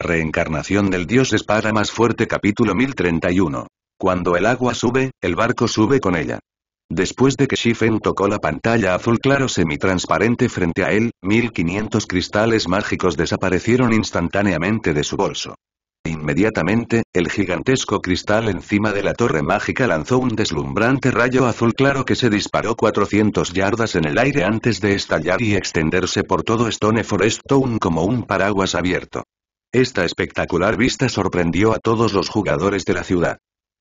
Reencarnación del dios espada más fuerte capítulo 1031. Cuando el agua sube, el barco sube con ella. Después de que Shifen tocó la pantalla azul claro semitransparente frente a él, 1500 cristales mágicos desaparecieron instantáneamente de su bolso. Inmediatamente, el gigantesco cristal encima de la torre mágica lanzó un deslumbrante rayo azul claro que se disparó 400 yardas en el aire antes de estallar y extenderse por todo Stone Forest Town como un paraguas abierto. Esta espectacular vista sorprendió a todos los jugadores de la ciudad.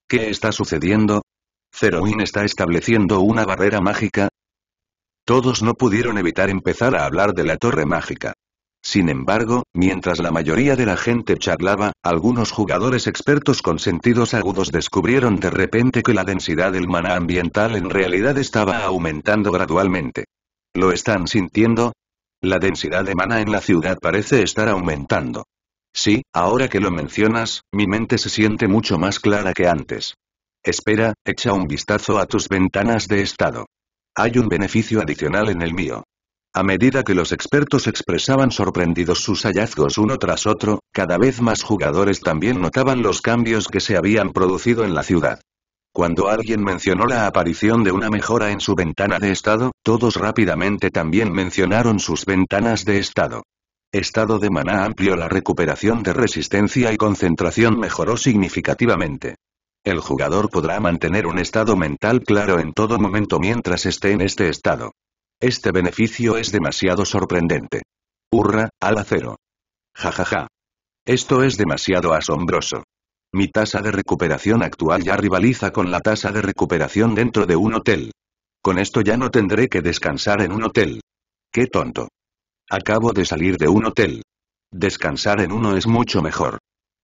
¿Qué está sucediendo? ¿Zeroin está estableciendo una barrera mágica? Todos no pudieron evitar empezar a hablar de la torre mágica. Sin embargo, mientras la mayoría de la gente charlaba, algunos jugadores expertos con sentidos agudos descubrieron de repente que la densidad del mana ambiental en realidad estaba aumentando gradualmente. ¿Lo están sintiendo? La densidad de mana en la ciudad parece estar aumentando. Sí, ahora que lo mencionas, mi mente se siente mucho más clara que antes. Espera, echa un vistazo a tus ventanas de estado. Hay un beneficio adicional en el mío. A medida que los expertos expresaban sorprendidos sus hallazgos uno tras otro, cada vez más jugadores también notaban los cambios que se habían producido en la ciudad. Cuando alguien mencionó la aparición de una mejora en su ventana de estado, todos rápidamente también mencionaron sus ventanas de estado. Estado de maná amplio La recuperación de resistencia y concentración mejoró significativamente. El jugador podrá mantener un estado mental claro en todo momento mientras esté en este estado. Este beneficio es demasiado sorprendente. Hurra, al acero. Jajaja. Ja, ja. Esto es demasiado asombroso. Mi tasa de recuperación actual ya rivaliza con la tasa de recuperación dentro de un hotel. Con esto ya no tendré que descansar en un hotel. ¡Qué tonto! Acabo de salir de un hotel. Descansar en uno es mucho mejor.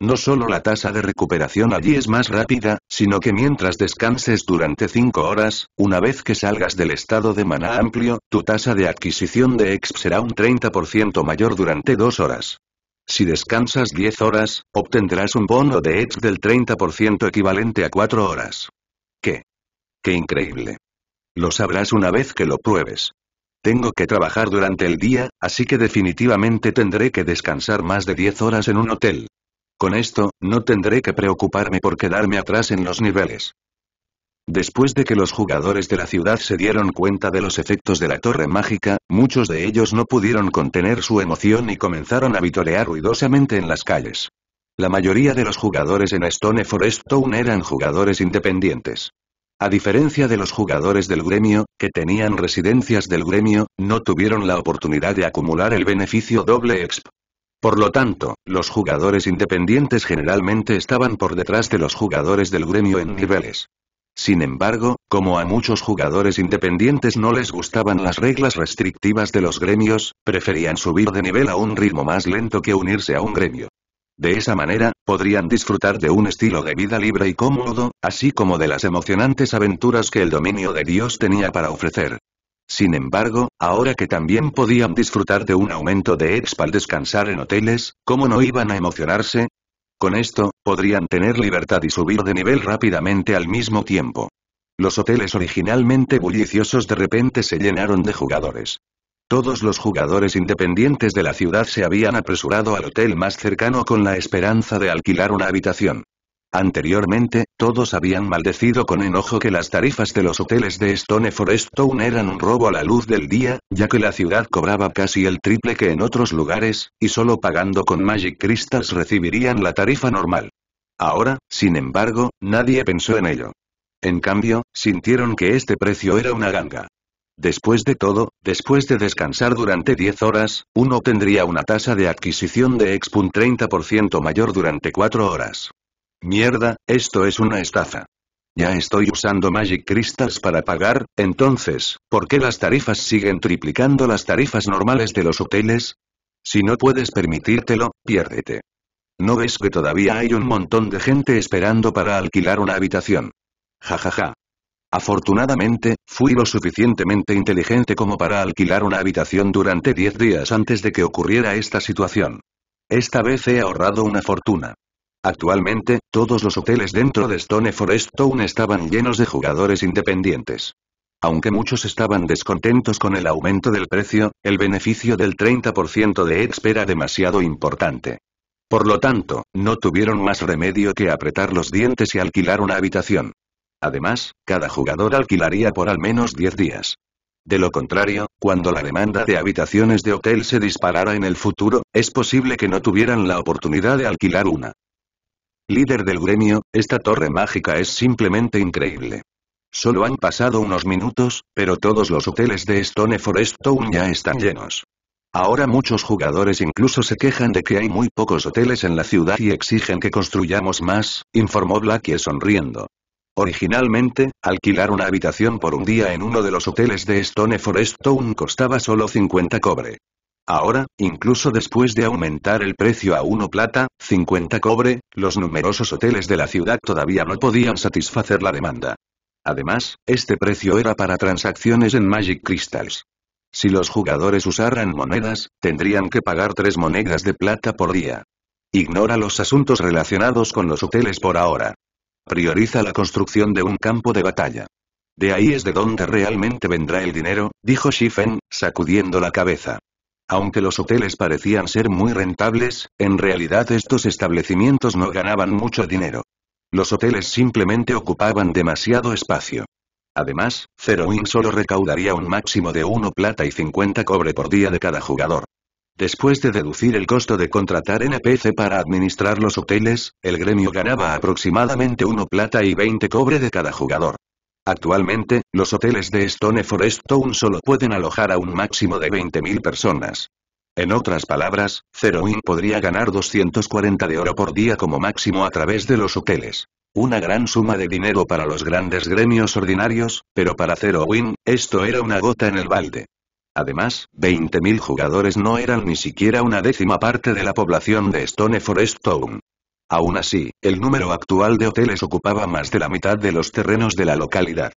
No solo la tasa de recuperación allí es más rápida, sino que mientras descanses durante 5 horas, una vez que salgas del estado de maná amplio, tu tasa de adquisición de EXP será un 30% mayor durante 2 horas. Si descansas 10 horas, obtendrás un bono de EXP del 30% equivalente a 4 horas. ¿Qué? ¡Qué increíble! Lo sabrás una vez que lo pruebes. Tengo que trabajar durante el día, así que definitivamente tendré que descansar más de 10 horas en un hotel. Con esto, no tendré que preocuparme por quedarme atrás en los niveles. Después de que los jugadores de la ciudad se dieron cuenta de los efectos de la torre mágica, muchos de ellos no pudieron contener su emoción y comenzaron a vitorear ruidosamente en las calles. La mayoría de los jugadores en Stone Forest Town eran jugadores independientes. A diferencia de los jugadores del gremio, que tenían residencias del gremio, no tuvieron la oportunidad de acumular el beneficio doble EXP. Por lo tanto, los jugadores independientes generalmente estaban por detrás de los jugadores del gremio en niveles. Sin embargo, como a muchos jugadores independientes no les gustaban las reglas restrictivas de los gremios, preferían subir de nivel a un ritmo más lento que unirse a un gremio. De esa manera, podrían disfrutar de un estilo de vida libre y cómodo, así como de las emocionantes aventuras que el dominio de Dios tenía para ofrecer. Sin embargo, ahora que también podían disfrutar de un aumento de exp al descansar en hoteles, ¿cómo no iban a emocionarse? Con esto, podrían tener libertad y subir de nivel rápidamente al mismo tiempo. Los hoteles originalmente bulliciosos de repente se llenaron de jugadores. Todos los jugadores independientes de la ciudad se habían apresurado al hotel más cercano con la esperanza de alquilar una habitación. Anteriormente, todos habían maldecido con enojo que las tarifas de los hoteles de Stone Forest Town eran un robo a la luz del día, ya que la ciudad cobraba casi el triple que en otros lugares, y solo pagando con Magic Crystals recibirían la tarifa normal. Ahora, sin embargo, nadie pensó en ello. En cambio, sintieron que este precio era una ganga. Después de todo, después de descansar durante 10 horas, uno tendría una tasa de adquisición de expun un 30% mayor durante 4 horas. Mierda, esto es una estafa. Ya estoy usando Magic Crystals para pagar, entonces, ¿por qué las tarifas siguen triplicando las tarifas normales de los hoteles? Si no puedes permitírtelo, piérdete. ¿No ves que todavía hay un montón de gente esperando para alquilar una habitación? Jajaja. ja ja. Afortunadamente, fui lo suficientemente inteligente como para alquilar una habitación durante 10 días antes de que ocurriera esta situación. Esta vez he ahorrado una fortuna. Actualmente, todos los hoteles dentro de Stone Forest Stone estaban llenos de jugadores independientes. Aunque muchos estaban descontentos con el aumento del precio, el beneficio del 30% de EXP era demasiado importante. Por lo tanto, no tuvieron más remedio que apretar los dientes y alquilar una habitación. Además, cada jugador alquilaría por al menos 10 días. De lo contrario, cuando la demanda de habitaciones de hotel se disparara en el futuro, es posible que no tuvieran la oportunidad de alquilar una. Líder del gremio, esta torre mágica es simplemente increíble. Solo han pasado unos minutos, pero todos los hoteles de Stone Forest Town ya están llenos. Ahora muchos jugadores incluso se quejan de que hay muy pocos hoteles en la ciudad y exigen que construyamos más, informó Blackie sonriendo. Originalmente, alquilar una habitación por un día en uno de los hoteles de Stone Forest Town costaba solo 50 cobre. Ahora, incluso después de aumentar el precio a 1 plata, 50 cobre, los numerosos hoteles de la ciudad todavía no podían satisfacer la demanda. Además, este precio era para transacciones en Magic Crystals. Si los jugadores usaran monedas, tendrían que pagar 3 monedas de plata por día. Ignora los asuntos relacionados con los hoteles por ahora. Prioriza la construcción de un campo de batalla. De ahí es de donde realmente vendrá el dinero, dijo Shifen, sacudiendo la cabeza. Aunque los hoteles parecían ser muy rentables, en realidad estos establecimientos no ganaban mucho dinero. Los hoteles simplemente ocupaban demasiado espacio. Además, Zero In solo recaudaría un máximo de 1 plata y 50 cobre por día de cada jugador. Después de deducir el costo de contratar NPC para administrar los hoteles, el gremio ganaba aproximadamente 1 plata y 20 cobre de cada jugador. Actualmente, los hoteles de Stone Forest Town solo pueden alojar a un máximo de 20.000 personas. En otras palabras, Zerowin podría ganar 240 de oro por día como máximo a través de los hoteles. Una gran suma de dinero para los grandes gremios ordinarios, pero para Zero esto era una gota en el balde. Además, 20.000 jugadores no eran ni siquiera una décima parte de la población de Stone Forest Town. Aún así, el número actual de hoteles ocupaba más de la mitad de los terrenos de la localidad.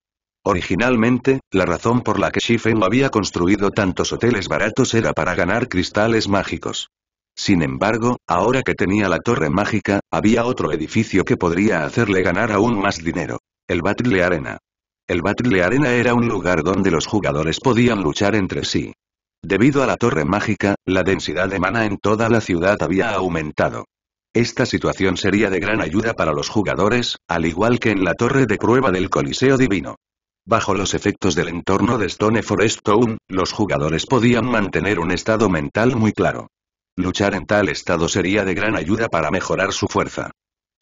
Originalmente, la razón por la que Shifen había construido tantos hoteles baratos era para ganar cristales mágicos. Sin embargo, ahora que tenía la torre mágica, había otro edificio que podría hacerle ganar aún más dinero. El Battle Arena. El Battle Arena era un lugar donde los jugadores podían luchar entre sí. Debido a la torre mágica, la densidad de mana en toda la ciudad había aumentado. Esta situación sería de gran ayuda para los jugadores, al igual que en la torre de prueba del Coliseo Divino. Bajo los efectos del entorno de Stone Forest Town, los jugadores podían mantener un estado mental muy claro. Luchar en tal estado sería de gran ayuda para mejorar su fuerza.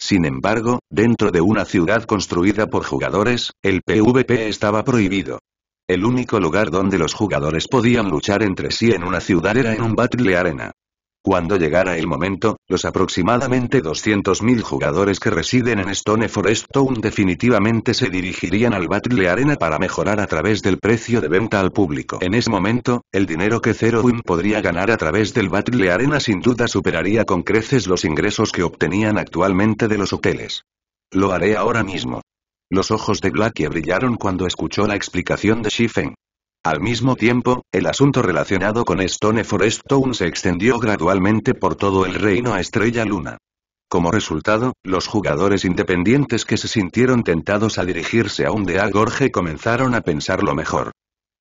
Sin embargo, dentro de una ciudad construida por jugadores, el PvP estaba prohibido. El único lugar donde los jugadores podían luchar entre sí en una ciudad era en un Battle Arena. Cuando llegara el momento, los aproximadamente 200.000 jugadores que residen en Stone Forest Town definitivamente se dirigirían al Battle Arena para mejorar a través del precio de venta al público. En ese momento, el dinero que Zero Win podría ganar a través del Battle Arena sin duda superaría con creces los ingresos que obtenían actualmente de los hoteles. Lo haré ahora mismo. Los ojos de Blackie brillaron cuando escuchó la explicación de Shifen. Al mismo tiempo, el asunto relacionado con Stone Forest Town se extendió gradualmente por todo el reino a Estrella Luna. Como resultado, los jugadores independientes que se sintieron tentados a dirigirse a un DA Gorge comenzaron a pensar lo mejor.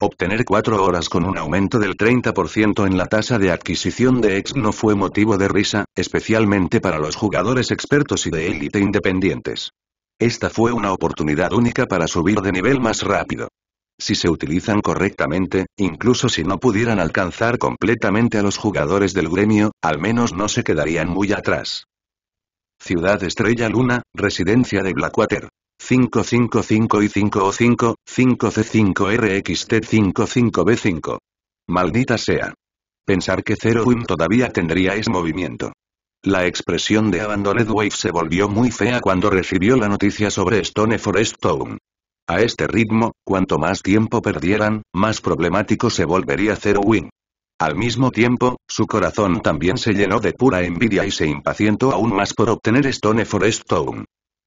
Obtener cuatro horas con un aumento del 30% en la tasa de adquisición de X no fue motivo de risa, especialmente para los jugadores expertos y de élite independientes. Esta fue una oportunidad única para subir de nivel más rápido. Si se utilizan correctamente, incluso si no pudieran alcanzar completamente a los jugadores del gremio, al menos no se quedarían muy atrás. Ciudad Estrella Luna, residencia de Blackwater. 555 y 5 o 5 c 5C5RXT55B5. Maldita sea. Pensar que Zero Wim todavía tendría ese movimiento. La expresión de Abandoned Wave se volvió muy fea cuando recibió la noticia sobre Stone Forest Stone. A este ritmo, cuanto más tiempo perdieran, más problemático se volvería Zero Wing. Al mismo tiempo, su corazón también se llenó de pura envidia y se impacientó aún más por obtener Stone Forest Stone.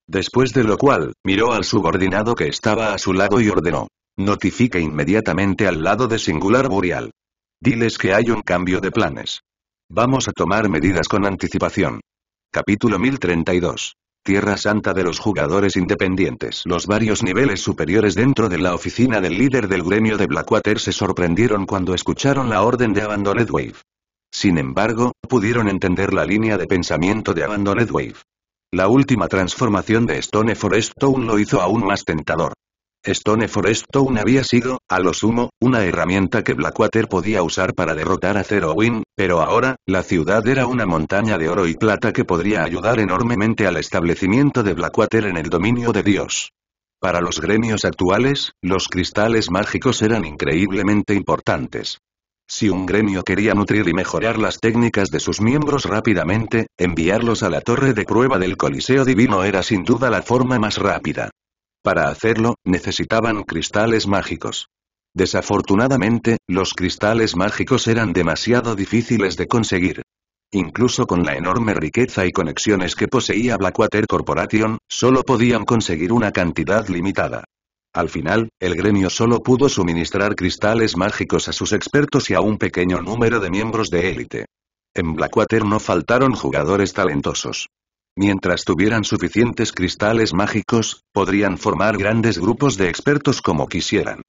Después de lo cual, miró al subordinado que estaba a su lado y ordenó. Notifique inmediatamente al lado de Singular Burial. Diles que hay un cambio de planes. Vamos a tomar medidas con anticipación. Capítulo 1032. Tierra Santa de los jugadores independientes. Los varios niveles superiores dentro de la oficina del líder del gremio de Blackwater se sorprendieron cuando escucharon la orden de Abandoned Wave. Sin embargo, pudieron entender la línea de pensamiento de Abandoned Wave. La última transformación de Stone Forest Stone lo hizo aún más tentador. Stone Stone había sido, a lo sumo, una herramienta que Blackwater podía usar para derrotar a Zero pero ahora, la ciudad era una montaña de oro y plata que podría ayudar enormemente al establecimiento de Blackwater en el dominio de Dios. Para los gremios actuales, los cristales mágicos eran increíblemente importantes. Si un gremio quería nutrir y mejorar las técnicas de sus miembros rápidamente, enviarlos a la torre de prueba del Coliseo Divino era sin duda la forma más rápida. Para hacerlo, necesitaban cristales mágicos. Desafortunadamente, los cristales mágicos eran demasiado difíciles de conseguir. Incluso con la enorme riqueza y conexiones que poseía Blackwater Corporation, solo podían conseguir una cantidad limitada. Al final, el gremio solo pudo suministrar cristales mágicos a sus expertos y a un pequeño número de miembros de élite. En Blackwater no faltaron jugadores talentosos. Mientras tuvieran suficientes cristales mágicos, podrían formar grandes grupos de expertos como quisieran.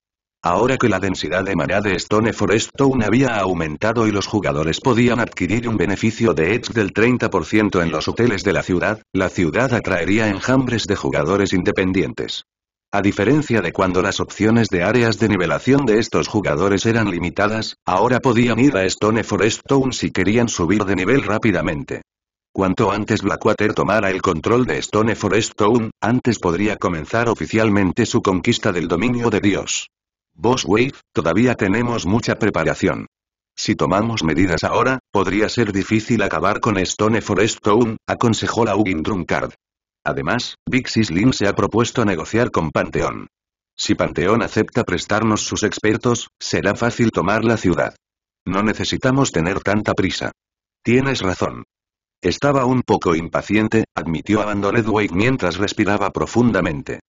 Ahora que la densidad de maná de Stone Town había aumentado y los jugadores podían adquirir un beneficio de Edge del 30% en los hoteles de la ciudad, la ciudad atraería enjambres de jugadores independientes. A diferencia de cuando las opciones de áreas de nivelación de estos jugadores eran limitadas, ahora podían ir a Stone Forest Town si querían subir de nivel rápidamente. Cuanto antes Blackwater tomara el control de Stone Forest Town, antes podría comenzar oficialmente su conquista del dominio de Dios. Boss Wave, todavía tenemos mucha preparación. Si tomamos medidas ahora, podría ser difícil acabar con Stone Forest Town, aconsejó la Drunkard. Además, Big Sislin se ha propuesto negociar con Panteón. Si Panteón acepta prestarnos sus expertos, será fácil tomar la ciudad. No necesitamos tener tanta prisa. Tienes razón. Estaba un poco impaciente, admitió a Redway mientras respiraba profundamente.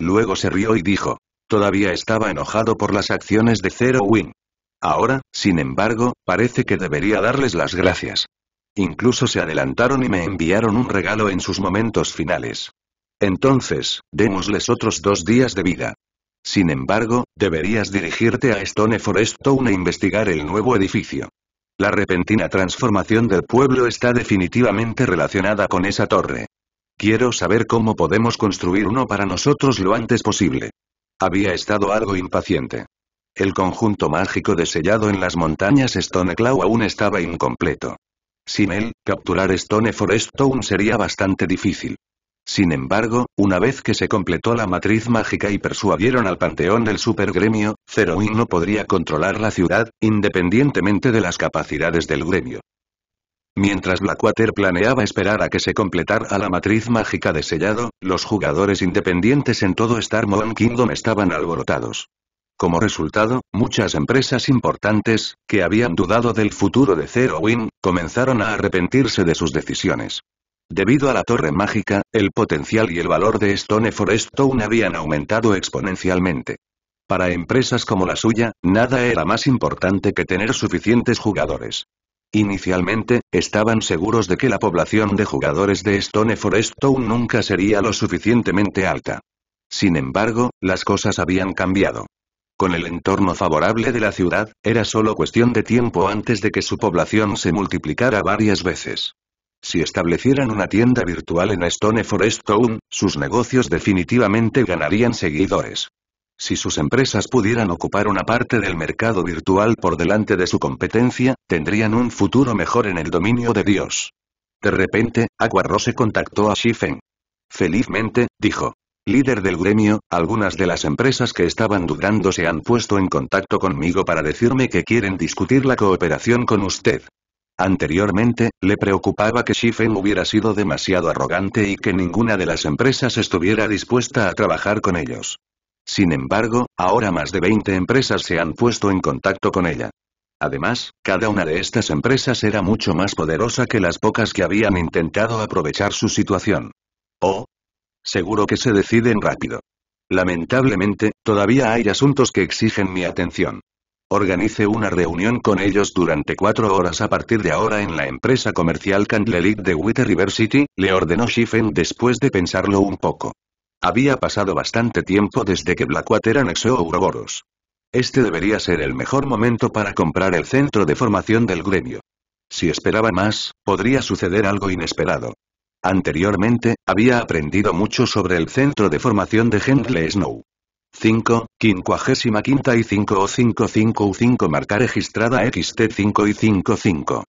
Luego se rió y dijo. Todavía estaba enojado por las acciones de Zero Wing. Ahora, sin embargo, parece que debería darles las gracias. Incluso se adelantaron y me enviaron un regalo en sus momentos finales. Entonces, démosles otros dos días de vida. Sin embargo, deberías dirigirte a Stone Forest Town e investigar el nuevo edificio. La repentina transformación del pueblo está definitivamente relacionada con esa torre. Quiero saber cómo podemos construir uno para nosotros lo antes posible. Había estado algo impaciente. El conjunto mágico sellado en las montañas Stoneclaw aún estaba incompleto. Sin él, capturar Stone Stone sería bastante difícil. Sin embargo, una vez que se completó la matriz mágica y persuadieron al panteón del supergremio, Wing no podría controlar la ciudad, independientemente de las capacidades del gremio. Mientras Blackwater planeaba esperar a que se completara la matriz mágica de sellado, los jugadores independientes en todo Star Moon Kingdom estaban alborotados. Como resultado, muchas empresas importantes, que habían dudado del futuro de Zero Wing, comenzaron a arrepentirse de sus decisiones. Debido a la torre mágica, el potencial y el valor de Stone Forest Town habían aumentado exponencialmente. Para empresas como la suya, nada era más importante que tener suficientes jugadores. Inicialmente, estaban seguros de que la población de jugadores de Stone Forest Town nunca sería lo suficientemente alta. Sin embargo, las cosas habían cambiado. Con el entorno favorable de la ciudad, era solo cuestión de tiempo antes de que su población se multiplicara varias veces. Si establecieran una tienda virtual en Stone Forest Town, sus negocios definitivamente ganarían seguidores. Si sus empresas pudieran ocupar una parte del mercado virtual por delante de su competencia, tendrían un futuro mejor en el dominio de Dios. De repente, Aquaro se contactó a Shifeng. Felizmente, dijo. Líder del gremio, algunas de las empresas que estaban dudando se han puesto en contacto conmigo para decirme que quieren discutir la cooperación con usted. Anteriormente, le preocupaba que Shifen hubiera sido demasiado arrogante y que ninguna de las empresas estuviera dispuesta a trabajar con ellos. Sin embargo, ahora más de 20 empresas se han puesto en contacto con ella. Además, cada una de estas empresas era mucho más poderosa que las pocas que habían intentado aprovechar su situación. Oh. Seguro que se deciden rápido. Lamentablemente, todavía hay asuntos que exigen mi atención. Organice una reunión con ellos durante cuatro horas a partir de ahora en la empresa comercial League de Witter River City, le ordenó Shifen después de pensarlo un poco. Había pasado bastante tiempo desde que Blackwater anexó Ouroboros. Este debería ser el mejor momento para comprar el centro de formación del gremio. Si esperaba más, podría suceder algo inesperado. Anteriormente, había aprendido mucho sobre el centro de formación de Gentle Snow. 5, quincuagésima quinta y 5 o 5 u 5 marca registrada XT 5 y 5 5.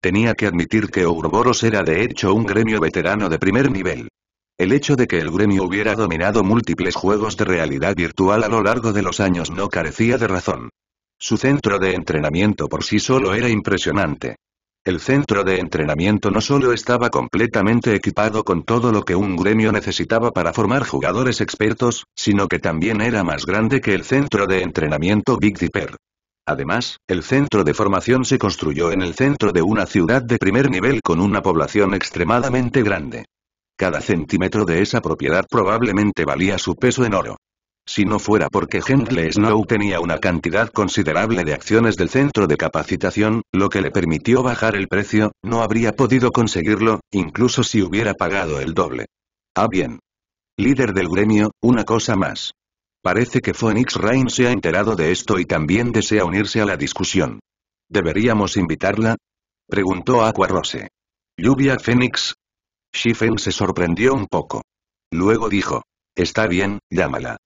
Tenía que admitir que Ouroboros era de hecho un gremio veterano de primer nivel. El hecho de que el gremio hubiera dominado múltiples juegos de realidad virtual a lo largo de los años no carecía de razón. Su centro de entrenamiento por sí solo era impresionante. El centro de entrenamiento no solo estaba completamente equipado con todo lo que un gremio necesitaba para formar jugadores expertos, sino que también era más grande que el centro de entrenamiento Big Dipper. Además, el centro de formación se construyó en el centro de una ciudad de primer nivel con una población extremadamente grande. Cada centímetro de esa propiedad probablemente valía su peso en oro. Si no fuera porque Gentle Snow tenía una cantidad considerable de acciones del centro de capacitación, lo que le permitió bajar el precio, no habría podido conseguirlo, incluso si hubiera pagado el doble. Ah bien. Líder del gremio, una cosa más. Parece que Phoenix Rain se ha enterado de esto y también desea unirse a la discusión. ¿Deberíamos invitarla? Preguntó Aqua Rose. ¿Lluvia Phoenix? Shifen se sorprendió un poco. Luego dijo. Está bien, llámala.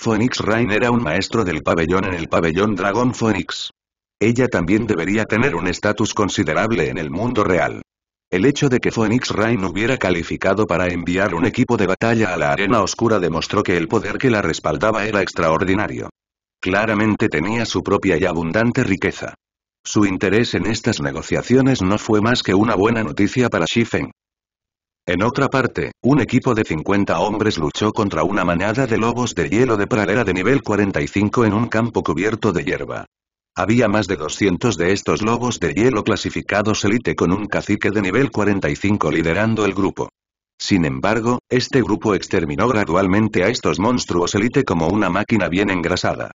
Phoenix Rain era un maestro del pabellón en el pabellón Dragon Phoenix. Ella también debería tener un estatus considerable en el mundo real. El hecho de que Phoenix Rain hubiera calificado para enviar un equipo de batalla a la arena oscura demostró que el poder que la respaldaba era extraordinario. Claramente tenía su propia y abundante riqueza. Su interés en estas negociaciones no fue más que una buena noticia para Shifeng. En otra parte, un equipo de 50 hombres luchó contra una manada de lobos de hielo de pradera de nivel 45 en un campo cubierto de hierba. Había más de 200 de estos lobos de hielo clasificados élite con un cacique de nivel 45 liderando el grupo. Sin embargo, este grupo exterminó gradualmente a estos monstruos élite como una máquina bien engrasada.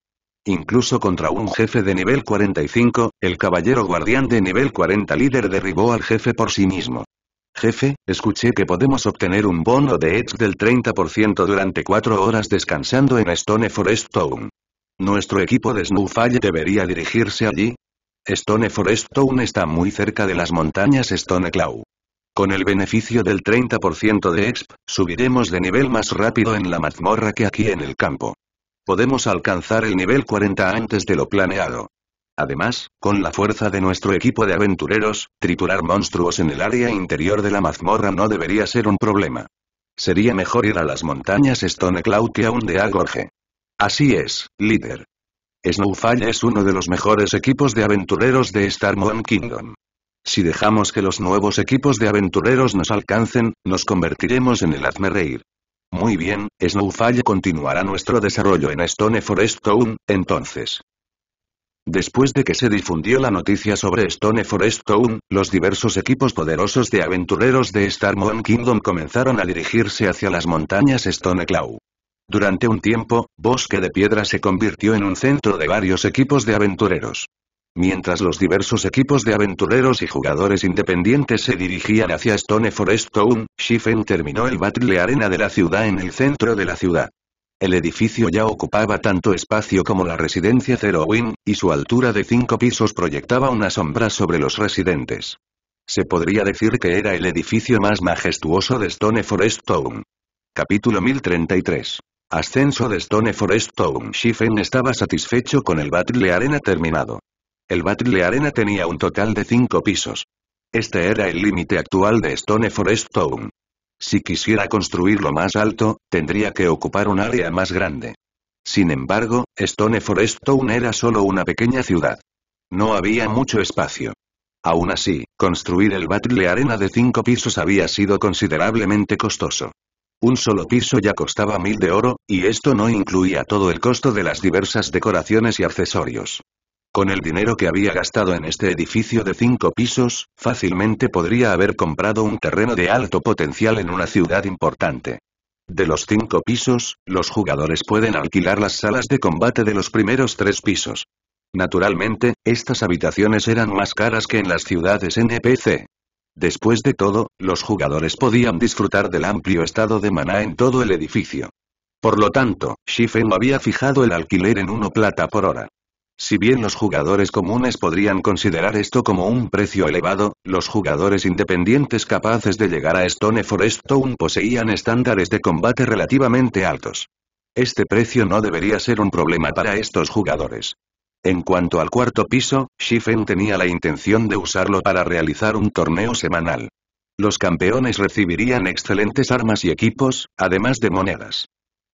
Incluso contra un jefe de nivel 45, el caballero guardián de nivel 40 líder derribó al jefe por sí mismo. Jefe, escuché que podemos obtener un bono de EXP del 30% durante 4 horas descansando en Stone Forest Town. Nuestro equipo de Snowfall debería dirigirse allí. Stone Forest Town está muy cerca de las montañas Stoneclaw. Con el beneficio del 30% de EXP, subiremos de nivel más rápido en la mazmorra que aquí en el campo. Podemos alcanzar el nivel 40 antes de lo planeado. Además, con la fuerza de nuestro equipo de aventureros, triturar monstruos en el área interior de la mazmorra no debería ser un problema. Sería mejor ir a las montañas Stoneclaw que a un de Agorge. Así es, líder. Snowfall es uno de los mejores equipos de aventureros de Starmon Kingdom. Si dejamos que los nuevos equipos de aventureros nos alcancen, nos convertiremos en el Reir. Muy bien, Snowfall continuará nuestro desarrollo en Stone Forest Town, entonces. Después de que se difundió la noticia sobre Stone Forest Town, los diversos equipos poderosos de aventureros de Star Kingdom comenzaron a dirigirse hacia las montañas Stone Durante un tiempo, Bosque de Piedra se convirtió en un centro de varios equipos de aventureros. Mientras los diversos equipos de aventureros y jugadores independientes se dirigían hacia Stone Forest Town, Shifen terminó el Battle Arena de la ciudad en el centro de la ciudad. El edificio ya ocupaba tanto espacio como la residencia Zero Wing, y su altura de cinco pisos proyectaba una sombra sobre los residentes. Se podría decir que era el edificio más majestuoso de Stone Forest Town. Capítulo 1033. Ascenso de Stone Forest Town. Shifen estaba satisfecho con el Battle Arena terminado. El Battle Arena tenía un total de cinco pisos. Este era el límite actual de Stone Forest Town. Si quisiera construirlo más alto, tendría que ocupar un área más grande. Sin embargo, Stone Forest Town era solo una pequeña ciudad. No había mucho espacio. Aún así, construir el Battle Arena de cinco pisos había sido considerablemente costoso. Un solo piso ya costaba mil de oro, y esto no incluía todo el costo de las diversas decoraciones y accesorios. Con el dinero que había gastado en este edificio de cinco pisos, fácilmente podría haber comprado un terreno de alto potencial en una ciudad importante. De los cinco pisos, los jugadores pueden alquilar las salas de combate de los primeros tres pisos. Naturalmente, estas habitaciones eran más caras que en las ciudades NPC. Después de todo, los jugadores podían disfrutar del amplio estado de maná en todo el edificio. Por lo tanto, Shifen había fijado el alquiler en 1 plata por hora. Si bien los jugadores comunes podrían considerar esto como un precio elevado, los jugadores independientes capaces de llegar a Stone Stone poseían estándares de combate relativamente altos. Este precio no debería ser un problema para estos jugadores. En cuanto al cuarto piso, Shifen tenía la intención de usarlo para realizar un torneo semanal. Los campeones recibirían excelentes armas y equipos, además de monedas.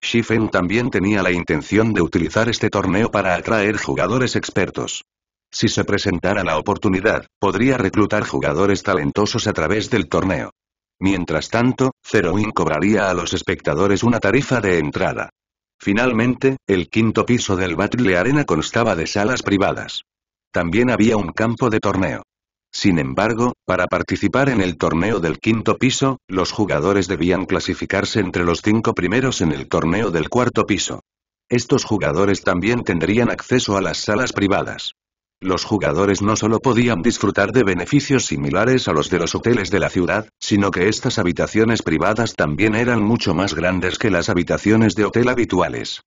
Shifen también tenía la intención de utilizar este torneo para atraer jugadores expertos. Si se presentara la oportunidad, podría reclutar jugadores talentosos a través del torneo. Mientras tanto, Zeroin cobraría a los espectadores una tarifa de entrada. Finalmente, el quinto piso del Battle Arena constaba de salas privadas. También había un campo de torneo. Sin embargo, para participar en el torneo del quinto piso, los jugadores debían clasificarse entre los cinco primeros en el torneo del cuarto piso. Estos jugadores también tendrían acceso a las salas privadas. Los jugadores no solo podían disfrutar de beneficios similares a los de los hoteles de la ciudad, sino que estas habitaciones privadas también eran mucho más grandes que las habitaciones de hotel habituales.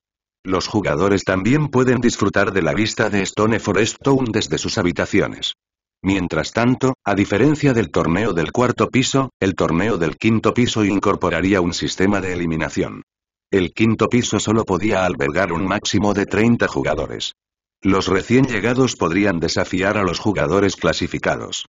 Los jugadores también pueden disfrutar de la vista de Stone Forest Town desde sus habitaciones. Mientras tanto, a diferencia del torneo del cuarto piso, el torneo del quinto piso incorporaría un sistema de eliminación. El quinto piso solo podía albergar un máximo de 30 jugadores. Los recién llegados podrían desafiar a los jugadores clasificados.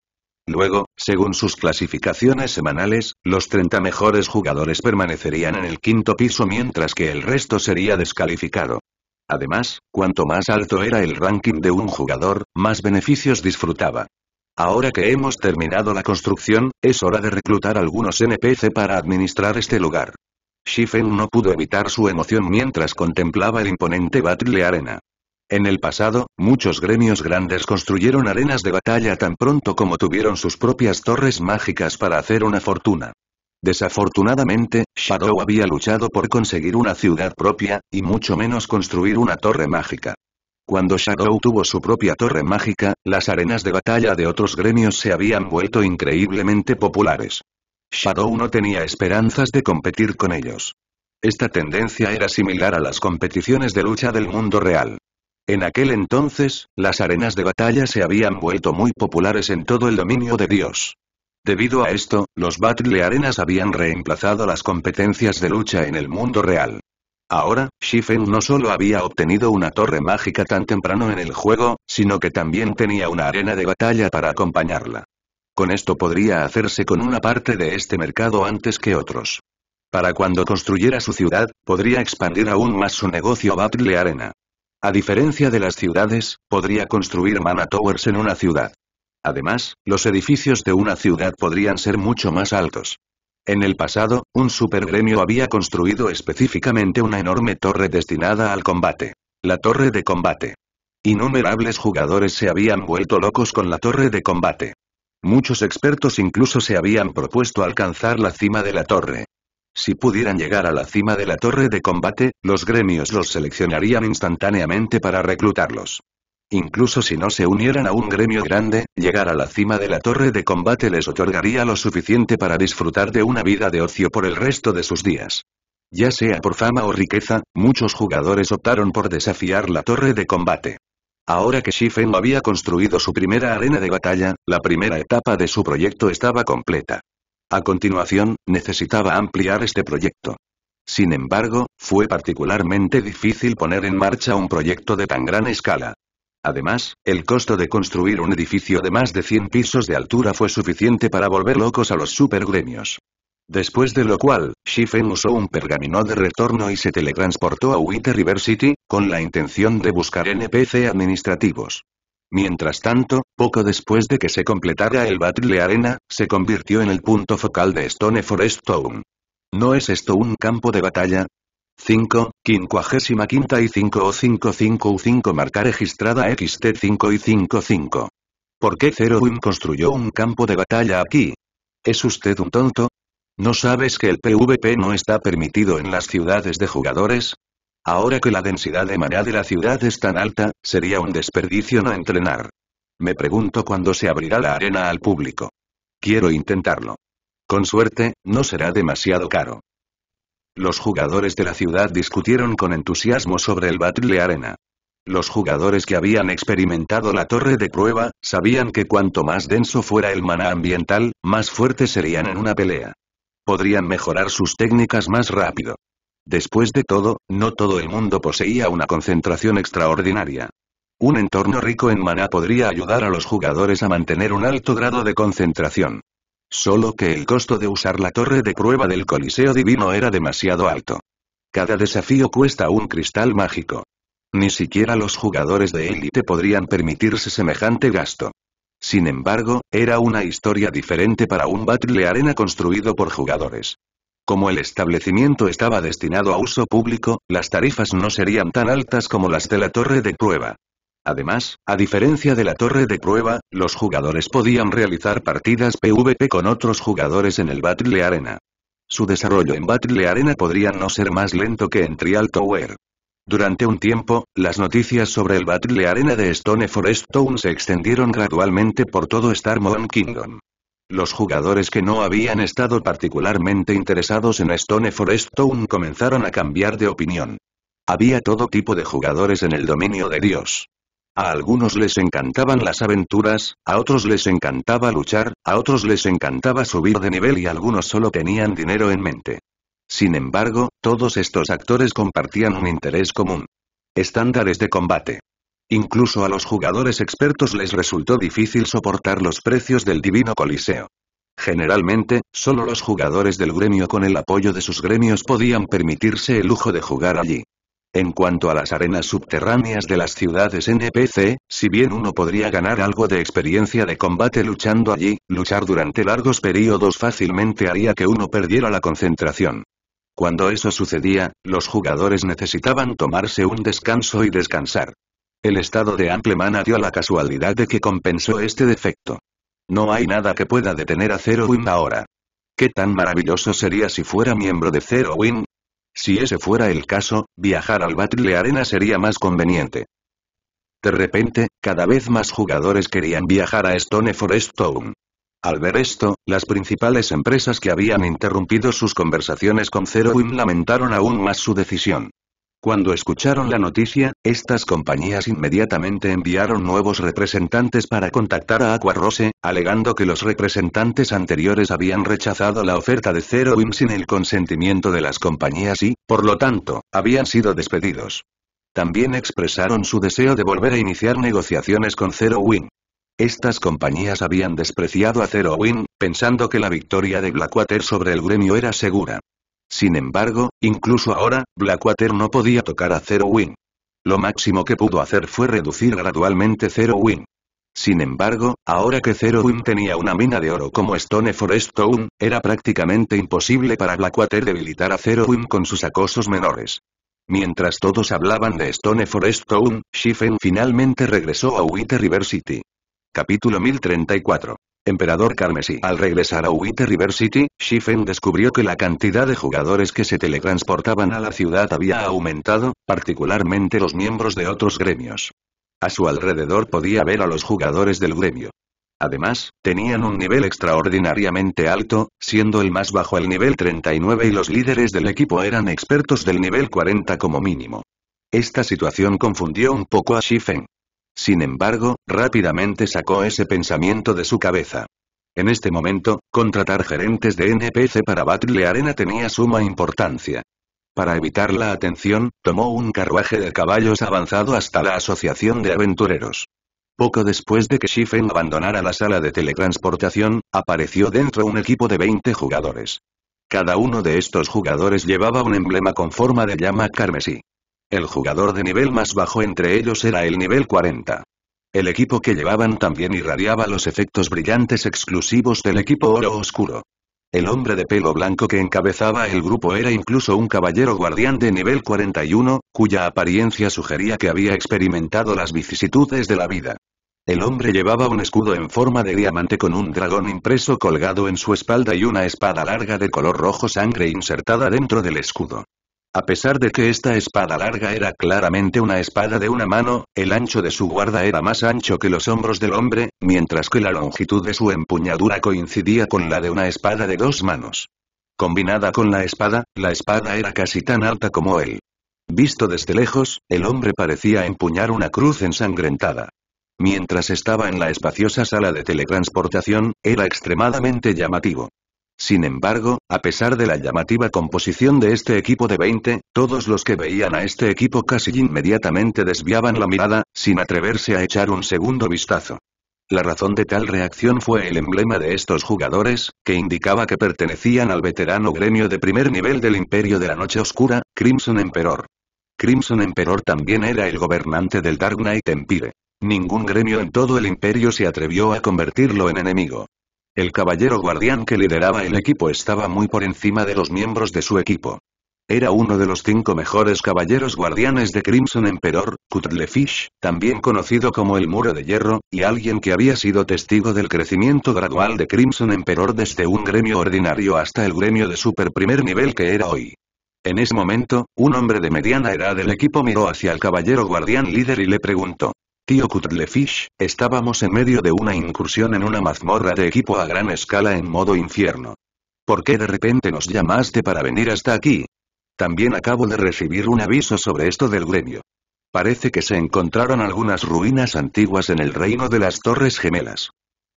Luego, según sus clasificaciones semanales, los 30 mejores jugadores permanecerían en el quinto piso mientras que el resto sería descalificado. Además, cuanto más alto era el ranking de un jugador, más beneficios disfrutaba. Ahora que hemos terminado la construcción, es hora de reclutar algunos NPC para administrar este lugar. Shifen no pudo evitar su emoción mientras contemplaba el imponente Battle Arena. En el pasado, muchos gremios grandes construyeron arenas de batalla tan pronto como tuvieron sus propias torres mágicas para hacer una fortuna. Desafortunadamente, Shadow había luchado por conseguir una ciudad propia, y mucho menos construir una torre mágica. Cuando Shadow tuvo su propia torre mágica, las arenas de batalla de otros gremios se habían vuelto increíblemente populares. Shadow no tenía esperanzas de competir con ellos. Esta tendencia era similar a las competiciones de lucha del mundo real. En aquel entonces, las arenas de batalla se habían vuelto muy populares en todo el dominio de Dios. Debido a esto, los Battle Arenas habían reemplazado las competencias de lucha en el mundo real. Ahora, Shifen no solo había obtenido una torre mágica tan temprano en el juego, sino que también tenía una arena de batalla para acompañarla. Con esto podría hacerse con una parte de este mercado antes que otros. Para cuando construyera su ciudad, podría expandir aún más su negocio Battle Arena. A diferencia de las ciudades, podría construir Mana Towers en una ciudad. Además, los edificios de una ciudad podrían ser mucho más altos. En el pasado, un supergremio había construido específicamente una enorme torre destinada al combate. La torre de combate. Innumerables jugadores se habían vuelto locos con la torre de combate. Muchos expertos incluso se habían propuesto alcanzar la cima de la torre. Si pudieran llegar a la cima de la torre de combate, los gremios los seleccionarían instantáneamente para reclutarlos. Incluso si no se unieran a un gremio grande, llegar a la cima de la torre de combate les otorgaría lo suficiente para disfrutar de una vida de ocio por el resto de sus días. Ya sea por fama o riqueza, muchos jugadores optaron por desafiar la torre de combate. Ahora que Shifen había construido su primera arena de batalla, la primera etapa de su proyecto estaba completa. A continuación, necesitaba ampliar este proyecto. Sin embargo, fue particularmente difícil poner en marcha un proyecto de tan gran escala. Además, el costo de construir un edificio de más de 100 pisos de altura fue suficiente para volver locos a los supergremios. Después de lo cual, Shifen usó un pergamino de retorno y se teletransportó a Winter River City, con la intención de buscar NPC administrativos. Mientras tanto, poco después de que se completara el Battle Arena, se convirtió en el punto focal de Stone Forest Town. ¿No es esto un campo de batalla? 5, 55 y 5 o 55 u 5 marca registrada xt 5 y 5 5. ¿Por qué Zero Win construyó un campo de batalla aquí? ¿Es usted un tonto? ¿No sabes que el PvP no está permitido en las ciudades de jugadores? Ahora que la densidad de maná de la ciudad es tan alta, sería un desperdicio no entrenar. Me pregunto cuándo se abrirá la arena al público. Quiero intentarlo. Con suerte, no será demasiado caro. Los jugadores de la ciudad discutieron con entusiasmo sobre el Battle Arena. Los jugadores que habían experimentado la torre de prueba, sabían que cuanto más denso fuera el maná ambiental, más fuertes serían en una pelea. Podrían mejorar sus técnicas más rápido. Después de todo, no todo el mundo poseía una concentración extraordinaria. Un entorno rico en maná podría ayudar a los jugadores a mantener un alto grado de concentración. Solo que el costo de usar la torre de prueba del Coliseo Divino era demasiado alto. Cada desafío cuesta un cristal mágico. Ni siquiera los jugadores de élite podrían permitirse semejante gasto. Sin embargo, era una historia diferente para un Battle Arena construido por jugadores. Como el establecimiento estaba destinado a uso público, las tarifas no serían tan altas como las de la torre de prueba. Además, a diferencia de la torre de prueba, los jugadores podían realizar partidas PvP con otros jugadores en el Battle Arena. Su desarrollo en Battle Arena podría no ser más lento que en Trial Tower. Durante un tiempo, las noticias sobre el Battle Arena de Stone Forest Town se extendieron gradualmente por todo Star Kingdom. Los jugadores que no habían estado particularmente interesados en Stone Forest Town comenzaron a cambiar de opinión. Había todo tipo de jugadores en el dominio de Dios. A algunos les encantaban las aventuras, a otros les encantaba luchar, a otros les encantaba subir de nivel y algunos solo tenían dinero en mente. Sin embargo, todos estos actores compartían un interés común. Estándares de combate. Incluso a los jugadores expertos les resultó difícil soportar los precios del divino coliseo. Generalmente, solo los jugadores del gremio con el apoyo de sus gremios podían permitirse el lujo de jugar allí. En cuanto a las arenas subterráneas de las ciudades NPC, si bien uno podría ganar algo de experiencia de combate luchando allí, luchar durante largos periodos fácilmente haría que uno perdiera la concentración. Cuando eso sucedía, los jugadores necesitaban tomarse un descanso y descansar. El estado de Amplemana dio la casualidad de que compensó este defecto. No hay nada que pueda detener a Zero Win ahora. ¿Qué tan maravilloso sería si fuera miembro de Zero Win? Si ese fuera el caso, viajar al Battle Arena sería más conveniente. De repente, cada vez más jugadores querían viajar a Stone Forest Town. Al ver esto, las principales empresas que habían interrumpido sus conversaciones con Zero lamentaron aún más su decisión. Cuando escucharon la noticia, estas compañías inmediatamente enviaron nuevos representantes para contactar a Aqua Rose, alegando que los representantes anteriores habían rechazado la oferta de Zero Wing sin el consentimiento de las compañías y, por lo tanto, habían sido despedidos. También expresaron su deseo de volver a iniciar negociaciones con Zero Wing. Estas compañías habían despreciado a Zero Win, pensando que la victoria de Blackwater sobre el gremio era segura. Sin embargo, incluso ahora, Blackwater no podía tocar a Zero Wing. Lo máximo que pudo hacer fue reducir gradualmente Zero Wing. Sin embargo, ahora que Zero Wing tenía una mina de oro como Stone Forest Stone, era prácticamente imposible para Blackwater debilitar a Zero Wing con sus acosos menores. Mientras todos hablaban de Stone Forest Stone, Shifen finalmente regresó a Winter River City. Capítulo 1034 Emperador Carmesí. Al regresar a Winter River City, Shifen descubrió que la cantidad de jugadores que se teletransportaban a la ciudad había aumentado, particularmente los miembros de otros gremios. A su alrededor podía ver a los jugadores del gremio. Además, tenían un nivel extraordinariamente alto, siendo el más bajo el nivel 39 y los líderes del equipo eran expertos del nivel 40 como mínimo. Esta situación confundió un poco a Shifen. Sin embargo, rápidamente sacó ese pensamiento de su cabeza. En este momento, contratar gerentes de NPC para Battle Arena tenía suma importancia. Para evitar la atención, tomó un carruaje de caballos avanzado hasta la Asociación de Aventureros. Poco después de que Shifen abandonara la sala de teletransportación, apareció dentro un equipo de 20 jugadores. Cada uno de estos jugadores llevaba un emblema con forma de llama carmesí. El jugador de nivel más bajo entre ellos era el nivel 40. El equipo que llevaban también irradiaba los efectos brillantes exclusivos del equipo oro oscuro. El hombre de pelo blanco que encabezaba el grupo era incluso un caballero guardián de nivel 41, cuya apariencia sugería que había experimentado las vicisitudes de la vida. El hombre llevaba un escudo en forma de diamante con un dragón impreso colgado en su espalda y una espada larga de color rojo sangre insertada dentro del escudo. A pesar de que esta espada larga era claramente una espada de una mano, el ancho de su guarda era más ancho que los hombros del hombre, mientras que la longitud de su empuñadura coincidía con la de una espada de dos manos. Combinada con la espada, la espada era casi tan alta como él. Visto desde lejos, el hombre parecía empuñar una cruz ensangrentada. Mientras estaba en la espaciosa sala de teletransportación, era extremadamente llamativo. Sin embargo, a pesar de la llamativa composición de este equipo de 20, todos los que veían a este equipo casi inmediatamente desviaban la mirada, sin atreverse a echar un segundo vistazo. La razón de tal reacción fue el emblema de estos jugadores, que indicaba que pertenecían al veterano gremio de primer nivel del Imperio de la Noche Oscura, Crimson Emperor. Crimson Emperor también era el gobernante del Dark Knight Empire. Ningún gremio en todo el imperio se atrevió a convertirlo en enemigo. El caballero guardián que lideraba el equipo estaba muy por encima de los miembros de su equipo. Era uno de los cinco mejores caballeros guardianes de Crimson Emperor, Cuttlefish, también conocido como el Muro de Hierro, y alguien que había sido testigo del crecimiento gradual de Crimson Emperor desde un gremio ordinario hasta el gremio de super primer nivel que era hoy. En ese momento, un hombre de mediana edad del equipo miró hacia el caballero guardián líder y le preguntó. Tío Cutlefish, estábamos en medio de una incursión en una mazmorra de equipo a gran escala en modo infierno. ¿Por qué de repente nos llamaste para venir hasta aquí? También acabo de recibir un aviso sobre esto del gremio. Parece que se encontraron algunas ruinas antiguas en el reino de las Torres Gemelas.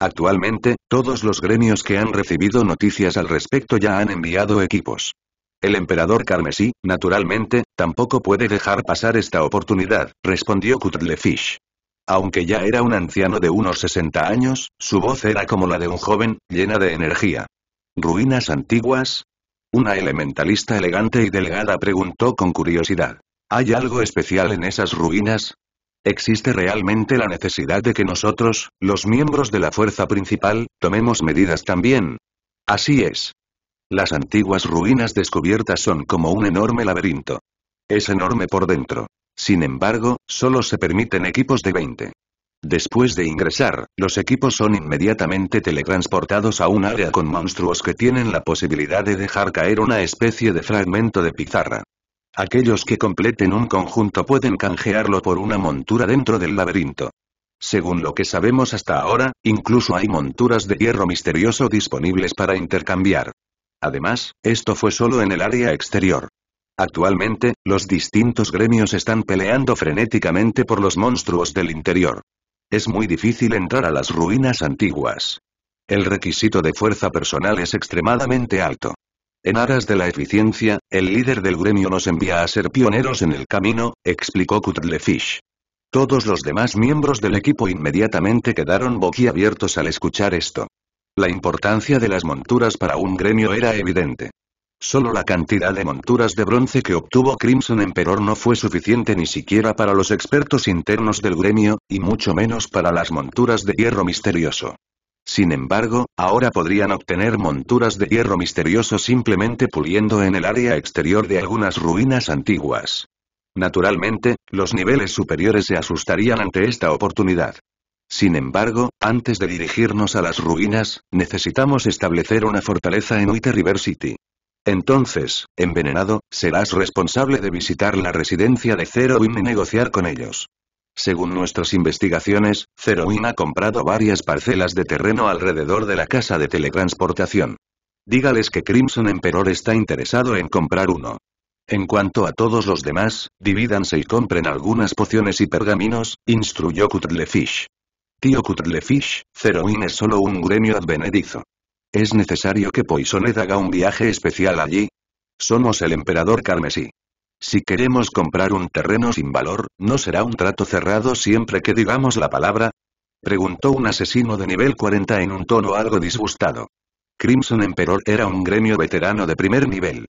Actualmente, todos los gremios que han recibido noticias al respecto ya han enviado equipos. El emperador carmesí, naturalmente, tampoco puede dejar pasar esta oportunidad, respondió Kutlefish. Aunque ya era un anciano de unos 60 años, su voz era como la de un joven, llena de energía. ¿Ruinas antiguas? Una elementalista elegante y delgada preguntó con curiosidad. ¿Hay algo especial en esas ruinas? ¿Existe realmente la necesidad de que nosotros, los miembros de la fuerza principal, tomemos medidas también? Así es. Las antiguas ruinas descubiertas son como un enorme laberinto. Es enorme por dentro. Sin embargo, solo se permiten equipos de 20. Después de ingresar, los equipos son inmediatamente teletransportados a un área con monstruos que tienen la posibilidad de dejar caer una especie de fragmento de pizarra. Aquellos que completen un conjunto pueden canjearlo por una montura dentro del laberinto. Según lo que sabemos hasta ahora, incluso hay monturas de hierro misterioso disponibles para intercambiar. Además, esto fue solo en el área exterior. Actualmente, los distintos gremios están peleando frenéticamente por los monstruos del interior. Es muy difícil entrar a las ruinas antiguas. El requisito de fuerza personal es extremadamente alto. En aras de la eficiencia, el líder del gremio nos envía a ser pioneros en el camino, explicó Kutlefish. Todos los demás miembros del equipo inmediatamente quedaron boquiabiertos al escuchar esto. La importancia de las monturas para un gremio era evidente. Solo la cantidad de monturas de bronce que obtuvo Crimson Emperor no fue suficiente ni siquiera para los expertos internos del gremio, y mucho menos para las monturas de hierro misterioso. Sin embargo, ahora podrían obtener monturas de hierro misterioso simplemente puliendo en el área exterior de algunas ruinas antiguas. Naturalmente, los niveles superiores se asustarían ante esta oportunidad. Sin embargo, antes de dirigirnos a las ruinas, necesitamos establecer una fortaleza en Witter River City. Entonces, envenenado, serás responsable de visitar la residencia de Zeroin y negociar con ellos. Según nuestras investigaciones, Zeroin ha comprado varias parcelas de terreno alrededor de la casa de teletransportación. Dígales que Crimson Emperor está interesado en comprar uno. En cuanto a todos los demás, divídanse y compren algunas pociones y pergaminos, instruyó Cutlefish. Tío Cutlefish, Zeroin es solo un gremio advenedizo. Es necesario que Poisoned haga un viaje especial allí. Somos el emperador carmesí. Si queremos comprar un terreno sin valor, ¿no será un trato cerrado siempre que digamos la palabra? Preguntó un asesino de nivel 40 en un tono algo disgustado. Crimson Emperor era un gremio veterano de primer nivel.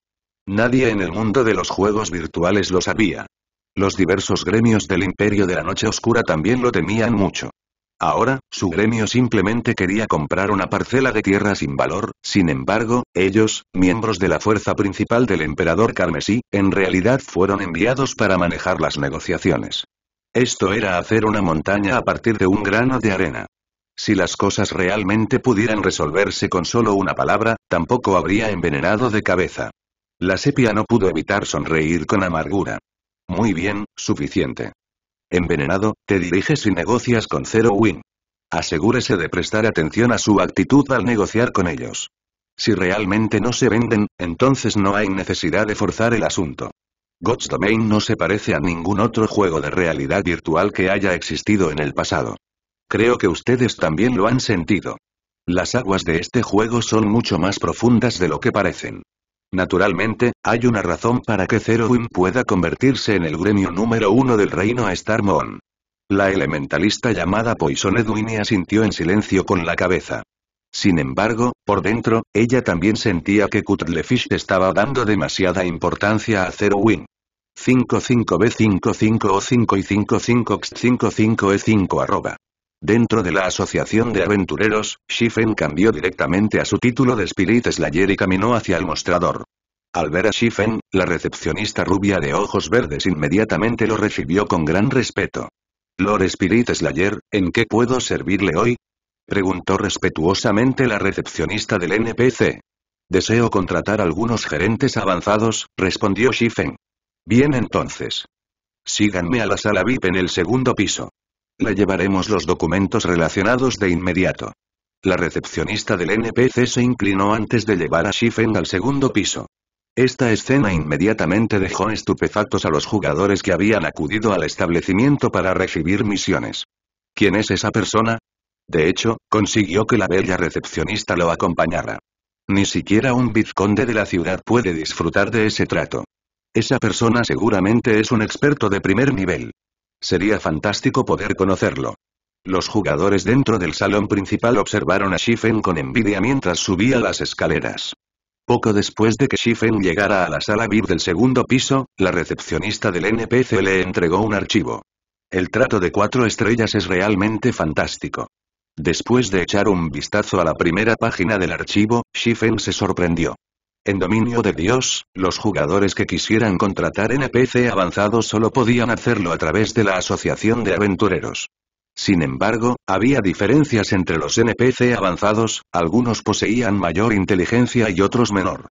Nadie en el mundo de los juegos virtuales lo sabía. Los diversos gremios del Imperio de la Noche Oscura también lo temían mucho. Ahora, su gremio simplemente quería comprar una parcela de tierra sin valor, sin embargo, ellos, miembros de la fuerza principal del emperador carmesí, en realidad fueron enviados para manejar las negociaciones. Esto era hacer una montaña a partir de un grano de arena. Si las cosas realmente pudieran resolverse con solo una palabra, tampoco habría envenenado de cabeza. La sepia no pudo evitar sonreír con amargura. Muy bien, suficiente envenenado, te diriges y negocias con Zero Win. Asegúrese de prestar atención a su actitud al negociar con ellos. Si realmente no se venden, entonces no hay necesidad de forzar el asunto. God's Domain no se parece a ningún otro juego de realidad virtual que haya existido en el pasado. Creo que ustedes también lo han sentido. Las aguas de este juego son mucho más profundas de lo que parecen. Naturalmente, hay una razón para que Zero Win pueda convertirse en el gremio número uno del reino a Starmon. La elementalista llamada Poison Edwin asintió en silencio con la cabeza. Sin embargo, por dentro, ella también sentía que Cutlefish estaba dando demasiada importancia a Zero Win. 55B55O5 y 55X55E5 arroba. Dentro de la Asociación de Aventureros, Shifen cambió directamente a su título de Spirit Slayer y caminó hacia el mostrador. Al ver a Shifen, la recepcionista rubia de ojos verdes inmediatamente lo recibió con gran respeto. Lord Spirit Slayer, ¿en qué puedo servirle hoy? Preguntó respetuosamente la recepcionista del NPC. Deseo contratar algunos gerentes avanzados, respondió Shifen. Bien entonces. Síganme a la sala VIP en el segundo piso. Le llevaremos los documentos relacionados de inmediato. La recepcionista del NPC se inclinó antes de llevar a Shifen al segundo piso. Esta escena inmediatamente dejó estupefactos a los jugadores que habían acudido al establecimiento para recibir misiones. ¿Quién es esa persona? De hecho, consiguió que la bella recepcionista lo acompañara. Ni siquiera un vizconde de la ciudad puede disfrutar de ese trato. Esa persona seguramente es un experto de primer nivel. Sería fantástico poder conocerlo. Los jugadores dentro del salón principal observaron a Shifen con envidia mientras subía las escaleras. Poco después de que Shifen llegara a la sala VIP del segundo piso, la recepcionista del NPC le entregó un archivo. El trato de cuatro estrellas es realmente fantástico. Después de echar un vistazo a la primera página del archivo, Shifen se sorprendió. En dominio de Dios, los jugadores que quisieran contratar NPC avanzados solo podían hacerlo a través de la Asociación de Aventureros. Sin embargo, había diferencias entre los NPC avanzados, algunos poseían mayor inteligencia y otros menor.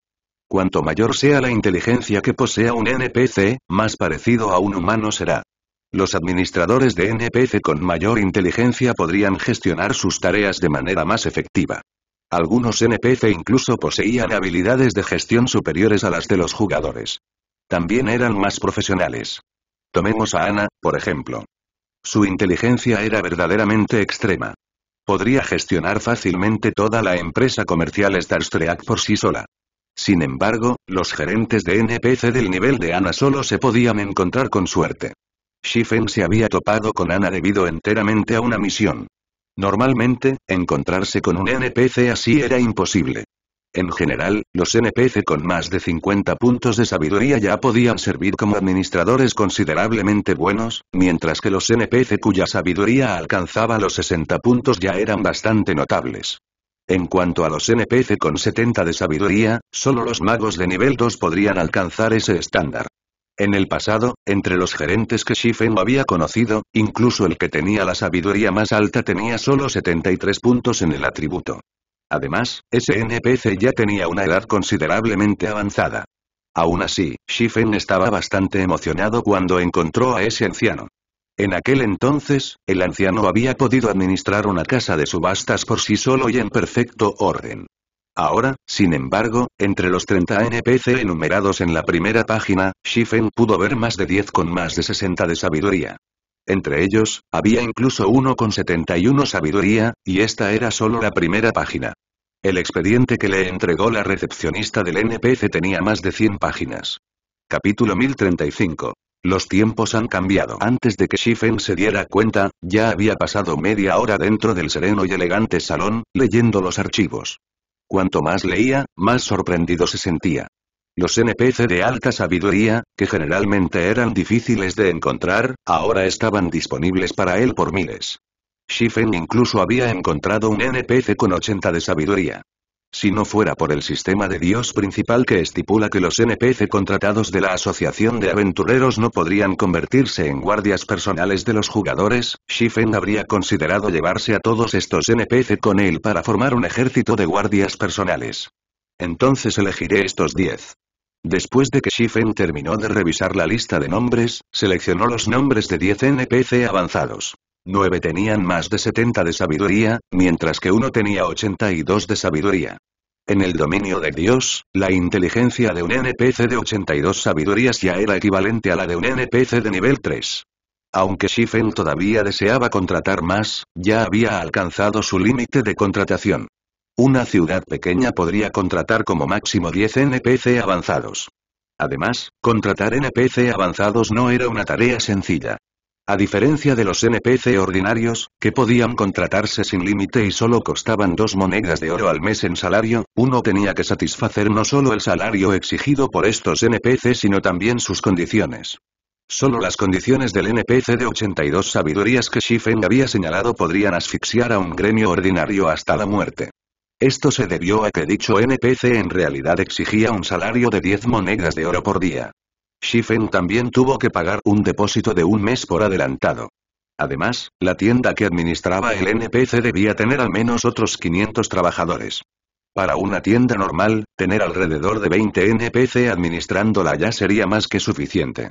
Cuanto mayor sea la inteligencia que posea un NPC, más parecido a un humano será. Los administradores de NPC con mayor inteligencia podrían gestionar sus tareas de manera más efectiva. Algunos NPC incluso poseían habilidades de gestión superiores a las de los jugadores. También eran más profesionales. Tomemos a Ana, por ejemplo. Su inteligencia era verdaderamente extrema. Podría gestionar fácilmente toda la empresa comercial Starstreak por sí sola. Sin embargo, los gerentes de NPC del nivel de Ana solo se podían encontrar con suerte. Shifen se había topado con Ana debido enteramente a una misión. Normalmente, encontrarse con un NPC así era imposible. En general, los NPC con más de 50 puntos de sabiduría ya podían servir como administradores considerablemente buenos, mientras que los NPC cuya sabiduría alcanzaba los 60 puntos ya eran bastante notables. En cuanto a los NPC con 70 de sabiduría, solo los magos de nivel 2 podrían alcanzar ese estándar. En el pasado, entre los gerentes que Shifen había conocido, incluso el que tenía la sabiduría más alta tenía solo 73 puntos en el atributo. Además, ese NPC ya tenía una edad considerablemente avanzada. Aún así, Shifen estaba bastante emocionado cuando encontró a ese anciano. En aquel entonces, el anciano había podido administrar una casa de subastas por sí solo y en perfecto orden. Ahora, sin embargo, entre los 30 NPC enumerados en la primera página, Shifen pudo ver más de 10 con más de 60 de sabiduría. Entre ellos, había incluso uno con 71 sabiduría, y esta era solo la primera página. El expediente que le entregó la recepcionista del NPC tenía más de 100 páginas. Capítulo 1035. Los tiempos han cambiado. Antes de que Shifen se diera cuenta, ya había pasado media hora dentro del sereno y elegante salón, leyendo los archivos. Cuanto más leía, más sorprendido se sentía. Los NPC de alta sabiduría, que generalmente eran difíciles de encontrar, ahora estaban disponibles para él por miles. Shifen incluso había encontrado un NPC con 80 de sabiduría. Si no fuera por el sistema de Dios principal que estipula que los NPC contratados de la Asociación de Aventureros no podrían convertirse en guardias personales de los jugadores, Shifen habría considerado llevarse a todos estos NPC con él para formar un ejército de guardias personales. Entonces elegiré estos 10. Después de que Shifen terminó de revisar la lista de nombres, seleccionó los nombres de 10 NPC avanzados. 9 tenían más de 70 de sabiduría, mientras que uno tenía 82 de sabiduría. En el dominio de Dios, la inteligencia de un NPC de 82 sabidurías ya era equivalente a la de un NPC de nivel 3. Aunque Shifen todavía deseaba contratar más, ya había alcanzado su límite de contratación. Una ciudad pequeña podría contratar como máximo 10 NPC avanzados. Además, contratar NPC avanzados no era una tarea sencilla. A diferencia de los NPC ordinarios, que podían contratarse sin límite y solo costaban dos monedas de oro al mes en salario, uno tenía que satisfacer no solo el salario exigido por estos NPC sino también sus condiciones. Solo las condiciones del NPC de 82 sabidurías que Shifeng había señalado podrían asfixiar a un gremio ordinario hasta la muerte. Esto se debió a que dicho NPC en realidad exigía un salario de 10 monedas de oro por día. Shifen también tuvo que pagar un depósito de un mes por adelantado. Además, la tienda que administraba el NPC debía tener al menos otros 500 trabajadores. Para una tienda normal, tener alrededor de 20 NPC administrándola ya sería más que suficiente.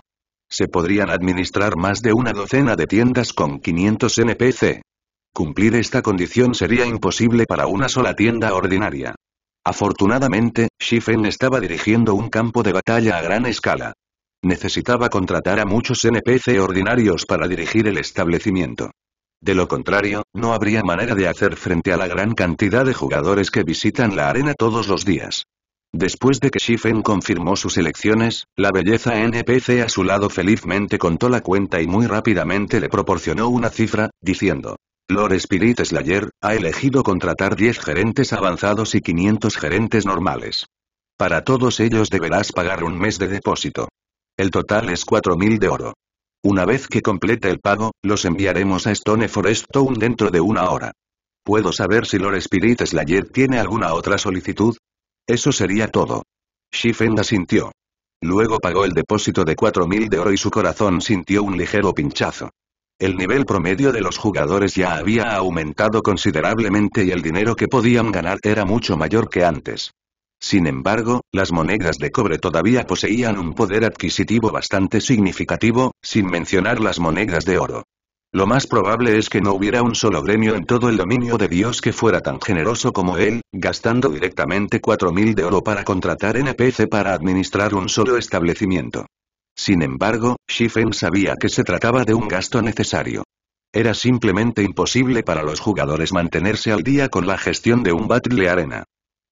Se podrían administrar más de una docena de tiendas con 500 NPC. Cumplir esta condición sería imposible para una sola tienda ordinaria. Afortunadamente, Shifen estaba dirigiendo un campo de batalla a gran escala. Necesitaba contratar a muchos NPC ordinarios para dirigir el establecimiento. De lo contrario, no habría manera de hacer frente a la gran cantidad de jugadores que visitan la arena todos los días. Después de que Shifen confirmó sus elecciones, la belleza NPC a su lado felizmente contó la cuenta y muy rápidamente le proporcionó una cifra, diciendo, Lord Spirit Slayer, ha elegido contratar 10 gerentes avanzados y 500 gerentes normales. Para todos ellos deberás pagar un mes de depósito. El total es 4.000 de oro. Una vez que complete el pago, los enviaremos a Stone Forest Town dentro de una hora. ¿Puedo saber si Lord Spirit Slayer tiene alguna otra solicitud? Eso sería todo. Shifen asintió. Luego pagó el depósito de 4.000 de oro y su corazón sintió un ligero pinchazo. El nivel promedio de los jugadores ya había aumentado considerablemente y el dinero que podían ganar era mucho mayor que antes. Sin embargo, las monedas de cobre todavía poseían un poder adquisitivo bastante significativo, sin mencionar las monedas de oro. Lo más probable es que no hubiera un solo gremio en todo el dominio de Dios que fuera tan generoso como él, gastando directamente 4.000 de oro para contratar NPC para administrar un solo establecimiento. Sin embargo, Shifen sabía que se trataba de un gasto necesario. Era simplemente imposible para los jugadores mantenerse al día con la gestión de un Battle Arena.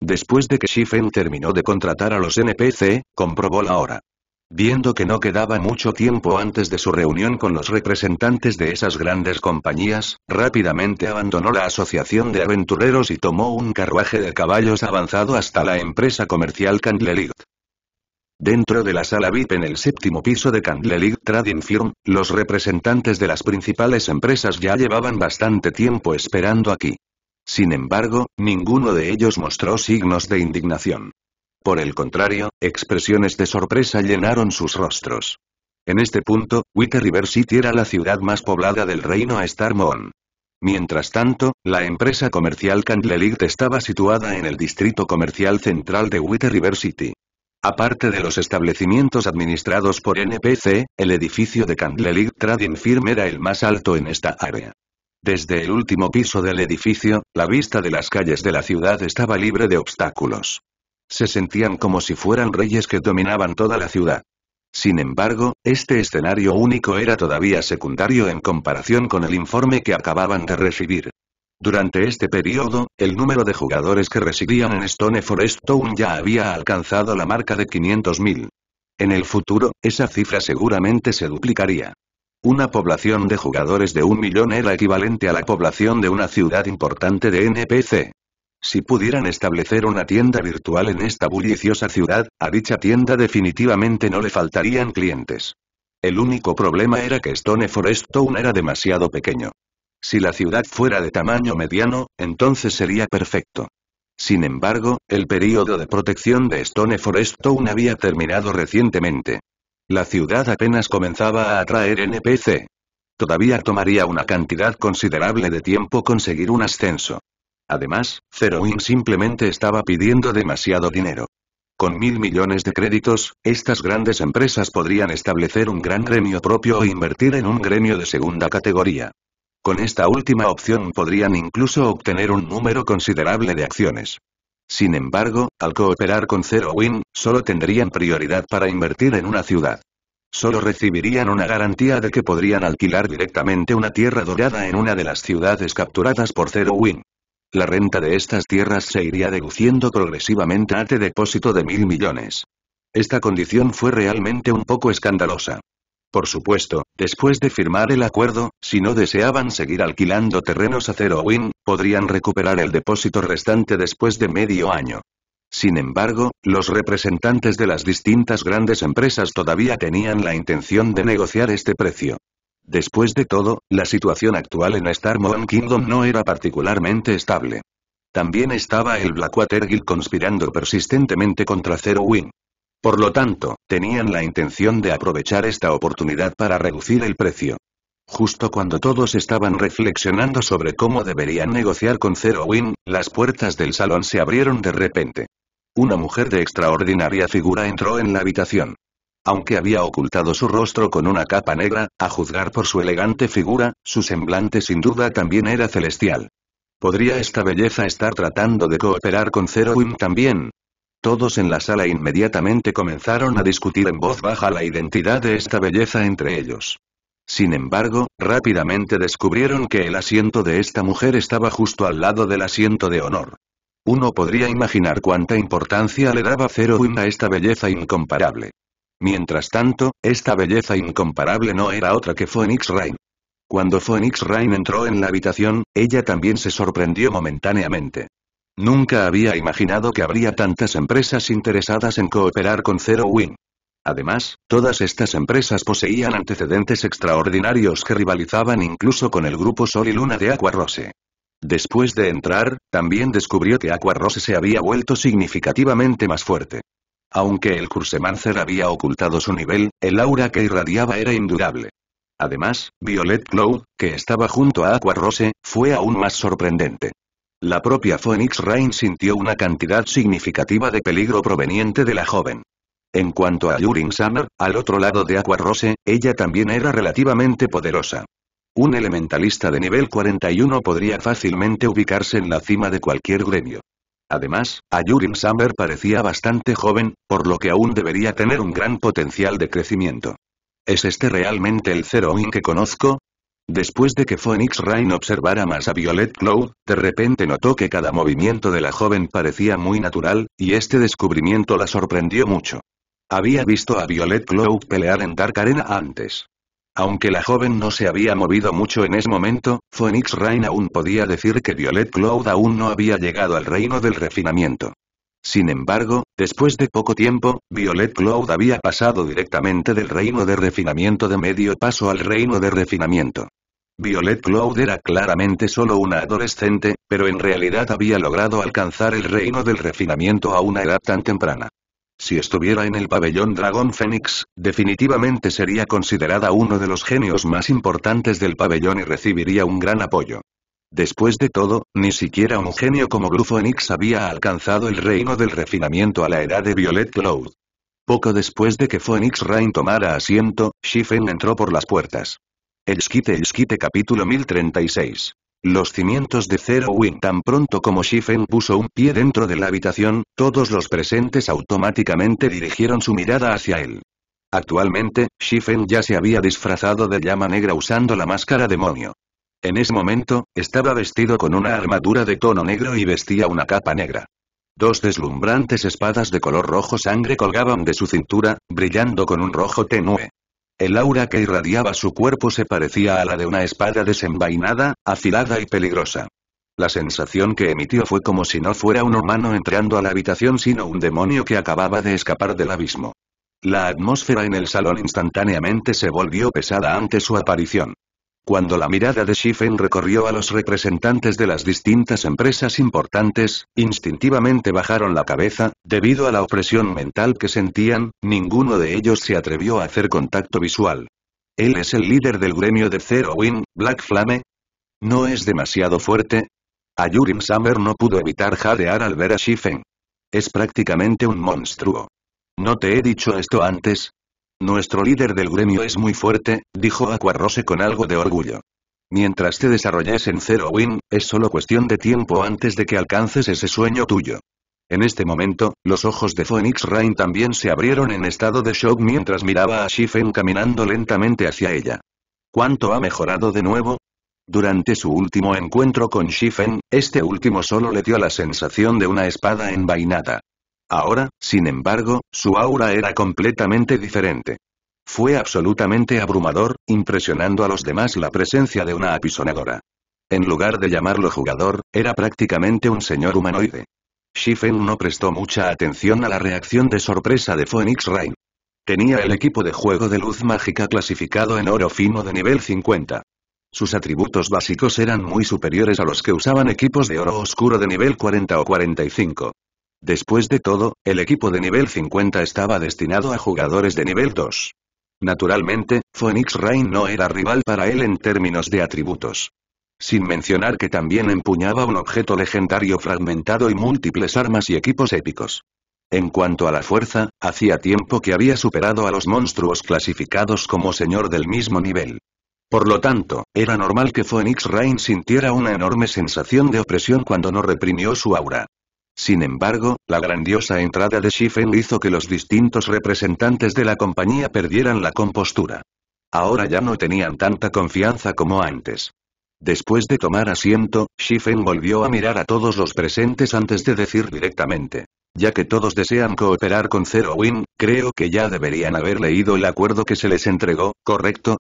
Después de que Shifen terminó de contratar a los NPC, comprobó la hora. Viendo que no quedaba mucho tiempo antes de su reunión con los representantes de esas grandes compañías, rápidamente abandonó la asociación de aventureros y tomó un carruaje de caballos avanzado hasta la empresa comercial Candlelight. Dentro de la sala VIP en el séptimo piso de Candlelight Trading Firm, los representantes de las principales empresas ya llevaban bastante tiempo esperando aquí. Sin embargo, ninguno de ellos mostró signos de indignación. Por el contrario, expresiones de sorpresa llenaron sus rostros. En este punto, Wicker River City era la ciudad más poblada del reino a Starmon. Mientras tanto, la empresa comercial Candlelight estaba situada en el distrito comercial central de Wicker River City. Aparte de los establecimientos administrados por NPC, el edificio de Candlelight Trading Firm era el más alto en esta área. Desde el último piso del edificio, la vista de las calles de la ciudad estaba libre de obstáculos. Se sentían como si fueran reyes que dominaban toda la ciudad. Sin embargo, este escenario único era todavía secundario en comparación con el informe que acababan de recibir. Durante este periodo, el número de jugadores que residían en Stone Forest Town ya había alcanzado la marca de 500.000. En el futuro, esa cifra seguramente se duplicaría. Una población de jugadores de un millón era equivalente a la población de una ciudad importante de NPC. Si pudieran establecer una tienda virtual en esta bulliciosa ciudad, a dicha tienda definitivamente no le faltarían clientes. El único problema era que Stone Forest Town era demasiado pequeño. Si la ciudad fuera de tamaño mediano, entonces sería perfecto. Sin embargo, el período de protección de Stone Forest Town había terminado recientemente. La ciudad apenas comenzaba a atraer NPC. Todavía tomaría una cantidad considerable de tiempo conseguir un ascenso. Además, Zeroin simplemente estaba pidiendo demasiado dinero. Con mil millones de créditos, estas grandes empresas podrían establecer un gran gremio propio o invertir en un gremio de segunda categoría. Con esta última opción podrían incluso obtener un número considerable de acciones. Sin embargo, al cooperar con Zero Win, solo tendrían prioridad para invertir en una ciudad. Solo recibirían una garantía de que podrían alquilar directamente una tierra dorada en una de las ciudades capturadas por Zero Win. La renta de estas tierras se iría deduciendo progresivamente a este depósito de mil millones. Esta condición fue realmente un poco escandalosa. Por supuesto, después de firmar el acuerdo, si no deseaban seguir alquilando terrenos a Zero Wing, podrían recuperar el depósito restante después de medio año. Sin embargo, los representantes de las distintas grandes empresas todavía tenían la intención de negociar este precio. Después de todo, la situación actual en Star Kingdom no era particularmente estable. También estaba el Blackwater Guild conspirando persistentemente contra Zero Wing. Por lo tanto, tenían la intención de aprovechar esta oportunidad para reducir el precio. Justo cuando todos estaban reflexionando sobre cómo deberían negociar con Zero Win, las puertas del salón se abrieron de repente. Una mujer de extraordinaria figura entró en la habitación. Aunque había ocultado su rostro con una capa negra, a juzgar por su elegante figura, su semblante sin duda también era celestial. ¿Podría esta belleza estar tratando de cooperar con Zero Win también? Todos en la sala inmediatamente comenzaron a discutir en voz baja la identidad de esta belleza entre ellos. Sin embargo, rápidamente descubrieron que el asiento de esta mujer estaba justo al lado del asiento de honor. Uno podría imaginar cuánta importancia le daba Win a esta belleza incomparable. Mientras tanto, esta belleza incomparable no era otra que Phoenix Rain. Cuando Phoenix Rain entró en la habitación, ella también se sorprendió momentáneamente. Nunca había imaginado que habría tantas empresas interesadas en cooperar con Zero Wing. Además, todas estas empresas poseían antecedentes extraordinarios que rivalizaban incluso con el grupo Sol y Luna de Aqua Rose. Después de entrar, también descubrió que Aqua Rose se había vuelto significativamente más fuerte. Aunque el Cursemancer había ocultado su nivel, el aura que irradiaba era indudable. Además, Violet Cloud, que estaba junto a Aqua Rose, fue aún más sorprendente. La propia Phoenix Rain sintió una cantidad significativa de peligro proveniente de la joven. En cuanto a Yurin Summer, al otro lado de Aqua Rose, ella también era relativamente poderosa. Un elementalista de nivel 41 podría fácilmente ubicarse en la cima de cualquier gremio. Además, a Yurin Summer parecía bastante joven, por lo que aún debería tener un gran potencial de crecimiento. ¿Es este realmente el Zero que conozco? Después de que Phoenix Rain observara más a Violet Cloud, de repente notó que cada movimiento de la joven parecía muy natural, y este descubrimiento la sorprendió mucho. Había visto a Violet Cloud pelear en Dark Arena antes. Aunque la joven no se había movido mucho en ese momento, Phoenix Rain aún podía decir que Violet Cloud aún no había llegado al reino del refinamiento. Sin embargo, después de poco tiempo, Violet Cloud había pasado directamente del reino de refinamiento de medio paso al reino de refinamiento. Violet Cloud era claramente solo una adolescente, pero en realidad había logrado alcanzar el reino del refinamiento a una edad tan temprana. Si estuviera en el pabellón Dragon Phoenix, definitivamente sería considerada uno de los genios más importantes del pabellón y recibiría un gran apoyo. Después de todo, ni siquiera un genio como Phoenix había alcanzado el reino del refinamiento a la edad de Violet Cloud. Poco después de que Phoenix Rain tomara asiento, Shifen entró por las puertas. Esquite Esquite capítulo 1036. Los cimientos de Zero Wing Tan pronto como Shifen puso un pie dentro de la habitación, todos los presentes automáticamente dirigieron su mirada hacia él. Actualmente, Shifen ya se había disfrazado de llama negra usando la máscara demonio. En ese momento, estaba vestido con una armadura de tono negro y vestía una capa negra. Dos deslumbrantes espadas de color rojo sangre colgaban de su cintura, brillando con un rojo tenue. El aura que irradiaba su cuerpo se parecía a la de una espada desenvainada, afilada y peligrosa. La sensación que emitió fue como si no fuera un humano entrando a la habitación sino un demonio que acababa de escapar del abismo. La atmósfera en el salón instantáneamente se volvió pesada ante su aparición. Cuando la mirada de Shifen recorrió a los representantes de las distintas empresas importantes, instintivamente bajaron la cabeza, debido a la opresión mental que sentían, ninguno de ellos se atrevió a hacer contacto visual. Él es el líder del gremio de Zero Win, Black Flame. ¿No es demasiado fuerte? Ayurim Summer no pudo evitar jadear al ver a Schiffen. Es prácticamente un monstruo. ¿No te he dicho esto antes? Nuestro líder del gremio es muy fuerte, dijo Rose con algo de orgullo. Mientras te desarrolles en Zero Win, es solo cuestión de tiempo antes de que alcances ese sueño tuyo. En este momento, los ojos de Phoenix Rain también se abrieron en estado de shock mientras miraba a Shifen caminando lentamente hacia ella. ¿Cuánto ha mejorado de nuevo? Durante su último encuentro con Shifen, este último solo le dio la sensación de una espada envainada. Ahora, sin embargo, su aura era completamente diferente. Fue absolutamente abrumador, impresionando a los demás la presencia de una apisonadora. En lugar de llamarlo jugador, era prácticamente un señor humanoide. Shifen no prestó mucha atención a la reacción de sorpresa de Phoenix Rain. Tenía el equipo de juego de luz mágica clasificado en oro fino de nivel 50. Sus atributos básicos eran muy superiores a los que usaban equipos de oro oscuro de nivel 40 o 45. Después de todo, el equipo de nivel 50 estaba destinado a jugadores de nivel 2. Naturalmente, Phoenix Rain no era rival para él en términos de atributos. Sin mencionar que también empuñaba un objeto legendario fragmentado y múltiples armas y equipos épicos. En cuanto a la fuerza, hacía tiempo que había superado a los monstruos clasificados como señor del mismo nivel. Por lo tanto, era normal que Phoenix Rain sintiera una enorme sensación de opresión cuando no reprimió su aura. Sin embargo, la grandiosa entrada de Shifen hizo que los distintos representantes de la compañía perdieran la compostura. Ahora ya no tenían tanta confianza como antes. Después de tomar asiento, Shifen volvió a mirar a todos los presentes antes de decir directamente. Ya que todos desean cooperar con Zero Win, creo que ya deberían haber leído el acuerdo que se les entregó, ¿correcto?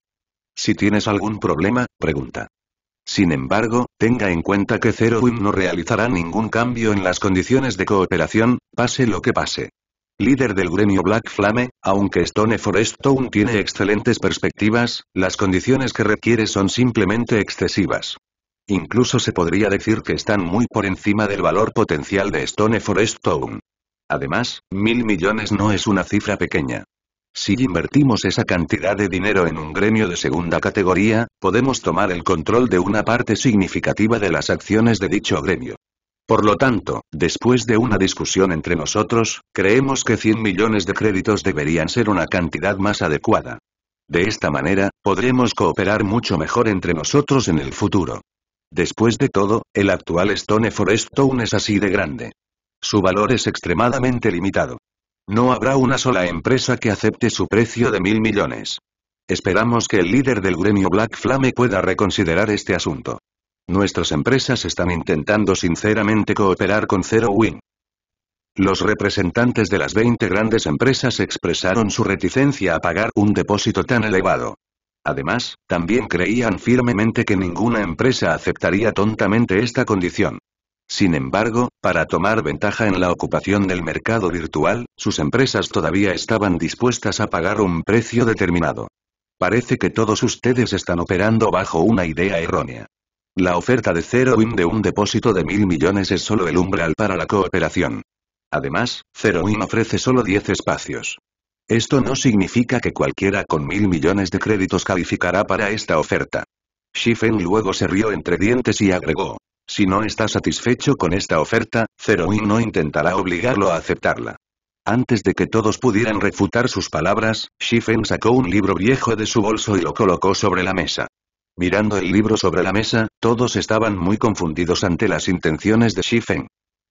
Si tienes algún problema, pregunta. Sin embargo, tenga en cuenta que Zero Win no realizará ningún cambio en las condiciones de cooperación, pase lo que pase. Líder del gremio Black Flame, aunque Stone Forest Town tiene excelentes perspectivas, las condiciones que requiere son simplemente excesivas. Incluso se podría decir que están muy por encima del valor potencial de Stone Forest Town. Además, mil millones no es una cifra pequeña. Si invertimos esa cantidad de dinero en un gremio de segunda categoría, podemos tomar el control de una parte significativa de las acciones de dicho gremio. Por lo tanto, después de una discusión entre nosotros, creemos que 100 millones de créditos deberían ser una cantidad más adecuada. De esta manera, podremos cooperar mucho mejor entre nosotros en el futuro. Después de todo, el actual Stone Forest Town es así de grande. Su valor es extremadamente limitado. No habrá una sola empresa que acepte su precio de mil millones. Esperamos que el líder del gremio Black Flame pueda reconsiderar este asunto. Nuestras empresas están intentando sinceramente cooperar con Zero Win. Los representantes de las 20 grandes empresas expresaron su reticencia a pagar un depósito tan elevado. Además, también creían firmemente que ninguna empresa aceptaría tontamente esta condición. Sin embargo, para tomar ventaja en la ocupación del mercado virtual, sus empresas todavía estaban dispuestas a pagar un precio determinado. Parece que todos ustedes están operando bajo una idea errónea. La oferta de Zero Win de un depósito de mil millones es solo el umbral para la cooperación. Además, Zero Win ofrece solo 10 espacios. Esto no significa que cualquiera con mil millones de créditos calificará para esta oferta. Shifen luego se rió entre dientes y agregó, si no está satisfecho con esta oferta, Zeroin no intentará obligarlo a aceptarla. Antes de que todos pudieran refutar sus palabras, Shifen sacó un libro viejo de su bolso y lo colocó sobre la mesa. Mirando el libro sobre la mesa, todos estaban muy confundidos ante las intenciones de Shifen.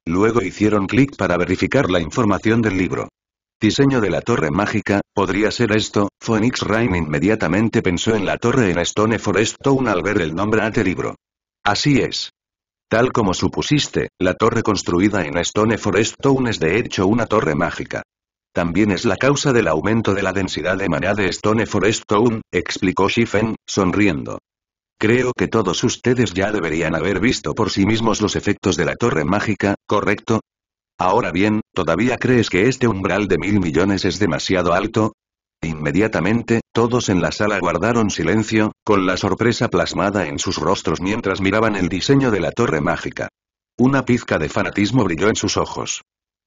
Luego hicieron clic para verificar la información del libro. Diseño de la torre mágica, podría ser esto, Phoenix Rain inmediatamente pensó en la torre en Stone Forest Town al ver el nombre de libro. Así es. Tal como supusiste, la torre construida en Stone Forest Town es de hecho una torre mágica. También es la causa del aumento de la densidad de maná de Stone Forest Town», explicó Shifen, sonriendo. Creo que todos ustedes ya deberían haber visto por sí mismos los efectos de la torre mágica, ¿correcto? Ahora bien, ¿todavía crees que este umbral de mil millones es demasiado alto? Inmediatamente, todos en la sala guardaron silencio, con la sorpresa plasmada en sus rostros mientras miraban el diseño de la torre mágica. Una pizca de fanatismo brilló en sus ojos.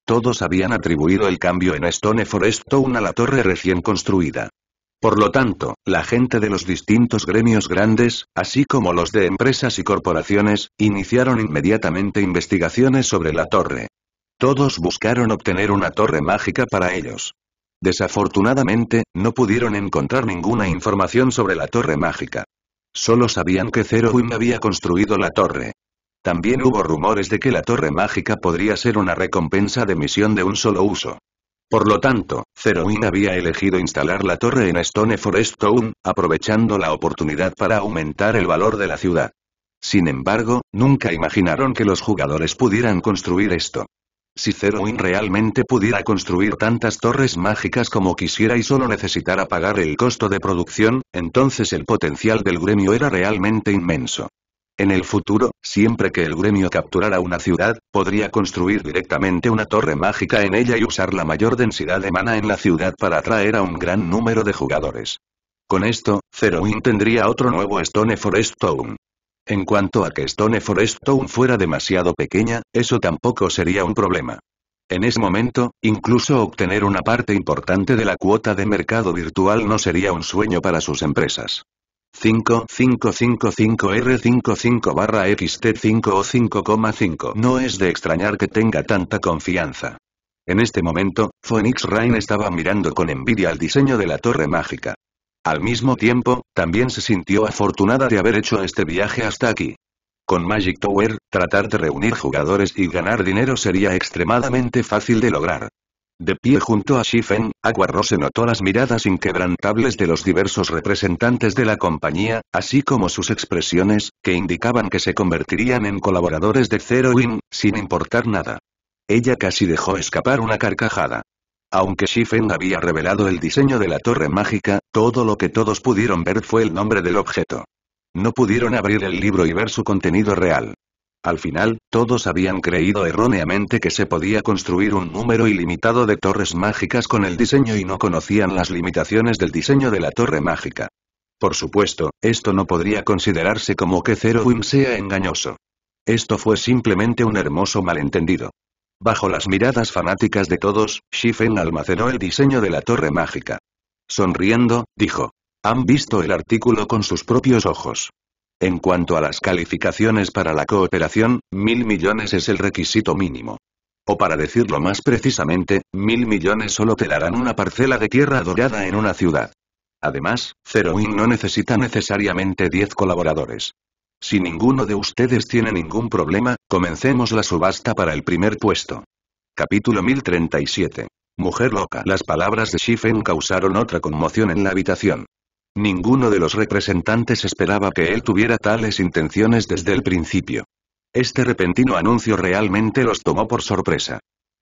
Todos habían atribuido el cambio en Stone Forest Town a la torre recién construida. Por lo tanto, la gente de los distintos gremios grandes, así como los de empresas y corporaciones, iniciaron inmediatamente investigaciones sobre la torre. Todos buscaron obtener una torre mágica para ellos. Desafortunadamente, no pudieron encontrar ninguna información sobre la torre mágica. Solo sabían que Zero había construido la torre. También hubo rumores de que la torre mágica podría ser una recompensa de misión de un solo uso. Por lo tanto, Zero había elegido instalar la torre en Stone Forest Town, aprovechando la oportunidad para aumentar el valor de la ciudad. Sin embargo, nunca imaginaron que los jugadores pudieran construir esto. Si Zero realmente pudiera construir tantas torres mágicas como quisiera y solo necesitara pagar el costo de producción, entonces el potencial del gremio era realmente inmenso. En el futuro, siempre que el gremio capturara una ciudad, podría construir directamente una torre mágica en ella y usar la mayor densidad de mana en la ciudad para atraer a un gran número de jugadores. Con esto, Zero tendría otro nuevo Stone Forest Stone. En cuanto a que Stone Forest Town fuera demasiado pequeña, eso tampoco sería un problema. En ese momento, incluso obtener una parte importante de la cuota de mercado virtual no sería un sueño para sus empresas. 5555R55-XT5 o 5,5 No es de extrañar que tenga tanta confianza. En este momento, Phoenix Rain estaba mirando con envidia el diseño de la torre mágica. Al mismo tiempo, también se sintió afortunada de haber hecho este viaje hasta aquí. Con Magic Tower, tratar de reunir jugadores y ganar dinero sería extremadamente fácil de lograr. De pie junto a Shifen, se notó las miradas inquebrantables de los diversos representantes de la compañía, así como sus expresiones, que indicaban que se convertirían en colaboradores de Zero Win, sin importar nada. Ella casi dejó escapar una carcajada. Aunque Shifen había revelado el diseño de la torre mágica, todo lo que todos pudieron ver fue el nombre del objeto. No pudieron abrir el libro y ver su contenido real. Al final, todos habían creído erróneamente que se podía construir un número ilimitado de torres mágicas con el diseño y no conocían las limitaciones del diseño de la torre mágica. Por supuesto, esto no podría considerarse como que Zero Wim sea engañoso. Esto fue simplemente un hermoso malentendido. Bajo las miradas fanáticas de todos, Shifen almacenó el diseño de la torre mágica. Sonriendo, dijo. Han visto el artículo con sus propios ojos. En cuanto a las calificaciones para la cooperación, mil millones es el requisito mínimo. O para decirlo más precisamente, mil millones solo te darán una parcela de tierra dorada en una ciudad. Además, Zeroin no necesita necesariamente diez colaboradores. Si ninguno de ustedes tiene ningún problema, comencemos la subasta para el primer puesto. Capítulo 1037. Mujer loca. Las palabras de Shifen causaron otra conmoción en la habitación. Ninguno de los representantes esperaba que él tuviera tales intenciones desde el principio. Este repentino anuncio realmente los tomó por sorpresa.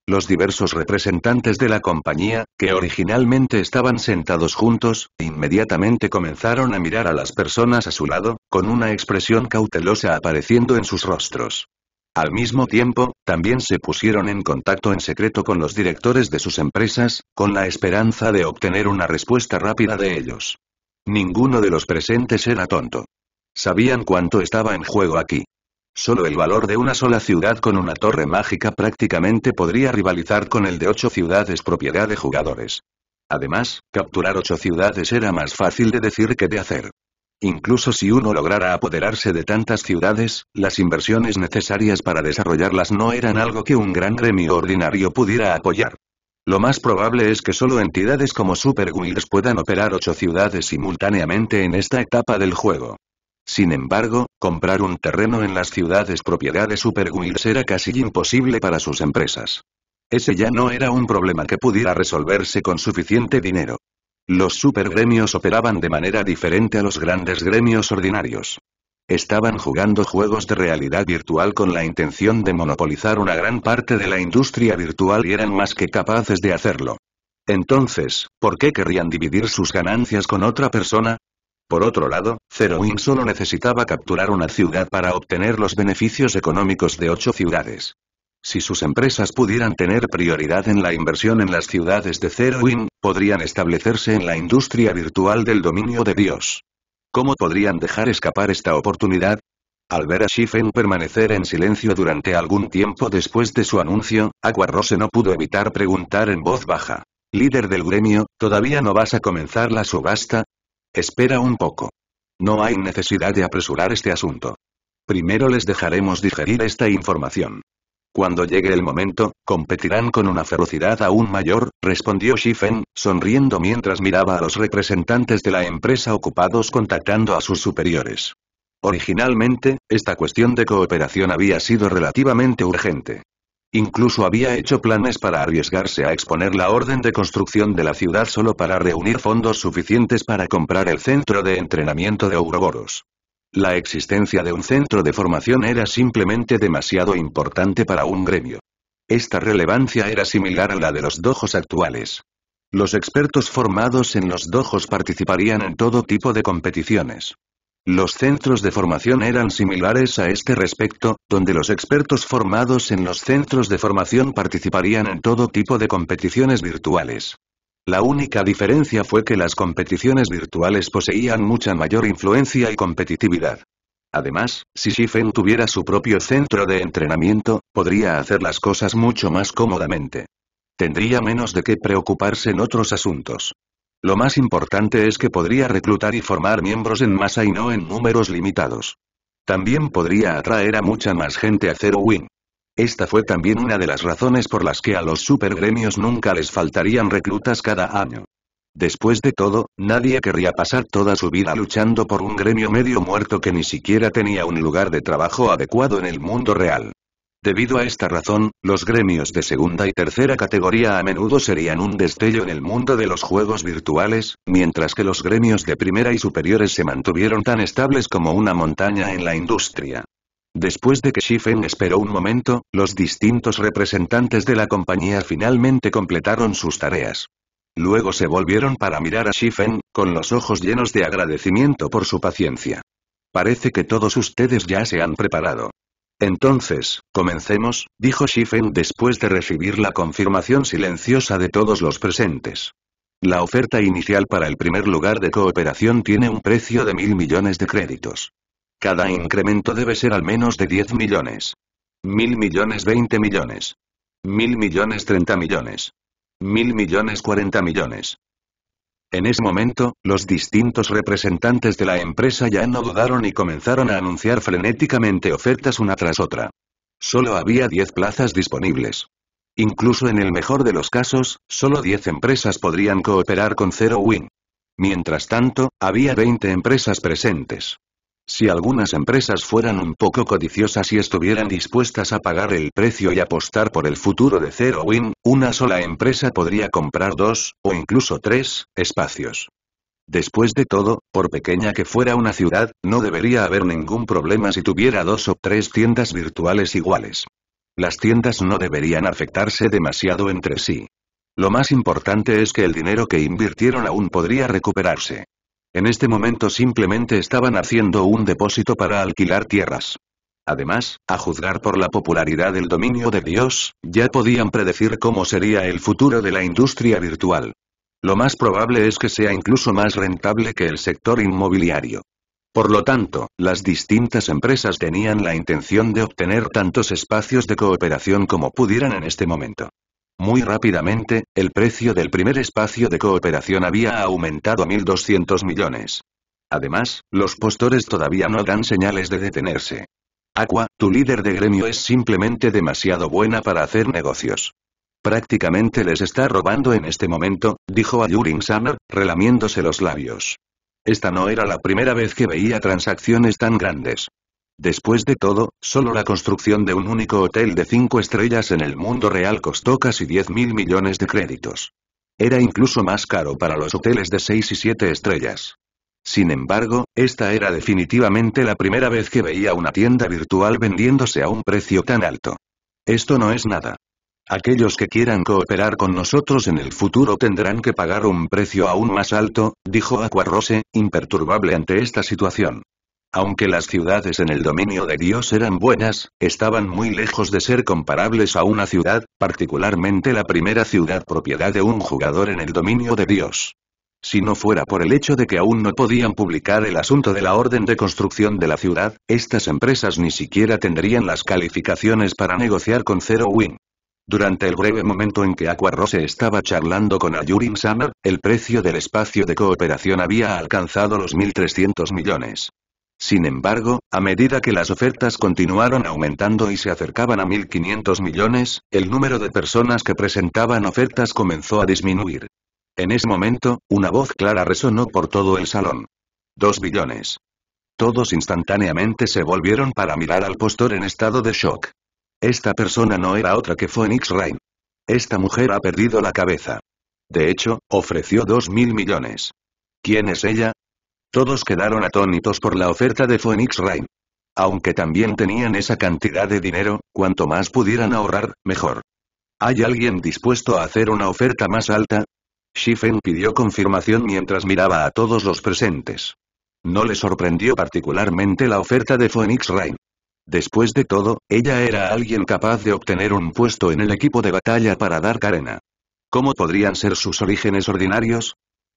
Los diversos representantes de la compañía, que originalmente estaban sentados juntos, inmediatamente comenzaron a mirar a las personas a su lado, con una expresión cautelosa apareciendo en sus rostros. Al mismo tiempo, también se pusieron en contacto en secreto con los directores de sus empresas, con la esperanza de obtener una respuesta rápida de ellos. Ninguno de los presentes era tonto. Sabían cuánto estaba en juego aquí. Solo el valor de una sola ciudad con una torre mágica prácticamente podría rivalizar con el de ocho ciudades propiedad de jugadores. Además, capturar ocho ciudades era más fácil de decir que de hacer. Incluso si uno lograra apoderarse de tantas ciudades, las inversiones necesarias para desarrollarlas no eran algo que un gran gremio ordinario pudiera apoyar. Lo más probable es que solo entidades como Super Guilds puedan operar ocho ciudades simultáneamente en esta etapa del juego. Sin embargo, comprar un terreno en las ciudades propiedad de Superguilds era casi imposible para sus empresas. Ese ya no era un problema que pudiera resolverse con suficiente dinero. Los supergremios operaban de manera diferente a los grandes gremios ordinarios. Estaban jugando juegos de realidad virtual con la intención de monopolizar una gran parte de la industria virtual y eran más que capaces de hacerlo. Entonces, ¿por qué querrían dividir sus ganancias con otra persona? Por otro lado, Zero Wing solo necesitaba capturar una ciudad para obtener los beneficios económicos de ocho ciudades. Si sus empresas pudieran tener prioridad en la inversión en las ciudades de Zero Wing, podrían establecerse en la industria virtual del dominio de Dios. ¿Cómo podrían dejar escapar esta oportunidad? Al ver a Shifen permanecer en silencio durante algún tiempo después de su anuncio, Aquarose no pudo evitar preguntar en voz baja. Líder del gremio, ¿todavía no vas a comenzar la subasta? Espera un poco. No hay necesidad de apresurar este asunto. Primero les dejaremos digerir esta información. Cuando llegue el momento, competirán con una ferocidad aún mayor, respondió Shifen, sonriendo mientras miraba a los representantes de la empresa ocupados contactando a sus superiores. Originalmente, esta cuestión de cooperación había sido relativamente urgente. Incluso había hecho planes para arriesgarse a exponer la orden de construcción de la ciudad solo para reunir fondos suficientes para comprar el centro de entrenamiento de Ouroboros. La existencia de un centro de formación era simplemente demasiado importante para un gremio. Esta relevancia era similar a la de los dojos actuales. Los expertos formados en los dojos participarían en todo tipo de competiciones. Los centros de formación eran similares a este respecto, donde los expertos formados en los centros de formación participarían en todo tipo de competiciones virtuales. La única diferencia fue que las competiciones virtuales poseían mucha mayor influencia y competitividad. Además, si Shifen tuviera su propio centro de entrenamiento, podría hacer las cosas mucho más cómodamente. Tendría menos de qué preocuparse en otros asuntos. Lo más importante es que podría reclutar y formar miembros en masa y no en números limitados. También podría atraer a mucha más gente a Zero Win. Esta fue también una de las razones por las que a los gremios nunca les faltarían reclutas cada año. Después de todo, nadie querría pasar toda su vida luchando por un gremio medio muerto que ni siquiera tenía un lugar de trabajo adecuado en el mundo real. Debido a esta razón, los gremios de segunda y tercera categoría a menudo serían un destello en el mundo de los juegos virtuales, mientras que los gremios de primera y superiores se mantuvieron tan estables como una montaña en la industria. Después de que Shifen esperó un momento, los distintos representantes de la compañía finalmente completaron sus tareas. Luego se volvieron para mirar a Shifen, con los ojos llenos de agradecimiento por su paciencia. Parece que todos ustedes ya se han preparado. Entonces, comencemos, dijo Shifen después de recibir la confirmación silenciosa de todos los presentes. La oferta inicial para el primer lugar de cooperación tiene un precio de mil millones de créditos. Cada incremento debe ser al menos de 10 millones. Mil millones 20 millones. Mil millones 30 millones. Mil millones 40 millones. En ese momento, los distintos representantes de la empresa ya no dudaron y comenzaron a anunciar frenéticamente ofertas una tras otra. Solo había 10 plazas disponibles. Incluso en el mejor de los casos, solo 10 empresas podrían cooperar con Zero Win. Mientras tanto, había 20 empresas presentes. Si algunas empresas fueran un poco codiciosas y estuvieran dispuestas a pagar el precio y apostar por el futuro de Zero Win, una sola empresa podría comprar dos, o incluso tres, espacios. Después de todo, por pequeña que fuera una ciudad, no debería haber ningún problema si tuviera dos o tres tiendas virtuales iguales. Las tiendas no deberían afectarse demasiado entre sí. Lo más importante es que el dinero que invirtieron aún podría recuperarse. En este momento simplemente estaban haciendo un depósito para alquilar tierras. Además, a juzgar por la popularidad del dominio de Dios, ya podían predecir cómo sería el futuro de la industria virtual. Lo más probable es que sea incluso más rentable que el sector inmobiliario. Por lo tanto, las distintas empresas tenían la intención de obtener tantos espacios de cooperación como pudieran en este momento. Muy rápidamente, el precio del primer espacio de cooperación había aumentado a 1.200 millones. Además, los postores todavía no dan señales de detenerse. Aqua, tu líder de gremio es simplemente demasiado buena para hacer negocios. Prácticamente les está robando en este momento, dijo a Yurin Summer, relamiéndose los labios. Esta no era la primera vez que veía transacciones tan grandes. Después de todo, solo la construcción de un único hotel de cinco estrellas en el mundo real costó casi 10 mil millones de créditos. Era incluso más caro para los hoteles de 6 y 7 estrellas. Sin embargo, esta era definitivamente la primera vez que veía una tienda virtual vendiéndose a un precio tan alto. Esto no es nada. Aquellos que quieran cooperar con nosotros en el futuro tendrán que pagar un precio aún más alto, dijo Aquarose, imperturbable ante esta situación. Aunque las ciudades en el dominio de Dios eran buenas, estaban muy lejos de ser comparables a una ciudad, particularmente la primera ciudad propiedad de un jugador en el dominio de Dios. Si no fuera por el hecho de que aún no podían publicar el asunto de la orden de construcción de la ciudad, estas empresas ni siquiera tendrían las calificaciones para negociar con Zero Win. Durante el breve momento en que Aqua Rose estaba charlando con Ayurin Summer, el precio del espacio de cooperación había alcanzado los 1.300 millones. Sin embargo, a medida que las ofertas continuaron aumentando y se acercaban a 1.500 millones, el número de personas que presentaban ofertas comenzó a disminuir. En ese momento, una voz clara resonó por todo el salón. Dos billones. Todos instantáneamente se volvieron para mirar al postor en estado de shock. Esta persona no era otra que Phoenix Rain. Esta mujer ha perdido la cabeza. De hecho, ofreció 2.000 millones. ¿Quién es ella? Todos quedaron atónitos por la oferta de Phoenix Rain. Aunque también tenían esa cantidad de dinero, cuanto más pudieran ahorrar, mejor. ¿Hay alguien dispuesto a hacer una oferta más alta? Shifen pidió confirmación mientras miraba a todos los presentes. No le sorprendió particularmente la oferta de Phoenix Rain. Después de todo, ella era alguien capaz de obtener un puesto en el equipo de batalla para dar carena. ¿Cómo podrían ser sus orígenes ordinarios?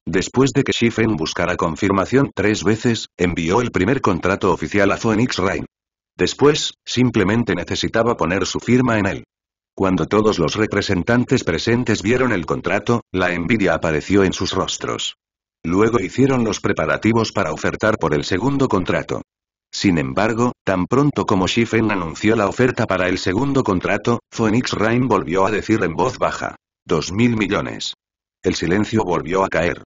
Después de que Schiffen buscara confirmación tres veces, envió el primer contrato oficial a Phoenix Rain. Después, simplemente necesitaba poner su firma en él. Cuando todos los representantes presentes vieron el contrato, la envidia apareció en sus rostros. Luego hicieron los preparativos para ofertar por el segundo contrato. Sin embargo, tan pronto como Schiffen anunció la oferta para el segundo contrato, Phoenix Rain volvió a decir en voz baja. Dos mil millones. El silencio volvió a caer.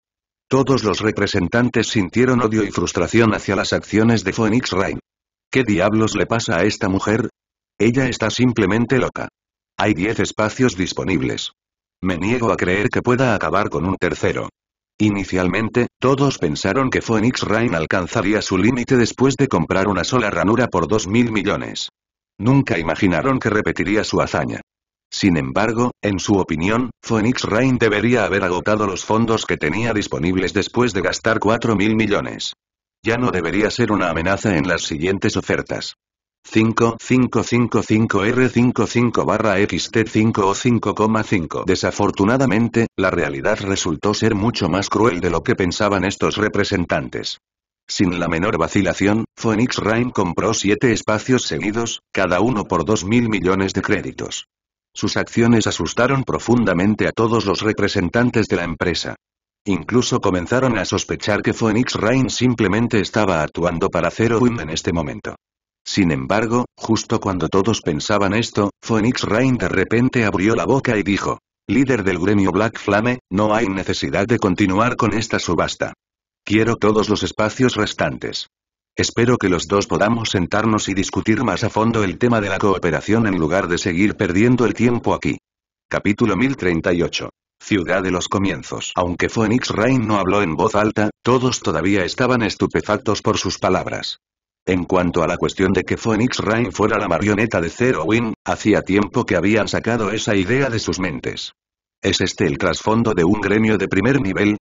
Todos los representantes sintieron odio y frustración hacia las acciones de Phoenix Rain. ¿Qué diablos le pasa a esta mujer? Ella está simplemente loca. Hay 10 espacios disponibles. Me niego a creer que pueda acabar con un tercero. Inicialmente, todos pensaron que Phoenix Rain alcanzaría su límite después de comprar una sola ranura por 2.000 millones. Nunca imaginaron que repetiría su hazaña. Sin embargo, en su opinión, Phoenix Rain debería haber agotado los fondos que tenía disponibles después de gastar 4.000 millones. Ya no debería ser una amenaza en las siguientes ofertas. 5555R55-XT5 o 5,5 Desafortunadamente, la realidad resultó ser mucho más cruel de lo que pensaban estos representantes. Sin la menor vacilación, Phoenix Rain compró siete espacios seguidos, cada uno por 2.000 millones de créditos. Sus acciones asustaron profundamente a todos los representantes de la empresa. Incluso comenzaron a sospechar que Phoenix Rain simplemente estaba actuando para Zero Wim en este momento. Sin embargo, justo cuando todos pensaban esto, Phoenix Rain de repente abrió la boca y dijo, líder del gremio Black Flame, no hay necesidad de continuar con esta subasta. Quiero todos los espacios restantes. Espero que los dos podamos sentarnos y discutir más a fondo el tema de la cooperación en lugar de seguir perdiendo el tiempo aquí. Capítulo 1038. Ciudad de los Comienzos. Aunque Phoenix Rain no habló en voz alta, todos todavía estaban estupefactos por sus palabras. En cuanto a la cuestión de que Phoenix Rain fuera la marioneta de Zero Wing, hacía tiempo que habían sacado esa idea de sus mentes. ¿Es este el trasfondo de un gremio de primer nivel?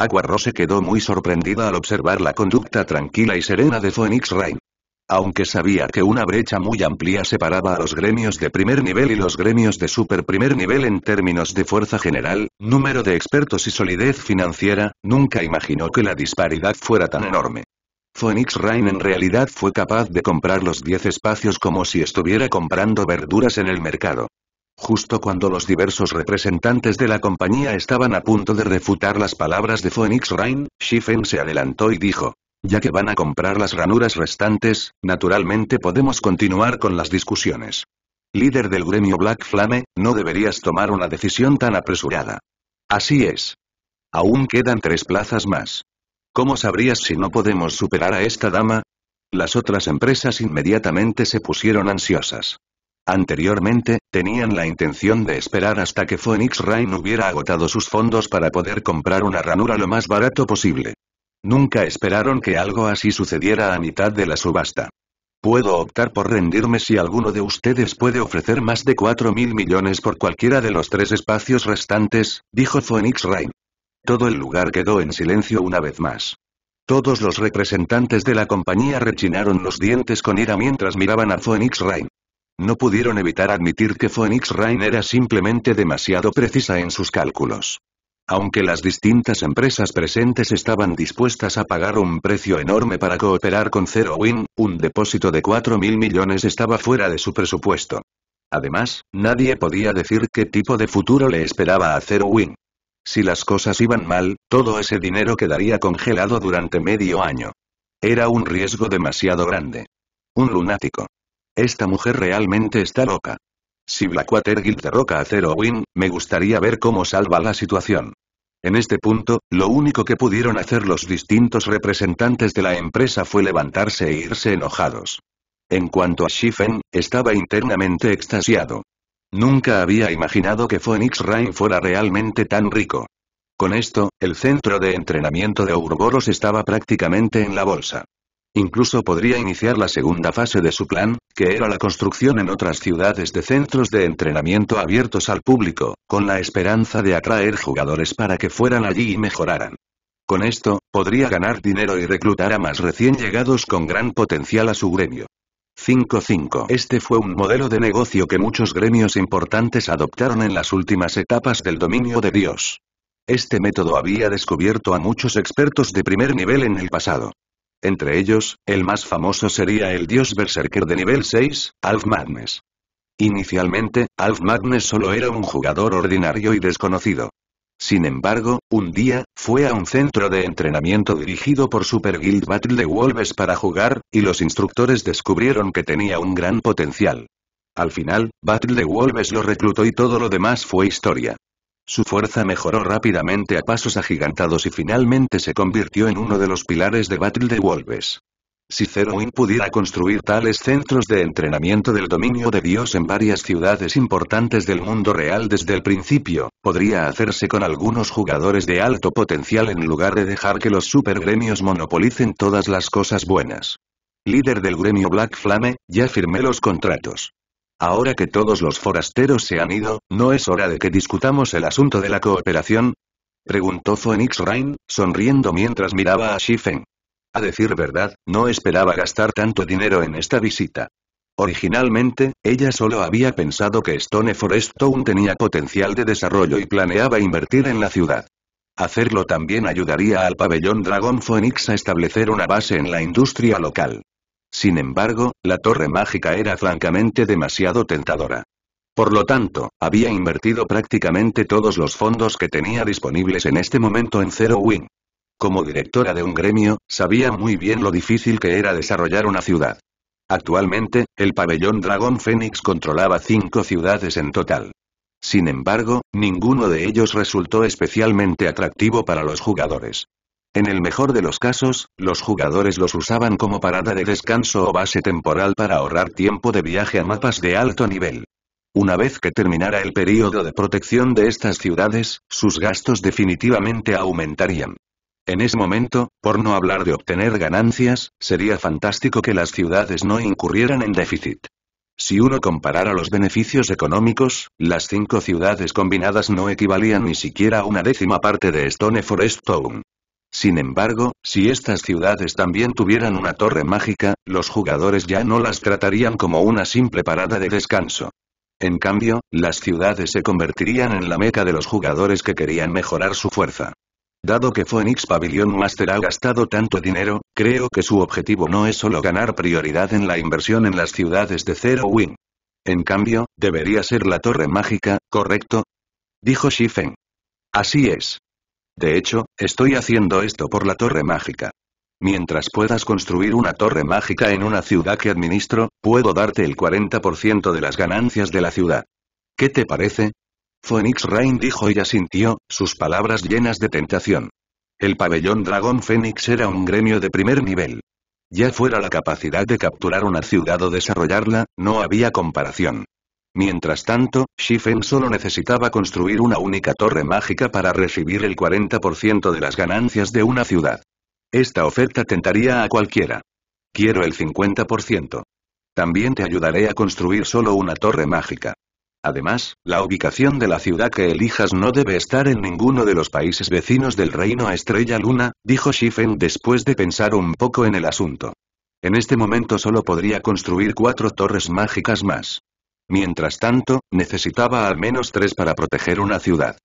Aguarro se quedó muy sorprendida al observar la conducta tranquila y serena de Phoenix Rain. Aunque sabía que una brecha muy amplia separaba a los gremios de primer nivel y los gremios de super primer nivel en términos de fuerza general, número de expertos y solidez financiera, nunca imaginó que la disparidad fuera tan enorme. Phoenix Rain en realidad fue capaz de comprar los 10 espacios como si estuviera comprando verduras en el mercado. Justo cuando los diversos representantes de la compañía estaban a punto de refutar las palabras de Phoenix Rain, Schiffen se adelantó y dijo. Ya que van a comprar las ranuras restantes, naturalmente podemos continuar con las discusiones. Líder del gremio Black Flame, no deberías tomar una decisión tan apresurada. Así es. Aún quedan tres plazas más. ¿Cómo sabrías si no podemos superar a esta dama? Las otras empresas inmediatamente se pusieron ansiosas. Anteriormente, tenían la intención de esperar hasta que Phoenix Rain hubiera agotado sus fondos para poder comprar una ranura lo más barato posible. Nunca esperaron que algo así sucediera a mitad de la subasta. Puedo optar por rendirme si alguno de ustedes puede ofrecer más de 4 mil millones por cualquiera de los tres espacios restantes, dijo Phoenix Rain. Todo el lugar quedó en silencio una vez más. Todos los representantes de la compañía rechinaron los dientes con ira mientras miraban a Phoenix Rain. No pudieron evitar admitir que Phoenix Rain era simplemente demasiado precisa en sus cálculos. Aunque las distintas empresas presentes estaban dispuestas a pagar un precio enorme para cooperar con Zero Win, un depósito de mil millones estaba fuera de su presupuesto. Además, nadie podía decir qué tipo de futuro le esperaba a Zero Win. Si las cosas iban mal, todo ese dinero quedaría congelado durante medio año. Era un riesgo demasiado grande. Un lunático. Esta mujer realmente está loca. Si Blackwater Guild derroca a Zero Win, me gustaría ver cómo salva la situación. En este punto, lo único que pudieron hacer los distintos representantes de la empresa fue levantarse e irse enojados. En cuanto a Shifen, estaba internamente extasiado. Nunca había imaginado que Phoenix Rain fuera realmente tan rico. Con esto, el centro de entrenamiento de Ouroboros estaba prácticamente en la bolsa. Incluso podría iniciar la segunda fase de su plan, que era la construcción en otras ciudades de centros de entrenamiento abiertos al público, con la esperanza de atraer jugadores para que fueran allí y mejoraran. Con esto, podría ganar dinero y reclutar a más recién llegados con gran potencial a su gremio. 5.5. Este fue un modelo de negocio que muchos gremios importantes adoptaron en las últimas etapas del dominio de Dios. Este método había descubierto a muchos expertos de primer nivel en el pasado. Entre ellos, el más famoso sería el dios berserker de nivel 6, Alf Magnes. Inicialmente, Alf Magnes solo era un jugador ordinario y desconocido. Sin embargo, un día, fue a un centro de entrenamiento dirigido por Super Guild Battle de Wolves para jugar, y los instructores descubrieron que tenía un gran potencial. Al final, Battle de Wolves lo reclutó y todo lo demás fue historia. Su fuerza mejoró rápidamente a pasos agigantados y finalmente se convirtió en uno de los pilares de Battle de Wolves. Si Zero Wing pudiera construir tales centros de entrenamiento del dominio de Dios en varias ciudades importantes del mundo real desde el principio, podría hacerse con algunos jugadores de alto potencial en lugar de dejar que los gremios monopolicen todas las cosas buenas. Líder del gremio Black Flame, ya firmé los contratos. Ahora que todos los forasteros se han ido, ¿no es hora de que discutamos el asunto de la cooperación? Preguntó Phoenix Rain, sonriendo mientras miraba a Shifeng. A decir verdad, no esperaba gastar tanto dinero en esta visita. Originalmente, ella solo había pensado que Stone Forest Town tenía potencial de desarrollo y planeaba invertir en la ciudad. Hacerlo también ayudaría al pabellón Dragon Phoenix a establecer una base en la industria local. Sin embargo, la torre mágica era francamente demasiado tentadora. Por lo tanto, había invertido prácticamente todos los fondos que tenía disponibles en este momento en Zero Wing. Como directora de un gremio, sabía muy bien lo difícil que era desarrollar una ciudad. Actualmente, el pabellón Dragon Phoenix controlaba cinco ciudades en total. Sin embargo, ninguno de ellos resultó especialmente atractivo para los jugadores. En el mejor de los casos, los jugadores los usaban como parada de descanso o base temporal para ahorrar tiempo de viaje a mapas de alto nivel. Una vez que terminara el período de protección de estas ciudades, sus gastos definitivamente aumentarían. En ese momento, por no hablar de obtener ganancias, sería fantástico que las ciudades no incurrieran en déficit. Si uno comparara los beneficios económicos, las cinco ciudades combinadas no equivalían ni siquiera a una décima parte de Stone Forest Town. Sin embargo, si estas ciudades también tuvieran una torre mágica, los jugadores ya no las tratarían como una simple parada de descanso. En cambio, las ciudades se convertirían en la meca de los jugadores que querían mejorar su fuerza. Dado que Phoenix Pavilion Master ha gastado tanto dinero, creo que su objetivo no es solo ganar prioridad en la inversión en las ciudades de Zero Win. En cambio, debería ser la torre mágica, ¿correcto? Dijo Shifeng. Así es. De hecho, estoy haciendo esto por la torre mágica. Mientras puedas construir una torre mágica en una ciudad que administro, puedo darte el 40% de las ganancias de la ciudad. ¿Qué te parece? Phoenix Rain dijo y asintió, sus palabras llenas de tentación. El pabellón Dragón Fénix era un gremio de primer nivel. Ya fuera la capacidad de capturar una ciudad o desarrollarla, no había comparación. Mientras tanto, Shifen solo necesitaba construir una única torre mágica para recibir el 40% de las ganancias de una ciudad. Esta oferta tentaría a cualquiera. Quiero el 50%. También te ayudaré a construir solo una torre mágica. Además, la ubicación de la ciudad que elijas no debe estar en ninguno de los países vecinos del reino Estrella Luna, dijo Shifen después de pensar un poco en el asunto. En este momento solo podría construir cuatro torres mágicas más. Mientras tanto, necesitaba al menos tres para proteger una ciudad.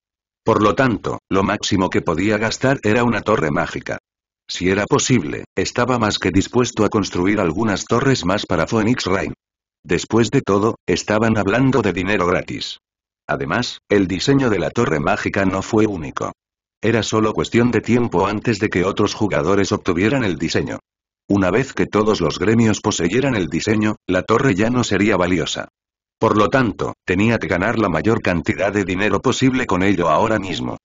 Por lo tanto, lo máximo que podía gastar era una torre mágica. Si era posible, estaba más que dispuesto a construir algunas torres más para Phoenix Reign. Después de todo, estaban hablando de dinero gratis. Además, el diseño de la torre mágica no fue único. Era solo cuestión de tiempo antes de que otros jugadores obtuvieran el diseño. Una vez que todos los gremios poseyeran el diseño, la torre ya no sería valiosa. Por lo tanto, tenía que ganar la mayor cantidad de dinero posible con ello ahora mismo.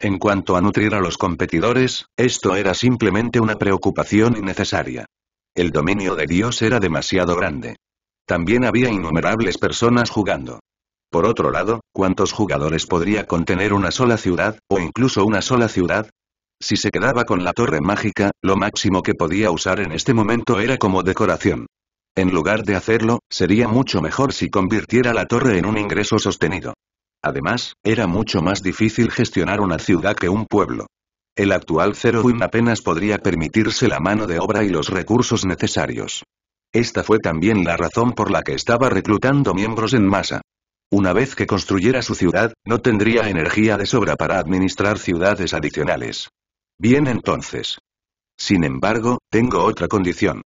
En cuanto a nutrir a los competidores, esto era simplemente una preocupación innecesaria. El dominio de Dios era demasiado grande. También había innumerables personas jugando. Por otro lado, ¿cuántos jugadores podría contener una sola ciudad, o incluso una sola ciudad? Si se quedaba con la torre mágica, lo máximo que podía usar en este momento era como decoración. En lugar de hacerlo, sería mucho mejor si convirtiera la torre en un ingreso sostenido. Además, era mucho más difícil gestionar una ciudad que un pueblo. El actual Zero apenas podría permitirse la mano de obra y los recursos necesarios. Esta fue también la razón por la que estaba reclutando miembros en masa. Una vez que construyera su ciudad, no tendría energía de sobra para administrar ciudades adicionales. Bien entonces. Sin embargo, tengo otra condición.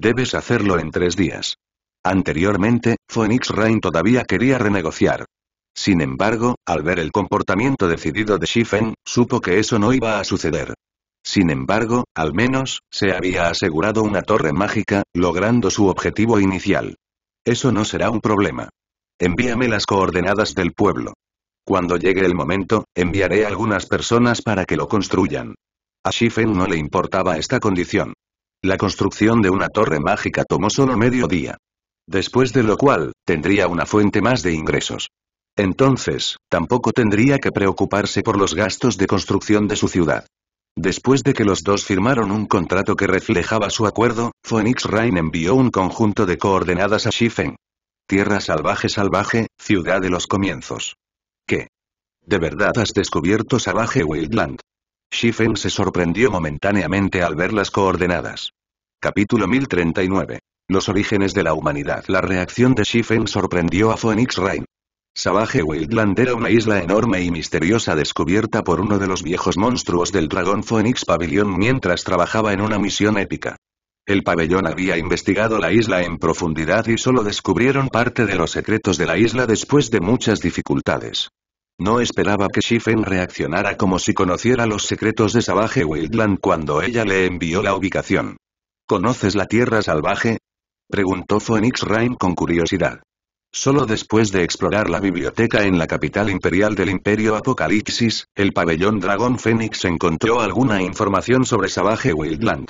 Debes hacerlo en tres días. Anteriormente, Phoenix Rain todavía quería renegociar. Sin embargo, al ver el comportamiento decidido de Shifen, supo que eso no iba a suceder. Sin embargo, al menos, se había asegurado una torre mágica, logrando su objetivo inicial. Eso no será un problema. Envíame las coordenadas del pueblo. Cuando llegue el momento, enviaré algunas personas para que lo construyan. A Shifen no le importaba esta condición. La construcción de una torre mágica tomó solo medio día. Después de lo cual, tendría una fuente más de ingresos. Entonces, tampoco tendría que preocuparse por los gastos de construcción de su ciudad. Después de que los dos firmaron un contrato que reflejaba su acuerdo, Phoenix Rain envió un conjunto de coordenadas a Shifeng. Tierra salvaje salvaje, ciudad de los comienzos. ¿Qué? ¿De verdad has descubierto salvaje Wildland? Shifen se sorprendió momentáneamente al ver las coordenadas. Capítulo 1039. Los orígenes de la humanidad. La reacción de Shifen sorprendió a Phoenix Rain. Savage Wildland era una isla enorme y misteriosa descubierta por uno de los viejos monstruos del dragón Phoenix Pavilion mientras trabajaba en una misión épica. El pabellón había investigado la isla en profundidad y solo descubrieron parte de los secretos de la isla después de muchas dificultades. No esperaba que Shifen reaccionara como si conociera los secretos de Savage Wildland cuando ella le envió la ubicación. ¿Conoces la tierra salvaje? Preguntó Phoenix Rain con curiosidad. Solo después de explorar la biblioteca en la capital imperial del Imperio Apocalipsis, el pabellón Dragón Fénix encontró alguna información sobre Savage Wildland.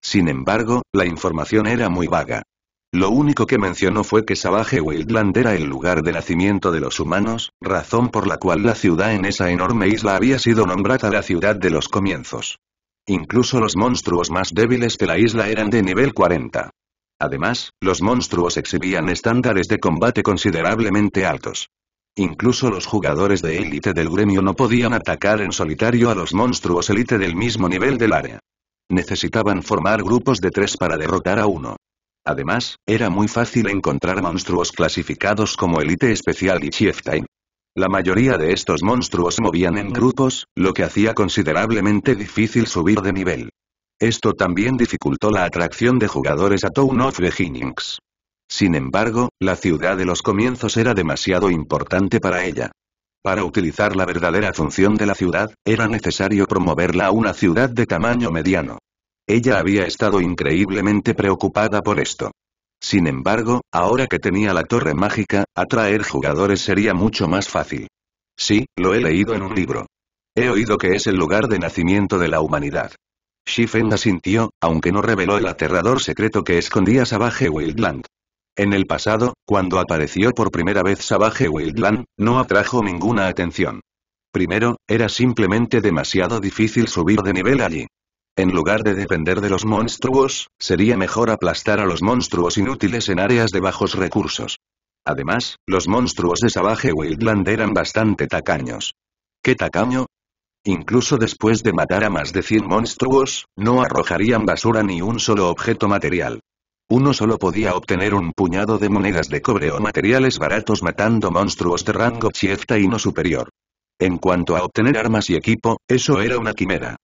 Sin embargo, la información era muy vaga. Lo único que mencionó fue que Savage Wildland era el lugar de nacimiento de los humanos, razón por la cual la ciudad en esa enorme isla había sido nombrada la ciudad de los comienzos. Incluso los monstruos más débiles de la isla eran de nivel 40. Además, los monstruos exhibían estándares de combate considerablemente altos. Incluso los jugadores de élite del gremio no podían atacar en solitario a los monstruos élite del mismo nivel del área. Necesitaban formar grupos de tres para derrotar a uno. Además, era muy fácil encontrar monstruos clasificados como Elite Especial y Chieftain. La mayoría de estos monstruos movían en grupos, lo que hacía considerablemente difícil subir de nivel. Esto también dificultó la atracción de jugadores a Town of the Beginnings. Sin embargo, la ciudad de los comienzos era demasiado importante para ella. Para utilizar la verdadera función de la ciudad, era necesario promoverla a una ciudad de tamaño mediano. Ella había estado increíblemente preocupada por esto. Sin embargo, ahora que tenía la torre mágica, atraer jugadores sería mucho más fácil. Sí, lo he leído en un libro. He oído que es el lugar de nacimiento de la humanidad. la asintió, aunque no reveló el aterrador secreto que escondía Savage Wildland. En el pasado, cuando apareció por primera vez Savage Wildland, no atrajo ninguna atención. Primero, era simplemente demasiado difícil subir de nivel allí. En lugar de depender de los monstruos, sería mejor aplastar a los monstruos inútiles en áreas de bajos recursos. Además, los monstruos de Savage Wildland eran bastante tacaños. ¿Qué tacaño? Incluso después de matar a más de 100 monstruos, no arrojarían basura ni un solo objeto material. Uno solo podía obtener un puñado de monedas de cobre o materiales baratos matando monstruos de rango y no superior. En cuanto a obtener armas y equipo, eso era una quimera.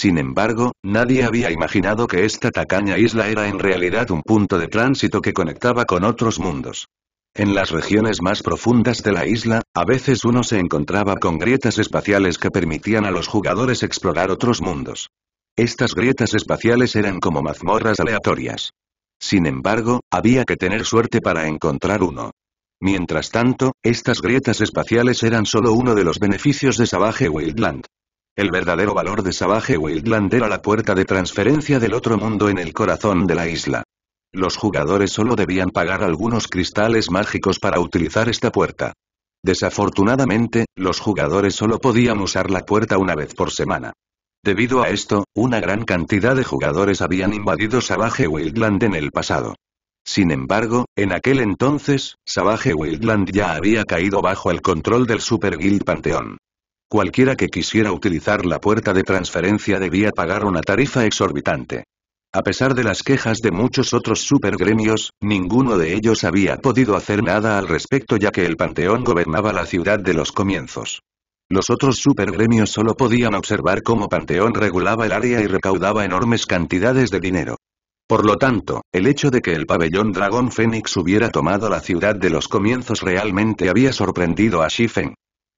Sin embargo, nadie había imaginado que esta tacaña isla era en realidad un punto de tránsito que conectaba con otros mundos. En las regiones más profundas de la isla, a veces uno se encontraba con grietas espaciales que permitían a los jugadores explorar otros mundos. Estas grietas espaciales eran como mazmorras aleatorias. Sin embargo, había que tener suerte para encontrar uno. Mientras tanto, estas grietas espaciales eran solo uno de los beneficios de Savage Wildland. El verdadero valor de Savage Wildland era la puerta de transferencia del otro mundo en el corazón de la isla. Los jugadores solo debían pagar algunos cristales mágicos para utilizar esta puerta. Desafortunadamente, los jugadores solo podían usar la puerta una vez por semana. Debido a esto, una gran cantidad de jugadores habían invadido Savage Wildland en el pasado. Sin embargo, en aquel entonces, Savage Wildland ya había caído bajo el control del Super Guild Panteón. Cualquiera que quisiera utilizar la puerta de transferencia debía pagar una tarifa exorbitante. A pesar de las quejas de muchos otros supergremios, ninguno de ellos había podido hacer nada al respecto ya que el Panteón gobernaba la ciudad de los comienzos. Los otros supergremios solo podían observar cómo Panteón regulaba el área y recaudaba enormes cantidades de dinero. Por lo tanto, el hecho de que el pabellón Dragón Fénix hubiera tomado la ciudad de los comienzos realmente había sorprendido a Shifen.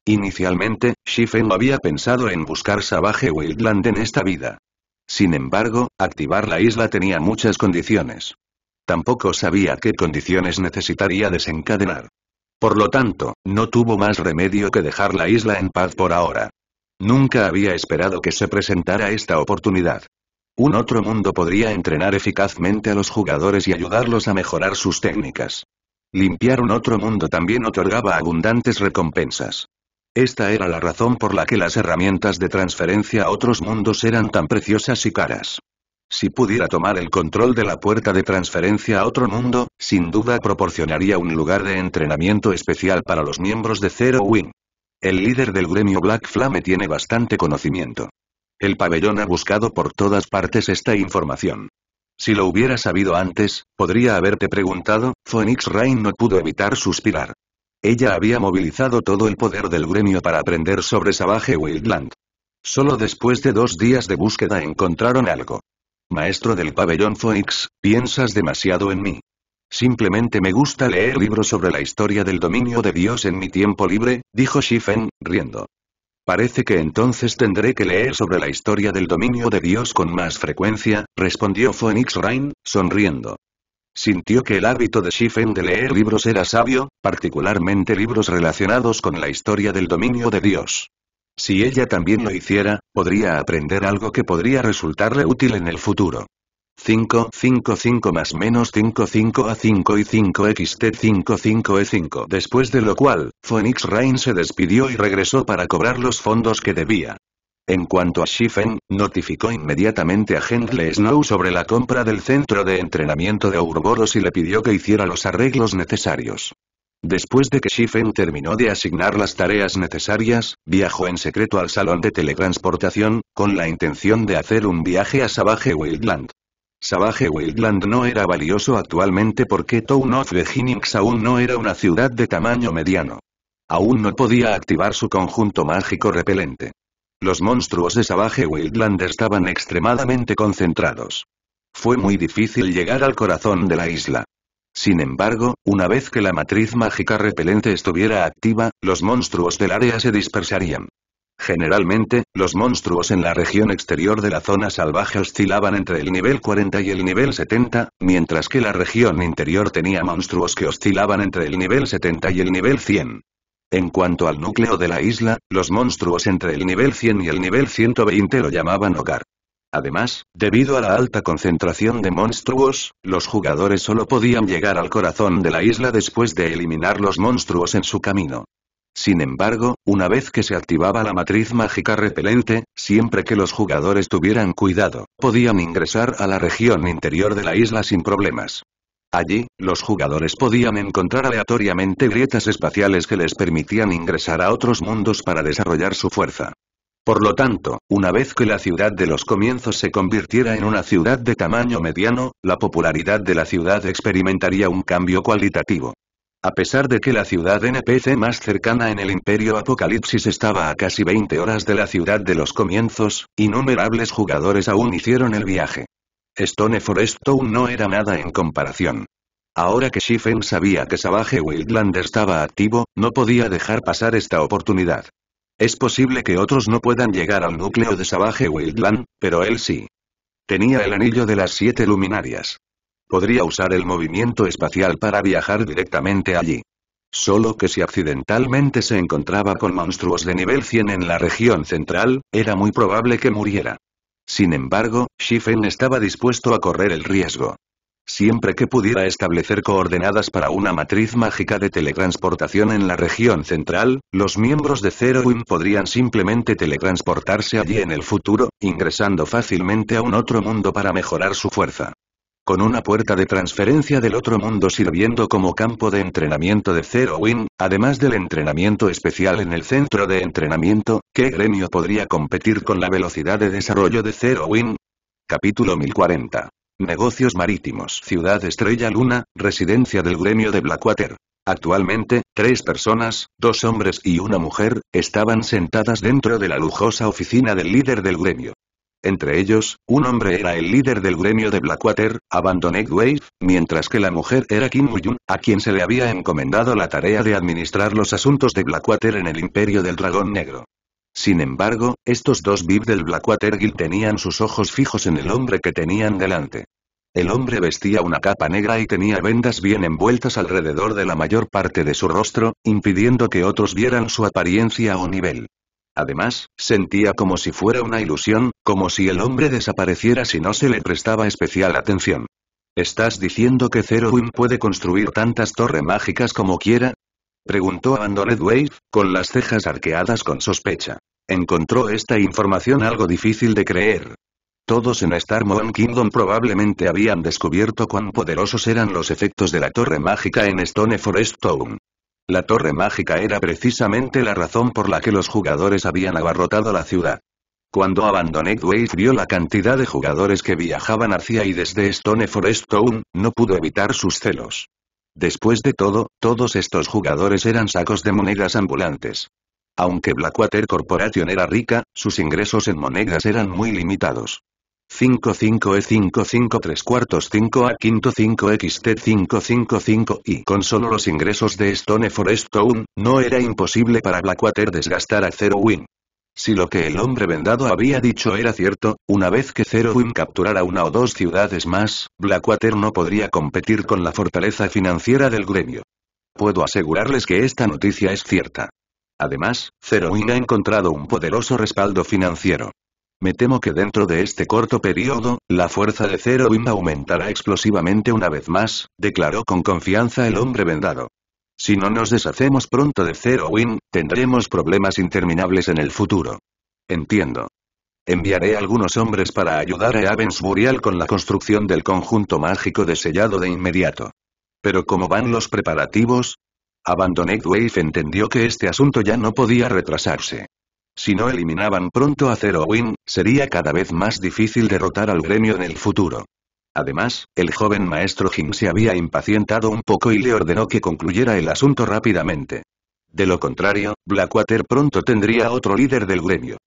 Inicialmente, Shifen había pensado en buscar Savage Wildland en esta vida. Sin embargo, activar la isla tenía muchas condiciones. Tampoco sabía qué condiciones necesitaría desencadenar. Por lo tanto, no tuvo más remedio que dejar la isla en paz por ahora. Nunca había esperado que se presentara esta oportunidad. Un otro mundo podría entrenar eficazmente a los jugadores y ayudarlos a mejorar sus técnicas. Limpiar un otro mundo también otorgaba abundantes recompensas. Esta era la razón por la que las herramientas de transferencia a otros mundos eran tan preciosas y caras. Si pudiera tomar el control de la puerta de transferencia a otro mundo, sin duda proporcionaría un lugar de entrenamiento especial para los miembros de Zero Wing. El líder del gremio Black Flame tiene bastante conocimiento. El pabellón ha buscado por todas partes esta información. Si lo hubiera sabido antes, podría haberte preguntado, Phoenix Rain no pudo evitar suspirar. Ella había movilizado todo el poder del gremio para aprender sobre Savage Wildland. Solo después de dos días de búsqueda encontraron algo. Maestro del pabellón Phoenix, piensas demasiado en mí. Simplemente me gusta leer libros sobre la historia del dominio de Dios en mi tiempo libre, dijo Shifen, riendo. Parece que entonces tendré que leer sobre la historia del dominio de Dios con más frecuencia, respondió Phoenix Rain, sonriendo. Sintió que el hábito de Shifen de leer libros era sabio, particularmente libros relacionados con la historia del dominio de Dios. Si ella también lo hiciera, podría aprender algo que podría resultarle útil en el futuro. 5, 5, 5 más menos 5, 5 a 5 y 5 xt 5, 5 e 5. Después de lo cual, Phoenix Rain se despidió y regresó para cobrar los fondos que debía. En cuanto a Shifen, notificó inmediatamente a Hendle Snow sobre la compra del centro de entrenamiento de Ouroboros y le pidió que hiciera los arreglos necesarios. Después de que Shifen terminó de asignar las tareas necesarias, viajó en secreto al salón de teletransportación, con la intención de hacer un viaje a Savage Wildland. Savage Wildland no era valioso actualmente porque Town of the aún no era una ciudad de tamaño mediano. Aún no podía activar su conjunto mágico repelente. Los monstruos de Savage Wildland estaban extremadamente concentrados. Fue muy difícil llegar al corazón de la isla. Sin embargo, una vez que la matriz mágica repelente estuviera activa, los monstruos del área se dispersarían. Generalmente, los monstruos en la región exterior de la zona salvaje oscilaban entre el nivel 40 y el nivel 70, mientras que la región interior tenía monstruos que oscilaban entre el nivel 70 y el nivel 100. En cuanto al núcleo de la isla, los monstruos entre el nivel 100 y el nivel 120 lo llamaban hogar. Además, debido a la alta concentración de monstruos, los jugadores solo podían llegar al corazón de la isla después de eliminar los monstruos en su camino. Sin embargo, una vez que se activaba la matriz mágica repelente, siempre que los jugadores tuvieran cuidado, podían ingresar a la región interior de la isla sin problemas. Allí, los jugadores podían encontrar aleatoriamente grietas espaciales que les permitían ingresar a otros mundos para desarrollar su fuerza. Por lo tanto, una vez que la ciudad de los comienzos se convirtiera en una ciudad de tamaño mediano, la popularidad de la ciudad experimentaría un cambio cualitativo. A pesar de que la ciudad NPC más cercana en el Imperio Apocalipsis estaba a casi 20 horas de la ciudad de los comienzos, innumerables jugadores aún hicieron el viaje. Stone Forest Town no era nada en comparación. Ahora que Shifen sabía que Savage Wildland estaba activo, no podía dejar pasar esta oportunidad. Es posible que otros no puedan llegar al núcleo de Savage Wildland, pero él sí. Tenía el anillo de las siete luminarias. Podría usar el movimiento espacial para viajar directamente allí. Solo que si accidentalmente se encontraba con monstruos de nivel 100 en la región central, era muy probable que muriera. Sin embargo, Shifen estaba dispuesto a correr el riesgo. Siempre que pudiera establecer coordenadas para una matriz mágica de teletransportación en la región central, los miembros de Zero Wing podrían simplemente teletransportarse allí en el futuro, ingresando fácilmente a un otro mundo para mejorar su fuerza con una puerta de transferencia del otro mundo sirviendo como campo de entrenamiento de Zero Wing, además del entrenamiento especial en el centro de entrenamiento, ¿qué gremio podría competir con la velocidad de desarrollo de Zero Wing? Capítulo 1040. Negocios marítimos. Ciudad Estrella Luna, residencia del gremio de Blackwater. Actualmente, tres personas, dos hombres y una mujer, estaban sentadas dentro de la lujosa oficina del líder del gremio. Entre ellos, un hombre era el líder del gremio de Blackwater, Abandoned Wave, mientras que la mujer era Kim woo a quien se le había encomendado la tarea de administrar los asuntos de Blackwater en el Imperio del Dragón Negro. Sin embargo, estos dos VIP del Blackwater Guild tenían sus ojos fijos en el hombre que tenían delante. El hombre vestía una capa negra y tenía vendas bien envueltas alrededor de la mayor parte de su rostro, impidiendo que otros vieran su apariencia o nivel. Además, sentía como si fuera una ilusión, como si el hombre desapareciera si no se le prestaba especial atención. ¿Estás diciendo que Zero Win puede construir tantas torres mágicas como quiera? Preguntó Abandoned Wave, con las cejas arqueadas con sospecha. Encontró esta información algo difícil de creer. Todos en Star Moon Kingdom probablemente habían descubierto cuán poderosos eran los efectos de la torre mágica en Stone Forest Town. La torre mágica era precisamente la razón por la que los jugadores habían abarrotado la ciudad. Cuando Abandoned Wave vio la cantidad de jugadores que viajaban hacia y desde Stone Forest Town, no pudo evitar sus celos. Después de todo, todos estos jugadores eran sacos de monedas ambulantes. Aunque Blackwater Corporation era rica, sus ingresos en monedas eran muy limitados. 55 e 55 3 cuartos 5 a quinto 5 xt 555 y con solo los ingresos de Stone Forest Stone, no era imposible para Blackwater desgastar a Zero Win. Si lo que el hombre vendado había dicho era cierto, una vez que Zero Win capturara una o dos ciudades más, Blackwater no podría competir con la fortaleza financiera del gremio. Puedo asegurarles que esta noticia es cierta. Además, Zero Win ha encontrado un poderoso respaldo financiero. Me temo que dentro de este corto periodo, la fuerza de Zero Wing aumentará explosivamente una vez más, declaró con confianza el hombre vendado. Si no nos deshacemos pronto de Zero Wing, tendremos problemas interminables en el futuro. Entiendo. Enviaré algunos hombres para ayudar a Avens Burial con la construcción del conjunto mágico de sellado de inmediato. Pero ¿cómo van los preparativos? Abandoned Wave entendió que este asunto ya no podía retrasarse. Si no eliminaban pronto a Zero Win, sería cada vez más difícil derrotar al gremio en el futuro. Además, el joven maestro Jim se había impacientado un poco y le ordenó que concluyera el asunto rápidamente. De lo contrario, Blackwater pronto tendría otro líder del gremio.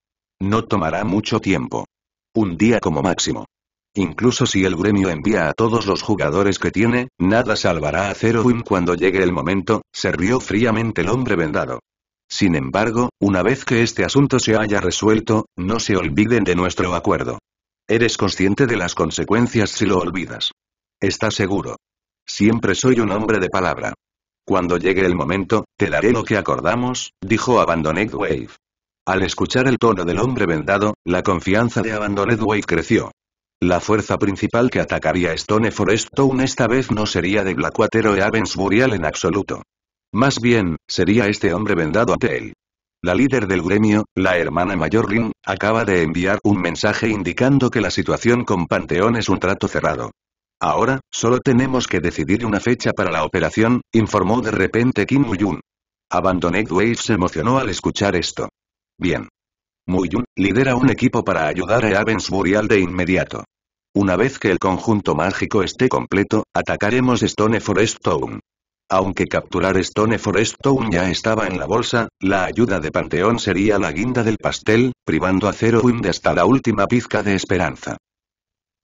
No tomará mucho tiempo. Un día como máximo. Incluso si el gremio envía a todos los jugadores que tiene, nada salvará a Zero Win cuando llegue el momento, se rió fríamente el hombre vendado. Sin embargo, una vez que este asunto se haya resuelto, no se olviden de nuestro acuerdo. Eres consciente de las consecuencias si lo olvidas. ¿Estás seguro? Siempre soy un hombre de palabra. Cuando llegue el momento, te daré lo que acordamos, dijo Abandoned Wave. Al escuchar el tono del hombre vendado, la confianza de Abandoned Wave creció. La fuerza principal que atacaría Stone Forest Town esta vez no sería de Blackwater o Burial en absoluto. Más bien, sería este hombre vendado ante él. La líder del gremio, la hermana mayor Lin, acaba de enviar un mensaje indicando que la situación con Panteón es un trato cerrado. Ahora, solo tenemos que decidir una fecha para la operación, informó de repente Kim Muyun. Abandoned Wave se emocionó al escuchar esto. Bien. Muyun, lidera un equipo para ayudar a Avens Burial de inmediato. Una vez que el conjunto mágico esté completo, atacaremos Stone Forest Town. Aunque capturar Stone Forest Town ya estaba en la bolsa, la ayuda de Panteón sería la guinda del pastel, privando a Zero Wind hasta la última pizca de esperanza.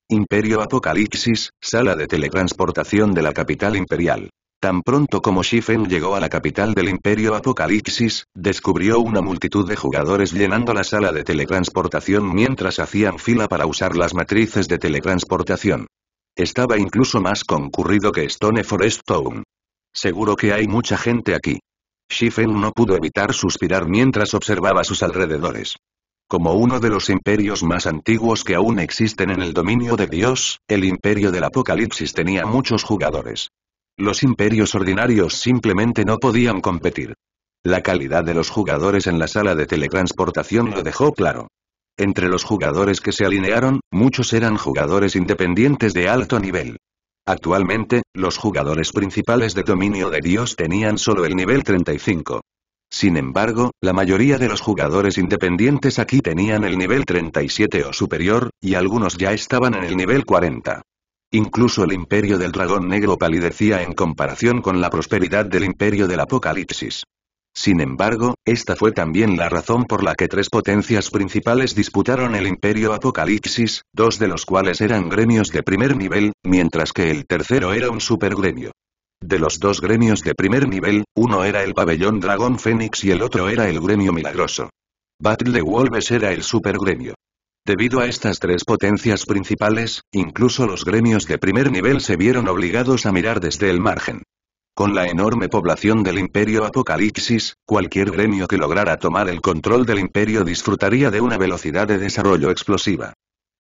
Imperio Apocalipsis, sala de teletransportación de la capital imperial. Tan pronto como Shifen llegó a la capital del Imperio Apocalipsis, descubrió una multitud de jugadores llenando la sala de teletransportación mientras hacían fila para usar las matrices de teletransportación. Estaba incluso más concurrido que Stone Forest Town. Seguro que hay mucha gente aquí. Shifen no pudo evitar suspirar mientras observaba sus alrededores. Como uno de los imperios más antiguos que aún existen en el dominio de Dios, el imperio del Apocalipsis tenía muchos jugadores. Los imperios ordinarios simplemente no podían competir. La calidad de los jugadores en la sala de teletransportación lo dejó claro. Entre los jugadores que se alinearon, muchos eran jugadores independientes de alto nivel. Actualmente, los jugadores principales de Dominio de Dios tenían solo el nivel 35. Sin embargo, la mayoría de los jugadores independientes aquí tenían el nivel 37 o superior, y algunos ya estaban en el nivel 40. Incluso el imperio del dragón negro palidecía en comparación con la prosperidad del imperio del apocalipsis. Sin embargo, esta fue también la razón por la que tres potencias principales disputaron el Imperio Apocalipsis, dos de los cuales eran gremios de primer nivel, mientras que el tercero era un supergremio. De los dos gremios de primer nivel, uno era el pabellón Dragón Fénix y el otro era el gremio milagroso. Battle de Wolves era el supergremio. Debido a estas tres potencias principales, incluso los gremios de primer nivel se vieron obligados a mirar desde el margen. Con la enorme población del Imperio Apocalipsis, cualquier gremio que lograra tomar el control del Imperio disfrutaría de una velocidad de desarrollo explosiva.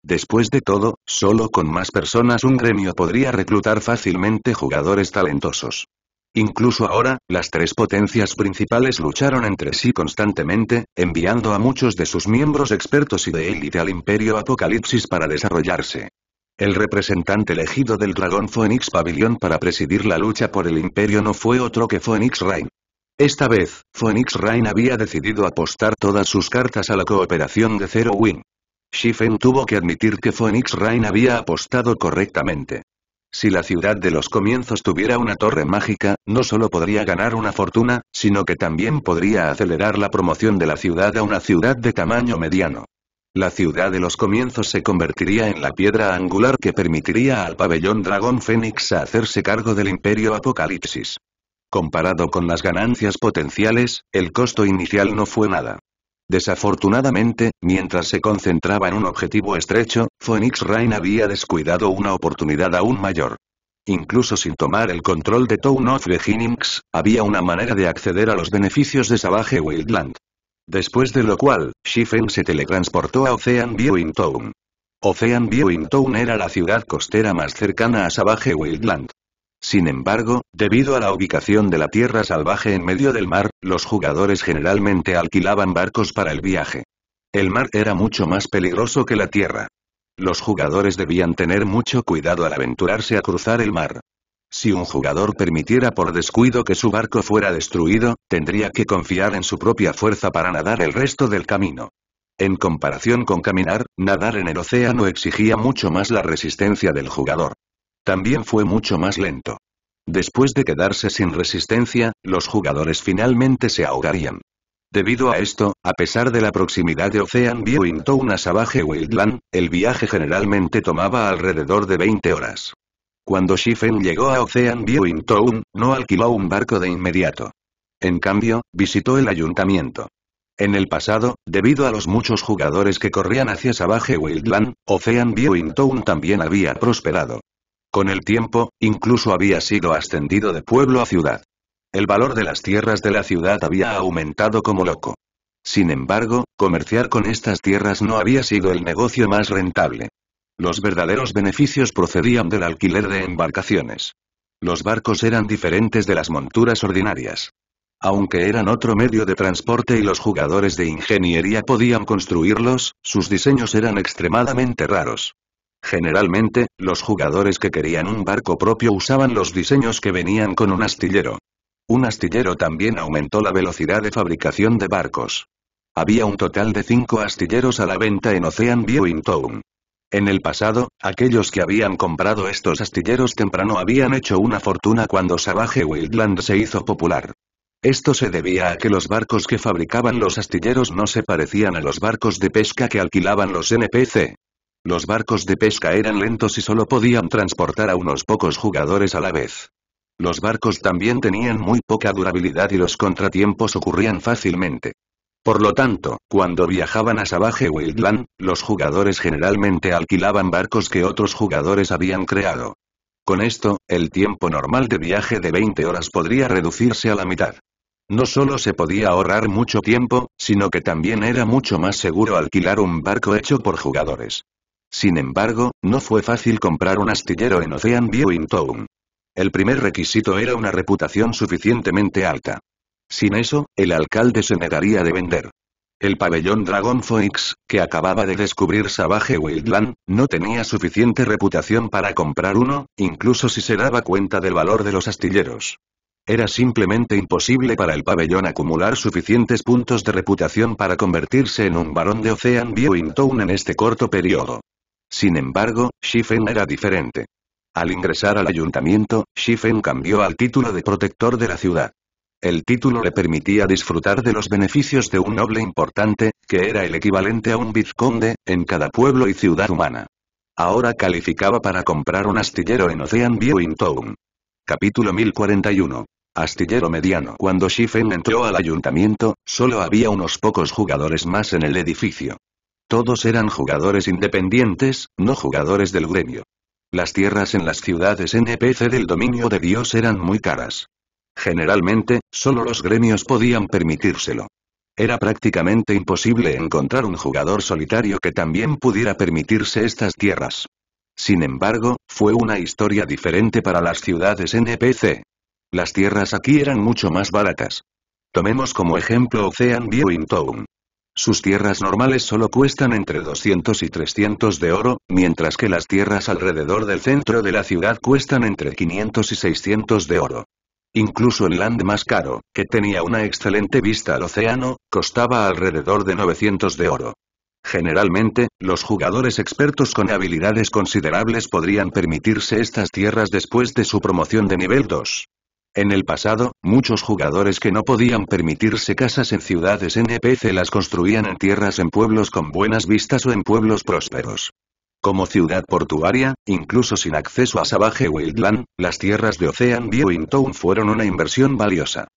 Después de todo, solo con más personas un gremio podría reclutar fácilmente jugadores talentosos. Incluso ahora, las tres potencias principales lucharon entre sí constantemente, enviando a muchos de sus miembros expertos y de élite al Imperio Apocalipsis para desarrollarse. El representante elegido del dragón Phoenix Pavilion para presidir la lucha por el imperio no fue otro que Phoenix Rain. Esta vez, Phoenix Rain había decidido apostar todas sus cartas a la cooperación de Zero Wing. Shifen tuvo que admitir que Phoenix Rain había apostado correctamente. Si la ciudad de los comienzos tuviera una torre mágica, no solo podría ganar una fortuna, sino que también podría acelerar la promoción de la ciudad a una ciudad de tamaño mediano. La ciudad de los comienzos se convertiría en la piedra angular que permitiría al pabellón Dragón Fénix hacerse cargo del Imperio Apocalipsis. Comparado con las ganancias potenciales, el costo inicial no fue nada. Desafortunadamente, mientras se concentraba en un objetivo estrecho, Phoenix Rain había descuidado una oportunidad aún mayor. Incluso sin tomar el control de Town of the había una manera de acceder a los beneficios de Savage Wildland. Después de lo cual, Shifen se teletransportó a Ocean Viewing Town. Ocean Viewing Town era la ciudad costera más cercana a Savage Wildland. Sin embargo, debido a la ubicación de la tierra salvaje en medio del mar, los jugadores generalmente alquilaban barcos para el viaje. El mar era mucho más peligroso que la tierra. Los jugadores debían tener mucho cuidado al aventurarse a cruzar el mar. Si un jugador permitiera por descuido que su barco fuera destruido, tendría que confiar en su propia fuerza para nadar el resto del camino. En comparación con caminar, nadar en el océano exigía mucho más la resistencia del jugador. También fue mucho más lento. Después de quedarse sin resistencia, los jugadores finalmente se ahogarían. Debido a esto, a pesar de la proximidad de Ocean y Town una Savage Wildland, el viaje generalmente tomaba alrededor de 20 horas. Cuando Shifen llegó a Ocean Viewing Town, no alquiló un barco de inmediato. En cambio, visitó el ayuntamiento. En el pasado, debido a los muchos jugadores que corrían hacia Savage Wildland, Ocean Viewing Town también había prosperado. Con el tiempo, incluso había sido ascendido de pueblo a ciudad. El valor de las tierras de la ciudad había aumentado como loco. Sin embargo, comerciar con estas tierras no había sido el negocio más rentable. Los verdaderos beneficios procedían del alquiler de embarcaciones. Los barcos eran diferentes de las monturas ordinarias. Aunque eran otro medio de transporte y los jugadores de ingeniería podían construirlos, sus diseños eran extremadamente raros. Generalmente, los jugadores que querían un barco propio usaban los diseños que venían con un astillero. Un astillero también aumentó la velocidad de fabricación de barcos. Había un total de cinco astilleros a la venta en Ocean Viewing Town. En el pasado, aquellos que habían comprado estos astilleros temprano habían hecho una fortuna cuando Savage Wildland se hizo popular. Esto se debía a que los barcos que fabricaban los astilleros no se parecían a los barcos de pesca que alquilaban los NPC. Los barcos de pesca eran lentos y solo podían transportar a unos pocos jugadores a la vez. Los barcos también tenían muy poca durabilidad y los contratiempos ocurrían fácilmente. Por lo tanto, cuando viajaban a Savage Wildland, los jugadores generalmente alquilaban barcos que otros jugadores habían creado. Con esto, el tiempo normal de viaje de 20 horas podría reducirse a la mitad. No solo se podía ahorrar mucho tiempo, sino que también era mucho más seguro alquilar un barco hecho por jugadores. Sin embargo, no fue fácil comprar un astillero en Ocean in Town. El primer requisito era una reputación suficientemente alta. Sin eso, el alcalde se negaría de vender. El pabellón Dragon que acababa de descubrir Savage Wildland, no tenía suficiente reputación para comprar uno, incluso si se daba cuenta del valor de los astilleros. Era simplemente imposible para el pabellón acumular suficientes puntos de reputación para convertirse en un varón de Ocean in Town en este corto periodo. Sin embargo, Shifen era diferente. Al ingresar al ayuntamiento, Shifen cambió al título de protector de la ciudad. El título le permitía disfrutar de los beneficios de un noble importante, que era el equivalente a un vizconde, en cada pueblo y ciudad humana. Ahora calificaba para comprar un astillero en Ocean in Town. Capítulo 1041. Astillero mediano. Cuando Shifen entró al ayuntamiento, solo había unos pocos jugadores más en el edificio. Todos eran jugadores independientes, no jugadores del gremio. Las tierras en las ciudades NPC del dominio de Dios eran muy caras. Generalmente, solo los gremios podían permitírselo. Era prácticamente imposible encontrar un jugador solitario que también pudiera permitirse estas tierras. Sin embargo, fue una historia diferente para las ciudades NPC. Las tierras aquí eran mucho más baratas. Tomemos como ejemplo Ocean Viewing Town. Sus tierras normales solo cuestan entre 200 y 300 de oro, mientras que las tierras alrededor del centro de la ciudad cuestan entre 500 y 600 de oro. Incluso el land más caro, que tenía una excelente vista al océano, costaba alrededor de 900 de oro. Generalmente, los jugadores expertos con habilidades considerables podrían permitirse estas tierras después de su promoción de nivel 2. En el pasado, muchos jugadores que no podían permitirse casas en ciudades NPC las construían en tierras en pueblos con buenas vistas o en pueblos prósperos. Como ciudad portuaria, incluso sin acceso a Savage Wildland, las tierras de Ocean Viewing Town fueron una inversión valiosa.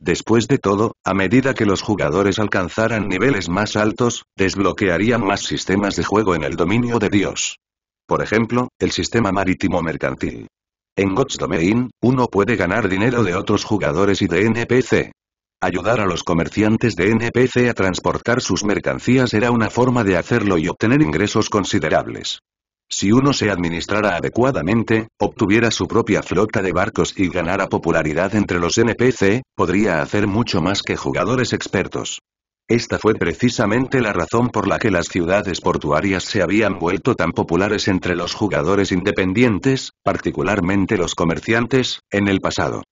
Después de todo, a medida que los jugadores alcanzaran niveles más altos, desbloquearían más sistemas de juego en el dominio de Dios. Por ejemplo, el sistema marítimo mercantil. En God's Domain, uno puede ganar dinero de otros jugadores y de NPC. Ayudar a los comerciantes de NPC a transportar sus mercancías era una forma de hacerlo y obtener ingresos considerables. Si uno se administrara adecuadamente, obtuviera su propia flota de barcos y ganara popularidad entre los NPC, podría hacer mucho más que jugadores expertos. Esta fue precisamente la razón por la que las ciudades portuarias se habían vuelto tan populares entre los jugadores independientes, particularmente los comerciantes, en el pasado.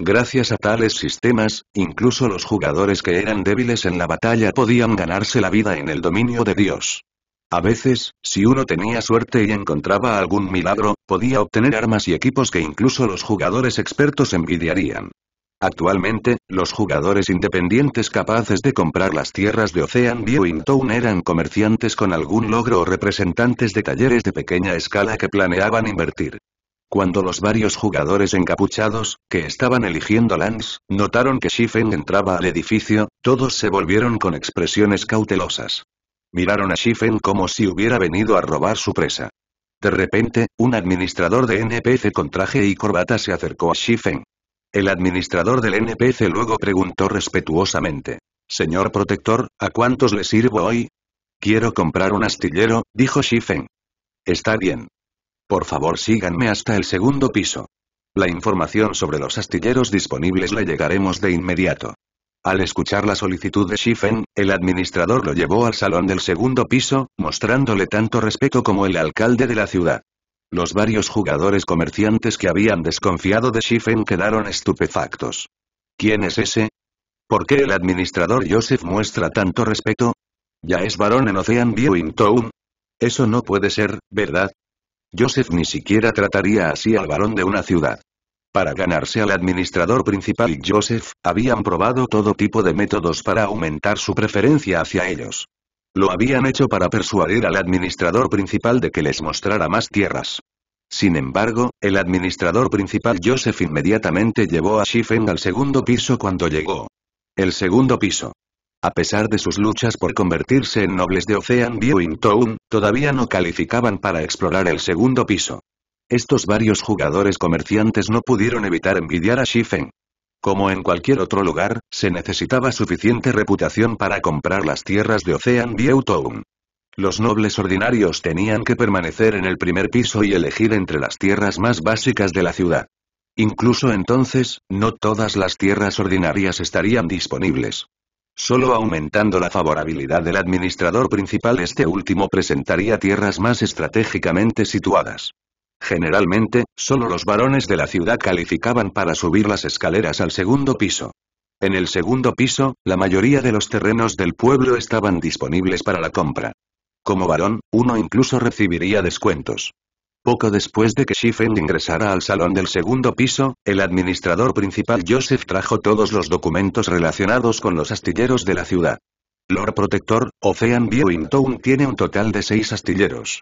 Gracias a tales sistemas, incluso los jugadores que eran débiles en la batalla podían ganarse la vida en el dominio de Dios. A veces, si uno tenía suerte y encontraba algún milagro, podía obtener armas y equipos que incluso los jugadores expertos envidiarían. Actualmente, los jugadores independientes capaces de comprar las tierras de Ocean Viewing Town eran comerciantes con algún logro o representantes de talleres de pequeña escala que planeaban invertir. Cuando los varios jugadores encapuchados, que estaban eligiendo Lance, notaron que Shifen entraba al edificio, todos se volvieron con expresiones cautelosas. Miraron a Shifen como si hubiera venido a robar su presa. De repente, un administrador de NPC con traje y corbata se acercó a Shifen. El administrador del NPC luego preguntó respetuosamente. Señor protector, ¿a cuántos le sirvo hoy? Quiero comprar un astillero, dijo Shifen. Está bien, por favor síganme hasta el segundo piso. La información sobre los astilleros disponibles la llegaremos de inmediato. Al escuchar la solicitud de Schiffen, el administrador lo llevó al salón del segundo piso, mostrándole tanto respeto como el alcalde de la ciudad. Los varios jugadores comerciantes que habían desconfiado de Schiffen quedaron estupefactos. ¿Quién es ese? ¿Por qué el administrador Joseph muestra tanto respeto? ¿Ya es varón en Ocean Viewing Town? Eso no puede ser, ¿verdad? Joseph ni siquiera trataría así al varón de una ciudad. Para ganarse al administrador principal y Joseph, habían probado todo tipo de métodos para aumentar su preferencia hacia ellos. Lo habían hecho para persuadir al administrador principal de que les mostrara más tierras. Sin embargo, el administrador principal Joseph inmediatamente llevó a Shifen al segundo piso cuando llegó. El segundo piso. A pesar de sus luchas por convertirse en nobles de Ocean in Town, todavía no calificaban para explorar el segundo piso. Estos varios jugadores comerciantes no pudieron evitar envidiar a Shifen. Como en cualquier otro lugar, se necesitaba suficiente reputación para comprar las tierras de Ocean View Town. Los nobles ordinarios tenían que permanecer en el primer piso y elegir entre las tierras más básicas de la ciudad. Incluso entonces, no todas las tierras ordinarias estarían disponibles. Solo aumentando la favorabilidad del administrador principal este último presentaría tierras más estratégicamente situadas. Generalmente, solo los varones de la ciudad calificaban para subir las escaleras al segundo piso. En el segundo piso, la mayoría de los terrenos del pueblo estaban disponibles para la compra. Como varón, uno incluso recibiría descuentos. Poco después de que Schiffen ingresara al salón del segundo piso, el administrador principal Joseph trajo todos los documentos relacionados con los astilleros de la ciudad. Lord Protector, Ocean Viewing Town tiene un total de seis astilleros.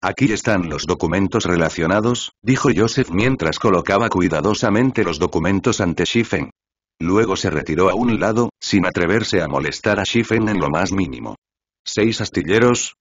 Aquí están los documentos relacionados, dijo Joseph mientras colocaba cuidadosamente los documentos ante Schiffen. Luego se retiró a un lado, sin atreverse a molestar a Schiffen en lo más mínimo. ¿Seis astilleros?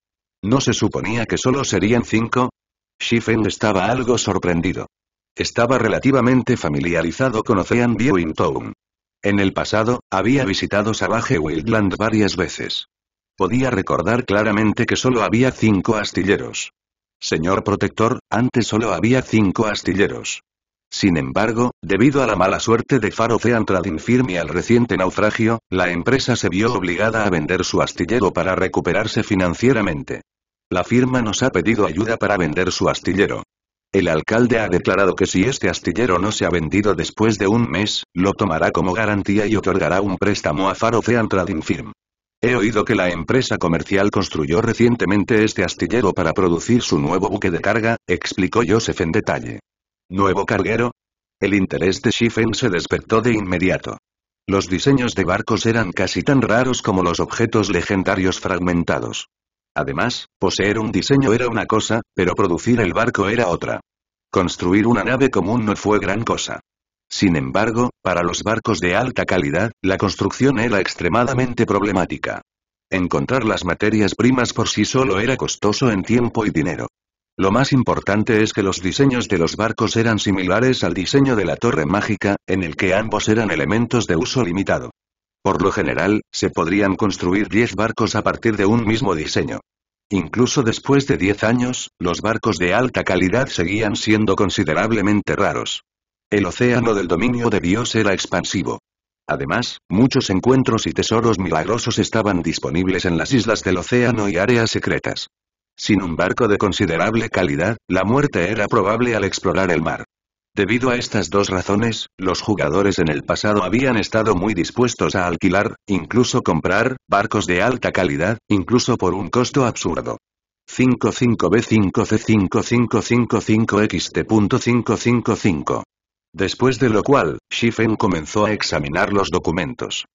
¿No se suponía que solo serían cinco? Shifen estaba algo sorprendido. Estaba relativamente familiarizado con Ocean in Town. En el pasado, había visitado Savage Wildland varias veces. Podía recordar claramente que solo había cinco astilleros. Señor protector, antes solo había cinco astilleros. Sin embargo, debido a la mala suerte de Far Ocean Trading Firm y al reciente naufragio, la empresa se vio obligada a vender su astillero para recuperarse financieramente. La firma nos ha pedido ayuda para vender su astillero. El alcalde ha declarado que si este astillero no se ha vendido después de un mes, lo tomará como garantía y otorgará un préstamo a Faro Trading Firm. He oído que la empresa comercial construyó recientemente este astillero para producir su nuevo buque de carga, explicó Joseph en detalle. ¿Nuevo carguero? El interés de Shifen se despertó de inmediato. Los diseños de barcos eran casi tan raros como los objetos legendarios fragmentados. Además, poseer un diseño era una cosa, pero producir el barco era otra. Construir una nave común no fue gran cosa. Sin embargo, para los barcos de alta calidad, la construcción era extremadamente problemática. Encontrar las materias primas por sí solo era costoso en tiempo y dinero. Lo más importante es que los diseños de los barcos eran similares al diseño de la torre mágica, en el que ambos eran elementos de uso limitado. Por lo general, se podrían construir 10 barcos a partir de un mismo diseño. Incluso después de 10 años, los barcos de alta calidad seguían siendo considerablemente raros. El océano del dominio de Dios era expansivo. Además, muchos encuentros y tesoros milagrosos estaban disponibles en las islas del océano y áreas secretas. Sin un barco de considerable calidad, la muerte era probable al explorar el mar. Debido a estas dos razones, los jugadores en el pasado habían estado muy dispuestos a alquilar, incluso comprar, barcos de alta calidad, incluso por un costo absurdo. 55B5C5555XT.555 Después de lo cual, Schiffen comenzó a examinar los documentos.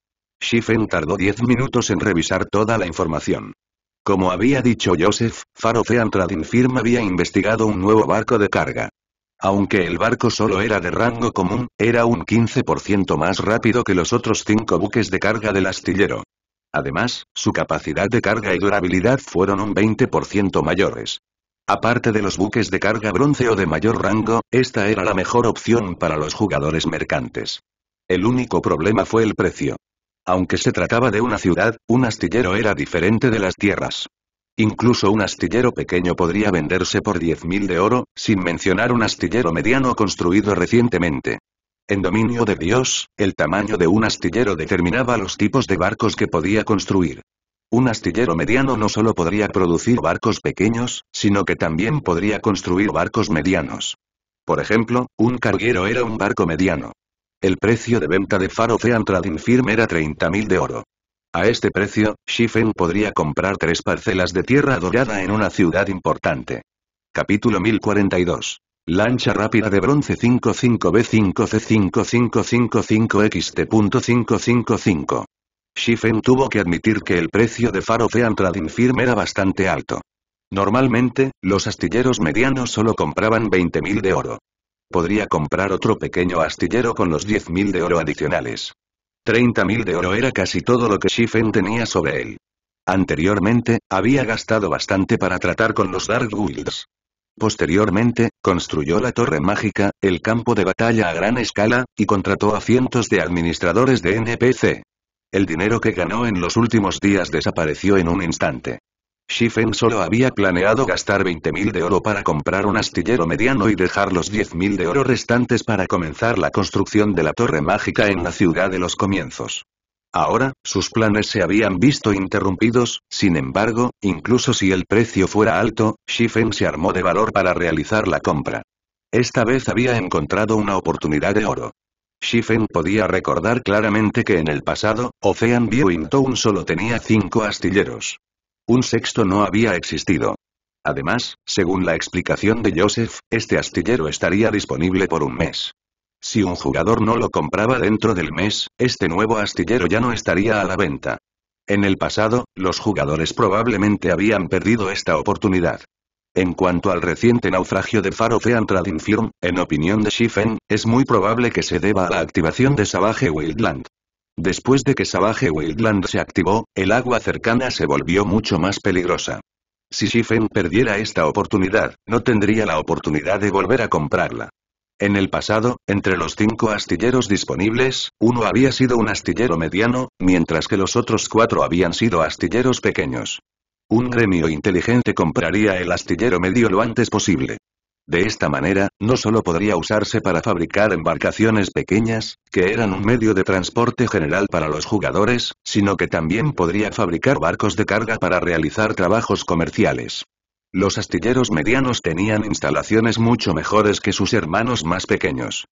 Schiffen tardó 10 minutos en revisar toda la información. Como había dicho Joseph, Faro firma había investigado un nuevo barco de carga. Aunque el barco solo era de rango común, era un 15% más rápido que los otros cinco buques de carga del astillero. Además, su capacidad de carga y durabilidad fueron un 20% mayores. Aparte de los buques de carga bronce o de mayor rango, esta era la mejor opción para los jugadores mercantes. El único problema fue el precio. Aunque se trataba de una ciudad, un astillero era diferente de las tierras. Incluso un astillero pequeño podría venderse por 10.000 de oro, sin mencionar un astillero mediano construido recientemente. En dominio de Dios, el tamaño de un astillero determinaba los tipos de barcos que podía construir. Un astillero mediano no solo podría producir barcos pequeños, sino que también podría construir barcos medianos. Por ejemplo, un carguero era un barco mediano. El precio de venta de Faro Fean Trading Firm era 30.000 de oro. A este precio, Shifen podría comprar tres parcelas de tierra dorada en una ciudad importante. Capítulo 1042. Lancha rápida de bronce 55 b 5 c 5555 xt555 Shifen tuvo que admitir que el precio de Faro Firm era bastante alto. Normalmente, los astilleros medianos solo compraban 20.000 de oro. Podría comprar otro pequeño astillero con los 10.000 de oro adicionales. 30.000 de oro era casi todo lo que Shifen tenía sobre él. Anteriormente, había gastado bastante para tratar con los Dark Guilds. Posteriormente, construyó la Torre Mágica, el campo de batalla a gran escala, y contrató a cientos de administradores de NPC. El dinero que ganó en los últimos días desapareció en un instante. Shifen solo había planeado gastar 20.000 de oro para comprar un astillero mediano y dejar los 10.000 de oro restantes para comenzar la construcción de la torre mágica en la ciudad de los comienzos. Ahora, sus planes se habían visto interrumpidos, sin embargo, incluso si el precio fuera alto, Shifen se armó de valor para realizar la compra. Esta vez había encontrado una oportunidad de oro. Shifen podía recordar claramente que en el pasado, Ocean Viewing Town solo tenía cinco astilleros. Un sexto no había existido. Además, según la explicación de Joseph, este astillero estaría disponible por un mes. Si un jugador no lo compraba dentro del mes, este nuevo astillero ya no estaría a la venta. En el pasado, los jugadores probablemente habían perdido esta oportunidad. En cuanto al reciente naufragio de Faro Trading Firm, en opinión de Shifen, es muy probable que se deba a la activación de Savage Wildland. Después de que Savage Wildland se activó, el agua cercana se volvió mucho más peligrosa. Si Shifen perdiera esta oportunidad, no tendría la oportunidad de volver a comprarla. En el pasado, entre los cinco astilleros disponibles, uno había sido un astillero mediano, mientras que los otros cuatro habían sido astilleros pequeños. Un gremio inteligente compraría el astillero medio lo antes posible. De esta manera, no solo podría usarse para fabricar embarcaciones pequeñas, que eran un medio de transporte general para los jugadores, sino que también podría fabricar barcos de carga para realizar trabajos comerciales. Los astilleros medianos tenían instalaciones mucho mejores que sus hermanos más pequeños.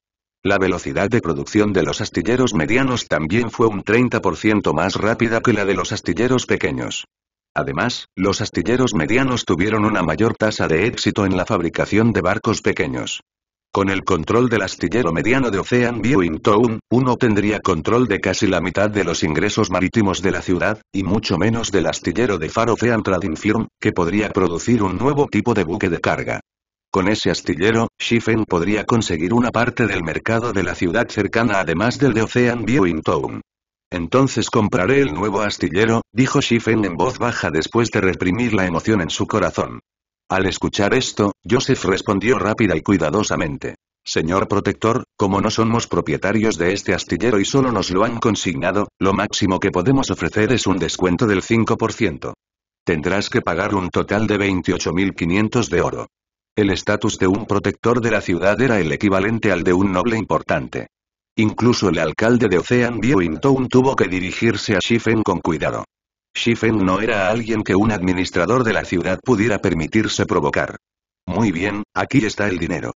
La velocidad de producción de los astilleros medianos también fue un 30% más rápida que la de los astilleros pequeños. Además, los astilleros medianos tuvieron una mayor tasa de éxito en la fabricación de barcos pequeños. Con el control del astillero mediano de Ocean Viewing Town, uno tendría control de casi la mitad de los ingresos marítimos de la ciudad, y mucho menos del astillero de Far Ocean Trading Firm, que podría producir un nuevo tipo de buque de carga. Con ese astillero, Schiffen podría conseguir una parte del mercado de la ciudad cercana además del de Ocean Viewing Town. Entonces compraré el nuevo astillero, dijo Shifen en voz baja después de reprimir la emoción en su corazón. Al escuchar esto, Joseph respondió rápida y cuidadosamente. Señor protector, como no somos propietarios de este astillero y solo nos lo han consignado, lo máximo que podemos ofrecer es un descuento del 5%. Tendrás que pagar un total de 28.500 de oro. El estatus de un protector de la ciudad era el equivalente al de un noble importante. Incluso el alcalde de Ocean Viewing tuvo que dirigirse a Shifen con cuidado. Shifen no era alguien que un administrador de la ciudad pudiera permitirse provocar. Muy bien, aquí está el dinero.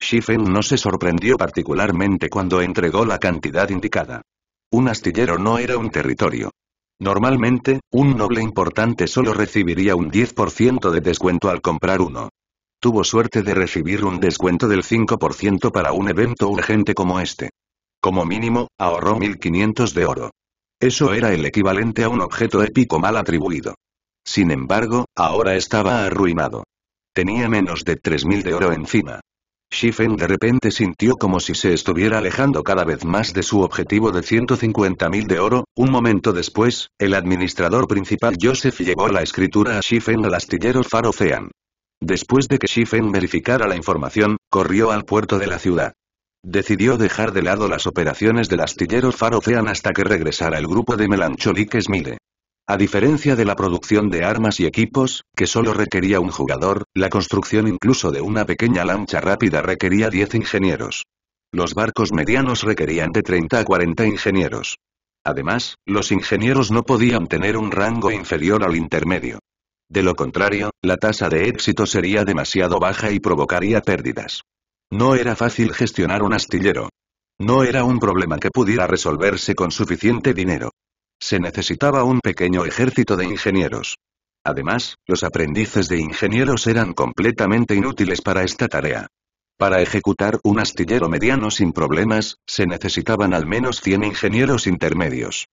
Shifen no se sorprendió particularmente cuando entregó la cantidad indicada. Un astillero no era un territorio. Normalmente, un noble importante solo recibiría un 10% de descuento al comprar uno. Tuvo suerte de recibir un descuento del 5% para un evento urgente como este. Como mínimo, ahorró 1500 de oro. Eso era el equivalente a un objeto épico mal atribuido. Sin embargo, ahora estaba arruinado. Tenía menos de 3000 de oro encima. Shifen de repente sintió como si se estuviera alejando cada vez más de su objetivo de 150.000 de oro. Un momento después, el administrador principal Joseph llevó la escritura a Shifen al astillero Farocean. Después de que Shifen verificara la información, corrió al puerto de la ciudad. Decidió dejar de lado las operaciones del astillero Farocean hasta que regresara el grupo de Melancholic Smile. A diferencia de la producción de armas y equipos, que solo requería un jugador, la construcción incluso de una pequeña lancha rápida requería 10 ingenieros. Los barcos medianos requerían de 30 a 40 ingenieros. Además, los ingenieros no podían tener un rango inferior al intermedio. De lo contrario, la tasa de éxito sería demasiado baja y provocaría pérdidas. No era fácil gestionar un astillero. No era un problema que pudiera resolverse con suficiente dinero. Se necesitaba un pequeño ejército de ingenieros. Además, los aprendices de ingenieros eran completamente inútiles para esta tarea. Para ejecutar un astillero mediano sin problemas, se necesitaban al menos 100 ingenieros intermedios.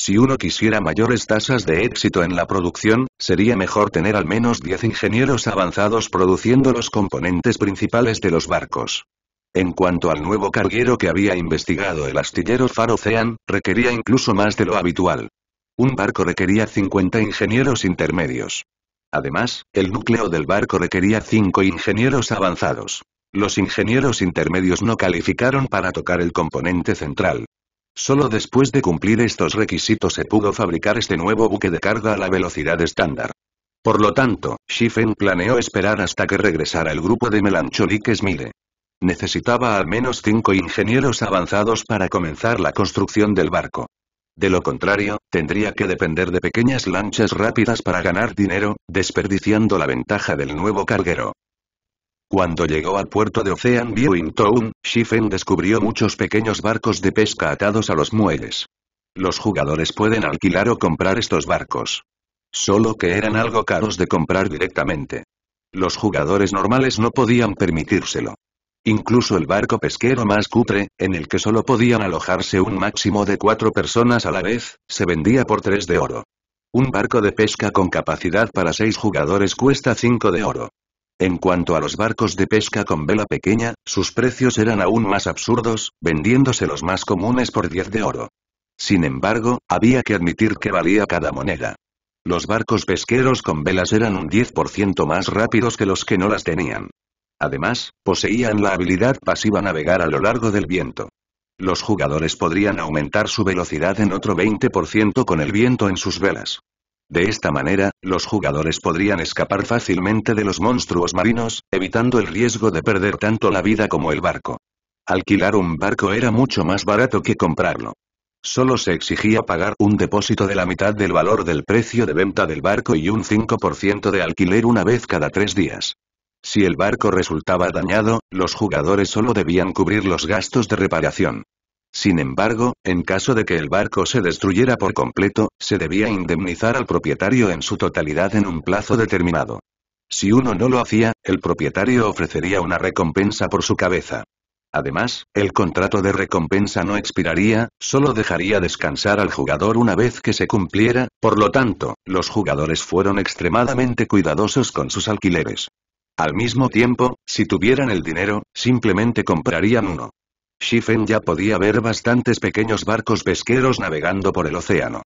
Si uno quisiera mayores tasas de éxito en la producción, sería mejor tener al menos 10 ingenieros avanzados produciendo los componentes principales de los barcos. En cuanto al nuevo carguero que había investigado el astillero Farocean, requería incluso más de lo habitual. Un barco requería 50 ingenieros intermedios. Además, el núcleo del barco requería 5 ingenieros avanzados. Los ingenieros intermedios no calificaron para tocar el componente central, Solo después de cumplir estos requisitos se pudo fabricar este nuevo buque de carga a la velocidad estándar. Por lo tanto, Schiffen planeó esperar hasta que regresara el grupo de Melancholiques Mire. Necesitaba al menos cinco ingenieros avanzados para comenzar la construcción del barco. De lo contrario, tendría que depender de pequeñas lanchas rápidas para ganar dinero, desperdiciando la ventaja del nuevo carguero. Cuando llegó al puerto de Ocean Viewing Town, Shifen descubrió muchos pequeños barcos de pesca atados a los muelles. Los jugadores pueden alquilar o comprar estos barcos. Solo que eran algo caros de comprar directamente. Los jugadores normales no podían permitírselo. Incluso el barco pesquero más cutre, en el que solo podían alojarse un máximo de cuatro personas a la vez, se vendía por tres de oro. Un barco de pesca con capacidad para seis jugadores cuesta cinco de oro. En cuanto a los barcos de pesca con vela pequeña, sus precios eran aún más absurdos, vendiéndose los más comunes por 10 de oro. Sin embargo, había que admitir que valía cada moneda. Los barcos pesqueros con velas eran un 10% más rápidos que los que no las tenían. Además, poseían la habilidad pasiva navegar a lo largo del viento. Los jugadores podrían aumentar su velocidad en otro 20% con el viento en sus velas. De esta manera, los jugadores podrían escapar fácilmente de los monstruos marinos, evitando el riesgo de perder tanto la vida como el barco. Alquilar un barco era mucho más barato que comprarlo. Solo se exigía pagar un depósito de la mitad del valor del precio de venta del barco y un 5% de alquiler una vez cada tres días. Si el barco resultaba dañado, los jugadores solo debían cubrir los gastos de reparación. Sin embargo, en caso de que el barco se destruyera por completo, se debía indemnizar al propietario en su totalidad en un plazo determinado. Si uno no lo hacía, el propietario ofrecería una recompensa por su cabeza. Además, el contrato de recompensa no expiraría, solo dejaría descansar al jugador una vez que se cumpliera, por lo tanto, los jugadores fueron extremadamente cuidadosos con sus alquileres. Al mismo tiempo, si tuvieran el dinero, simplemente comprarían uno. Shifen ya podía ver bastantes pequeños barcos pesqueros navegando por el océano.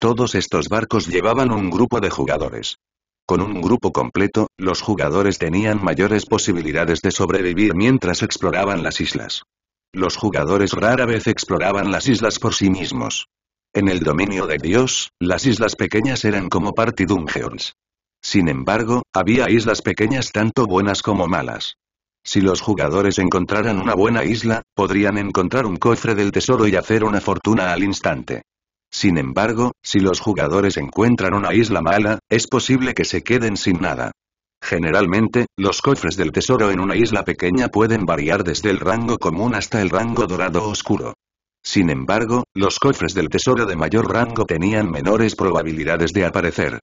Todos estos barcos llevaban un grupo de jugadores. Con un grupo completo, los jugadores tenían mayores posibilidades de sobrevivir mientras exploraban las islas. Los jugadores rara vez exploraban las islas por sí mismos. En el dominio de Dios, las islas pequeñas eran como party Sin embargo, había islas pequeñas tanto buenas como malas. Si los jugadores encontraran una buena isla, podrían encontrar un cofre del tesoro y hacer una fortuna al instante. Sin embargo, si los jugadores encuentran una isla mala, es posible que se queden sin nada. Generalmente, los cofres del tesoro en una isla pequeña pueden variar desde el rango común hasta el rango dorado oscuro. Sin embargo, los cofres del tesoro de mayor rango tenían menores probabilidades de aparecer.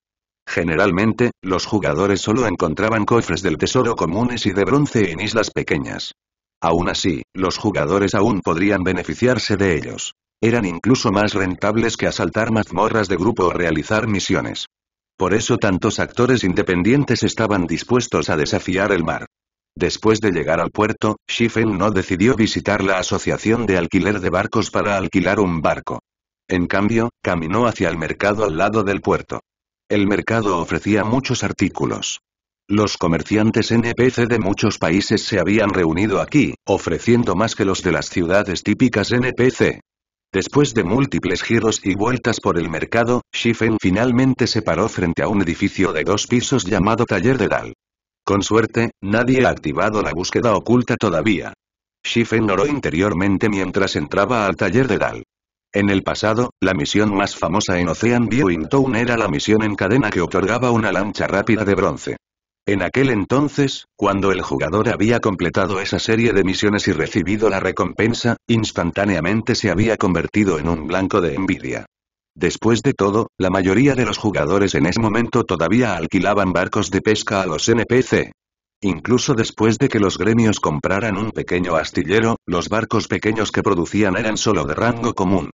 Generalmente, los jugadores solo encontraban cofres del tesoro comunes y de bronce en islas pequeñas. Aún así, los jugadores aún podrían beneficiarse de ellos. Eran incluso más rentables que asaltar mazmorras de grupo o realizar misiones. Por eso tantos actores independientes estaban dispuestos a desafiar el mar. Después de llegar al puerto, Schiffen no decidió visitar la asociación de alquiler de barcos para alquilar un barco. En cambio, caminó hacia el mercado al lado del puerto. El mercado ofrecía muchos artículos. Los comerciantes NPC de muchos países se habían reunido aquí, ofreciendo más que los de las ciudades típicas NPC. Después de múltiples giros y vueltas por el mercado, Shifen finalmente se paró frente a un edificio de dos pisos llamado Taller de Dal. Con suerte, nadie ha activado la búsqueda oculta todavía. Shifen oró interiormente mientras entraba al taller de Dal. En el pasado, la misión más famosa en Ocean Viewing Town era la misión en cadena que otorgaba una lancha rápida de bronce. En aquel entonces, cuando el jugador había completado esa serie de misiones y recibido la recompensa, instantáneamente se había convertido en un blanco de envidia. Después de todo, la mayoría de los jugadores en ese momento todavía alquilaban barcos de pesca a los NPC. Incluso después de que los gremios compraran un pequeño astillero, los barcos pequeños que producían eran solo de rango común.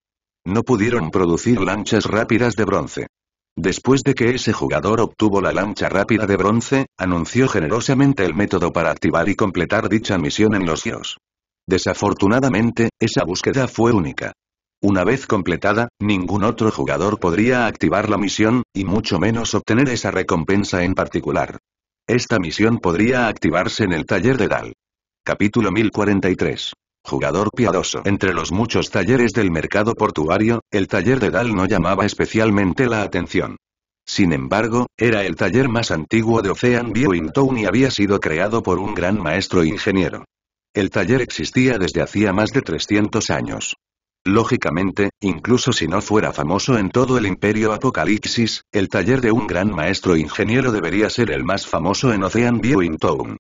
No pudieron producir lanchas rápidas de bronce. Después de que ese jugador obtuvo la lancha rápida de bronce, anunció generosamente el método para activar y completar dicha misión en los dios. Desafortunadamente, esa búsqueda fue única. Una vez completada, ningún otro jugador podría activar la misión, y mucho menos obtener esa recompensa en particular. Esta misión podría activarse en el taller de Dal. Capítulo 1043 Jugador piadoso. Entre los muchos talleres del mercado portuario, el taller de Dal no llamaba especialmente la atención. Sin embargo, era el taller más antiguo de Ocean in Town y había sido creado por un gran maestro ingeniero. El taller existía desde hacía más de 300 años. Lógicamente, incluso si no fuera famoso en todo el imperio Apocalipsis, el taller de un gran maestro ingeniero debería ser el más famoso en Ocean in Town.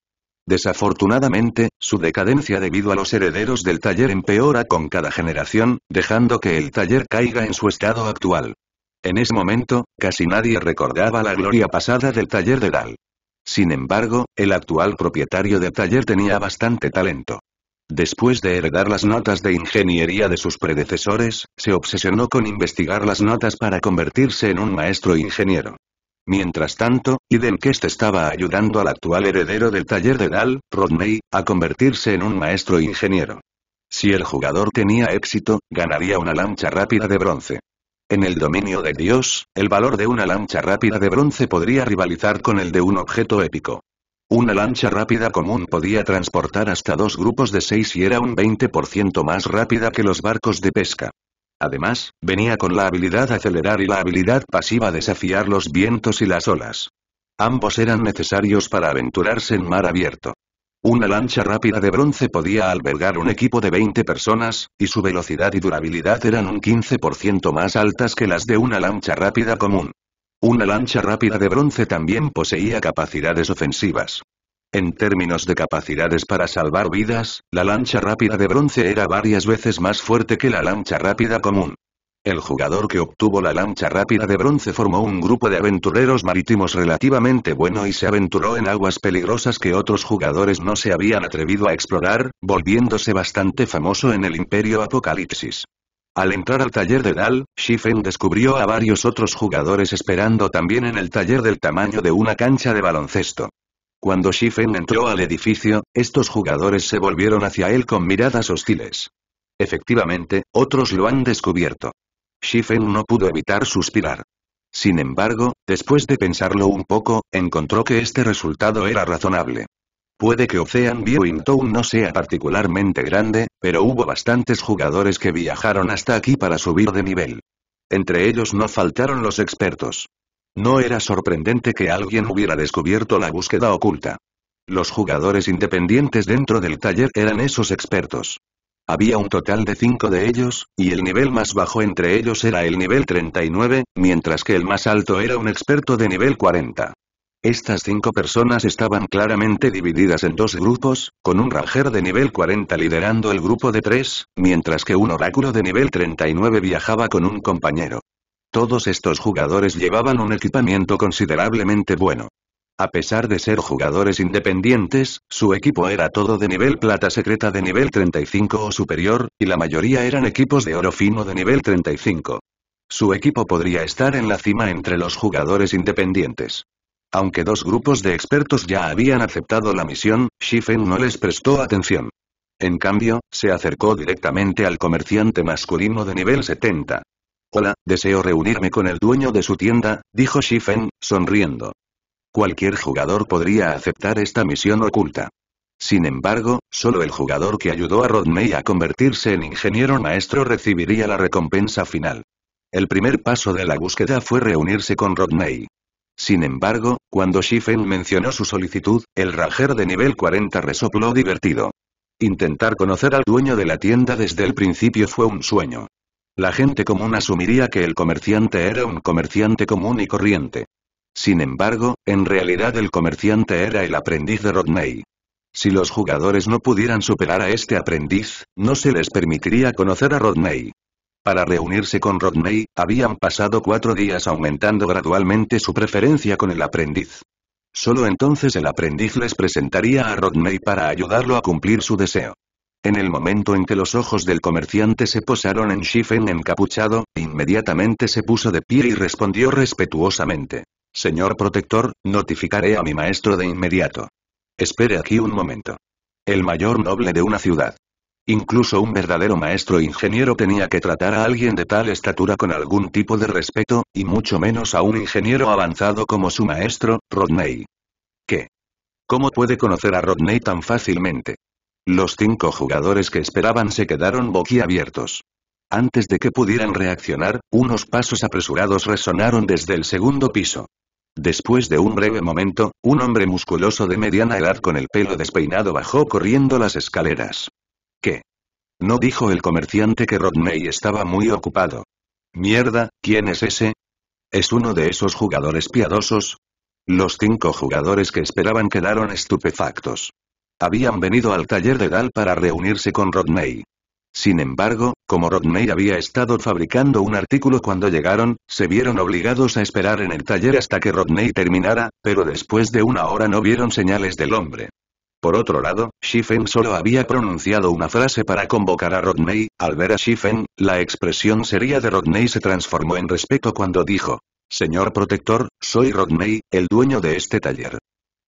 Desafortunadamente, su decadencia debido a los herederos del taller empeora con cada generación, dejando que el taller caiga en su estado actual. En ese momento, casi nadie recordaba la gloria pasada del taller de Dal. Sin embargo, el actual propietario del taller tenía bastante talento. Después de heredar las notas de ingeniería de sus predecesores, se obsesionó con investigar las notas para convertirse en un maestro ingeniero. Mientras tanto, Idenquest estaba ayudando al actual heredero del taller de Dal, Rodney, a convertirse en un maestro ingeniero. Si el jugador tenía éxito, ganaría una lancha rápida de bronce. En el dominio de Dios, el valor de una lancha rápida de bronce podría rivalizar con el de un objeto épico. Una lancha rápida común podía transportar hasta dos grupos de seis y era un 20% más rápida que los barcos de pesca. Además, venía con la habilidad acelerar y la habilidad pasiva desafiar los vientos y las olas. Ambos eran necesarios para aventurarse en mar abierto. Una lancha rápida de bronce podía albergar un equipo de 20 personas, y su velocidad y durabilidad eran un 15% más altas que las de una lancha rápida común. Una lancha rápida de bronce también poseía capacidades ofensivas. En términos de capacidades para salvar vidas, la lancha rápida de bronce era varias veces más fuerte que la lancha rápida común. El jugador que obtuvo la lancha rápida de bronce formó un grupo de aventureros marítimos relativamente bueno y se aventuró en aguas peligrosas que otros jugadores no se habían atrevido a explorar, volviéndose bastante famoso en el Imperio Apocalipsis. Al entrar al taller de Dal, Shifen descubrió a varios otros jugadores esperando también en el taller del tamaño de una cancha de baloncesto. Cuando Shifen entró al edificio, estos jugadores se volvieron hacia él con miradas hostiles. Efectivamente, otros lo han descubierto. Shifen no pudo evitar suspirar. Sin embargo, después de pensarlo un poco, encontró que este resultado era razonable. Puede que Ocean Viewing Town no sea particularmente grande, pero hubo bastantes jugadores que viajaron hasta aquí para subir de nivel. Entre ellos no faltaron los expertos. No era sorprendente que alguien hubiera descubierto la búsqueda oculta. Los jugadores independientes dentro del taller eran esos expertos. Había un total de cinco de ellos, y el nivel más bajo entre ellos era el nivel 39, mientras que el más alto era un experto de nivel 40. Estas cinco personas estaban claramente divididas en dos grupos, con un Ranger de nivel 40 liderando el grupo de tres, mientras que un oráculo de nivel 39 viajaba con un compañero. Todos estos jugadores llevaban un equipamiento considerablemente bueno. A pesar de ser jugadores independientes, su equipo era todo de nivel plata secreta de nivel 35 o superior, y la mayoría eran equipos de oro fino de nivel 35. Su equipo podría estar en la cima entre los jugadores independientes. Aunque dos grupos de expertos ya habían aceptado la misión, Shifen no les prestó atención. En cambio, se acercó directamente al comerciante masculino de nivel 70. Hola, deseo reunirme con el dueño de su tienda, dijo Shifen, sonriendo. Cualquier jugador podría aceptar esta misión oculta. Sin embargo, solo el jugador que ayudó a Rodney a convertirse en ingeniero maestro recibiría la recompensa final. El primer paso de la búsqueda fue reunirse con Rodney. Sin embargo, cuando Shifen mencionó su solicitud, el ranger de nivel 40 resopló divertido. Intentar conocer al dueño de la tienda desde el principio fue un sueño. La gente común asumiría que el comerciante era un comerciante común y corriente. Sin embargo, en realidad el comerciante era el aprendiz de Rodney. Si los jugadores no pudieran superar a este aprendiz, no se les permitiría conocer a Rodney. Para reunirse con Rodney, habían pasado cuatro días aumentando gradualmente su preferencia con el aprendiz. Solo entonces el aprendiz les presentaría a Rodney para ayudarlo a cumplir su deseo. En el momento en que los ojos del comerciante se posaron en Shifen encapuchado, inmediatamente se puso de pie y respondió respetuosamente. Señor protector, notificaré a mi maestro de inmediato. Espere aquí un momento. El mayor noble de una ciudad. Incluso un verdadero maestro ingeniero tenía que tratar a alguien de tal estatura con algún tipo de respeto, y mucho menos a un ingeniero avanzado como su maestro, Rodney. ¿Qué? ¿Cómo puede conocer a Rodney tan fácilmente? Los cinco jugadores que esperaban se quedaron boquiabiertos. Antes de que pudieran reaccionar, unos pasos apresurados resonaron desde el segundo piso. Después de un breve momento, un hombre musculoso de mediana edad con el pelo despeinado bajó corriendo las escaleras. ¿Qué? No dijo el comerciante que Rodney estaba muy ocupado. Mierda, ¿quién es ese? ¿Es uno de esos jugadores piadosos? Los cinco jugadores que esperaban quedaron estupefactos. Habían venido al taller de dal para reunirse con Rodney. Sin embargo, como Rodney había estado fabricando un artículo cuando llegaron, se vieron obligados a esperar en el taller hasta que Rodney terminara, pero después de una hora no vieron señales del hombre. Por otro lado, Shifen solo había pronunciado una frase para convocar a Rodney, al ver a Shifen, la expresión seria de Rodney se transformó en respeto cuando dijo, Señor protector, soy Rodney, el dueño de este taller.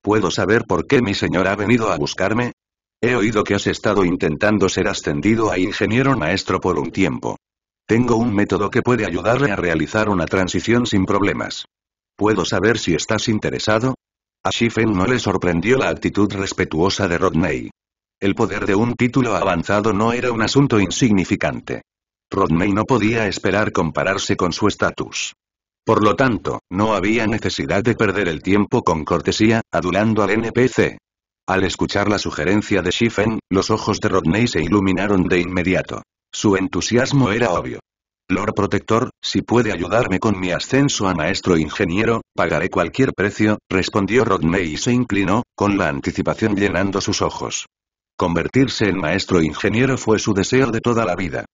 ¿Puedo saber por qué mi señor ha venido a buscarme? He oído que has estado intentando ser ascendido a ingeniero maestro por un tiempo. Tengo un método que puede ayudarle a realizar una transición sin problemas. ¿Puedo saber si estás interesado? A Shifen no le sorprendió la actitud respetuosa de Rodney. El poder de un título avanzado no era un asunto insignificante. Rodney no podía esperar compararse con su estatus. Por lo tanto, no había necesidad de perder el tiempo con cortesía, adulando al NPC. Al escuchar la sugerencia de Shifen, los ojos de Rodney se iluminaron de inmediato. Su entusiasmo era obvio. Lord Protector, si puede ayudarme con mi ascenso a maestro ingeniero, pagaré cualquier precio, respondió Rodney y se inclinó, con la anticipación llenando sus ojos. Convertirse en maestro ingeniero fue su deseo de toda la vida.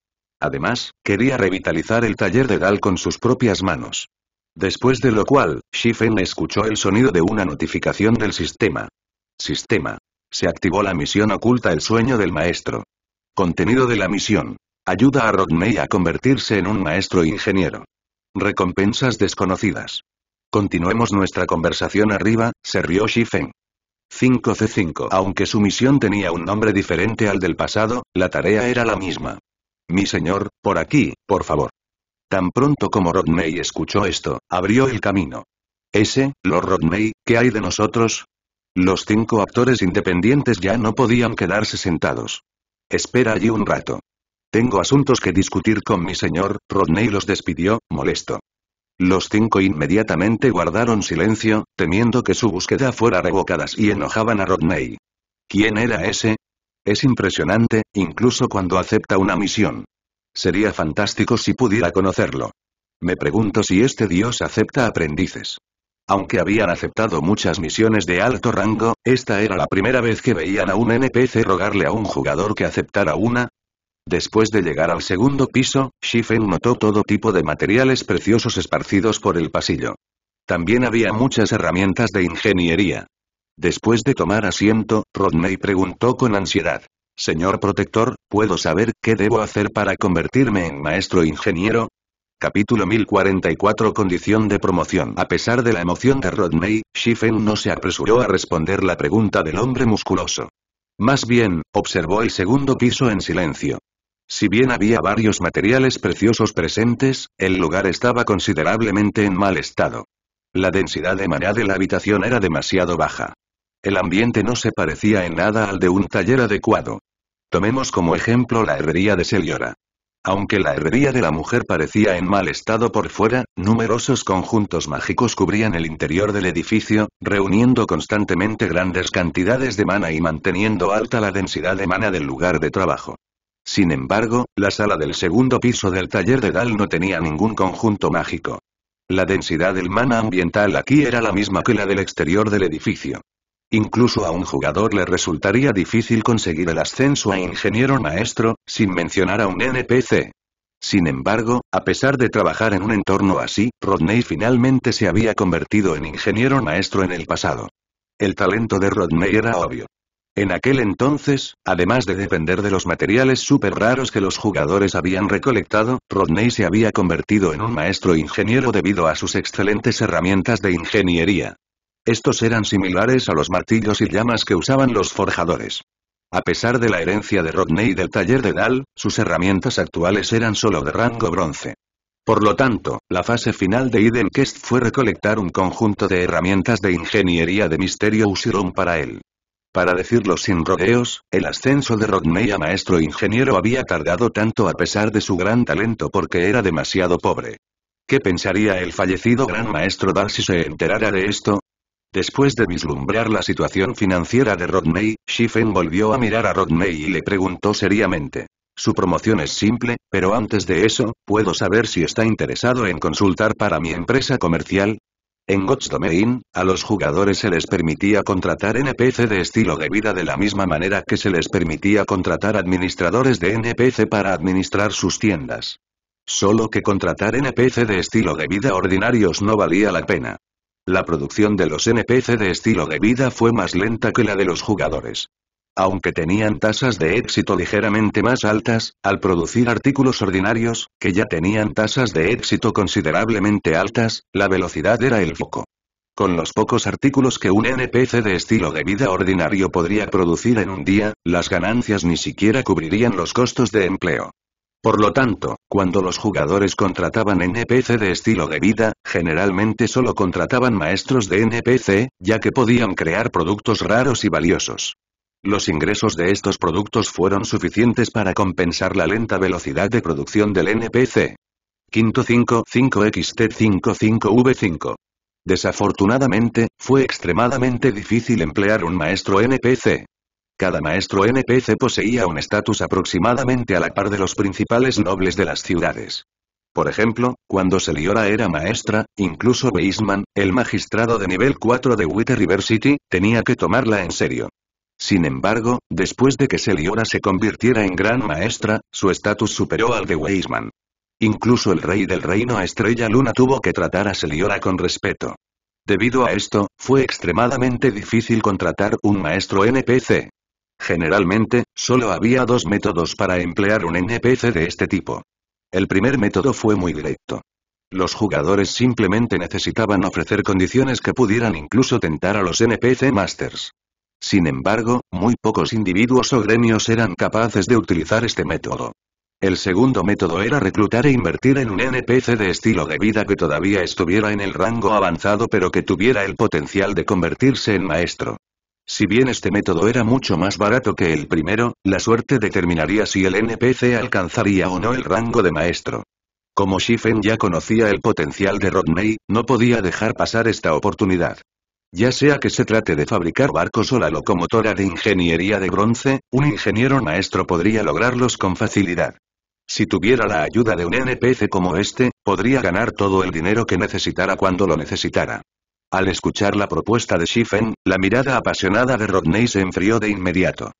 Además, quería revitalizar el taller de Dal con sus propias manos. Después de lo cual, Shifen escuchó el sonido de una notificación del sistema. Sistema. Se activó la misión oculta el sueño del maestro. Contenido de la misión. Ayuda a Rodney a convertirse en un maestro ingeniero. Recompensas desconocidas. Continuemos nuestra conversación arriba, se rió Shifen. 5C5 Aunque su misión tenía un nombre diferente al del pasado, la tarea era la misma. Mi señor, por aquí, por favor. Tan pronto como Rodney escuchó esto, abrió el camino. Ese, Lord Rodney, ¿qué hay de nosotros? Los cinco actores independientes ya no podían quedarse sentados. Espera allí un rato. Tengo asuntos que discutir con mi señor, Rodney los despidió, molesto. Los cinco inmediatamente guardaron silencio, temiendo que su búsqueda fuera revocada y enojaban a Rodney. ¿Quién era ese? Es impresionante, incluso cuando acepta una misión. Sería fantástico si pudiera conocerlo. Me pregunto si este dios acepta aprendices. Aunque habían aceptado muchas misiones de alto rango, esta era la primera vez que veían a un NPC rogarle a un jugador que aceptara una. Después de llegar al segundo piso, Shifen notó todo tipo de materiales preciosos esparcidos por el pasillo. También había muchas herramientas de ingeniería. Después de tomar asiento, Rodney preguntó con ansiedad. Señor protector, ¿puedo saber qué debo hacer para convertirme en maestro ingeniero? Capítulo 1044 Condición de promoción A pesar de la emoción de Rodney, Shifen no se apresuró a responder la pregunta del hombre musculoso. Más bien, observó el segundo piso en silencio. Si bien había varios materiales preciosos presentes, el lugar estaba considerablemente en mal estado. La densidad de maná de la habitación era demasiado baja. El ambiente no se parecía en nada al de un taller adecuado. Tomemos como ejemplo la herrería de Seliora. Aunque la herrería de la mujer parecía en mal estado por fuera, numerosos conjuntos mágicos cubrían el interior del edificio, reuniendo constantemente grandes cantidades de mana y manteniendo alta la densidad de mana del lugar de trabajo. Sin embargo, la sala del segundo piso del taller de Dal no tenía ningún conjunto mágico. La densidad del mana ambiental aquí era la misma que la del exterior del edificio. Incluso a un jugador le resultaría difícil conseguir el ascenso a ingeniero maestro, sin mencionar a un NPC. Sin embargo, a pesar de trabajar en un entorno así, Rodney finalmente se había convertido en ingeniero maestro en el pasado. El talento de Rodney era obvio. En aquel entonces, además de depender de los materiales súper raros que los jugadores habían recolectado, Rodney se había convertido en un maestro ingeniero debido a sus excelentes herramientas de ingeniería. Estos eran similares a los martillos y llamas que usaban los forjadores. A pesar de la herencia de Rodney del taller de Dal, sus herramientas actuales eran solo de rango bronce. Por lo tanto, la fase final de Eden fue recolectar un conjunto de herramientas de ingeniería de Misterio Usirum para él. Para decirlo sin rodeos, el ascenso de Rodney a maestro ingeniero había tardado tanto a pesar de su gran talento porque era demasiado pobre. ¿Qué pensaría el fallecido gran maestro Dal si se enterara de esto? Después de vislumbrar la situación financiera de Rodney, Schiffen volvió a mirar a Rodney y le preguntó seriamente. Su promoción es simple, pero antes de eso, ¿puedo saber si está interesado en consultar para mi empresa comercial? En God's Domain, a los jugadores se les permitía contratar NPC de estilo de vida de la misma manera que se les permitía contratar administradores de NPC para administrar sus tiendas. Solo que contratar NPC de estilo de vida ordinarios no valía la pena. La producción de los NPC de estilo de vida fue más lenta que la de los jugadores. Aunque tenían tasas de éxito ligeramente más altas, al producir artículos ordinarios, que ya tenían tasas de éxito considerablemente altas, la velocidad era el foco. Con los pocos artículos que un NPC de estilo de vida ordinario podría producir en un día, las ganancias ni siquiera cubrirían los costos de empleo. Por lo tanto, cuando los jugadores contrataban NPC de estilo de vida, generalmente solo contrataban maestros de NPC, ya que podían crear productos raros y valiosos. Los ingresos de estos productos fueron suficientes para compensar la lenta velocidad de producción del NPC. Quinto 5 5XT55V5. Desafortunadamente, fue extremadamente difícil emplear un maestro NPC. Cada maestro NPC poseía un estatus aproximadamente a la par de los principales nobles de las ciudades. Por ejemplo, cuando Seliora era maestra, incluso Weisman, el magistrado de nivel 4 de Witter River City, tenía que tomarla en serio. Sin embargo, después de que Seliora se convirtiera en gran maestra, su estatus superó al de Weisman. Incluso el rey del reino Estrella Luna tuvo que tratar a Seliora con respeto. Debido a esto, fue extremadamente difícil contratar un maestro NPC. Generalmente, solo había dos métodos para emplear un NPC de este tipo. El primer método fue muy directo. Los jugadores simplemente necesitaban ofrecer condiciones que pudieran incluso tentar a los NPC Masters. Sin embargo, muy pocos individuos o gremios eran capaces de utilizar este método. El segundo método era reclutar e invertir en un NPC de estilo de vida que todavía estuviera en el rango avanzado pero que tuviera el potencial de convertirse en maestro. Si bien este método era mucho más barato que el primero, la suerte determinaría si el NPC alcanzaría o no el rango de maestro. Como Shifen ya conocía el potencial de Rodney, no podía dejar pasar esta oportunidad. Ya sea que se trate de fabricar barcos o la locomotora de ingeniería de bronce, un ingeniero maestro podría lograrlos con facilidad. Si tuviera la ayuda de un NPC como este, podría ganar todo el dinero que necesitara cuando lo necesitara. Al escuchar la propuesta de Shifen, la mirada apasionada de Rodney se enfrió de inmediato.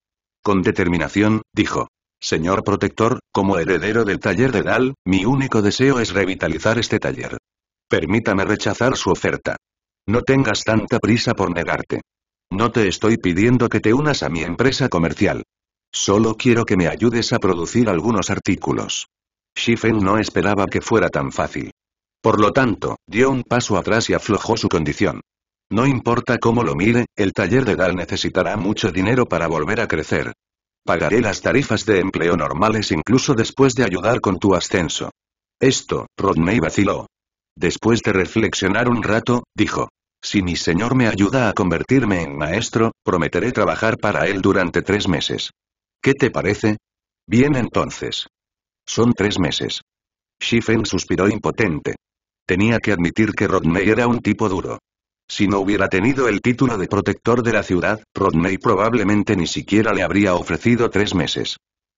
Con determinación, dijo. Señor protector, como heredero del taller de Dal, mi único deseo es revitalizar este taller. Permítame rechazar su oferta. No tengas tanta prisa por negarte. No te estoy pidiendo que te unas a mi empresa comercial. Solo quiero que me ayudes a producir algunos artículos. Shifen no esperaba que fuera tan fácil. Por lo tanto, dio un paso atrás y aflojó su condición. No importa cómo lo mire, el taller de Dal necesitará mucho dinero para volver a crecer. Pagaré las tarifas de empleo normales incluso después de ayudar con tu ascenso. Esto, Rodney vaciló. Después de reflexionar un rato, dijo. Si mi señor me ayuda a convertirme en maestro, prometeré trabajar para él durante tres meses. ¿Qué te parece? Bien entonces. Son tres meses. Shifen suspiró impotente. Tenía que admitir que Rodney era un tipo duro. Si no hubiera tenido el título de protector de la ciudad, Rodney probablemente ni siquiera le habría ofrecido tres meses.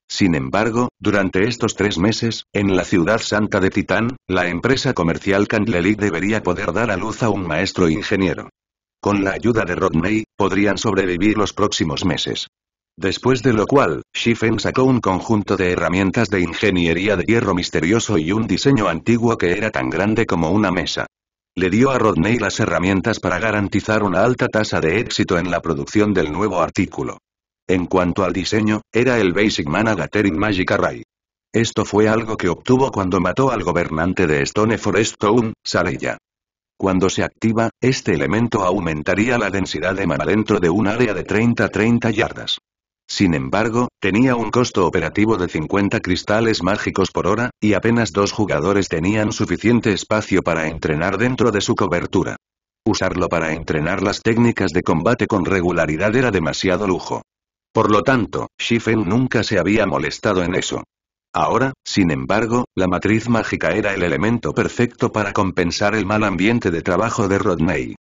Sin embargo, durante estos tres meses, en la ciudad santa de Titán, la empresa comercial Candlely debería poder dar a luz a un maestro ingeniero. Con la ayuda de Rodney, podrían sobrevivir los próximos meses. Después de lo cual, Shifen sacó un conjunto de herramientas de ingeniería de hierro misterioso y un diseño antiguo que era tan grande como una mesa. Le dio a Rodney las herramientas para garantizar una alta tasa de éxito en la producción del nuevo artículo. En cuanto al diseño, era el Basic Mana Gathering Magic Array. Esto fue algo que obtuvo cuando mató al gobernante de Stone Forest Town, Saleya. Cuando se activa, este elemento aumentaría la densidad de mana dentro de un área de 30-30 yardas. Sin embargo, tenía un costo operativo de 50 cristales mágicos por hora, y apenas dos jugadores tenían suficiente espacio para entrenar dentro de su cobertura. Usarlo para entrenar las técnicas de combate con regularidad era demasiado lujo. Por lo tanto, Shifen nunca se había molestado en eso. Ahora, sin embargo, la matriz mágica era el elemento perfecto para compensar el mal ambiente de trabajo de Rodney.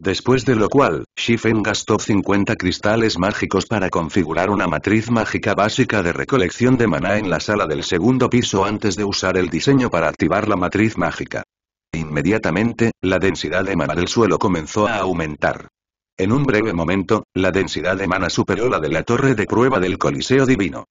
Después de lo cual, Shifen gastó 50 cristales mágicos para configurar una matriz mágica básica de recolección de maná en la sala del segundo piso antes de usar el diseño para activar la matriz mágica. Inmediatamente, la densidad de maná del suelo comenzó a aumentar. En un breve momento, la densidad de maná superó la de la torre de prueba del Coliseo Divino.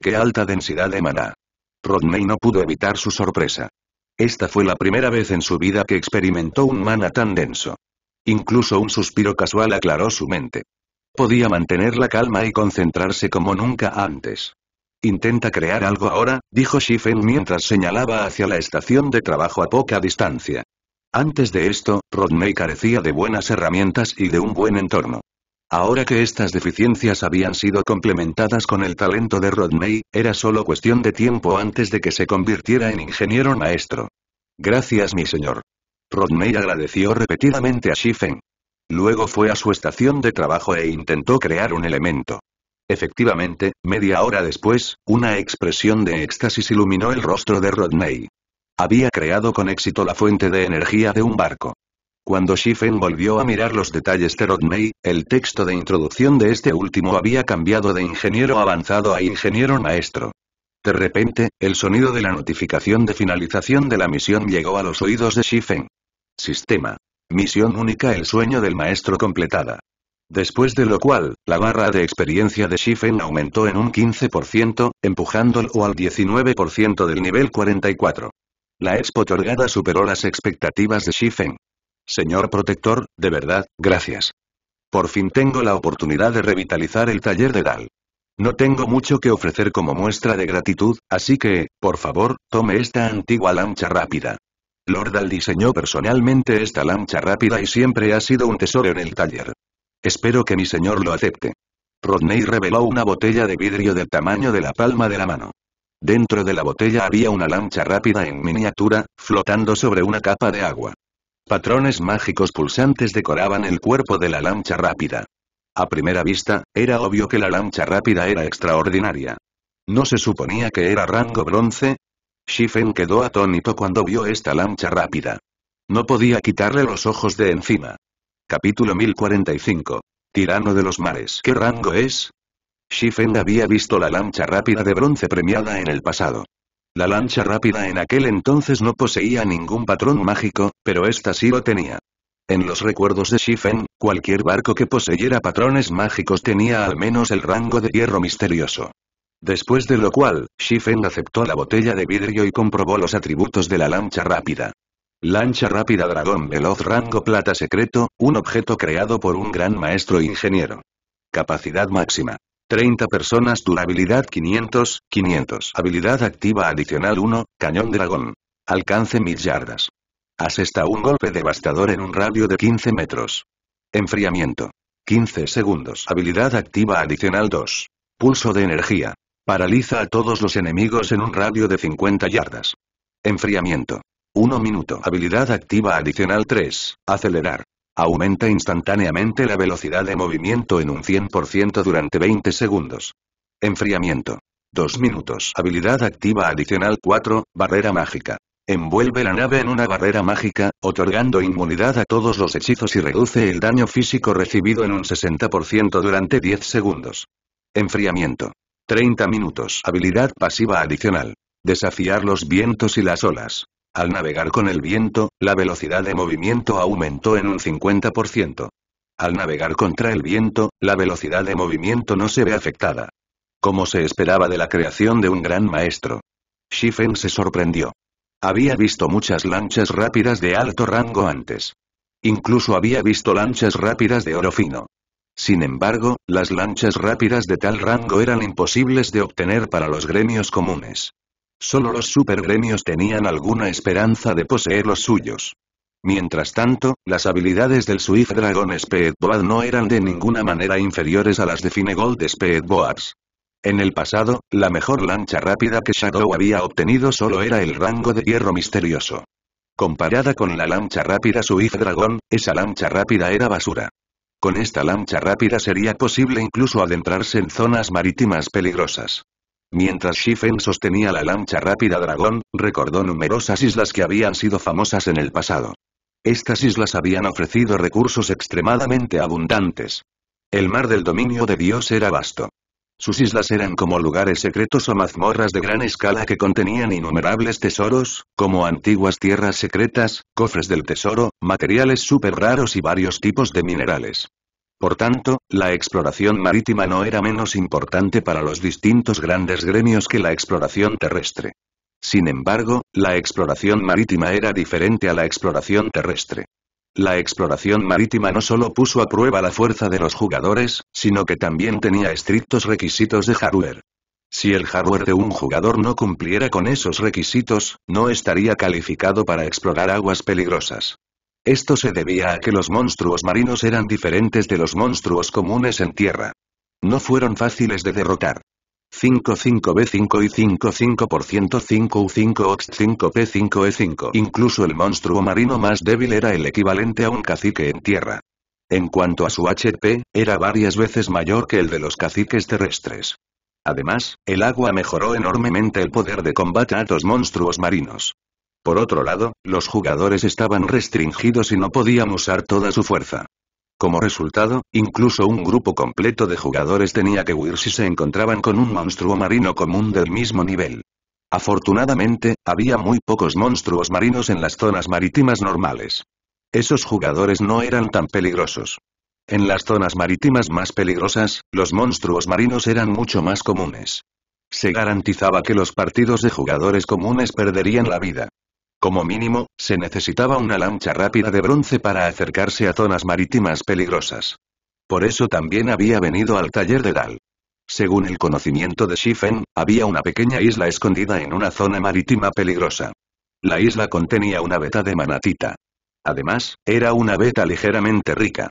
¡Qué alta densidad de maná! Rodney no pudo evitar su sorpresa. Esta fue la primera vez en su vida que experimentó un mana tan denso. Incluso un suspiro casual aclaró su mente. Podía mantener la calma y concentrarse como nunca antes. Intenta crear algo ahora, dijo Shifen mientras señalaba hacia la estación de trabajo a poca distancia. Antes de esto, Rodney carecía de buenas herramientas y de un buen entorno. Ahora que estas deficiencias habían sido complementadas con el talento de Rodney, era solo cuestión de tiempo antes de que se convirtiera en ingeniero maestro. Gracias mi señor. Rodney agradeció repetidamente a Schiffen. Luego fue a su estación de trabajo e intentó crear un elemento. Efectivamente, media hora después, una expresión de éxtasis iluminó el rostro de Rodney. Había creado con éxito la fuente de energía de un barco. Cuando Schiffen volvió a mirar los detalles de Rodney, el texto de introducción de este último había cambiado de ingeniero avanzado a ingeniero maestro. De repente, el sonido de la notificación de finalización de la misión llegó a los oídos de Schiffen. Sistema. Misión única El sueño del maestro completada. Después de lo cual, la barra de experiencia de Shifen aumentó en un 15%, empujándolo al 19% del nivel 44. La expo otorgada superó las expectativas de Shifen. Señor protector, de verdad, gracias. Por fin tengo la oportunidad de revitalizar el taller de Dal. No tengo mucho que ofrecer como muestra de gratitud, así que, por favor, tome esta antigua lancha rápida. Lordal diseñó personalmente esta lancha rápida y siempre ha sido un tesoro en el taller. Espero que mi señor lo acepte. Rodney reveló una botella de vidrio del tamaño de la palma de la mano. Dentro de la botella había una lancha rápida en miniatura, flotando sobre una capa de agua. Patrones mágicos pulsantes decoraban el cuerpo de la lancha rápida. A primera vista, era obvio que la lancha rápida era extraordinaria. No se suponía que era rango bronce, Shifen quedó atónito cuando vio esta lancha rápida. No podía quitarle los ojos de encima. Capítulo 1045. Tirano de los mares. ¿Qué rango es? Shifen había visto la lancha rápida de bronce premiada en el pasado. La lancha rápida en aquel entonces no poseía ningún patrón mágico, pero esta sí lo tenía. En los recuerdos de Shifen, cualquier barco que poseyera patrones mágicos tenía al menos el rango de hierro misterioso. Después de lo cual, Shifen aceptó la botella de vidrio y comprobó los atributos de la lancha rápida. Lancha rápida dragón veloz rango plata secreto, un objeto creado por un gran maestro ingeniero. Capacidad máxima. 30 personas durabilidad 500, 500. Habilidad activa adicional 1, cañón dragón. Alcance 1000 yardas. Asesta un golpe devastador en un radio de 15 metros. Enfriamiento. 15 segundos. Habilidad activa adicional 2. Pulso de energía. Paraliza a todos los enemigos en un radio de 50 yardas. Enfriamiento. 1 minuto. Habilidad activa adicional 3. Acelerar. Aumenta instantáneamente la velocidad de movimiento en un 100% durante 20 segundos. Enfriamiento. 2 minutos. Habilidad activa adicional 4. Barrera mágica. Envuelve la nave en una barrera mágica, otorgando inmunidad a todos los hechizos y reduce el daño físico recibido en un 60% durante 10 segundos. Enfriamiento. 30 minutos. Habilidad pasiva adicional. Desafiar los vientos y las olas. Al navegar con el viento, la velocidad de movimiento aumentó en un 50%. Al navegar contra el viento, la velocidad de movimiento no se ve afectada. Como se esperaba de la creación de un gran maestro. Shifen se sorprendió. Había visto muchas lanchas rápidas de alto rango antes. Incluso había visto lanchas rápidas de oro fino. Sin embargo, las lanchas rápidas de tal rango eran imposibles de obtener para los gremios comunes. Solo los supergremios tenían alguna esperanza de poseer los suyos. Mientras tanto, las habilidades del Swift Dragon Speedboat no eran de ninguna manera inferiores a las de Finegold Speedboats. En el pasado, la mejor lancha rápida que Shadow había obtenido solo era el rango de hierro misterioso. Comparada con la lancha rápida Swift Dragon, esa lancha rápida era basura. Con esta lancha rápida sería posible incluso adentrarse en zonas marítimas peligrosas. Mientras Shifen sostenía la lancha rápida Dragón, recordó numerosas islas que habían sido famosas en el pasado. Estas islas habían ofrecido recursos extremadamente abundantes. El mar del dominio de Dios era vasto. Sus islas eran como lugares secretos o mazmorras de gran escala que contenían innumerables tesoros, como antiguas tierras secretas, cofres del tesoro, materiales súper raros y varios tipos de minerales. Por tanto, la exploración marítima no era menos importante para los distintos grandes gremios que la exploración terrestre. Sin embargo, la exploración marítima era diferente a la exploración terrestre. La exploración marítima no solo puso a prueba la fuerza de los jugadores, sino que también tenía estrictos requisitos de hardware. Si el hardware de un jugador no cumpliera con esos requisitos, no estaría calificado para explorar aguas peligrosas. Esto se debía a que los monstruos marinos eran diferentes de los monstruos comunes en tierra. No fueron fáciles de derrotar. 55 b 5 y 5-5%-5U5-Ox5P5E5. Incluso el monstruo marino más débil era el equivalente a un cacique en tierra. En cuanto a su HP, era varias veces mayor que el de los caciques terrestres. Además, el agua mejoró enormemente el poder de combate a los monstruos marinos. Por otro lado, los jugadores estaban restringidos y no podían usar toda su fuerza. Como resultado, incluso un grupo completo de jugadores tenía que huir si se encontraban con un monstruo marino común del mismo nivel. Afortunadamente, había muy pocos monstruos marinos en las zonas marítimas normales. Esos jugadores no eran tan peligrosos. En las zonas marítimas más peligrosas, los monstruos marinos eran mucho más comunes. Se garantizaba que los partidos de jugadores comunes perderían la vida. Como mínimo, se necesitaba una lancha rápida de bronce para acercarse a zonas marítimas peligrosas. Por eso también había venido al taller de Dal. Según el conocimiento de Shifen, había una pequeña isla escondida en una zona marítima peligrosa. La isla contenía una beta de manatita. Además, era una beta ligeramente rica.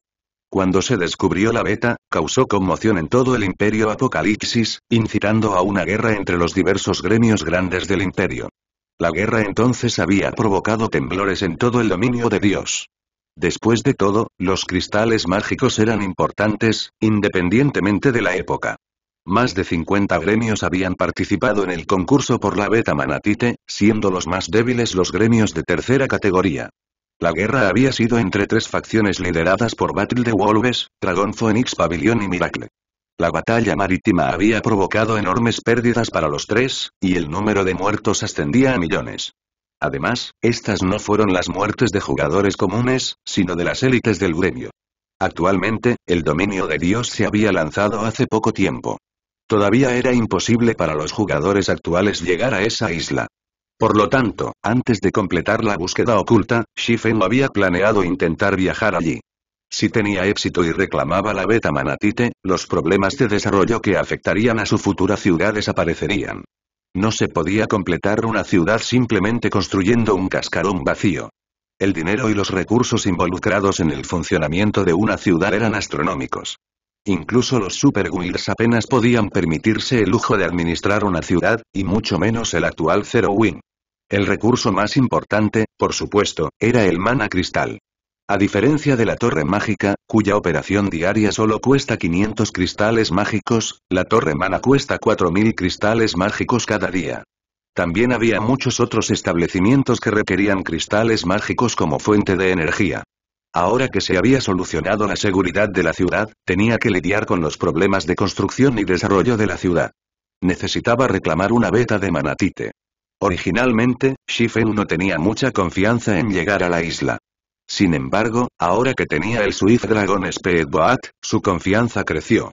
Cuando se descubrió la beta, causó conmoción en todo el imperio Apocalipsis, incitando a una guerra entre los diversos gremios grandes del imperio. La guerra entonces había provocado temblores en todo el dominio de Dios. Después de todo, los cristales mágicos eran importantes, independientemente de la época. Más de 50 gremios habían participado en el concurso por la beta manatite, siendo los más débiles los gremios de tercera categoría. La guerra había sido entre tres facciones lideradas por Battle de Wolves, Dragon Phoenix Pavilion y Miracle. La batalla marítima había provocado enormes pérdidas para los tres, y el número de muertos ascendía a millones. Además, estas no fueron las muertes de jugadores comunes, sino de las élites del gremio. Actualmente, el dominio de Dios se había lanzado hace poco tiempo. Todavía era imposible para los jugadores actuales llegar a esa isla. Por lo tanto, antes de completar la búsqueda oculta, Shifen había planeado intentar viajar allí. Si tenía éxito y reclamaba la beta manatite, los problemas de desarrollo que afectarían a su futura ciudad desaparecerían. No se podía completar una ciudad simplemente construyendo un cascarón vacío. El dinero y los recursos involucrados en el funcionamiento de una ciudad eran astronómicos. Incluso los Super Guilds apenas podían permitirse el lujo de administrar una ciudad, y mucho menos el actual Zero Wing. El recurso más importante, por supuesto, era el mana cristal. A diferencia de la torre mágica, cuya operación diaria solo cuesta 500 cristales mágicos, la torre mana cuesta 4000 cristales mágicos cada día. También había muchos otros establecimientos que requerían cristales mágicos como fuente de energía. Ahora que se había solucionado la seguridad de la ciudad, tenía que lidiar con los problemas de construcción y desarrollo de la ciudad. Necesitaba reclamar una beta de Manatite. Originalmente, Shifen no tenía mucha confianza en llegar a la isla. Sin embargo, ahora que tenía el Swift Dragon Speedboat, su confianza creció.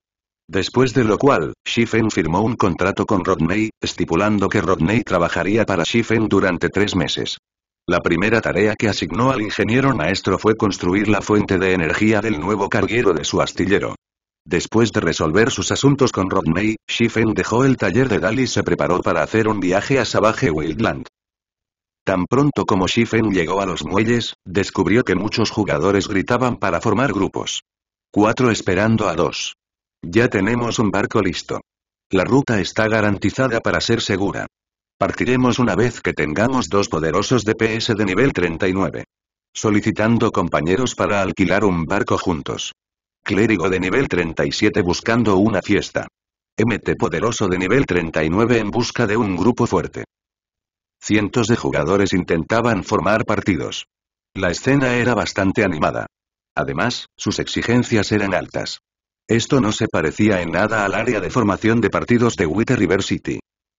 Después de lo cual, Shifen firmó un contrato con Rodney, estipulando que Rodney trabajaría para Shifen durante tres meses. La primera tarea que asignó al ingeniero maestro fue construir la fuente de energía del nuevo carguero de su astillero. Después de resolver sus asuntos con Rodney, Shifen dejó el taller de Daly y se preparó para hacer un viaje a Savage Wildland. Tan pronto como Shifen llegó a los muelles, descubrió que muchos jugadores gritaban para formar grupos. Cuatro esperando a dos. Ya tenemos un barco listo. La ruta está garantizada para ser segura. Partiremos una vez que tengamos dos poderosos DPS de nivel 39. Solicitando compañeros para alquilar un barco juntos. Clérigo de nivel 37 buscando una fiesta. MT poderoso de nivel 39 en busca de un grupo fuerte. Cientos de jugadores intentaban formar partidos. La escena era bastante animada. Además, sus exigencias eran altas. Esto no se parecía en nada al área de formación de partidos de Witte River City.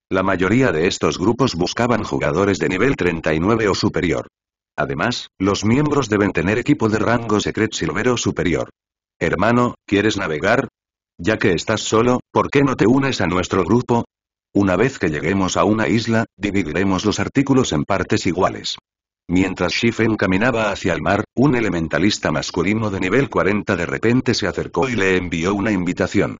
La mayoría de estos grupos buscaban jugadores de nivel 39 o superior. Además, los miembros deben tener equipo de rango secret silvero superior. Hermano, ¿quieres navegar? Ya que estás solo, ¿por qué no te unes a nuestro grupo? Una vez que lleguemos a una isla, dividiremos los artículos en partes iguales. Mientras Shifen caminaba hacia el mar, un elementalista masculino de nivel 40 de repente se acercó y le envió una invitación.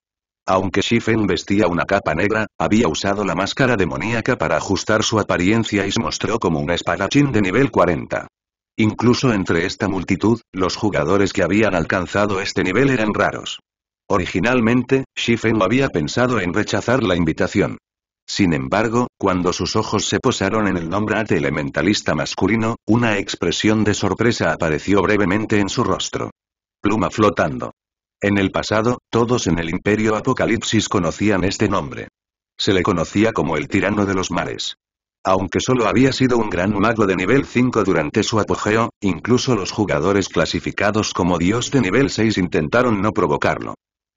Aunque Shifen vestía una capa negra, había usado la máscara demoníaca para ajustar su apariencia y se mostró como un espadachín de nivel 40. Incluso entre esta multitud, los jugadores que habían alcanzado este nivel eran raros. Originalmente, Shifen había pensado en rechazar la invitación. Sin embargo, cuando sus ojos se posaron en el nombre de elementalista masculino, una expresión de sorpresa apareció brevemente en su rostro. Pluma flotando. En el pasado, todos en el Imperio Apocalipsis conocían este nombre. Se le conocía como el tirano de los mares. Aunque solo había sido un gran mago de nivel 5 durante su apogeo, incluso los jugadores clasificados como dios de nivel 6 intentaron no provocarlo.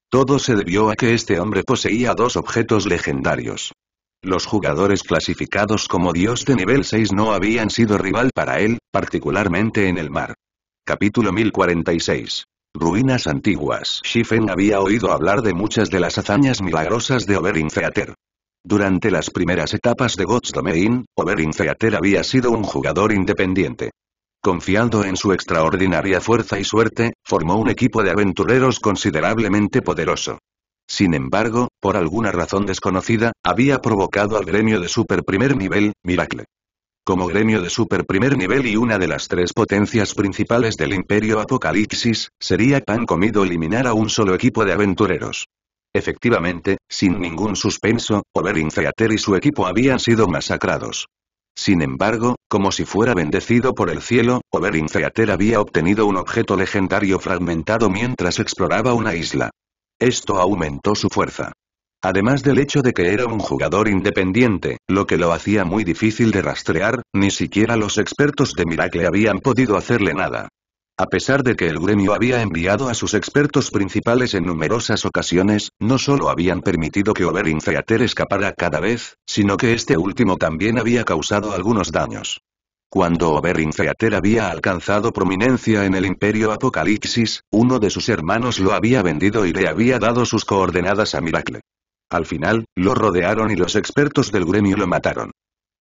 Todo se debió a que este hombre poseía dos objetos legendarios. Los jugadores clasificados como dios de nivel 6 no habían sido rival para él, particularmente en el mar. Capítulo 1046. Ruinas antiguas. Shifen había oído hablar de muchas de las hazañas milagrosas de Oberyn Theater. Durante las primeras etapas de God's Domain, Oberyn Theater había sido un jugador independiente. Confiando en su extraordinaria fuerza y suerte, formó un equipo de aventureros considerablemente poderoso. Sin embargo, por alguna razón desconocida, había provocado al gremio de super primer nivel, Miracle. Como gremio de super primer nivel y una de las tres potencias principales del Imperio Apocalipsis, sería pan comido eliminar a un solo equipo de aventureros. Efectivamente, sin ningún suspenso, Oberyn Theater y su equipo habían sido masacrados. Sin embargo, como si fuera bendecido por el cielo, Oberyn Theater había obtenido un objeto legendario fragmentado mientras exploraba una isla. Esto aumentó su fuerza. Además del hecho de que era un jugador independiente, lo que lo hacía muy difícil de rastrear, ni siquiera los expertos de Miracle habían podido hacerle nada. A pesar de que el gremio había enviado a sus expertos principales en numerosas ocasiones, no solo habían permitido que Oberyn Theater escapara cada vez, sino que este último también había causado algunos daños. Cuando Oberyn Feater había alcanzado prominencia en el Imperio Apocalipsis, uno de sus hermanos lo había vendido y le había dado sus coordenadas a Miracle. Al final, lo rodearon y los expertos del gremio lo mataron.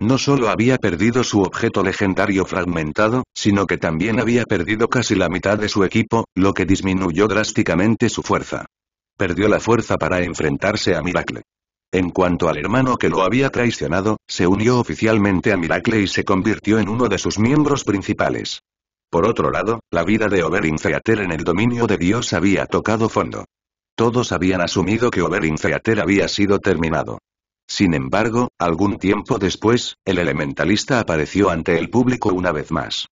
No solo había perdido su objeto legendario fragmentado, sino que también había perdido casi la mitad de su equipo, lo que disminuyó drásticamente su fuerza. Perdió la fuerza para enfrentarse a Miracle. En cuanto al hermano que lo había traicionado, se unió oficialmente a Miracle y se convirtió en uno de sus miembros principales. Por otro lado, la vida de Oberyn Feater en el dominio de Dios había tocado fondo. Todos habían asumido que Oberyn Feater había sido terminado. Sin embargo, algún tiempo después, el elementalista apareció ante el público una vez más.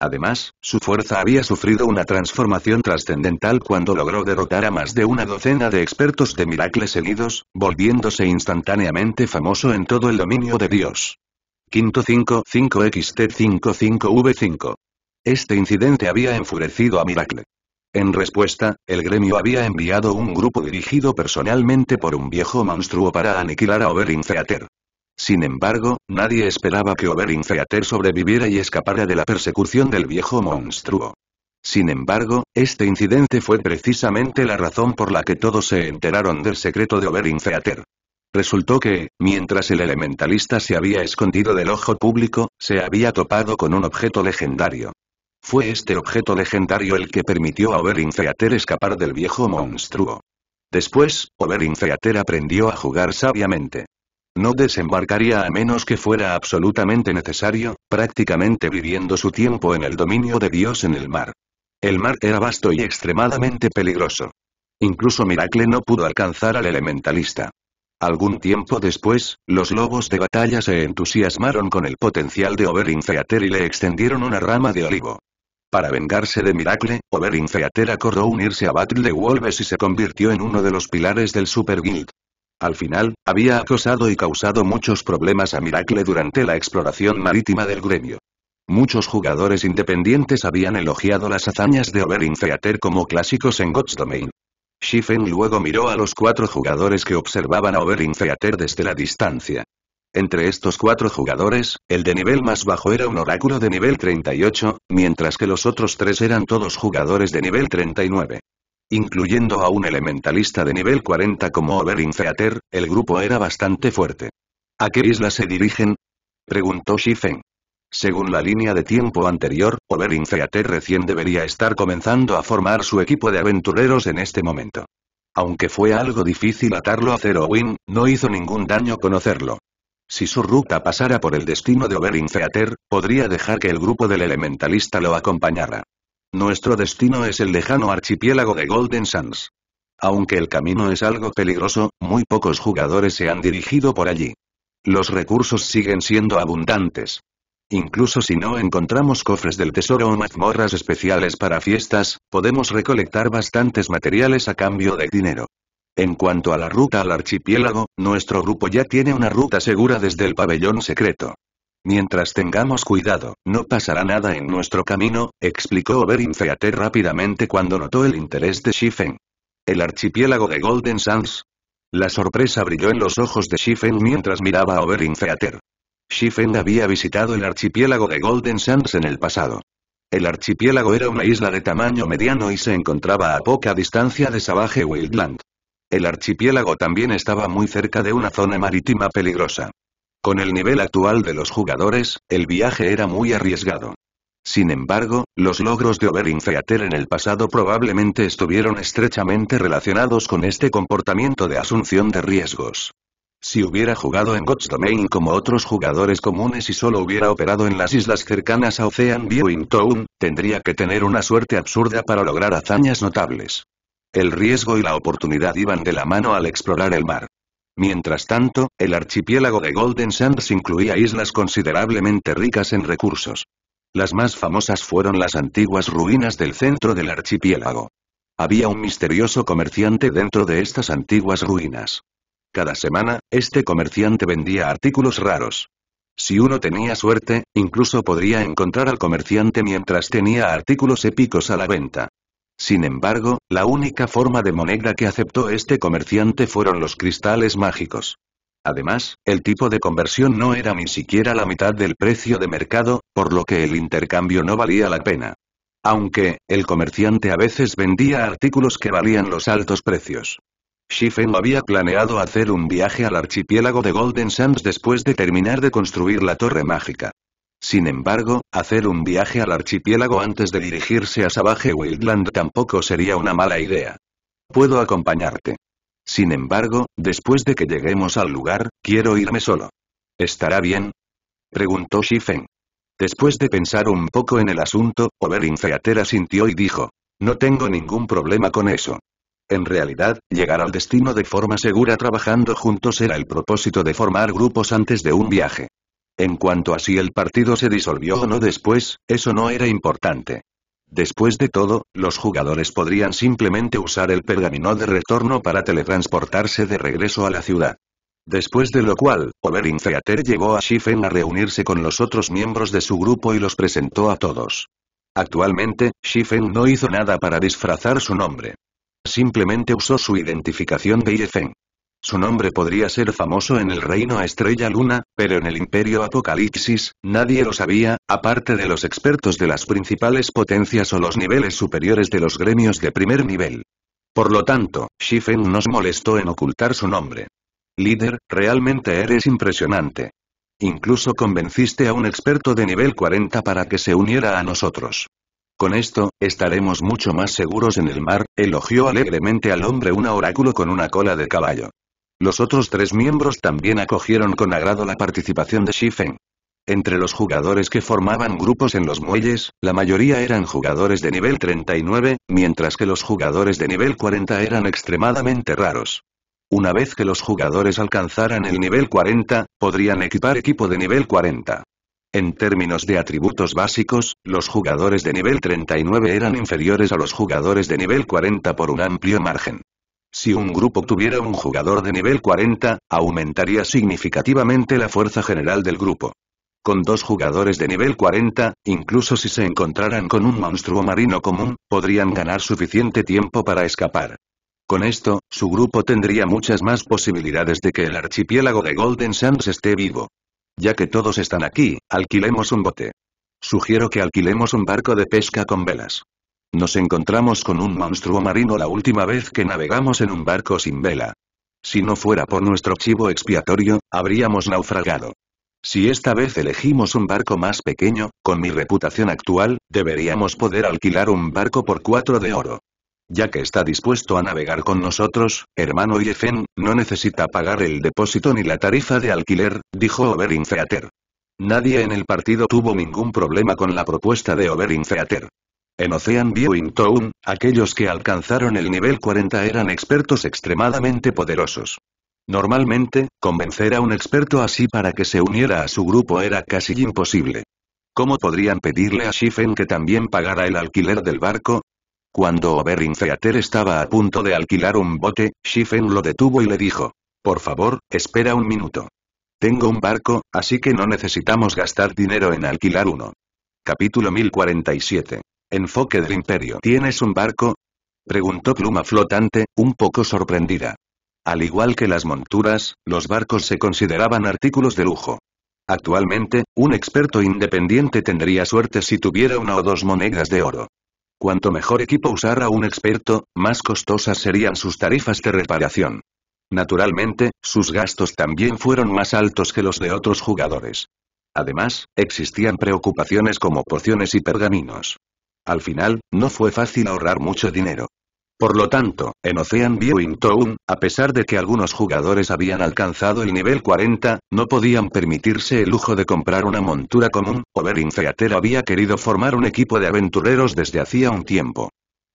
Además, su fuerza había sufrido una transformación trascendental cuando logró derrotar a más de una docena de expertos de Miracle seguidos, volviéndose instantáneamente famoso en todo el dominio de Dios. Quinto 5 xt 55 v 5 Este incidente había enfurecido a Miracle. En respuesta, el gremio había enviado un grupo dirigido personalmente por un viejo monstruo para aniquilar a Oberyn Theater. Sin embargo, nadie esperaba que Oberyn Feater sobreviviera y escapara de la persecución del viejo monstruo. Sin embargo, este incidente fue precisamente la razón por la que todos se enteraron del secreto de Oberyn Feater. Resultó que, mientras el elementalista se había escondido del ojo público, se había topado con un objeto legendario. Fue este objeto legendario el que permitió a Oberyn Feater escapar del viejo monstruo. Después, Oberyn Feater aprendió a jugar sabiamente. No desembarcaría a menos que fuera absolutamente necesario, prácticamente viviendo su tiempo en el dominio de Dios en el mar. El mar era vasto y extremadamente peligroso. Incluso Miracle no pudo alcanzar al elementalista. Algún tiempo después, los lobos de batalla se entusiasmaron con el potencial de Oberyn Feater y le extendieron una rama de olivo. Para vengarse de Miracle, Oberyn Feater acordó unirse a Battle de Wolves y se convirtió en uno de los pilares del Super Guild. Al final, había acosado y causado muchos problemas a Miracle durante la exploración marítima del gremio. Muchos jugadores independientes habían elogiado las hazañas de Oberyn Theater como clásicos en God's Domain. luego miró a los cuatro jugadores que observaban a Oberyn Theater desde la distancia. Entre estos cuatro jugadores, el de nivel más bajo era un oráculo de nivel 38, mientras que los otros tres eran todos jugadores de nivel 39. Incluyendo a un elementalista de nivel 40 como Oberyn Feater, el grupo era bastante fuerte. ¿A qué isla se dirigen? Preguntó Shifeng. Según la línea de tiempo anterior, Oberyn Feater recién debería estar comenzando a formar su equipo de aventureros en este momento. Aunque fue algo difícil atarlo a Zero Win, no hizo ningún daño conocerlo. Si su ruta pasara por el destino de Oberyn Feater, podría dejar que el grupo del elementalista lo acompañara. Nuestro destino es el lejano archipiélago de Golden Sands. Aunque el camino es algo peligroso, muy pocos jugadores se han dirigido por allí. Los recursos siguen siendo abundantes. Incluso si no encontramos cofres del tesoro o mazmorras especiales para fiestas, podemos recolectar bastantes materiales a cambio de dinero. En cuanto a la ruta al archipiélago, nuestro grupo ya tiene una ruta segura desde el pabellón secreto. Mientras tengamos cuidado, no pasará nada en nuestro camino, explicó Oberyn Feater rápidamente cuando notó el interés de Shifen. El archipiélago de Golden Sands. La sorpresa brilló en los ojos de Shifen mientras miraba a Oberyn Feater. Shifen había visitado el archipiélago de Golden Sands en el pasado. El archipiélago era una isla de tamaño mediano y se encontraba a poca distancia de Savage Wildland. El archipiélago también estaba muy cerca de una zona marítima peligrosa. Con el nivel actual de los jugadores, el viaje era muy arriesgado. Sin embargo, los logros de Oberyn Feater en el pasado probablemente estuvieron estrechamente relacionados con este comportamiento de asunción de riesgos. Si hubiera jugado en God's Domain como otros jugadores comunes y solo hubiera operado en las islas cercanas a Ocean Viewing Town, tendría que tener una suerte absurda para lograr hazañas notables. El riesgo y la oportunidad iban de la mano al explorar el mar. Mientras tanto, el archipiélago de Golden Sands incluía islas considerablemente ricas en recursos. Las más famosas fueron las antiguas ruinas del centro del archipiélago. Había un misterioso comerciante dentro de estas antiguas ruinas. Cada semana, este comerciante vendía artículos raros. Si uno tenía suerte, incluso podría encontrar al comerciante mientras tenía artículos épicos a la venta. Sin embargo, la única forma de moneda que aceptó este comerciante fueron los cristales mágicos. Además, el tipo de conversión no era ni siquiera la mitad del precio de mercado, por lo que el intercambio no valía la pena. Aunque, el comerciante a veces vendía artículos que valían los altos precios. Shifen había planeado hacer un viaje al archipiélago de Golden Sands después de terminar de construir la torre mágica. Sin embargo, hacer un viaje al archipiélago antes de dirigirse a Savage Wildland tampoco sería una mala idea. Puedo acompañarte. Sin embargo, después de que lleguemos al lugar, quiero irme solo. ¿Estará bien? Preguntó Shifen. Después de pensar un poco en el asunto, Oberyn Featera sintió y dijo. No tengo ningún problema con eso. En realidad, llegar al destino de forma segura trabajando juntos era el propósito de formar grupos antes de un viaje. En cuanto a si el partido se disolvió o no después, eso no era importante. Después de todo, los jugadores podrían simplemente usar el pergamino de retorno para teletransportarse de regreso a la ciudad. Después de lo cual, Oberyn Theater llegó a Shifen a reunirse con los otros miembros de su grupo y los presentó a todos. Actualmente, Shifen no hizo nada para disfrazar su nombre. Simplemente usó su identificación de Yefen. Su nombre podría ser famoso en el reino Estrella Luna, pero en el Imperio Apocalipsis, nadie lo sabía, aparte de los expertos de las principales potencias o los niveles superiores de los gremios de primer nivel. Por lo tanto, Shifen nos molestó en ocultar su nombre. Líder, realmente eres impresionante. Incluso convenciste a un experto de nivel 40 para que se uniera a nosotros. Con esto, estaremos mucho más seguros en el mar, elogió alegremente al hombre un oráculo con una cola de caballo. Los otros tres miembros también acogieron con agrado la participación de Shifen. Entre los jugadores que formaban grupos en los muelles, la mayoría eran jugadores de nivel 39, mientras que los jugadores de nivel 40 eran extremadamente raros. Una vez que los jugadores alcanzaran el nivel 40, podrían equipar equipo de nivel 40. En términos de atributos básicos, los jugadores de nivel 39 eran inferiores a los jugadores de nivel 40 por un amplio margen. Si un grupo tuviera un jugador de nivel 40, aumentaría significativamente la fuerza general del grupo. Con dos jugadores de nivel 40, incluso si se encontraran con un monstruo marino común, podrían ganar suficiente tiempo para escapar. Con esto, su grupo tendría muchas más posibilidades de que el archipiélago de Golden Sands esté vivo. Ya que todos están aquí, alquilemos un bote. Sugiero que alquilemos un barco de pesca con velas. Nos encontramos con un monstruo marino la última vez que navegamos en un barco sin vela. Si no fuera por nuestro chivo expiatorio, habríamos naufragado. Si esta vez elegimos un barco más pequeño, con mi reputación actual, deberíamos poder alquilar un barco por cuatro de oro. Ya que está dispuesto a navegar con nosotros, hermano Yefen, no necesita pagar el depósito ni la tarifa de alquiler, dijo Oberin Feater. Nadie en el partido tuvo ningún problema con la propuesta de Oberin Feater. En Ocean Viewing Town, aquellos que alcanzaron el nivel 40 eran expertos extremadamente poderosos. Normalmente, convencer a un experto así para que se uniera a su grupo era casi imposible. ¿Cómo podrían pedirle a Schiffen que también pagara el alquiler del barco? Cuando Oberyn Theater estaba a punto de alquilar un bote, Schiffen lo detuvo y le dijo, por favor, espera un minuto. Tengo un barco, así que no necesitamos gastar dinero en alquilar uno. Capítulo 1047 Enfoque del Imperio. ¿Tienes un barco? Preguntó Pluma Flotante, un poco sorprendida. Al igual que las monturas, los barcos se consideraban artículos de lujo. Actualmente, un experto independiente tendría suerte si tuviera una o dos monedas de oro. Cuanto mejor equipo usara un experto, más costosas serían sus tarifas de reparación. Naturalmente, sus gastos también fueron más altos que los de otros jugadores. Además, existían preocupaciones como pociones y pergaminos. Al final, no fue fácil ahorrar mucho dinero. Por lo tanto, en Ocean Viewing Town, a pesar de que algunos jugadores habían alcanzado el nivel 40, no podían permitirse el lujo de comprar una montura común, Oberyn Feater había querido formar un equipo de aventureros desde hacía un tiempo.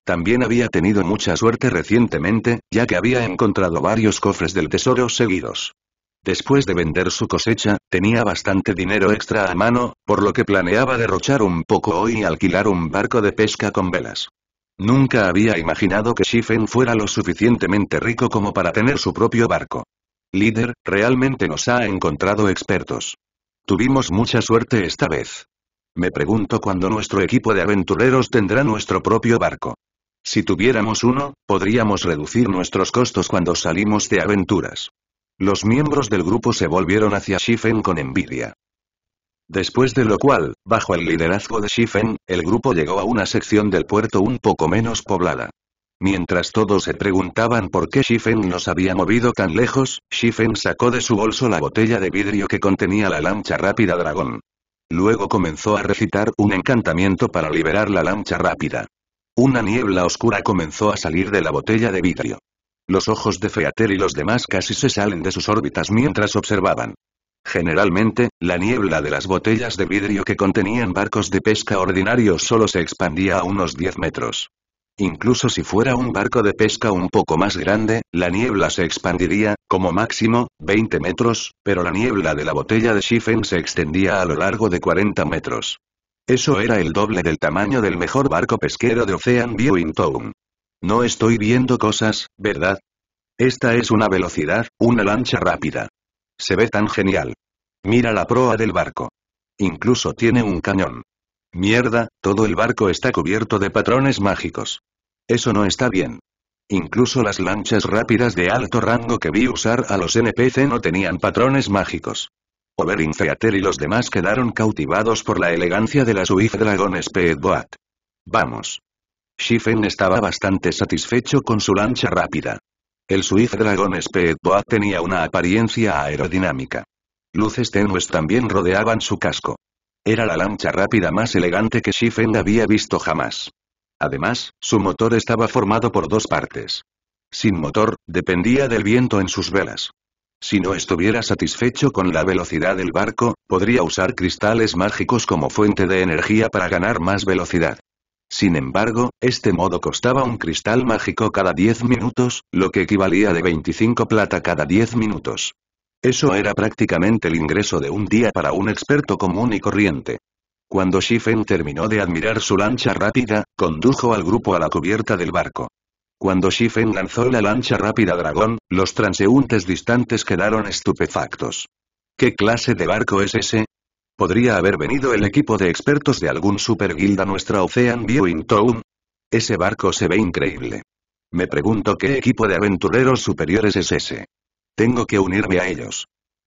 También había tenido mucha suerte recientemente, ya que había encontrado varios cofres del tesoro seguidos. Después de vender su cosecha, tenía bastante dinero extra a mano, por lo que planeaba derrochar un poco hoy y alquilar un barco de pesca con velas. Nunca había imaginado que Shifen fuera lo suficientemente rico como para tener su propio barco. Líder, realmente nos ha encontrado expertos. Tuvimos mucha suerte esta vez. Me pregunto cuándo nuestro equipo de aventureros tendrá nuestro propio barco. Si tuviéramos uno, podríamos reducir nuestros costos cuando salimos de aventuras. Los miembros del grupo se volvieron hacia Shifen con envidia. Después de lo cual, bajo el liderazgo de Shifen, el grupo llegó a una sección del puerto un poco menos poblada. Mientras todos se preguntaban por qué Shifen los había movido tan lejos, Shifen sacó de su bolso la botella de vidrio que contenía la lancha rápida dragón. Luego comenzó a recitar un encantamiento para liberar la lancha rápida. Una niebla oscura comenzó a salir de la botella de vidrio. Los ojos de Feater y los demás casi se salen de sus órbitas mientras observaban. Generalmente, la niebla de las botellas de vidrio que contenían barcos de pesca ordinarios solo se expandía a unos 10 metros. Incluso si fuera un barco de pesca un poco más grande, la niebla se expandiría, como máximo, 20 metros, pero la niebla de la botella de Schiffen se extendía a lo largo de 40 metros. Eso era el doble del tamaño del mejor barco pesquero de Ocean Viewing Town. No estoy viendo cosas, ¿verdad? Esta es una velocidad, una lancha rápida. Se ve tan genial. Mira la proa del barco. Incluso tiene un cañón. Mierda, todo el barco está cubierto de patrones mágicos. Eso no está bien. Incluso las lanchas rápidas de alto rango que vi usar a los NPC no tenían patrones mágicos. Oberyn Feater y los demás quedaron cautivados por la elegancia de la Swift Dragon Speedboat. Vamos. Shifen estaba bastante satisfecho con su lancha rápida. El Swift Dragon Speedboat tenía una apariencia aerodinámica. Luces tenues también rodeaban su casco. Era la lancha rápida más elegante que Shifen había visto jamás. Además, su motor estaba formado por dos partes. Sin motor, dependía del viento en sus velas. Si no estuviera satisfecho con la velocidad del barco, podría usar cristales mágicos como fuente de energía para ganar más velocidad. Sin embargo, este modo costaba un cristal mágico cada 10 minutos, lo que equivalía de 25 plata cada 10 minutos. Eso era prácticamente el ingreso de un día para un experto común y corriente. Cuando Shifen terminó de admirar su lancha rápida, condujo al grupo a la cubierta del barco. Cuando Shifen lanzó la lancha rápida dragón, los transeúntes distantes quedaron estupefactos. ¿Qué clase de barco es ese? ¿Podría haber venido el equipo de expertos de algún superguilda nuestra Ocean Viewing Town? Ese barco se ve increíble. Me pregunto qué equipo de aventureros superiores es ese. Tengo que unirme a ellos.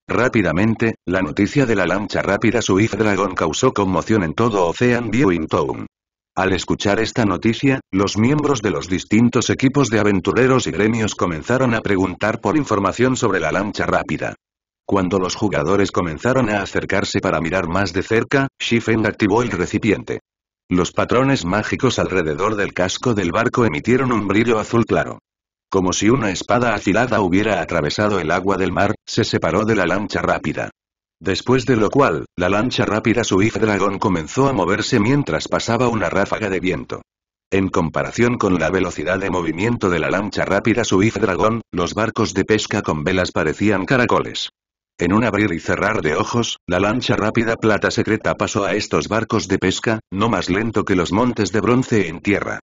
Rápidamente, la noticia de la lancha rápida Swift Dragon causó conmoción en todo Ocean Viewing Town. Al escuchar esta noticia, los miembros de los distintos equipos de aventureros y gremios comenzaron a preguntar por información sobre la lancha rápida. Cuando los jugadores comenzaron a acercarse para mirar más de cerca, Shifeng activó el recipiente. Los patrones mágicos alrededor del casco del barco emitieron un brillo azul claro. Como si una espada afilada hubiera atravesado el agua del mar, se separó de la lancha rápida. Después de lo cual, la lancha rápida Swift Dragon comenzó a moverse mientras pasaba una ráfaga de viento. En comparación con la velocidad de movimiento de la lancha rápida Swift Dragon, los barcos de pesca con velas parecían caracoles. En un abrir y cerrar de ojos, la lancha rápida plata secreta pasó a estos barcos de pesca, no más lento que los montes de bronce en tierra.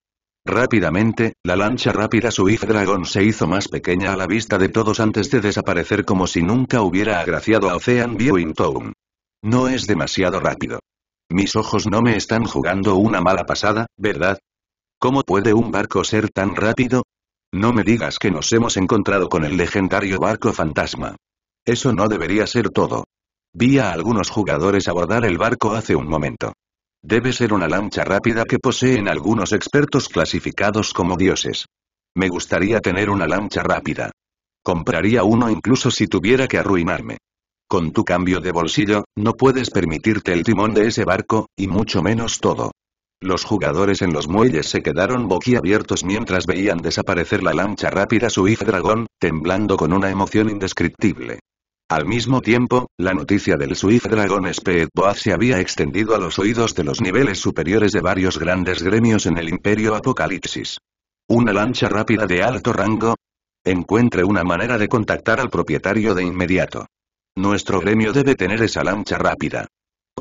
Rápidamente, la lancha rápida Swift Dragon se hizo más pequeña a la vista de todos antes de desaparecer como si nunca hubiera agraciado a Ocean Viewing Town. No es demasiado rápido. Mis ojos no me están jugando una mala pasada, ¿verdad? ¿Cómo puede un barco ser tan rápido? No me digas que nos hemos encontrado con el legendario barco fantasma. Eso no debería ser todo. Vi a algunos jugadores abordar el barco hace un momento. Debe ser una lancha rápida que poseen algunos expertos clasificados como dioses. Me gustaría tener una lancha rápida. Compraría uno incluso si tuviera que arruinarme. Con tu cambio de bolsillo, no puedes permitirte el timón de ese barco, y mucho menos todo. Los jugadores en los muelles se quedaron boquiabiertos mientras veían desaparecer la lancha rápida Swift Dragón, temblando con una emoción indescriptible. Al mismo tiempo, la noticia del Swift Dragon Speedboat se había extendido a los oídos de los niveles superiores de varios grandes gremios en el Imperio Apocalipsis. ¿Una lancha rápida de alto rango? Encuentre una manera de contactar al propietario de inmediato. Nuestro gremio debe tener esa lancha rápida.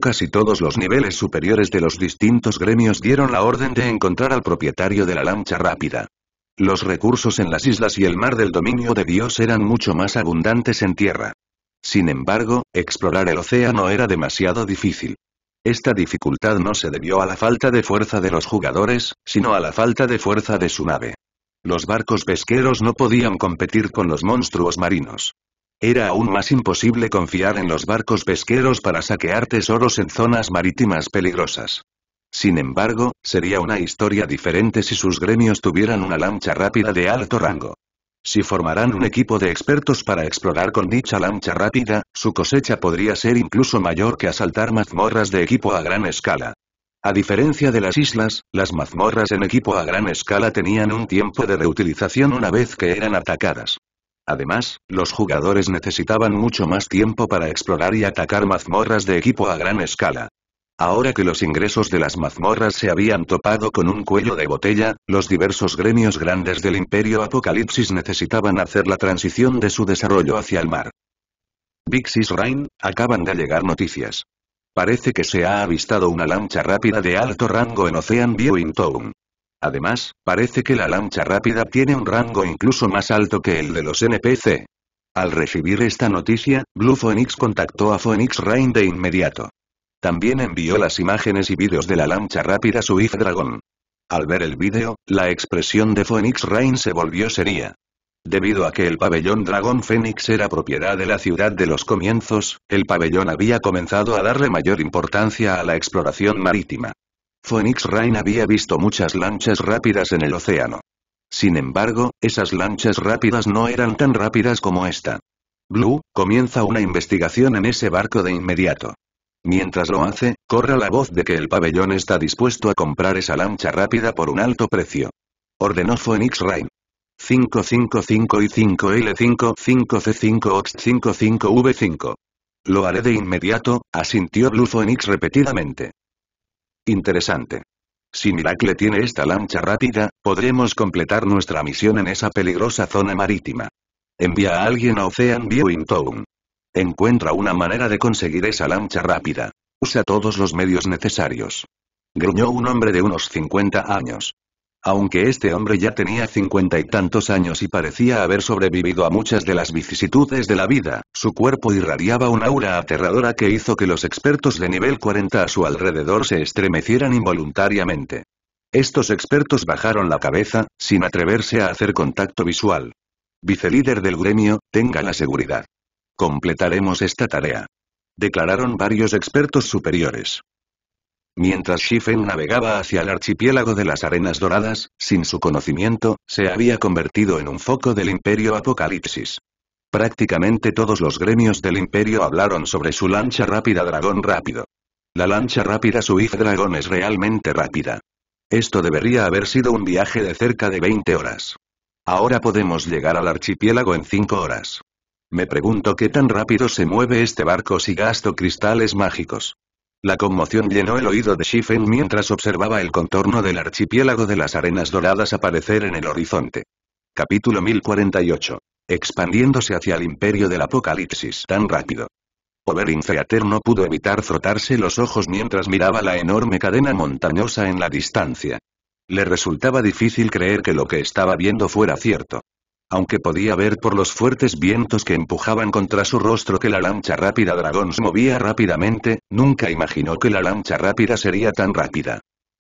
Casi todos los niveles superiores de los distintos gremios dieron la orden de encontrar al propietario de la lancha rápida. Los recursos en las islas y el mar del dominio de Dios eran mucho más abundantes en tierra. Sin embargo, explorar el océano era demasiado difícil. Esta dificultad no se debió a la falta de fuerza de los jugadores, sino a la falta de fuerza de su nave. Los barcos pesqueros no podían competir con los monstruos marinos. Era aún más imposible confiar en los barcos pesqueros para saquear tesoros en zonas marítimas peligrosas. Sin embargo, sería una historia diferente si sus gremios tuvieran una lancha rápida de alto rango. Si formarán un equipo de expertos para explorar con dicha lancha rápida, su cosecha podría ser incluso mayor que asaltar mazmorras de equipo a gran escala. A diferencia de las islas, las mazmorras en equipo a gran escala tenían un tiempo de reutilización una vez que eran atacadas. Además, los jugadores necesitaban mucho más tiempo para explorar y atacar mazmorras de equipo a gran escala. Ahora que los ingresos de las mazmorras se habían topado con un cuello de botella, los diversos gremios grandes del Imperio Apocalipsis necesitaban hacer la transición de su desarrollo hacia el mar. Vixis Rain, acaban de llegar noticias. Parece que se ha avistado una lancha rápida de alto rango en Ocean Viewing Town. Además, parece que la lancha rápida tiene un rango incluso más alto que el de los NPC. Al recibir esta noticia, Blue Phoenix contactó a Phoenix Rain de inmediato. También envió las imágenes y vídeos de la lancha rápida Swift Dragon. Al ver el vídeo, la expresión de Phoenix Rain se volvió seria. Debido a que el pabellón Dragón Phoenix era propiedad de la ciudad de los comienzos, el pabellón había comenzado a darle mayor importancia a la exploración marítima. Phoenix Rain había visto muchas lanchas rápidas en el océano. Sin embargo, esas lanchas rápidas no eran tan rápidas como esta. Blue, comienza una investigación en ese barco de inmediato. Mientras lo hace, corre la voz de que el pabellón está dispuesto a comprar esa lancha rápida por un alto precio. Ordenó Phoenix Rain. 555 y 5 l 55 c 5 55 v 5 Lo haré de inmediato, asintió Blue Phoenix repetidamente. Interesante. Si Miracle tiene esta lancha rápida, podremos completar nuestra misión en esa peligrosa zona marítima. Envía a alguien a Ocean Viewing Town. Encuentra una manera de conseguir esa lancha rápida. Usa todos los medios necesarios. Gruñó un hombre de unos 50 años. Aunque este hombre ya tenía cincuenta y tantos años y parecía haber sobrevivido a muchas de las vicisitudes de la vida, su cuerpo irradiaba una aura aterradora que hizo que los expertos de nivel 40 a su alrededor se estremecieran involuntariamente. Estos expertos bajaron la cabeza, sin atreverse a hacer contacto visual. Vicelíder del gremio, tenga la seguridad. Completaremos esta tarea. Declararon varios expertos superiores. Mientras Shifen navegaba hacia el archipiélago de las arenas doradas, sin su conocimiento, se había convertido en un foco del imperio Apocalipsis. Prácticamente todos los gremios del imperio hablaron sobre su lancha rápida Dragón Rápido. La lancha rápida Swift dragón es realmente rápida. Esto debería haber sido un viaje de cerca de 20 horas. Ahora podemos llegar al archipiélago en 5 horas. Me pregunto qué tan rápido se mueve este barco si gasto cristales mágicos. La conmoción llenó el oído de Schiffen mientras observaba el contorno del archipiélago de las arenas doradas aparecer en el horizonte. Capítulo 1048. Expandiéndose hacia el imperio del apocalipsis tan rápido. Oberyn Feater no pudo evitar frotarse los ojos mientras miraba la enorme cadena montañosa en la distancia. Le resultaba difícil creer que lo que estaba viendo fuera cierto aunque podía ver por los fuertes vientos que empujaban contra su rostro que la lancha rápida dragón se movía rápidamente, nunca imaginó que la lancha rápida sería tan rápida.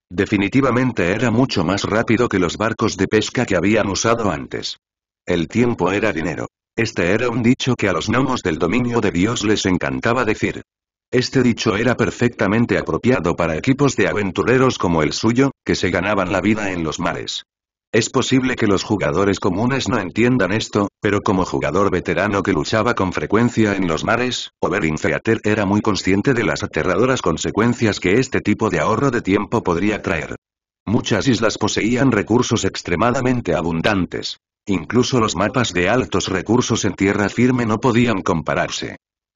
Definitivamente era mucho más rápido que los barcos de pesca que habían usado antes. El tiempo era dinero. Este era un dicho que a los gnomos del dominio de Dios les encantaba decir. Este dicho era perfectamente apropiado para equipos de aventureros como el suyo, que se ganaban la vida en los mares. Es posible que los jugadores comunes no entiendan esto, pero como jugador veterano que luchaba con frecuencia en los mares, Oberyn Theater era muy consciente de las aterradoras consecuencias que este tipo de ahorro de tiempo podría traer. Muchas islas poseían recursos extremadamente abundantes. Incluso los mapas de altos recursos en tierra firme no podían compararse.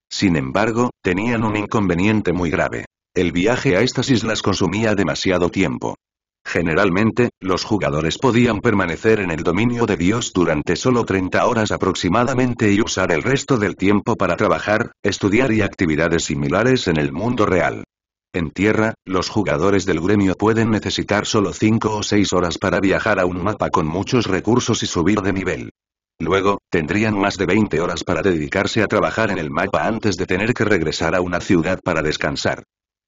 Sin embargo, tenían un inconveniente muy grave. El viaje a estas islas consumía demasiado tiempo. Generalmente, los jugadores podían permanecer en el dominio de Dios durante solo 30 horas aproximadamente y usar el resto del tiempo para trabajar, estudiar y actividades similares en el mundo real. En tierra, los jugadores del gremio pueden necesitar solo 5 o 6 horas para viajar a un mapa con muchos recursos y subir de nivel. Luego, tendrían más de 20 horas para dedicarse a trabajar en el mapa antes de tener que regresar a una ciudad para descansar.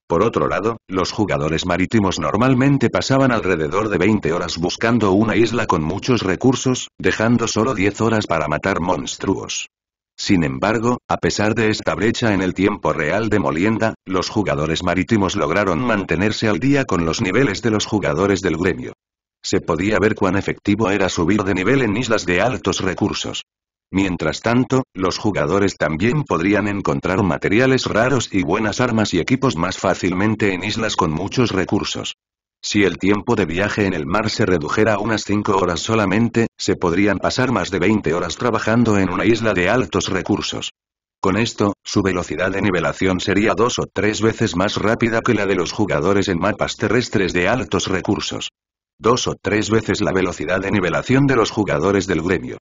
Por otro lado, los jugadores marítimos normalmente pasaban alrededor de 20 horas buscando una isla con muchos recursos, dejando solo 10 horas para matar monstruos. Sin embargo, a pesar de esta brecha en el tiempo real de molienda, los jugadores marítimos lograron mantenerse al día con los niveles de los jugadores del gremio. Se podía ver cuán efectivo era subir de nivel en islas de altos recursos. Mientras tanto, los jugadores también podrían encontrar materiales raros y buenas armas y equipos más fácilmente en islas con muchos recursos. Si el tiempo de viaje en el mar se redujera a unas 5 horas solamente, se podrían pasar más de 20 horas trabajando en una isla de altos recursos. Con esto, su velocidad de nivelación sería dos o tres veces más rápida que la de los jugadores en mapas terrestres de altos recursos. Dos o tres veces la velocidad de nivelación de los jugadores del gremio.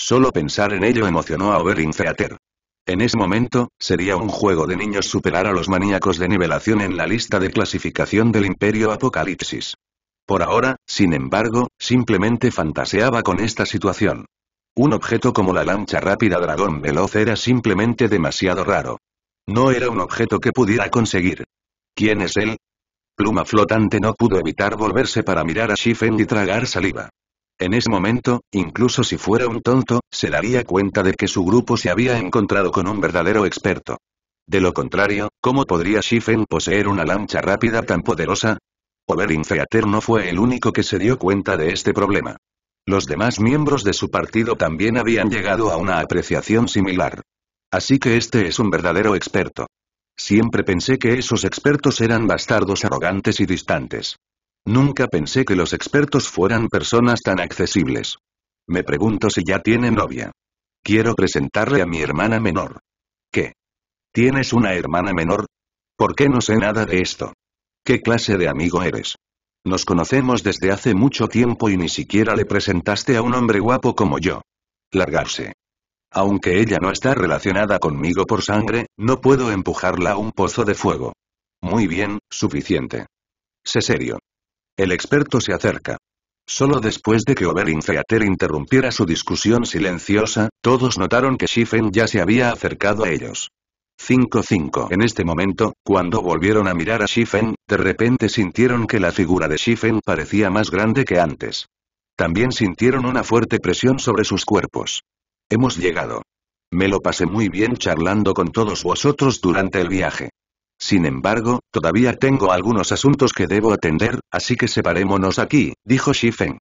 Solo pensar en ello emocionó a Oberyn Theater. En ese momento, sería un juego de niños superar a los maníacos de nivelación en la lista de clasificación del Imperio Apocalipsis. Por ahora, sin embargo, simplemente fantaseaba con esta situación. Un objeto como la lancha rápida Dragón Veloz era simplemente demasiado raro. No era un objeto que pudiera conseguir. ¿Quién es él? Pluma flotante no pudo evitar volverse para mirar a Shifen y tragar saliva. En ese momento, incluso si fuera un tonto, se daría cuenta de que su grupo se había encontrado con un verdadero experto. De lo contrario, ¿cómo podría Shifen poseer una lancha rápida tan poderosa? Oberyn Feater no fue el único que se dio cuenta de este problema. Los demás miembros de su partido también habían llegado a una apreciación similar. Así que este es un verdadero experto. Siempre pensé que esos expertos eran bastardos arrogantes y distantes. Nunca pensé que los expertos fueran personas tan accesibles. Me pregunto si ya tiene novia. Quiero presentarle a mi hermana menor. ¿Qué? ¿Tienes una hermana menor? ¿Por qué no sé nada de esto? ¿Qué clase de amigo eres? Nos conocemos desde hace mucho tiempo y ni siquiera le presentaste a un hombre guapo como yo. Largarse. Aunque ella no está relacionada conmigo por sangre, no puedo empujarla a un pozo de fuego. Muy bien, suficiente. Sé serio. El experto se acerca. Solo después de que Oberyn Feater interrumpiera su discusión silenciosa, todos notaron que Shifen ya se había acercado a ellos. 5-5 En este momento, cuando volvieron a mirar a Shifen, de repente sintieron que la figura de Shifen parecía más grande que antes. También sintieron una fuerte presión sobre sus cuerpos. Hemos llegado. Me lo pasé muy bien charlando con todos vosotros durante el viaje. Sin embargo, todavía tengo algunos asuntos que debo atender, así que separémonos aquí, dijo Shifeng.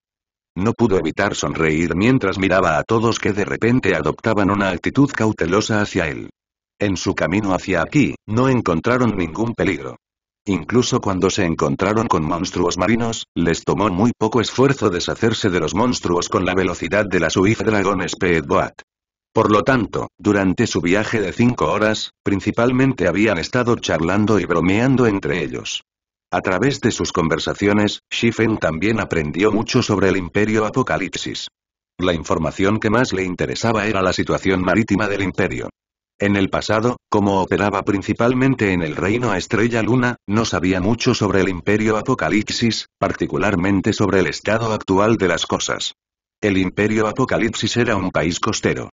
No pudo evitar sonreír mientras miraba a todos que de repente adoptaban una actitud cautelosa hacia él. En su camino hacia aquí, no encontraron ningún peligro. Incluso cuando se encontraron con monstruos marinos, les tomó muy poco esfuerzo deshacerse de los monstruos con la velocidad de la Swift Dragon Speedboat. Por lo tanto, durante su viaje de cinco horas, principalmente habían estado charlando y bromeando entre ellos. A través de sus conversaciones, Shifen también aprendió mucho sobre el Imperio Apocalipsis. La información que más le interesaba era la situación marítima del Imperio. En el pasado, como operaba principalmente en el reino Estrella Luna, no sabía mucho sobre el Imperio Apocalipsis, particularmente sobre el estado actual de las cosas. El Imperio Apocalipsis era un país costero.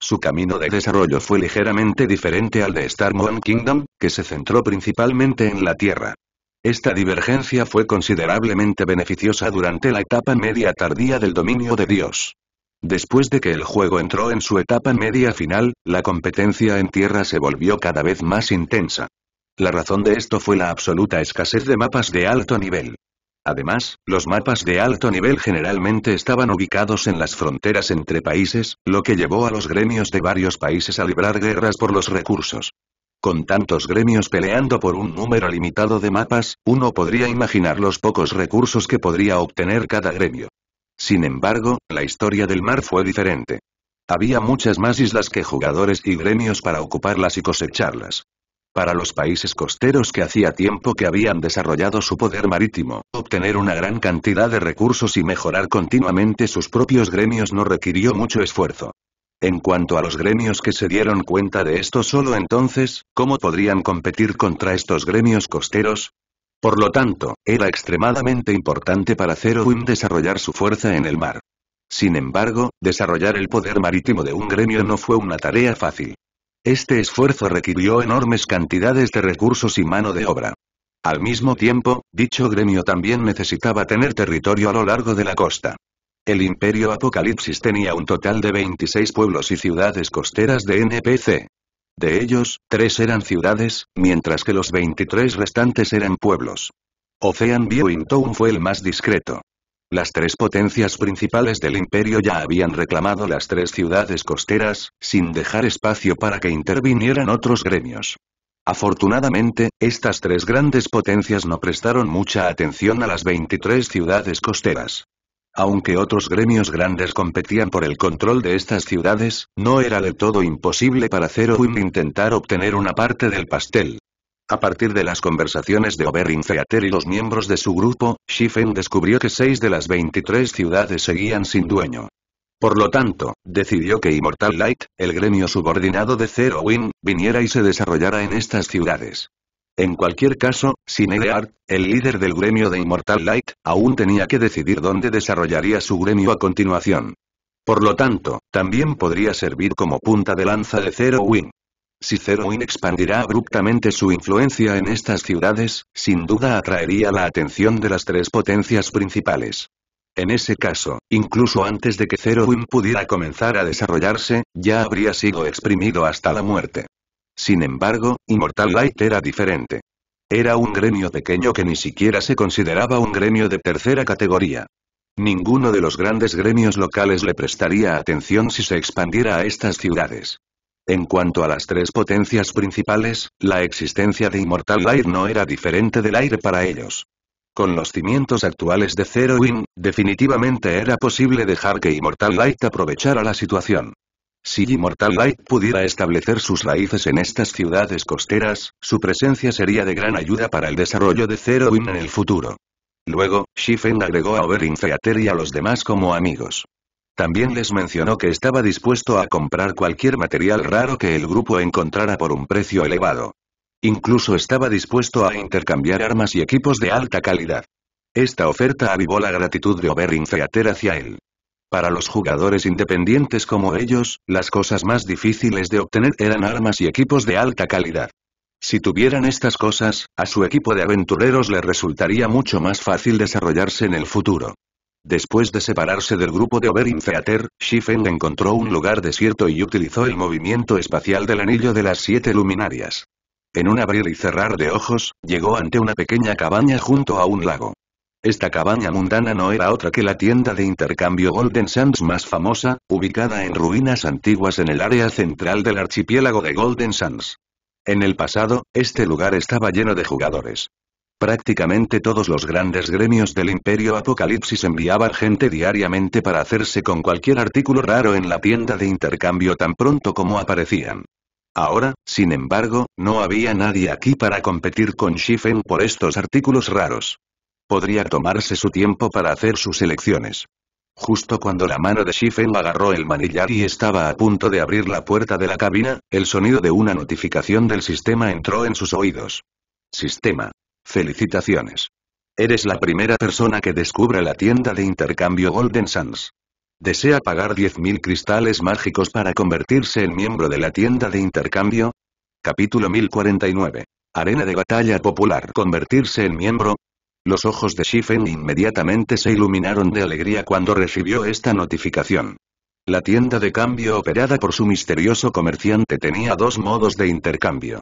Su camino de desarrollo fue ligeramente diferente al de Star Moon Kingdom, que se centró principalmente en la Tierra. Esta divergencia fue considerablemente beneficiosa durante la etapa media tardía del dominio de Dios. Después de que el juego entró en su etapa media final, la competencia en tierra se volvió cada vez más intensa. La razón de esto fue la absoluta escasez de mapas de alto nivel. Además, los mapas de alto nivel generalmente estaban ubicados en las fronteras entre países, lo que llevó a los gremios de varios países a librar guerras por los recursos. Con tantos gremios peleando por un número limitado de mapas, uno podría imaginar los pocos recursos que podría obtener cada gremio. Sin embargo, la historia del mar fue diferente. Había muchas más islas que jugadores y gremios para ocuparlas y cosecharlas. Para los países costeros que hacía tiempo que habían desarrollado su poder marítimo, obtener una gran cantidad de recursos y mejorar continuamente sus propios gremios no requirió mucho esfuerzo. En cuanto a los gremios que se dieron cuenta de esto solo entonces, ¿cómo podrían competir contra estos gremios costeros? Por lo tanto, era extremadamente importante para Zero Wim desarrollar su fuerza en el mar. Sin embargo, desarrollar el poder marítimo de un gremio no fue una tarea fácil. Este esfuerzo requirió enormes cantidades de recursos y mano de obra. Al mismo tiempo, dicho gremio también necesitaba tener territorio a lo largo de la costa. El Imperio Apocalipsis tenía un total de 26 pueblos y ciudades costeras de NPC. De ellos, tres eran ciudades, mientras que los 23 restantes eran pueblos. Ocean Viewing Town fue el más discreto. Las tres potencias principales del imperio ya habían reclamado las tres ciudades costeras, sin dejar espacio para que intervinieran otros gremios. Afortunadamente, estas tres grandes potencias no prestaron mucha atención a las 23 ciudades costeras. Aunque otros gremios grandes competían por el control de estas ciudades, no era del todo imposible para Zero intentar obtener una parte del pastel. A partir de las conversaciones de Oberyn Feater y los miembros de su grupo, Shifen descubrió que seis de las 23 ciudades seguían sin dueño. Por lo tanto, decidió que Immortal Light, el gremio subordinado de Zero Wing, viniera y se desarrollara en estas ciudades. En cualquier caso, Sinead, el líder del gremio de Immortal Light, aún tenía que decidir dónde desarrollaría su gremio a continuación. Por lo tanto, también podría servir como punta de lanza de Zero Wing. Si Zero Wing expandirá abruptamente su influencia en estas ciudades, sin duda atraería la atención de las tres potencias principales. En ese caso, incluso antes de que Zero Wing pudiera comenzar a desarrollarse, ya habría sido exprimido hasta la muerte. Sin embargo, Immortal Light era diferente. Era un gremio pequeño que ni siquiera se consideraba un gremio de tercera categoría. Ninguno de los grandes gremios locales le prestaría atención si se expandiera a estas ciudades. En cuanto a las tres potencias principales, la existencia de Immortal Light no era diferente del aire para ellos. Con los cimientos actuales de Zero Wing, definitivamente era posible dejar que Immortal Light aprovechara la situación. Si Immortal Light pudiera establecer sus raíces en estas ciudades costeras, su presencia sería de gran ayuda para el desarrollo de Zero Wing en el futuro. Luego, Shifen agregó a Oberyn Theater y a los demás como amigos. También les mencionó que estaba dispuesto a comprar cualquier material raro que el grupo encontrara por un precio elevado. Incluso estaba dispuesto a intercambiar armas y equipos de alta calidad. Esta oferta avivó la gratitud de Oberyn Feater hacia él. Para los jugadores independientes como ellos, las cosas más difíciles de obtener eran armas y equipos de alta calidad. Si tuvieran estas cosas, a su equipo de aventureros le resultaría mucho más fácil desarrollarse en el futuro. Después de separarse del grupo de Oberyn Theater, Schiffen encontró un lugar desierto y utilizó el movimiento espacial del Anillo de las Siete Luminarias. En un abrir y cerrar de ojos, llegó ante una pequeña cabaña junto a un lago. Esta cabaña mundana no era otra que la tienda de intercambio Golden Sands más famosa, ubicada en ruinas antiguas en el área central del archipiélago de Golden Sands. En el pasado, este lugar estaba lleno de jugadores. Prácticamente todos los grandes gremios del Imperio Apocalipsis enviaban gente diariamente para hacerse con cualquier artículo raro en la tienda de intercambio tan pronto como aparecían. Ahora, sin embargo, no había nadie aquí para competir con Shifen por estos artículos raros. Podría tomarse su tiempo para hacer sus elecciones. Justo cuando la mano de Shifen agarró el manillar y estaba a punto de abrir la puerta de la cabina, el sonido de una notificación del sistema entró en sus oídos. Sistema. Felicitaciones. Eres la primera persona que descubra la tienda de intercambio Golden Sands. ¿Desea pagar 10.000 cristales mágicos para convertirse en miembro de la tienda de intercambio? Capítulo 1049. Arena de batalla popular. ¿Convertirse en miembro? Los ojos de Shifen inmediatamente se iluminaron de alegría cuando recibió esta notificación. La tienda de cambio operada por su misterioso comerciante tenía dos modos de intercambio.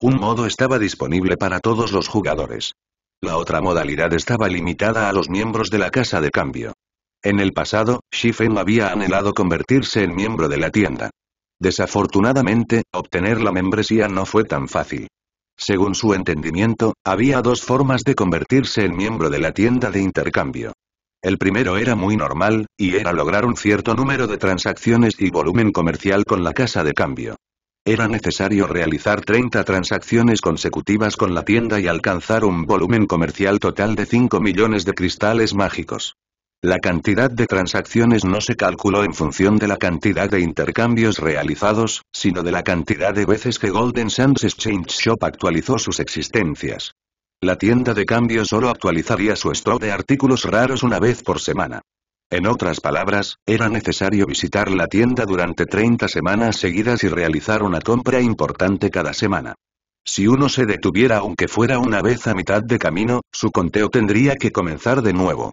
Un modo estaba disponible para todos los jugadores. La otra modalidad estaba limitada a los miembros de la casa de cambio. En el pasado, Shifen había anhelado convertirse en miembro de la tienda. Desafortunadamente, obtener la membresía no fue tan fácil. Según su entendimiento, había dos formas de convertirse en miembro de la tienda de intercambio. El primero era muy normal, y era lograr un cierto número de transacciones y volumen comercial con la casa de cambio. Era necesario realizar 30 transacciones consecutivas con la tienda y alcanzar un volumen comercial total de 5 millones de cristales mágicos. La cantidad de transacciones no se calculó en función de la cantidad de intercambios realizados, sino de la cantidad de veces que Golden Sands Exchange Shop actualizó sus existencias. La tienda de cambio solo actualizaría su stock de artículos raros una vez por semana. En otras palabras, era necesario visitar la tienda durante 30 semanas seguidas y realizar una compra importante cada semana. Si uno se detuviera aunque fuera una vez a mitad de camino, su conteo tendría que comenzar de nuevo.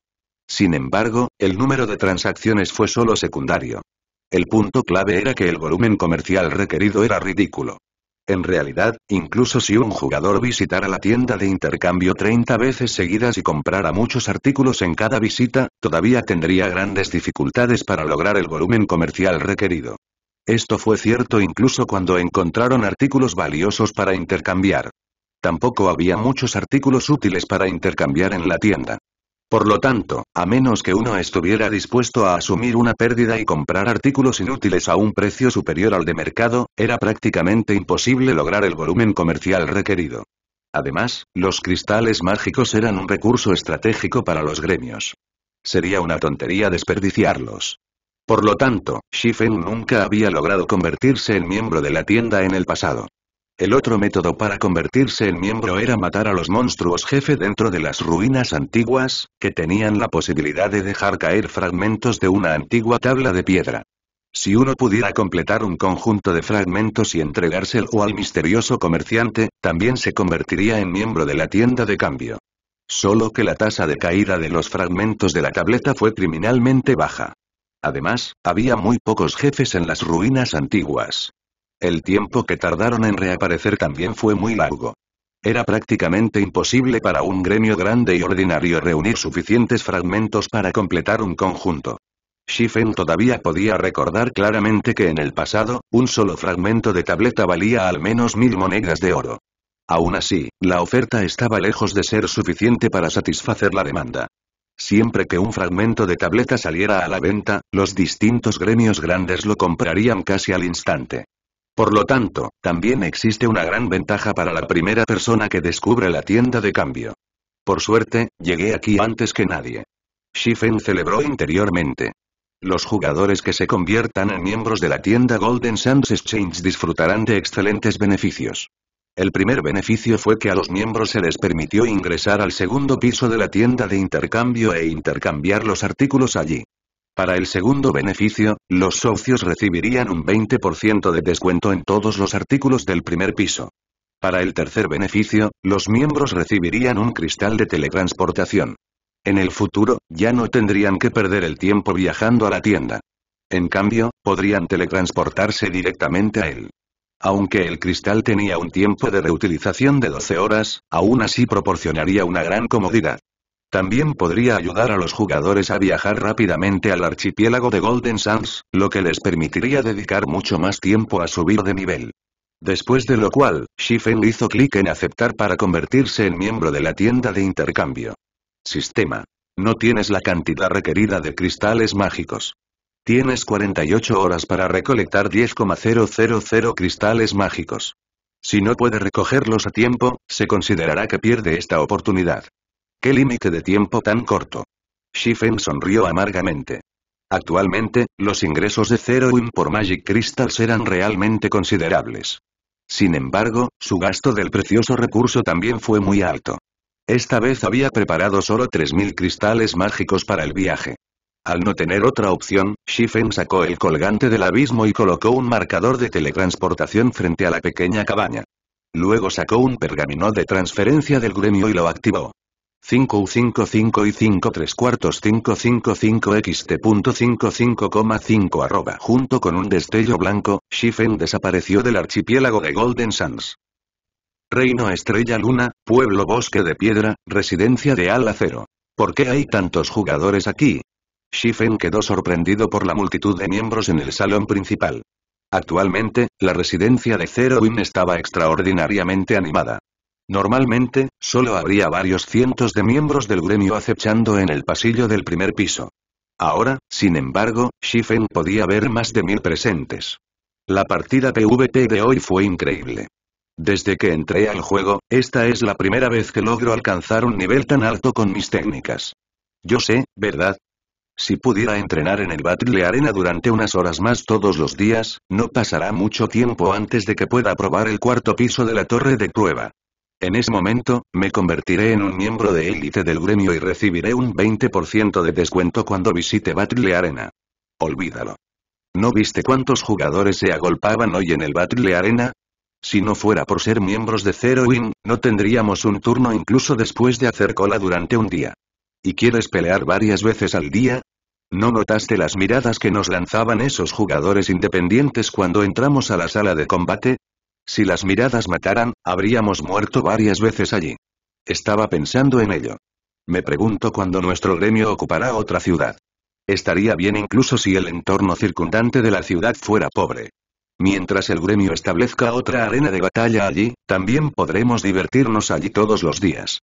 Sin embargo, el número de transacciones fue solo secundario. El punto clave era que el volumen comercial requerido era ridículo. En realidad, incluso si un jugador visitara la tienda de intercambio 30 veces seguidas y comprara muchos artículos en cada visita, todavía tendría grandes dificultades para lograr el volumen comercial requerido. Esto fue cierto incluso cuando encontraron artículos valiosos para intercambiar. Tampoco había muchos artículos útiles para intercambiar en la tienda. Por lo tanto, a menos que uno estuviera dispuesto a asumir una pérdida y comprar artículos inútiles a un precio superior al de mercado, era prácticamente imposible lograr el volumen comercial requerido. Además, los cristales mágicos eran un recurso estratégico para los gremios. Sería una tontería desperdiciarlos. Por lo tanto, Shifen nunca había logrado convertirse en miembro de la tienda en el pasado. El otro método para convertirse en miembro era matar a los monstruos jefe dentro de las ruinas antiguas, que tenían la posibilidad de dejar caer fragmentos de una antigua tabla de piedra. Si uno pudiera completar un conjunto de fragmentos y entregárselo al misterioso comerciante, también se convertiría en miembro de la tienda de cambio. Solo que la tasa de caída de los fragmentos de la tableta fue criminalmente baja. Además, había muy pocos jefes en las ruinas antiguas, el tiempo que tardaron en reaparecer también fue muy largo. Era prácticamente imposible para un gremio grande y ordinario reunir suficientes fragmentos para completar un conjunto. Schiffen todavía podía recordar claramente que en el pasado, un solo fragmento de tableta valía al menos mil monedas de oro. Aún así, la oferta estaba lejos de ser suficiente para satisfacer la demanda. Siempre que un fragmento de tableta saliera a la venta, los distintos gremios grandes lo comprarían casi al instante. Por lo tanto, también existe una gran ventaja para la primera persona que descubre la tienda de cambio. Por suerte, llegué aquí antes que nadie. Shifen celebró interiormente. Los jugadores que se conviertan en miembros de la tienda Golden Sands Exchange disfrutarán de excelentes beneficios. El primer beneficio fue que a los miembros se les permitió ingresar al segundo piso de la tienda de intercambio e intercambiar los artículos allí. Para el segundo beneficio, los socios recibirían un 20% de descuento en todos los artículos del primer piso. Para el tercer beneficio, los miembros recibirían un cristal de teletransportación. En el futuro, ya no tendrían que perder el tiempo viajando a la tienda. En cambio, podrían teletransportarse directamente a él. Aunque el cristal tenía un tiempo de reutilización de 12 horas, aún así proporcionaría una gran comodidad. También podría ayudar a los jugadores a viajar rápidamente al archipiélago de Golden Sands, lo que les permitiría dedicar mucho más tiempo a subir de nivel. Después de lo cual, Shifen hizo clic en aceptar para convertirse en miembro de la tienda de intercambio. Sistema. No tienes la cantidad requerida de cristales mágicos. Tienes 48 horas para recolectar 10,000 cristales mágicos. Si no puede recogerlos a tiempo, se considerará que pierde esta oportunidad. ¡Qué límite de tiempo tan corto! Shifen sonrió amargamente. Actualmente, los ingresos de Zeroin por Magic Crystals eran realmente considerables. Sin embargo, su gasto del precioso recurso también fue muy alto. Esta vez había preparado solo 3.000 cristales mágicos para el viaje. Al no tener otra opción, Shifen sacó el colgante del abismo y colocó un marcador de teletransportación frente a la pequeña cabaña. Luego sacó un pergamino de transferencia del gremio y lo activó. 5 U 55 y 5 3 cuartos 555 XT.55,5 arroba junto con un destello blanco, Shifen desapareció del archipiélago de Golden Sands. Reino Estrella Luna, Pueblo Bosque de Piedra, Residencia de Ala Acero. ¿Por qué hay tantos jugadores aquí? Shifen quedó sorprendido por la multitud de miembros en el salón principal. Actualmente, la residencia de Zero Win estaba extraordinariamente animada. Normalmente, solo habría varios cientos de miembros del gremio acechando en el pasillo del primer piso. Ahora, sin embargo, Shifen podía ver más de mil presentes. La partida PvP de hoy fue increíble. Desde que entré al juego, esta es la primera vez que logro alcanzar un nivel tan alto con mis técnicas. Yo sé, ¿verdad? Si pudiera entrenar en el Battle Arena durante unas horas más todos los días, no pasará mucho tiempo antes de que pueda probar el cuarto piso de la torre de prueba. En ese momento, me convertiré en un miembro de élite del gremio y recibiré un 20% de descuento cuando visite Battle Arena. Olvídalo. ¿No viste cuántos jugadores se agolpaban hoy en el Battle Arena? Si no fuera por ser miembros de Zero Win, no tendríamos un turno incluso después de hacer cola durante un día. ¿Y quieres pelear varias veces al día? ¿No notaste las miradas que nos lanzaban esos jugadores independientes cuando entramos a la sala de combate? Si las miradas mataran, habríamos muerto varias veces allí. Estaba pensando en ello. Me pregunto cuándo nuestro gremio ocupará otra ciudad. Estaría bien incluso si el entorno circundante de la ciudad fuera pobre. Mientras el gremio establezca otra arena de batalla allí, también podremos divertirnos allí todos los días.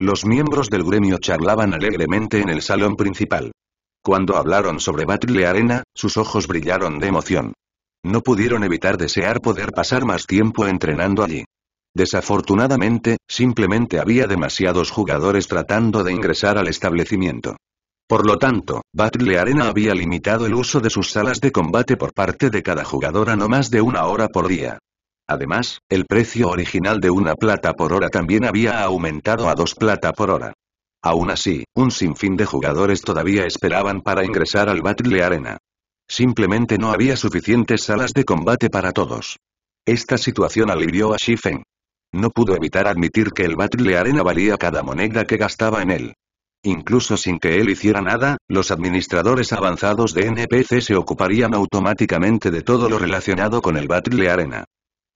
Los miembros del gremio charlaban alegremente en el salón principal. Cuando hablaron sobre Battle Arena, sus ojos brillaron de emoción. No pudieron evitar desear poder pasar más tiempo entrenando allí. Desafortunadamente, simplemente había demasiados jugadores tratando de ingresar al establecimiento. Por lo tanto, Battle Arena había limitado el uso de sus salas de combate por parte de cada jugador a no más de una hora por día. Además, el precio original de una plata por hora también había aumentado a dos plata por hora. Aún así, un sinfín de jugadores todavía esperaban para ingresar al Battle Arena. Simplemente no había suficientes salas de combate para todos. Esta situación alivió a Shifen. No pudo evitar admitir que el Battle Arena valía cada moneda que gastaba en él. Incluso sin que él hiciera nada, los administradores avanzados de NPC se ocuparían automáticamente de todo lo relacionado con el Battle Arena.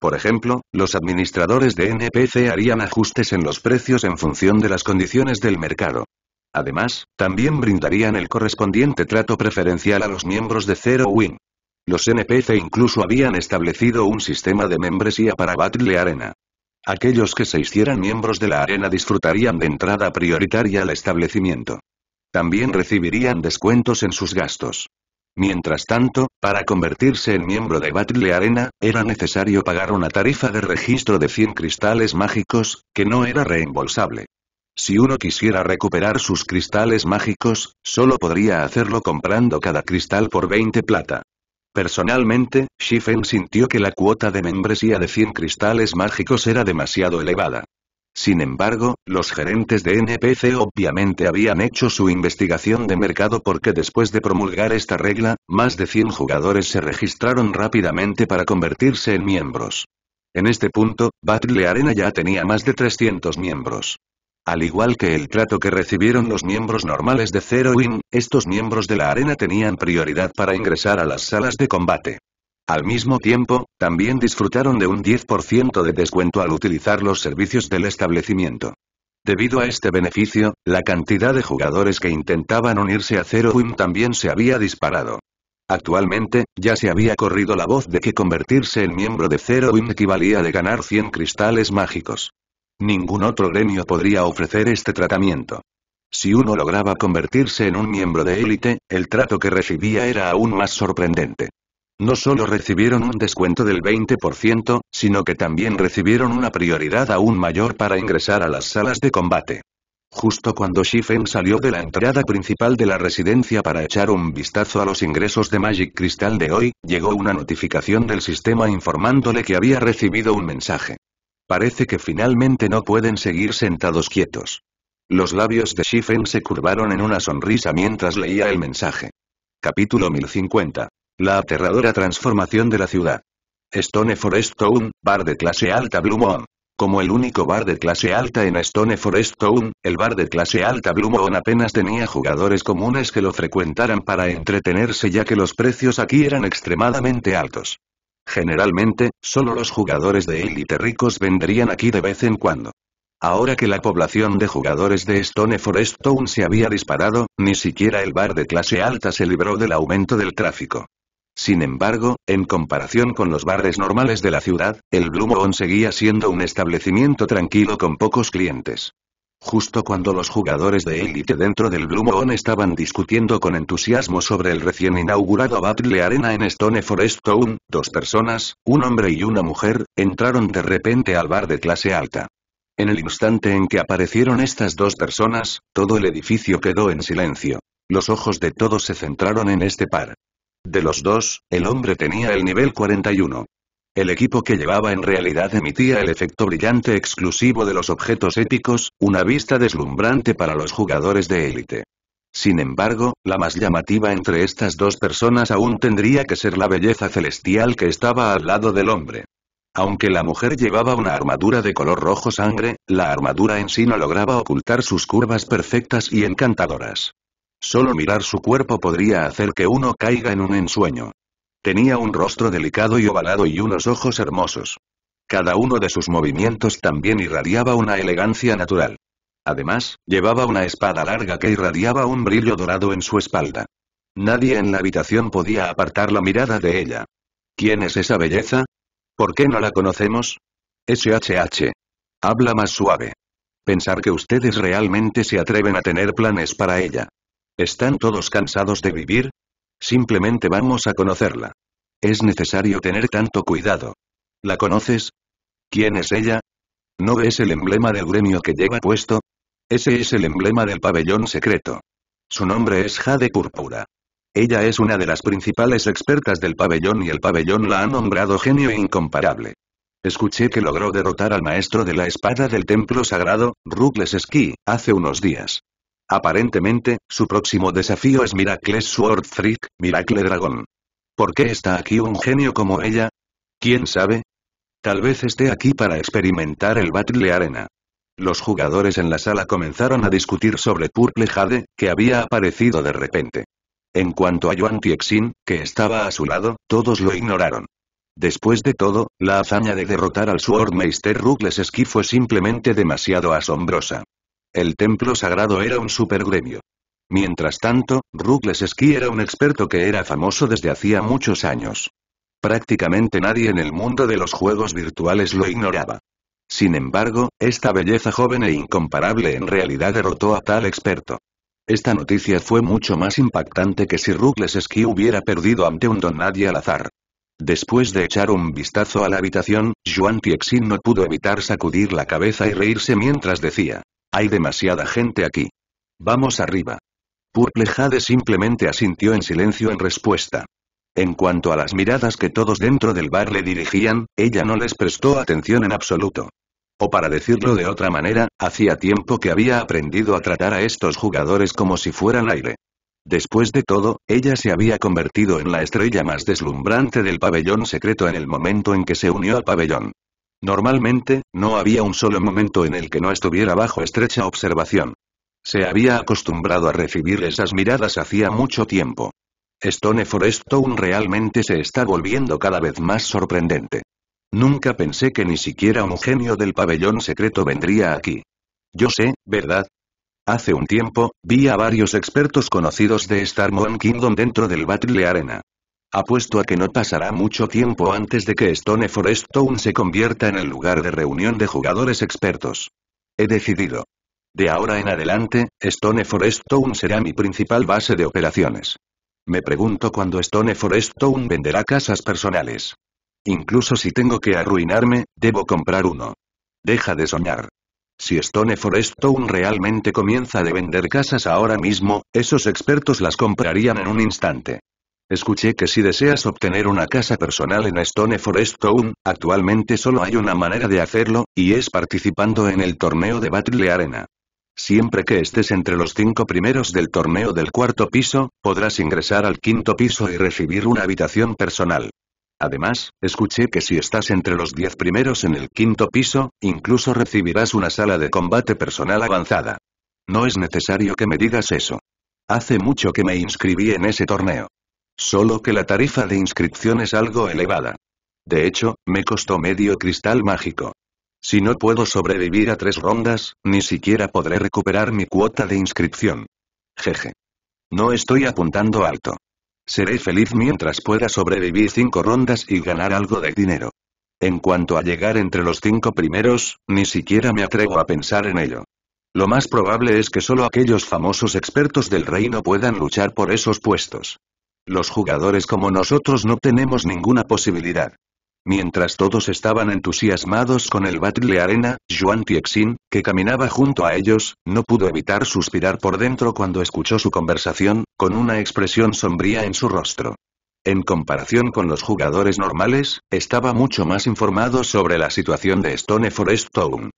Por ejemplo, los administradores de NPC harían ajustes en los precios en función de las condiciones del mercado. Además, también brindarían el correspondiente trato preferencial a los miembros de Zero Wing. Los NPC incluso habían establecido un sistema de membresía para Battle Arena. Aquellos que se hicieran miembros de la arena disfrutarían de entrada prioritaria al establecimiento. También recibirían descuentos en sus gastos. Mientras tanto, para convertirse en miembro de Battle Arena, era necesario pagar una tarifa de registro de 100 cristales mágicos, que no era reembolsable. Si uno quisiera recuperar sus cristales mágicos, solo podría hacerlo comprando cada cristal por 20 plata. Personalmente, Shifen sintió que la cuota de membresía de 100 cristales mágicos era demasiado elevada. Sin embargo, los gerentes de NPC obviamente habían hecho su investigación de mercado porque después de promulgar esta regla, más de 100 jugadores se registraron rápidamente para convertirse en miembros. En este punto, Battle Arena ya tenía más de 300 miembros. Al igual que el trato que recibieron los miembros normales de Zero Wing, estos miembros de la arena tenían prioridad para ingresar a las salas de combate. Al mismo tiempo, también disfrutaron de un 10% de descuento al utilizar los servicios del establecimiento. Debido a este beneficio, la cantidad de jugadores que intentaban unirse a Zero Wing también se había disparado. Actualmente, ya se había corrido la voz de que convertirse en miembro de Zero Wing equivalía de ganar 100 cristales mágicos. Ningún otro gremio podría ofrecer este tratamiento. Si uno lograba convertirse en un miembro de élite, el trato que recibía era aún más sorprendente. No solo recibieron un descuento del 20%, sino que también recibieron una prioridad aún mayor para ingresar a las salas de combate. Justo cuando Shifen salió de la entrada principal de la residencia para echar un vistazo a los ingresos de Magic Crystal de hoy, llegó una notificación del sistema informándole que había recibido un mensaje. Parece que finalmente no pueden seguir sentados quietos. Los labios de Shifen se curvaron en una sonrisa mientras leía el mensaje. Capítulo 1050. La aterradora transformación de la ciudad. Stone Forest Town, bar de clase alta Blue Como el único bar de clase alta en Stone Forest Town, el bar de clase alta Blue apenas tenía jugadores comunes que lo frecuentaran para entretenerse ya que los precios aquí eran extremadamente altos. Generalmente, solo los jugadores de élite ricos vendrían aquí de vez en cuando. Ahora que la población de jugadores de Stone Forest Town se había disparado, ni siquiera el bar de clase alta se libró del aumento del tráfico. Sin embargo, en comparación con los bares normales de la ciudad, el Blue Moon seguía siendo un establecimiento tranquilo con pocos clientes. Justo cuando los jugadores de élite dentro del Blue Moon estaban discutiendo con entusiasmo sobre el recién inaugurado Battle Arena en Stone Forest Town, dos personas, un hombre y una mujer, entraron de repente al bar de clase alta. En el instante en que aparecieron estas dos personas, todo el edificio quedó en silencio. Los ojos de todos se centraron en este par. De los dos, el hombre tenía el nivel 41. El equipo que llevaba en realidad emitía el efecto brillante exclusivo de los objetos épicos, una vista deslumbrante para los jugadores de élite. Sin embargo, la más llamativa entre estas dos personas aún tendría que ser la belleza celestial que estaba al lado del hombre. Aunque la mujer llevaba una armadura de color rojo sangre, la armadura en sí no lograba ocultar sus curvas perfectas y encantadoras. Solo mirar su cuerpo podría hacer que uno caiga en un ensueño. Tenía un rostro delicado y ovalado y unos ojos hermosos. Cada uno de sus movimientos también irradiaba una elegancia natural. Además, llevaba una espada larga que irradiaba un brillo dorado en su espalda. Nadie en la habitación podía apartar la mirada de ella. ¿Quién es esa belleza? ¿Por qué no la conocemos? SHH. Habla más suave. Pensar que ustedes realmente se atreven a tener planes para ella. Están todos cansados de vivir, Simplemente vamos a conocerla. Es necesario tener tanto cuidado. ¿La conoces? ¿Quién es ella? ¿No ves el emblema del gremio que lleva puesto? Ese es el emblema del pabellón secreto. Su nombre es Jade Púrpura. Ella es una de las principales expertas del pabellón y el pabellón la ha nombrado genio incomparable. Escuché que logró derrotar al maestro de la espada del templo sagrado, Rukles Ski, hace unos días. Aparentemente, su próximo desafío es Miracle Sword Freak, Miracle Dragon ¿Por qué está aquí un genio como ella? ¿Quién sabe? Tal vez esté aquí para experimentar el Battle Arena. Los jugadores en la sala comenzaron a discutir sobre Purple Jade, que había aparecido de repente. En cuanto a Yuan Tiexin, que estaba a su lado, todos lo ignoraron. Después de todo, la hazaña de derrotar al Swordmeister Rugles Ski fue simplemente demasiado asombrosa. El templo sagrado era un supergremio. Mientras tanto, Esquí era un experto que era famoso desde hacía muchos años. Prácticamente nadie en el mundo de los juegos virtuales lo ignoraba. Sin embargo, esta belleza joven e incomparable en realidad derrotó a tal experto. Esta noticia fue mucho más impactante que si Esquí hubiera perdido ante un don nadie al azar. Después de echar un vistazo a la habitación, Juan Tiexin no pudo evitar sacudir la cabeza y reírse mientras decía, hay demasiada gente aquí. Vamos arriba. Purple Jade simplemente asintió en silencio en respuesta. En cuanto a las miradas que todos dentro del bar le dirigían, ella no les prestó atención en absoluto. O para decirlo de otra manera, hacía tiempo que había aprendido a tratar a estos jugadores como si fueran aire. Después de todo, ella se había convertido en la estrella más deslumbrante del pabellón secreto en el momento en que se unió al pabellón. Normalmente, no había un solo momento en el que no estuviera bajo estrecha observación. Se había acostumbrado a recibir esas miradas hacía mucho tiempo. Stone Stone realmente se está volviendo cada vez más sorprendente. Nunca pensé que ni siquiera un genio del pabellón secreto vendría aquí. Yo sé, ¿verdad? Hace un tiempo, vi a varios expertos conocidos de Starmon Kingdom dentro del Battle Arena. Apuesto a que no pasará mucho tiempo antes de que Stone Forest Town se convierta en el lugar de reunión de jugadores expertos. He decidido. De ahora en adelante, Stone Forest Town será mi principal base de operaciones. Me pregunto cuándo Stone Forest Town venderá casas personales. Incluso si tengo que arruinarme, debo comprar uno. Deja de soñar. Si Stone Forest Town realmente comienza de vender casas ahora mismo, esos expertos las comprarían en un instante. Escuché que si deseas obtener una casa personal en Stone Forest Town, actualmente solo hay una manera de hacerlo, y es participando en el torneo de Battle Arena. Siempre que estés entre los cinco primeros del torneo del cuarto piso, podrás ingresar al quinto piso y recibir una habitación personal. Además, escuché que si estás entre los diez primeros en el quinto piso, incluso recibirás una sala de combate personal avanzada. No es necesario que me digas eso. Hace mucho que me inscribí en ese torneo. Solo que la tarifa de inscripción es algo elevada. De hecho, me costó medio cristal mágico. Si no puedo sobrevivir a tres rondas, ni siquiera podré recuperar mi cuota de inscripción. Jeje. No estoy apuntando alto. Seré feliz mientras pueda sobrevivir cinco rondas y ganar algo de dinero. En cuanto a llegar entre los cinco primeros, ni siquiera me atrevo a pensar en ello. Lo más probable es que solo aquellos famosos expertos del reino puedan luchar por esos puestos. Los jugadores como nosotros no tenemos ninguna posibilidad. Mientras todos estaban entusiasmados con el Battle Arena, Juan Tiexin, que caminaba junto a ellos, no pudo evitar suspirar por dentro cuando escuchó su conversación, con una expresión sombría en su rostro. En comparación con los jugadores normales, estaba mucho más informado sobre la situación de Stone Forest Town.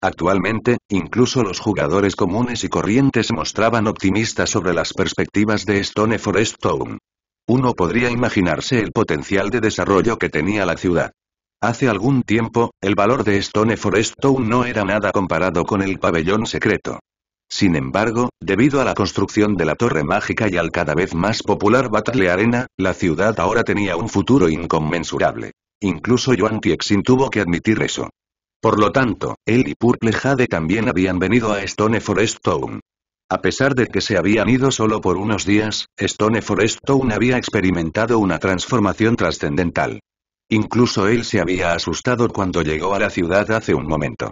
Actualmente, incluso los jugadores comunes y corrientes mostraban optimistas sobre las perspectivas de Stone Forest Town. Uno podría imaginarse el potencial de desarrollo que tenía la ciudad. Hace algún tiempo, el valor de Stone Forest Town no era nada comparado con el pabellón secreto. Sin embargo, debido a la construcción de la Torre Mágica y al cada vez más popular Battle Arena, la ciudad ahora tenía un futuro inconmensurable. Incluso Yuan Tiexin tuvo que admitir eso. Por lo tanto, él y Purple Jade también habían venido a Stone Forest Town. A pesar de que se habían ido solo por unos días, Stone Forest había experimentado una transformación trascendental. Incluso él se había asustado cuando llegó a la ciudad hace un momento.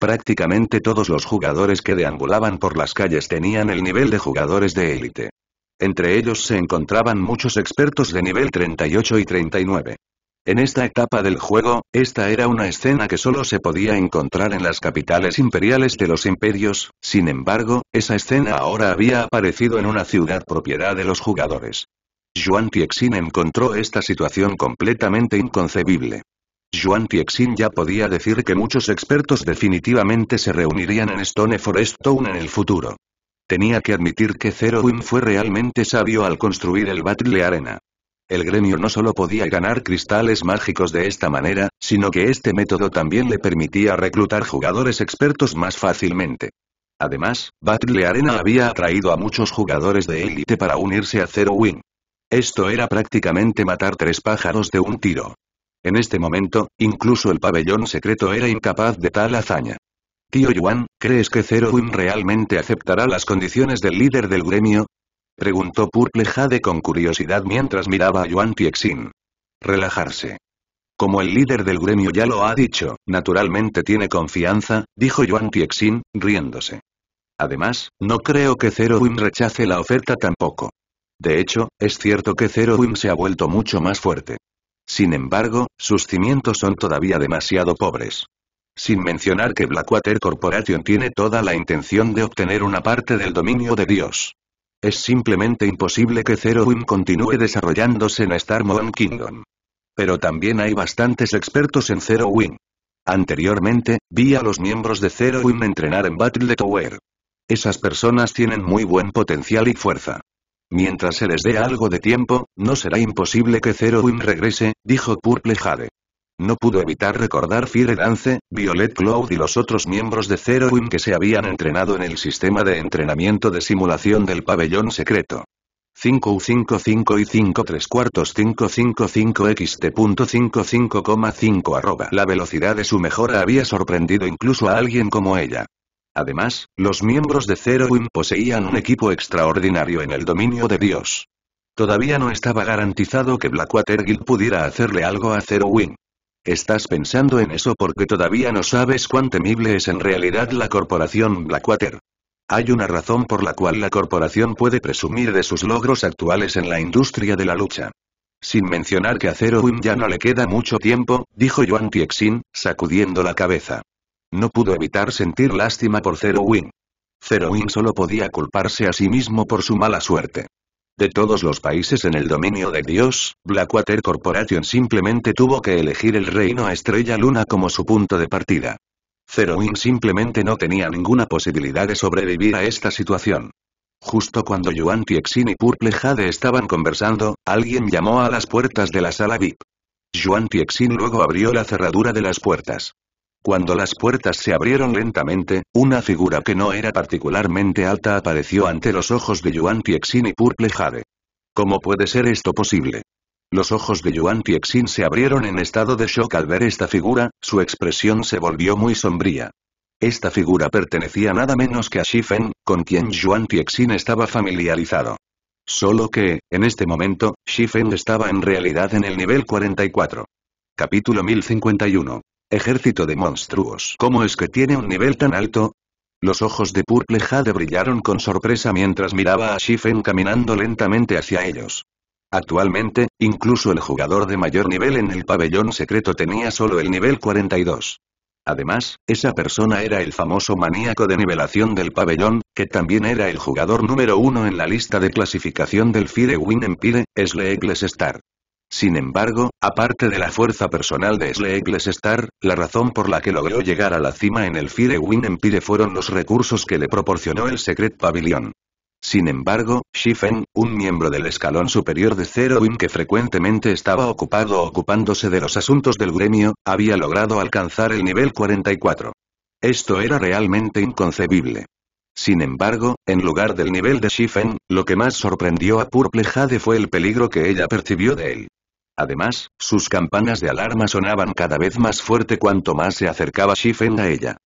Prácticamente todos los jugadores que deambulaban por las calles tenían el nivel de jugadores de élite. Entre ellos se encontraban muchos expertos de nivel 38 y 39. En esta etapa del juego, esta era una escena que solo se podía encontrar en las capitales imperiales de los imperios, sin embargo, esa escena ahora había aparecido en una ciudad propiedad de los jugadores. Yuan Tiexin encontró esta situación completamente inconcebible. Yuan Tiexin ya podía decir que muchos expertos definitivamente se reunirían en Stone Forest Town en el futuro. Tenía que admitir que Zero Win fue realmente sabio al construir el Battle Arena el gremio no solo podía ganar cristales mágicos de esta manera, sino que este método también le permitía reclutar jugadores expertos más fácilmente. Además, Battle Arena había atraído a muchos jugadores de élite para unirse a Zero Win. Esto era prácticamente matar tres pájaros de un tiro. En este momento, incluso el pabellón secreto era incapaz de tal hazaña. Tío Yuan, ¿crees que Zero Wing realmente aceptará las condiciones del líder del gremio? Preguntó Purple Jade con curiosidad mientras miraba a Yuan Tiexin. Relajarse. Como el líder del gremio ya lo ha dicho, naturalmente tiene confianza, dijo Yuan Tiexin, riéndose. Además, no creo que Zero Wim rechace la oferta tampoco. De hecho, es cierto que Zero Wim se ha vuelto mucho más fuerte. Sin embargo, sus cimientos son todavía demasiado pobres. Sin mencionar que Blackwater Corporation tiene toda la intención de obtener una parte del dominio de Dios. Es simplemente imposible que Zero Wing continúe desarrollándose en Star Kingdom. Pero también hay bastantes expertos en Zero Wing. Anteriormente, vi a los miembros de Zero Wing entrenar en Battle Tower. Esas personas tienen muy buen potencial y fuerza. Mientras se les dé algo de tiempo, no será imposible que Zero Wing regrese, dijo Purple Jade. No pudo evitar recordar Fire Dance, Violet Cloud y los otros miembros de Zero Wing que se habían entrenado en el sistema de entrenamiento de simulación del pabellón secreto. 5U55 y 5 3 cuartos 555XT.55,5 arroba. La velocidad de su mejora había sorprendido incluso a alguien como ella. Además, los miembros de Zero Wing poseían un equipo extraordinario en el dominio de Dios. Todavía no estaba garantizado que Blackwater Guild pudiera hacerle algo a Zero Wing. Estás pensando en eso porque todavía no sabes cuán temible es en realidad la corporación Blackwater. Hay una razón por la cual la corporación puede presumir de sus logros actuales en la industria de la lucha. Sin mencionar que a Zero Wing ya no le queda mucho tiempo, dijo Yuan Tiexin, sacudiendo la cabeza. No pudo evitar sentir lástima por Zero Wing. Zero Wing solo podía culparse a sí mismo por su mala suerte. De todos los países en el dominio de Dios, Blackwater Corporation simplemente tuvo que elegir el reino a Estrella Luna como su punto de partida. Zero simplemente no tenía ninguna posibilidad de sobrevivir a esta situación. Justo cuando Yuan Tiexin y Purple Jade estaban conversando, alguien llamó a las puertas de la sala VIP. Yuan Tiexin luego abrió la cerradura de las puertas. Cuando las puertas se abrieron lentamente, una figura que no era particularmente alta apareció ante los ojos de Yuan Tiexin y Purple Jade. ¿Cómo puede ser esto posible? Los ojos de Yuan Tiexin se abrieron en estado de shock al ver esta figura, su expresión se volvió muy sombría. Esta figura pertenecía nada menos que a Shifen, con quien Yuan Tiexin estaba familiarizado. Solo que, en este momento, Shifen estaba en realidad en el nivel 44. Capítulo 1051 ejército de monstruos. ¿Cómo es que tiene un nivel tan alto? Los ojos de Purple Jade brillaron con sorpresa mientras miraba a Shifen caminando lentamente hacia ellos. Actualmente, incluso el jugador de mayor nivel en el pabellón secreto tenía solo el nivel 42. Además, esa persona era el famoso maníaco de nivelación del pabellón, que también era el jugador número uno en la lista de clasificación del FIDE Win Empire, Sleekless Star. Sin embargo, aparte de la fuerza personal de Star, la razón por la que logró llegar a la cima en el Firewin Empire fueron los recursos que le proporcionó el Secret Pavilion. Sin embargo, Shifen, un miembro del escalón superior de Zero Wing que frecuentemente estaba ocupado ocupándose de los asuntos del gremio, había logrado alcanzar el nivel 44. Esto era realmente inconcebible. Sin embargo, en lugar del nivel de Shifen, lo que más sorprendió a Purple Jade fue el peligro que ella percibió de él. Además, sus campanas de alarma sonaban cada vez más fuerte cuanto más se acercaba Shifen a ella.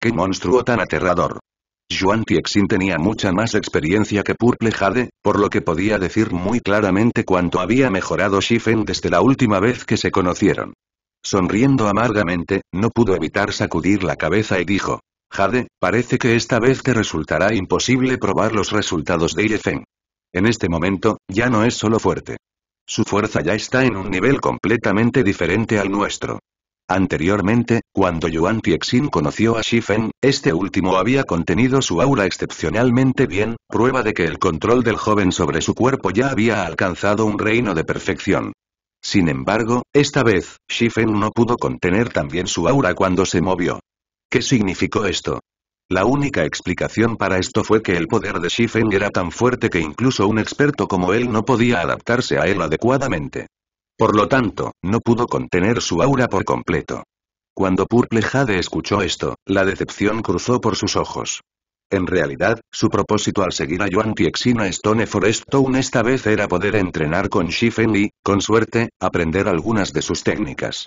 ¡Qué monstruo tan aterrador! Yuan Tiexin tenía mucha más experiencia que Purple Jade, por lo que podía decir muy claramente cuánto había mejorado Shifen desde la última vez que se conocieron. Sonriendo amargamente, no pudo evitar sacudir la cabeza y dijo, Jade, parece que esta vez te resultará imposible probar los resultados de Yifen. En este momento, ya no es solo fuerte. Su fuerza ya está en un nivel completamente diferente al nuestro. Anteriormente, cuando Yuan Tiexin conoció a Shifen, este último había contenido su aura excepcionalmente bien, prueba de que el control del joven sobre su cuerpo ya había alcanzado un reino de perfección. Sin embargo, esta vez, Shifen no pudo contener también su aura cuando se movió. ¿Qué significó esto? La única explicación para esto fue que el poder de Shifeng era tan fuerte que incluso un experto como él no podía adaptarse a él adecuadamente. Por lo tanto, no pudo contener su aura por completo. Cuando Purple Jade escuchó esto, la decepción cruzó por sus ojos. En realidad, su propósito al seguir a Yuan a Stone Town esta vez era poder entrenar con Shifeng y, con suerte, aprender algunas de sus técnicas.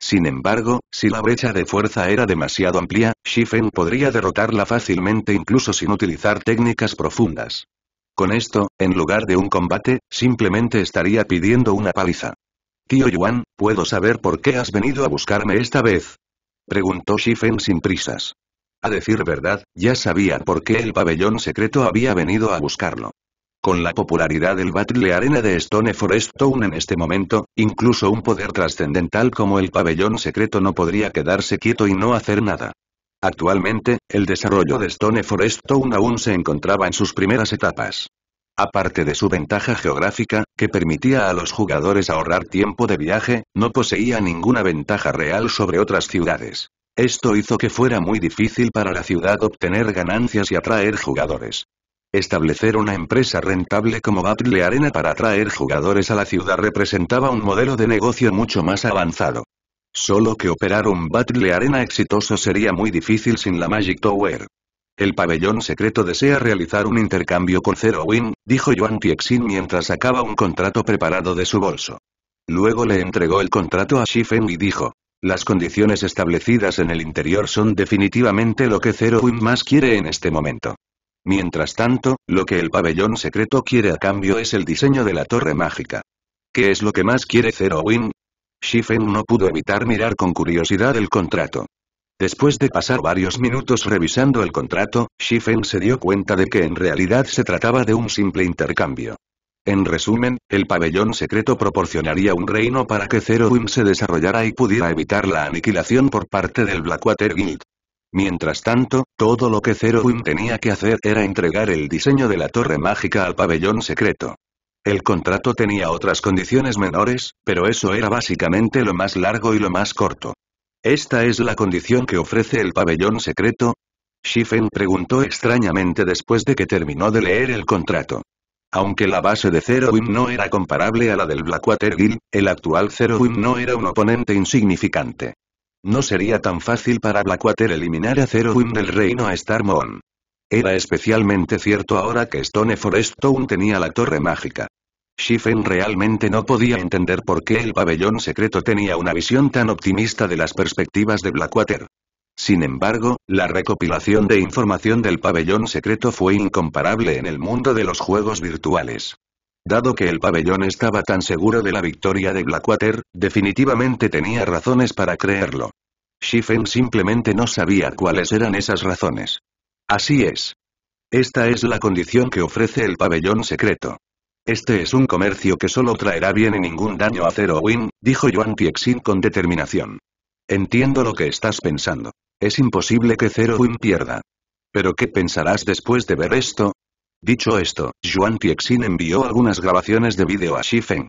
Sin embargo, si la brecha de fuerza era demasiado amplia, Shifen podría derrotarla fácilmente incluso sin utilizar técnicas profundas. Con esto, en lugar de un combate, simplemente estaría pidiendo una paliza. Tío Yuan, ¿puedo saber por qué has venido a buscarme esta vez? Preguntó Shifen sin prisas. A decir verdad, ya sabía por qué el pabellón secreto había venido a buscarlo. Con la popularidad del Battle Arena de Stone Forest Town en este momento, incluso un poder trascendental como el pabellón secreto no podría quedarse quieto y no hacer nada. Actualmente, el desarrollo de Stone Forest Town aún se encontraba en sus primeras etapas. Aparte de su ventaja geográfica, que permitía a los jugadores ahorrar tiempo de viaje, no poseía ninguna ventaja real sobre otras ciudades. Esto hizo que fuera muy difícil para la ciudad obtener ganancias y atraer jugadores. Establecer una empresa rentable como Battle Arena para atraer jugadores a la ciudad representaba un modelo de negocio mucho más avanzado. Solo que operar un Battle Arena exitoso sería muy difícil sin la Magic Tower. El pabellón secreto desea realizar un intercambio con Zero Win, dijo Yuan Tiexin mientras sacaba un contrato preparado de su bolso. Luego le entregó el contrato a Shifen y dijo, las condiciones establecidas en el interior son definitivamente lo que Zero Win más quiere en este momento. Mientras tanto, lo que el pabellón secreto quiere a cambio es el diseño de la torre mágica. ¿Qué es lo que más quiere Zero Wing? Shifen no pudo evitar mirar con curiosidad el contrato. Después de pasar varios minutos revisando el contrato, Shifen se dio cuenta de que en realidad se trataba de un simple intercambio. En resumen, el pabellón secreto proporcionaría un reino para que Zero Wing se desarrollara y pudiera evitar la aniquilación por parte del Blackwater Guild. Mientras tanto, todo lo que Zero Wing tenía que hacer era entregar el diseño de la torre mágica al pabellón secreto. El contrato tenía otras condiciones menores, pero eso era básicamente lo más largo y lo más corto. ¿Esta es la condición que ofrece el pabellón secreto? Shifen preguntó extrañamente después de que terminó de leer el contrato. Aunque la base de Zero Wim no era comparable a la del Blackwater Guild, el actual Zero Wim no era un oponente insignificante. No sería tan fácil para Blackwater eliminar a Zero Wind del reino a Starmon. Era especialmente cierto ahora que Stone Forest Stone tenía la torre mágica. Shifen realmente no podía entender por qué el pabellón secreto tenía una visión tan optimista de las perspectivas de Blackwater. Sin embargo, la recopilación de información del pabellón secreto fue incomparable en el mundo de los juegos virtuales. Dado que el pabellón estaba tan seguro de la victoria de Blackwater, definitivamente tenía razones para creerlo. Shifen simplemente no sabía cuáles eran esas razones. Así es. Esta es la condición que ofrece el pabellón secreto. Este es un comercio que solo traerá bien y ningún daño a Zero Win, dijo Yuan Tiexin con determinación. Entiendo lo que estás pensando. Es imposible que Zero Win pierda. Pero ¿qué pensarás después de ver esto? Dicho esto, Yuan Tiexin envió algunas grabaciones de vídeo a Shifen.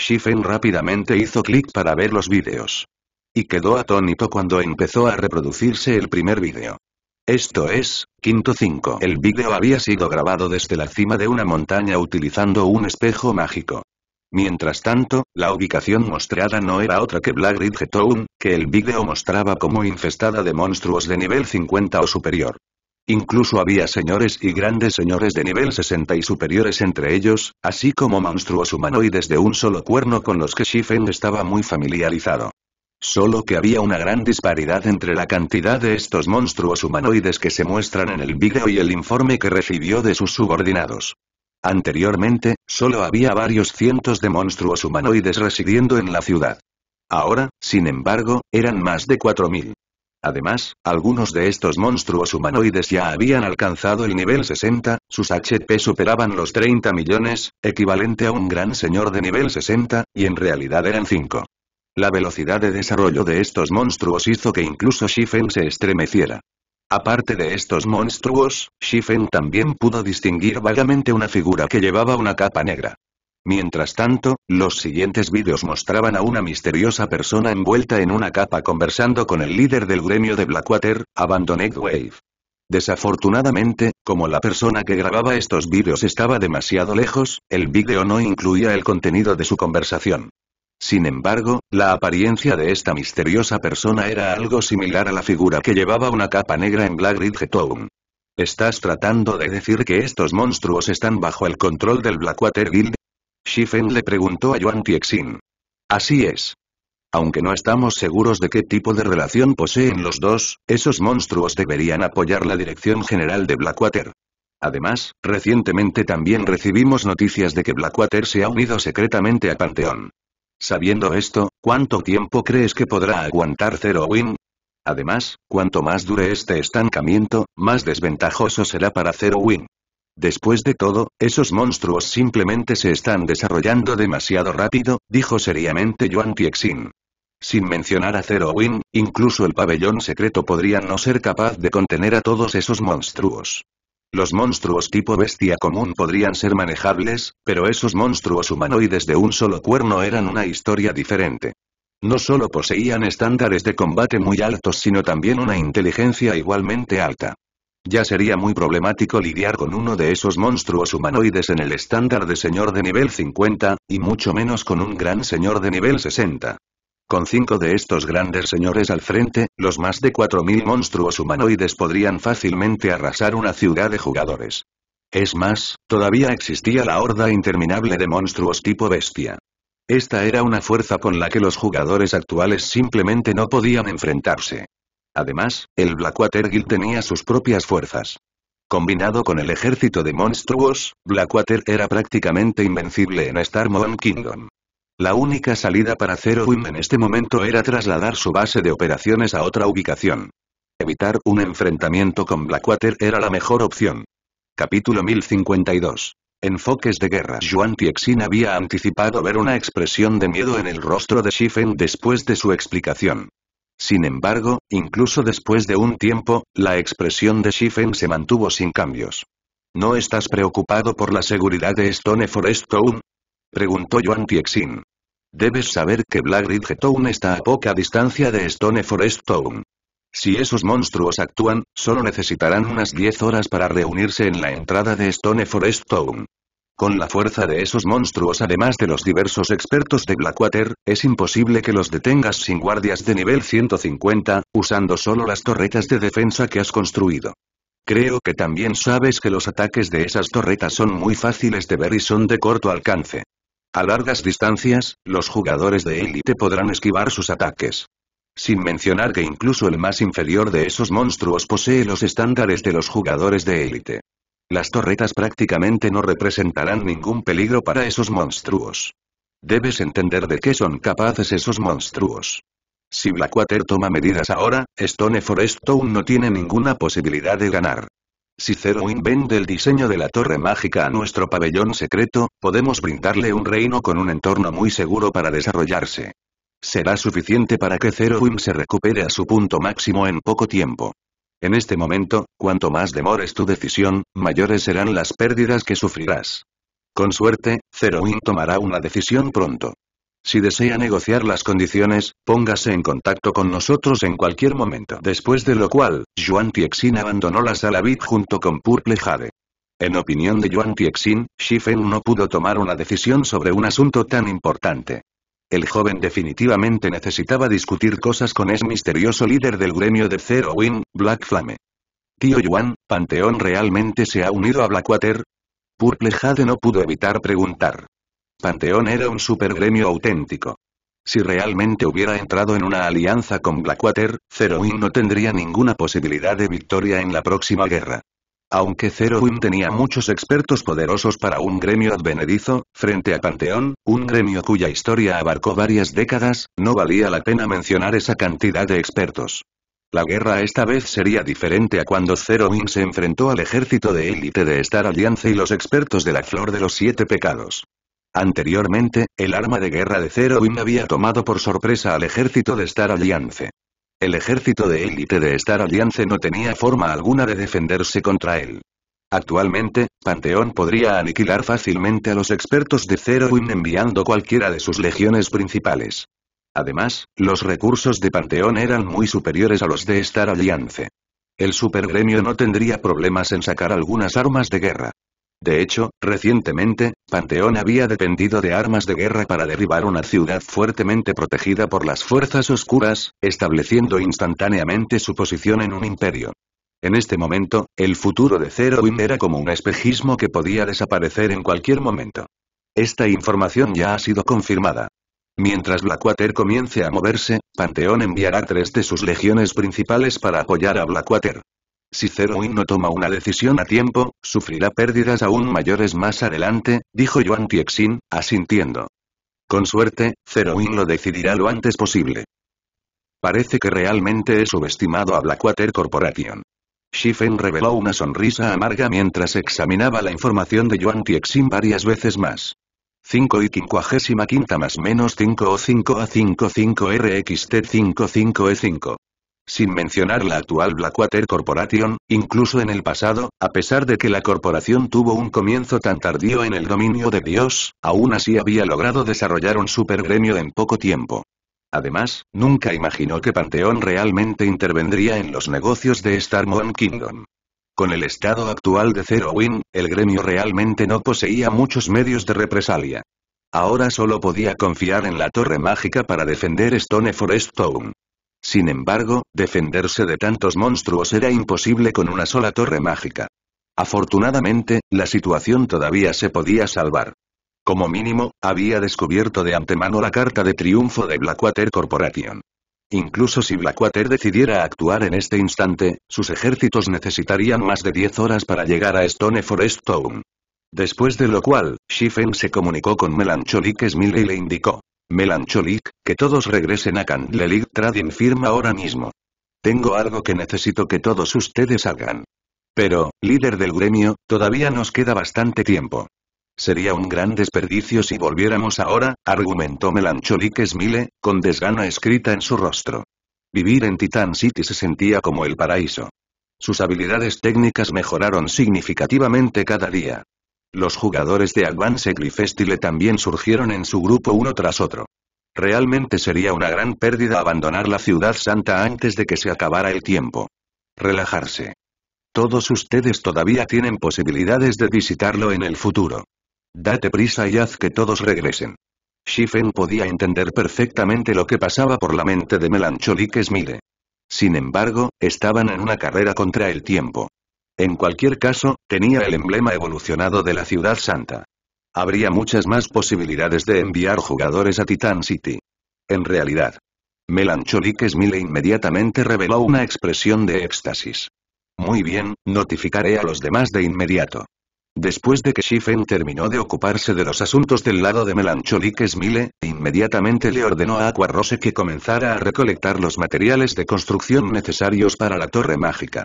Shifen rápidamente hizo clic para ver los vídeos. Y quedó atónito cuando empezó a reproducirse el primer vídeo. Esto es, quinto 5. El vídeo había sido grabado desde la cima de una montaña utilizando un espejo mágico. Mientras tanto, la ubicación mostrada no era otra que Black Ridge Town, que el vídeo mostraba como infestada de monstruos de nivel 50 o superior. Incluso había señores y grandes señores de nivel 60 y superiores entre ellos, así como monstruos humanoides de un solo cuerno con los que Shifen estaba muy familiarizado. Solo que había una gran disparidad entre la cantidad de estos monstruos humanoides que se muestran en el video y el informe que recibió de sus subordinados. Anteriormente, solo había varios cientos de monstruos humanoides residiendo en la ciudad. Ahora, sin embargo, eran más de 4.000. Además, algunos de estos monstruos humanoides ya habían alcanzado el nivel 60, sus HP superaban los 30 millones, equivalente a un gran señor de nivel 60, y en realidad eran 5. La velocidad de desarrollo de estos monstruos hizo que incluso Shifen se estremeciera. Aparte de estos monstruos, Shifen también pudo distinguir vagamente una figura que llevaba una capa negra. Mientras tanto, los siguientes vídeos mostraban a una misteriosa persona envuelta en una capa conversando con el líder del gremio de Blackwater, Abandoned Wave. Desafortunadamente, como la persona que grababa estos vídeos estaba demasiado lejos, el vídeo no incluía el contenido de su conversación. Sin embargo, la apariencia de esta misteriosa persona era algo similar a la figura que llevaba una capa negra en Black Town. ¿Estás tratando de decir que estos monstruos están bajo el control del Blackwater Guild? Shifen le preguntó a Yuan Tiexin. Así es. Aunque no estamos seguros de qué tipo de relación poseen los dos, esos monstruos deberían apoyar la dirección general de Blackwater. Además, recientemente también recibimos noticias de que Blackwater se ha unido secretamente a Panteón. Sabiendo esto, ¿cuánto tiempo crees que podrá aguantar Zero Wing? Además, cuanto más dure este estancamiento, más desventajoso será para Zero Wing. Después de todo, esos monstruos simplemente se están desarrollando demasiado rápido, dijo seriamente Yuan Tiexin. Sin mencionar a Zero Win, incluso el pabellón secreto podría no ser capaz de contener a todos esos monstruos. Los monstruos tipo bestia común podrían ser manejables, pero esos monstruos humanoides de un solo cuerno eran una historia diferente. No solo poseían estándares de combate muy altos sino también una inteligencia igualmente alta. Ya sería muy problemático lidiar con uno de esos monstruos humanoides en el estándar de señor de nivel 50, y mucho menos con un gran señor de nivel 60. Con cinco de estos grandes señores al frente, los más de 4.000 monstruos humanoides podrían fácilmente arrasar una ciudad de jugadores. Es más, todavía existía la horda interminable de monstruos tipo bestia. Esta era una fuerza con la que los jugadores actuales simplemente no podían enfrentarse. Además, el Blackwater Guild tenía sus propias fuerzas. Combinado con el ejército de monstruos, Blackwater era prácticamente invencible en Starmon Kingdom. La única salida para Zero Wim en este momento era trasladar su base de operaciones a otra ubicación. Evitar un enfrentamiento con Blackwater era la mejor opción. Capítulo 1052. Enfoques de guerra. Yuan Tiexin había anticipado ver una expresión de miedo en el rostro de Shifen después de su explicación. Sin embargo, incluso después de un tiempo, la expresión de Shifen se mantuvo sin cambios. ¿No estás preocupado por la seguridad de Stone Forest Town? Preguntó Yuan Tiexin. Debes saber que Black Ridge Town está a poca distancia de Stone Forest Town. Si esos monstruos actúan, solo necesitarán unas 10 horas para reunirse en la entrada de Stone Forest Town. Con la fuerza de esos monstruos además de los diversos expertos de Blackwater, es imposible que los detengas sin guardias de nivel 150, usando solo las torretas de defensa que has construido. Creo que también sabes que los ataques de esas torretas son muy fáciles de ver y son de corto alcance. A largas distancias, los jugadores de élite podrán esquivar sus ataques. Sin mencionar que incluso el más inferior de esos monstruos posee los estándares de los jugadores de élite. Las torretas prácticamente no representarán ningún peligro para esos monstruos. Debes entender de qué son capaces esos monstruos. Si Blackwater toma medidas ahora, Stone Stone no tiene ninguna posibilidad de ganar. Si Zero Wing vende el diseño de la torre mágica a nuestro pabellón secreto, podemos brindarle un reino con un entorno muy seguro para desarrollarse. Será suficiente para que Zero Wing se recupere a su punto máximo en poco tiempo. En este momento, cuanto más demores tu decisión, mayores serán las pérdidas que sufrirás. Con suerte, Zeroin tomará una decisión pronto. Si desea negociar las condiciones, póngase en contacto con nosotros en cualquier momento. Después de lo cual, Yuan Tiexin abandonó la sala VIP junto con Purple Jade. En opinión de Yuan Tiexin, Shifen no pudo tomar una decisión sobre un asunto tan importante. El joven definitivamente necesitaba discutir cosas con ese misterioso líder del gremio de Zero Wing, Black Flame. Tío Yuan, ¿Panteón realmente se ha unido a Blackwater? Purple Jade no pudo evitar preguntar. Panteón era un supergremio auténtico. Si realmente hubiera entrado en una alianza con Blackwater, Zero Wing no tendría ninguna posibilidad de victoria en la próxima guerra. Aunque Zero tenía muchos expertos poderosos para un gremio advenedizo, frente a Panteón, un gremio cuya historia abarcó varias décadas, no valía la pena mencionar esa cantidad de expertos. La guerra esta vez sería diferente a cuando Zero se enfrentó al ejército de élite de Star Alliance y los expertos de la Flor de los Siete Pecados. Anteriormente, el arma de guerra de Zero había tomado por sorpresa al ejército de Star Alliance. El ejército de élite de Star Alliance no tenía forma alguna de defenderse contra él. Actualmente, Panteón podría aniquilar fácilmente a los expertos de Zero Win enviando cualquiera de sus legiones principales. Además, los recursos de Panteón eran muy superiores a los de Star Alliance. El supergremio no tendría problemas en sacar algunas armas de guerra. De hecho, recientemente, Panteón había dependido de armas de guerra para derribar una ciudad fuertemente protegida por las fuerzas oscuras, estableciendo instantáneamente su posición en un imperio. En este momento, el futuro de Zero era como un espejismo que podía desaparecer en cualquier momento. Esta información ya ha sido confirmada. Mientras Blackwater comience a moverse, Panteón enviará tres de sus legiones principales para apoyar a Blackwater. Si Zero no toma una decisión a tiempo, sufrirá pérdidas aún mayores más adelante, dijo Yuan Tiexin, asintiendo. Con suerte, Zero lo decidirá lo antes posible. Parece que realmente he subestimado a Blackwater Corporation. Shifen reveló una sonrisa amarga mientras examinaba la información de Yuan Tiexin varias veces más. 5 y 55 más menos 5 o 5 a 55 RXT 55 E5 sin mencionar la actual Blackwater Corporation, incluso en el pasado, a pesar de que la corporación tuvo un comienzo tan tardío en el dominio de Dios, aún así había logrado desarrollar un supergremio en poco tiempo. Además, nunca imaginó que Panteón realmente intervendría en los negocios de Starmon Kingdom. Con el estado actual de Zero Win, el gremio realmente no poseía muchos medios de represalia. Ahora solo podía confiar en la Torre Mágica para defender Stone Forest Town. Sin embargo, defenderse de tantos monstruos era imposible con una sola torre mágica. Afortunadamente, la situación todavía se podía salvar. Como mínimo, había descubierto de antemano la carta de triunfo de Blackwater Corporation. Incluso si Blackwater decidiera actuar en este instante, sus ejércitos necesitarían más de 10 horas para llegar a Stone Forest Town. Después de lo cual, Shifen se comunicó con Melancholic Smile y le indicó. Melancholic, que todos regresen a Candlelight Trading firma ahora mismo. Tengo algo que necesito que todos ustedes hagan. Pero, líder del gremio, todavía nos queda bastante tiempo. Sería un gran desperdicio si volviéramos ahora, argumentó Melancholic Smile, con desgana escrita en su rostro. Vivir en Titan City se sentía como el paraíso. Sus habilidades técnicas mejoraron significativamente cada día. Los jugadores de Advance Grifestile también surgieron en su grupo uno tras otro. Realmente sería una gran pérdida abandonar la ciudad santa antes de que se acabara el tiempo. Relajarse. Todos ustedes todavía tienen posibilidades de visitarlo en el futuro. Date prisa y haz que todos regresen. Shifen podía entender perfectamente lo que pasaba por la mente de Melancholique Smile. Sin embargo, estaban en una carrera contra el tiempo. En cualquier caso, tenía el emblema evolucionado de la Ciudad Santa. Habría muchas más posibilidades de enviar jugadores a Titan City. En realidad. melancholy Smile inmediatamente reveló una expresión de éxtasis. Muy bien, notificaré a los demás de inmediato. Después de que Shifen terminó de ocuparse de los asuntos del lado de melancholy Smile, inmediatamente le ordenó a Aquarose que comenzara a recolectar los materiales de construcción necesarios para la torre mágica.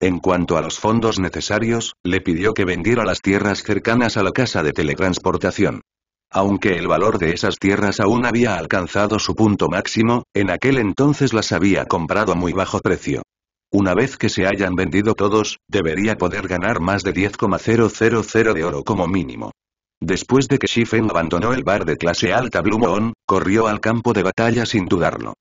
En cuanto a los fondos necesarios, le pidió que vendiera las tierras cercanas a la casa de teletransportación. Aunque el valor de esas tierras aún había alcanzado su punto máximo, en aquel entonces las había comprado a muy bajo precio. Una vez que se hayan vendido todos, debería poder ganar más de 10,000 de oro como mínimo. Después de que Shifen abandonó el bar de clase alta Blue corrió al campo de batalla sin dudarlo.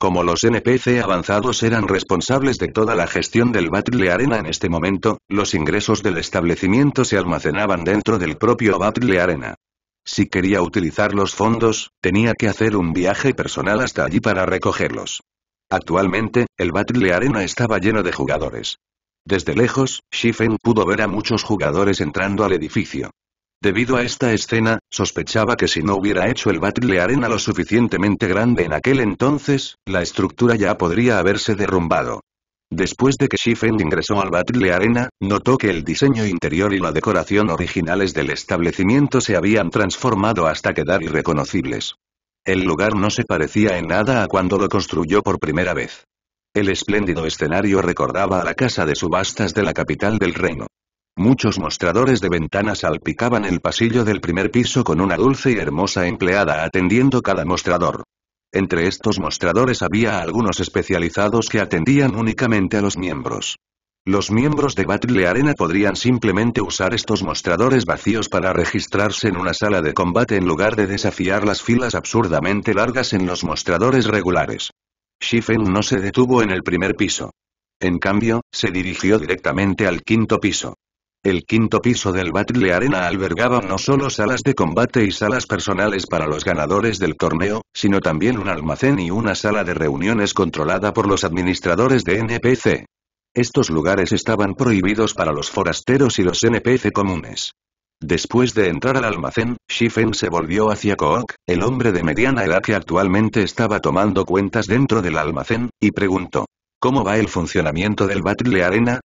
Como los NPC avanzados eran responsables de toda la gestión del Battle Arena en este momento, los ingresos del establecimiento se almacenaban dentro del propio Battle Arena. Si quería utilizar los fondos, tenía que hacer un viaje personal hasta allí para recogerlos. Actualmente, el Battle Arena estaba lleno de jugadores. Desde lejos, Shifen pudo ver a muchos jugadores entrando al edificio. Debido a esta escena, sospechaba que si no hubiera hecho el Battle Arena lo suficientemente grande en aquel entonces, la estructura ya podría haberse derrumbado. Después de que Shifeng ingresó al Battle Arena, notó que el diseño interior y la decoración originales del establecimiento se habían transformado hasta quedar irreconocibles. El lugar no se parecía en nada a cuando lo construyó por primera vez. El espléndido escenario recordaba a la casa de subastas de la capital del reino. Muchos mostradores de ventanas salpicaban el pasillo del primer piso con una dulce y hermosa empleada atendiendo cada mostrador. Entre estos mostradores había algunos especializados que atendían únicamente a los miembros. Los miembros de Battle Arena podrían simplemente usar estos mostradores vacíos para registrarse en una sala de combate en lugar de desafiar las filas absurdamente largas en los mostradores regulares. Shifen no se detuvo en el primer piso. En cambio, se dirigió directamente al quinto piso. El quinto piso del Battle Arena albergaba no solo salas de combate y salas personales para los ganadores del torneo, sino también un almacén y una sala de reuniones controlada por los administradores de NPC. Estos lugares estaban prohibidos para los forasteros y los NPC comunes. Después de entrar al almacén, Shifen se volvió hacia Kook, el hombre de mediana edad que actualmente estaba tomando cuentas dentro del almacén, y preguntó. ¿Cómo va el funcionamiento del Battle Arena?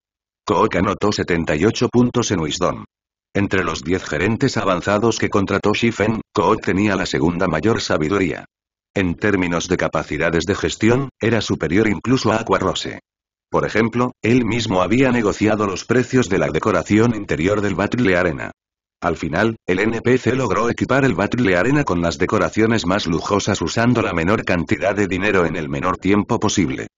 Kook anotó 78 puntos en Wisdom. Entre los 10 gerentes avanzados que contrató Shifen, Kook tenía la segunda mayor sabiduría. En términos de capacidades de gestión, era superior incluso a Aquarose. Por ejemplo, él mismo había negociado los precios de la decoración interior del Battle Arena. Al final, el NPC logró equipar el Battle Arena con las decoraciones más lujosas usando la menor cantidad de dinero en el menor tiempo posible.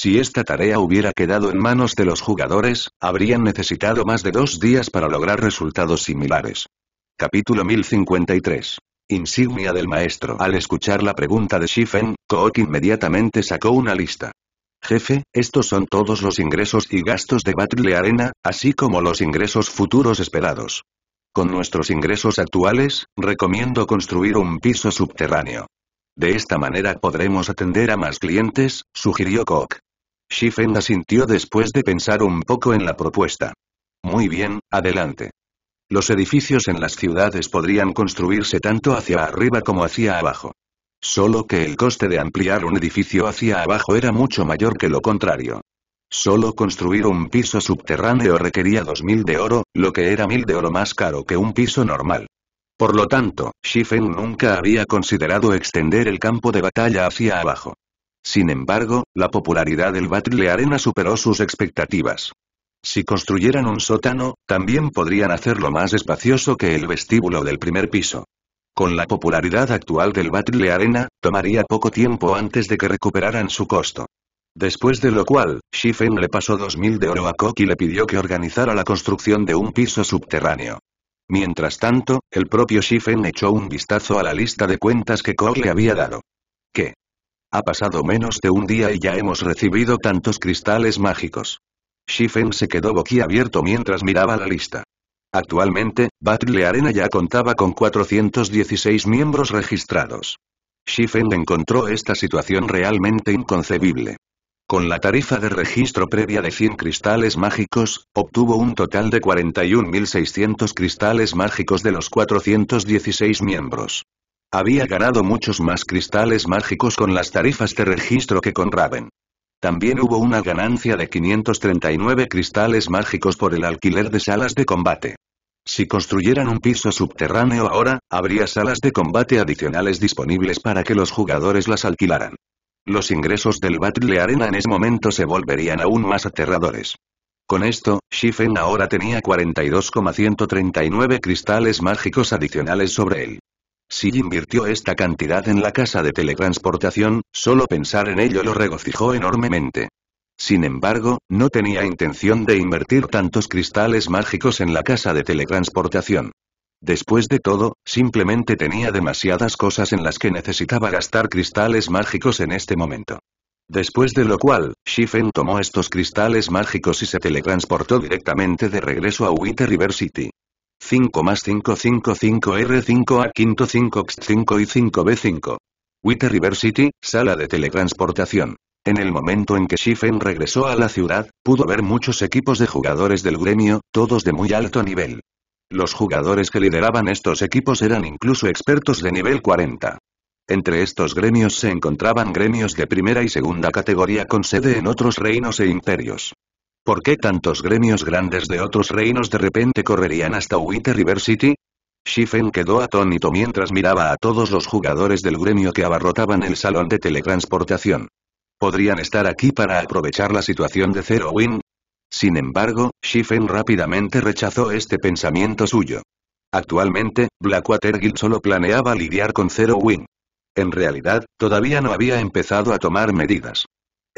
Si esta tarea hubiera quedado en manos de los jugadores, habrían necesitado más de dos días para lograr resultados similares. Capítulo 1053. Insignia del maestro. Al escuchar la pregunta de Shifen, Koch inmediatamente sacó una lista. Jefe, estos son todos los ingresos y gastos de Battle Arena, así como los ingresos futuros esperados. Con nuestros ingresos actuales, recomiendo construir un piso subterráneo. De esta manera podremos atender a más clientes, sugirió Koch. Shifen asintió después de pensar un poco en la propuesta. Muy bien, adelante. Los edificios en las ciudades podrían construirse tanto hacia arriba como hacia abajo. Solo que el coste de ampliar un edificio hacia abajo era mucho mayor que lo contrario. Solo construir un piso subterráneo requería 2.000 de oro, lo que era 1.000 de oro más caro que un piso normal. Por lo tanto, Shifen nunca había considerado extender el campo de batalla hacia abajo. Sin embargo, la popularidad del Battle Arena superó sus expectativas. Si construyeran un sótano, también podrían hacerlo más espacioso que el vestíbulo del primer piso. Con la popularidad actual del Battle Arena, tomaría poco tiempo antes de que recuperaran su costo. Después de lo cual, Shifen le pasó 2.000 de oro a Koch y le pidió que organizara la construcción de un piso subterráneo. Mientras tanto, el propio Shifen echó un vistazo a la lista de cuentas que Koch le había dado. ¿Qué? Ha pasado menos de un día y ya hemos recibido tantos cristales mágicos. Shifen se quedó boquiabierto mientras miraba la lista. Actualmente, Battle Arena ya contaba con 416 miembros registrados. Shifen encontró esta situación realmente inconcebible. Con la tarifa de registro previa de 100 cristales mágicos, obtuvo un total de 41.600 cristales mágicos de los 416 miembros. Había ganado muchos más cristales mágicos con las tarifas de registro que con Raven. También hubo una ganancia de 539 cristales mágicos por el alquiler de salas de combate. Si construyeran un piso subterráneo ahora, habría salas de combate adicionales disponibles para que los jugadores las alquilaran. Los ingresos del Battle Arena en ese momento se volverían aún más aterradores. Con esto, Shifen ahora tenía 42,139 cristales mágicos adicionales sobre él. Si invirtió esta cantidad en la casa de teletransportación, solo pensar en ello lo regocijó enormemente. Sin embargo, no tenía intención de invertir tantos cristales mágicos en la casa de teletransportación. Después de todo, simplemente tenía demasiadas cosas en las que necesitaba gastar cristales mágicos en este momento. Después de lo cual, Shifen tomó estos cristales mágicos y se teletransportó directamente de regreso a Winter River City. 5 más 5 R5 A quinto 5 X5 y 5 B5. Witter River City, sala de teletransportación. En el momento en que Shifen regresó a la ciudad, pudo ver muchos equipos de jugadores del gremio, todos de muy alto nivel. Los jugadores que lideraban estos equipos eran incluso expertos de nivel 40. Entre estos gremios se encontraban gremios de primera y segunda categoría con sede en otros reinos e imperios. ¿Por qué tantos gremios grandes de otros reinos de repente correrían hasta Winter River City? Shifen quedó atónito mientras miraba a todos los jugadores del gremio que abarrotaban el salón de teletransportación. ¿Podrían estar aquí para aprovechar la situación de Zero Win? Sin embargo, Shifen rápidamente rechazó este pensamiento suyo. Actualmente, Blackwater Guild solo planeaba lidiar con Zero Win. En realidad, todavía no había empezado a tomar medidas.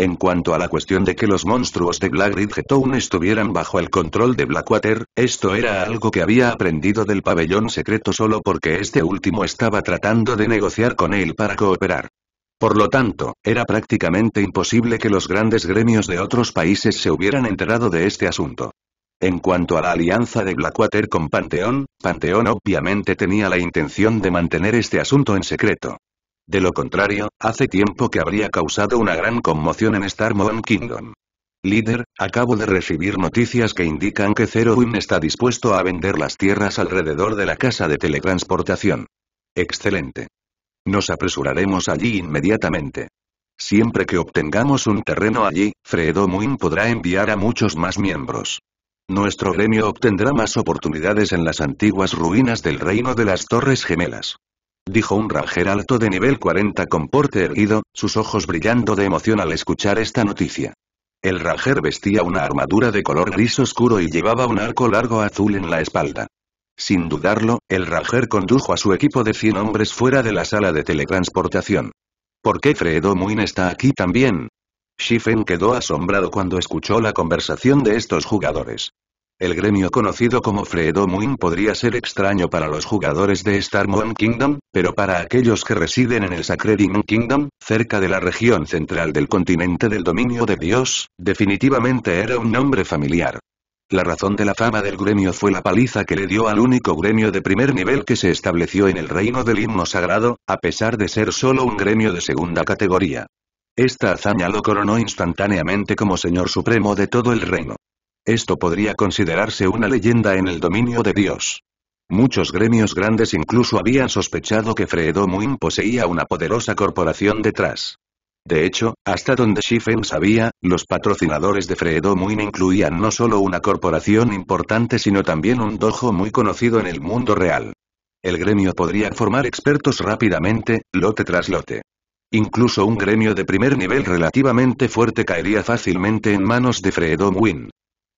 En cuanto a la cuestión de que los monstruos de Black Ridge Town estuvieran bajo el control de Blackwater, esto era algo que había aprendido del pabellón secreto solo porque este último estaba tratando de negociar con él para cooperar. Por lo tanto, era prácticamente imposible que los grandes gremios de otros países se hubieran enterado de este asunto. En cuanto a la alianza de Blackwater con Panteón, Panteón obviamente tenía la intención de mantener este asunto en secreto. De lo contrario, hace tiempo que habría causado una gran conmoción en Star Kingdom. Líder, acabo de recibir noticias que indican que Zero Win está dispuesto a vender las tierras alrededor de la casa de teletransportación. Excelente. Nos apresuraremos allí inmediatamente. Siempre que obtengamos un terreno allí, Fredo Muin podrá enviar a muchos más miembros. Nuestro gremio obtendrá más oportunidades en las antiguas ruinas del Reino de las Torres Gemelas dijo un Ranger alto de nivel 40 con porte erguido, sus ojos brillando de emoción al escuchar esta noticia. El Ranger vestía una armadura de color gris oscuro y llevaba un arco largo azul en la espalda. Sin dudarlo, el Ranger condujo a su equipo de 100 hombres fuera de la sala de teletransportación. ¿Por qué Fredo Muin está aquí también? Shifen quedó asombrado cuando escuchó la conversación de estos jugadores. El gremio conocido como Fredo Muin podría ser extraño para los jugadores de Star Kingdom, pero para aquellos que residen en el Sacred Kingdom, cerca de la región central del continente del dominio de Dios, definitivamente era un nombre familiar. La razón de la fama del gremio fue la paliza que le dio al único gremio de primer nivel que se estableció en el reino del himno sagrado, a pesar de ser solo un gremio de segunda categoría. Esta hazaña lo coronó instantáneamente como señor supremo de todo el reino. Esto podría considerarse una leyenda en el dominio de Dios. Muchos gremios grandes incluso habían sospechado que Fredo Muin poseía una poderosa corporación detrás. De hecho, hasta donde Shifen sabía, los patrocinadores de Fredo Muin incluían no solo una corporación importante sino también un dojo muy conocido en el mundo real. El gremio podría formar expertos rápidamente, lote tras lote. Incluso un gremio de primer nivel relativamente fuerte caería fácilmente en manos de Fredo Muin.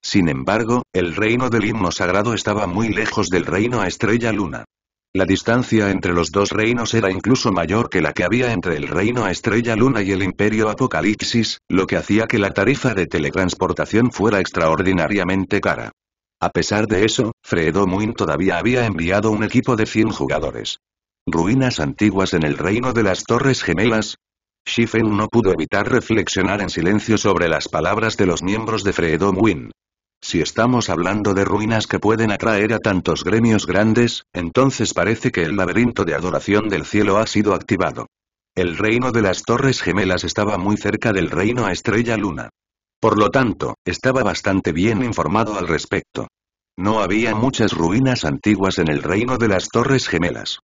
Sin embargo, el reino del himno sagrado estaba muy lejos del reino a estrella luna. La distancia entre los dos reinos era incluso mayor que la que había entre el reino a estrella luna y el imperio apocalipsis, lo que hacía que la tarifa de teletransportación fuera extraordinariamente cara. A pesar de eso, Fredo Muin todavía había enviado un equipo de 100 jugadores. Ruinas antiguas en el reino de las Torres Gemelas. Shifen no pudo evitar reflexionar en silencio sobre las palabras de los miembros de Fredo Muin. Si estamos hablando de ruinas que pueden atraer a tantos gremios grandes, entonces parece que el laberinto de adoración del cielo ha sido activado. El reino de las Torres Gemelas estaba muy cerca del reino a Estrella Luna. Por lo tanto, estaba bastante bien informado al respecto. No había muchas ruinas antiguas en el reino de las Torres Gemelas.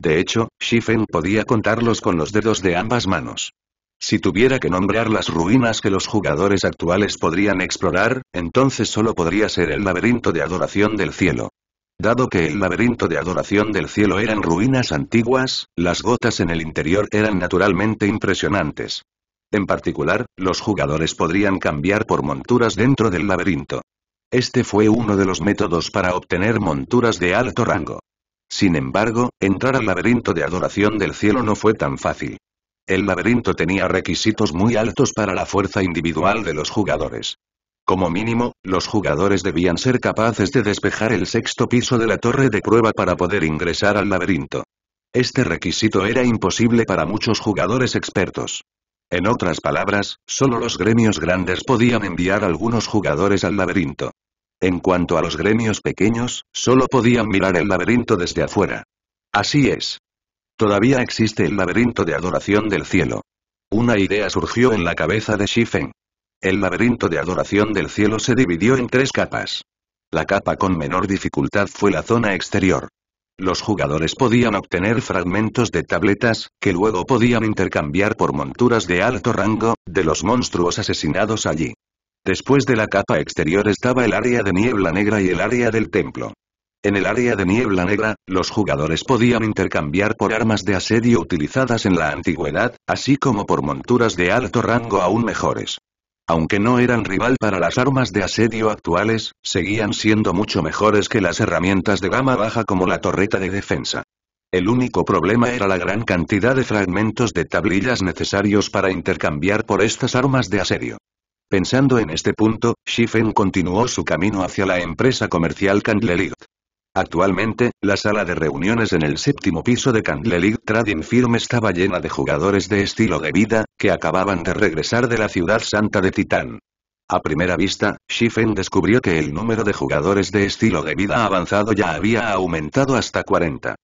De hecho, Shifen podía contarlos con los dedos de ambas manos. Si tuviera que nombrar las ruinas que los jugadores actuales podrían explorar, entonces solo podría ser el laberinto de adoración del cielo. Dado que el laberinto de adoración del cielo eran ruinas antiguas, las gotas en el interior eran naturalmente impresionantes. En particular, los jugadores podrían cambiar por monturas dentro del laberinto. Este fue uno de los métodos para obtener monturas de alto rango. Sin embargo, entrar al laberinto de adoración del cielo no fue tan fácil. El laberinto tenía requisitos muy altos para la fuerza individual de los jugadores. Como mínimo, los jugadores debían ser capaces de despejar el sexto piso de la torre de prueba para poder ingresar al laberinto. Este requisito era imposible para muchos jugadores expertos. En otras palabras, solo los gremios grandes podían enviar algunos jugadores al laberinto. En cuanto a los gremios pequeños, solo podían mirar el laberinto desde afuera. Así es, Todavía existe el laberinto de adoración del cielo. Una idea surgió en la cabeza de Shifen. El laberinto de adoración del cielo se dividió en tres capas. La capa con menor dificultad fue la zona exterior. Los jugadores podían obtener fragmentos de tabletas, que luego podían intercambiar por monturas de alto rango, de los monstruos asesinados allí. Después de la capa exterior estaba el área de niebla negra y el área del templo. En el área de niebla negra, los jugadores podían intercambiar por armas de asedio utilizadas en la antigüedad, así como por monturas de alto rango aún mejores. Aunque no eran rival para las armas de asedio actuales, seguían siendo mucho mejores que las herramientas de gama baja como la torreta de defensa. El único problema era la gran cantidad de fragmentos de tablillas necesarios para intercambiar por estas armas de asedio. Pensando en este punto, Shifen continuó su camino hacia la empresa comercial Candlelit. Actualmente, la sala de reuniones en el séptimo piso de Candle League Trading Firm estaba llena de jugadores de estilo de vida, que acababan de regresar de la ciudad santa de Titán. A primera vista, Shifen descubrió que el número de jugadores de estilo de vida avanzado ya había aumentado hasta 40.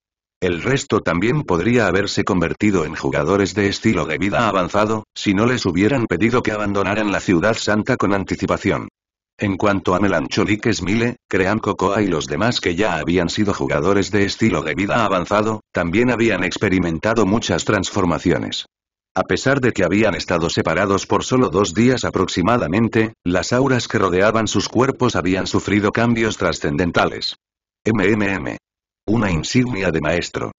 El resto también podría haberse convertido en jugadores de estilo de vida avanzado, si no les hubieran pedido que abandonaran la ciudad santa con anticipación. En cuanto a Melancholic Smile, Crean Cocoa y los demás que ya habían sido jugadores de estilo de vida avanzado, también habían experimentado muchas transformaciones. A pesar de que habían estado separados por solo dos días aproximadamente, las auras que rodeaban sus cuerpos habían sufrido cambios trascendentales. MMM. Una insignia de maestro.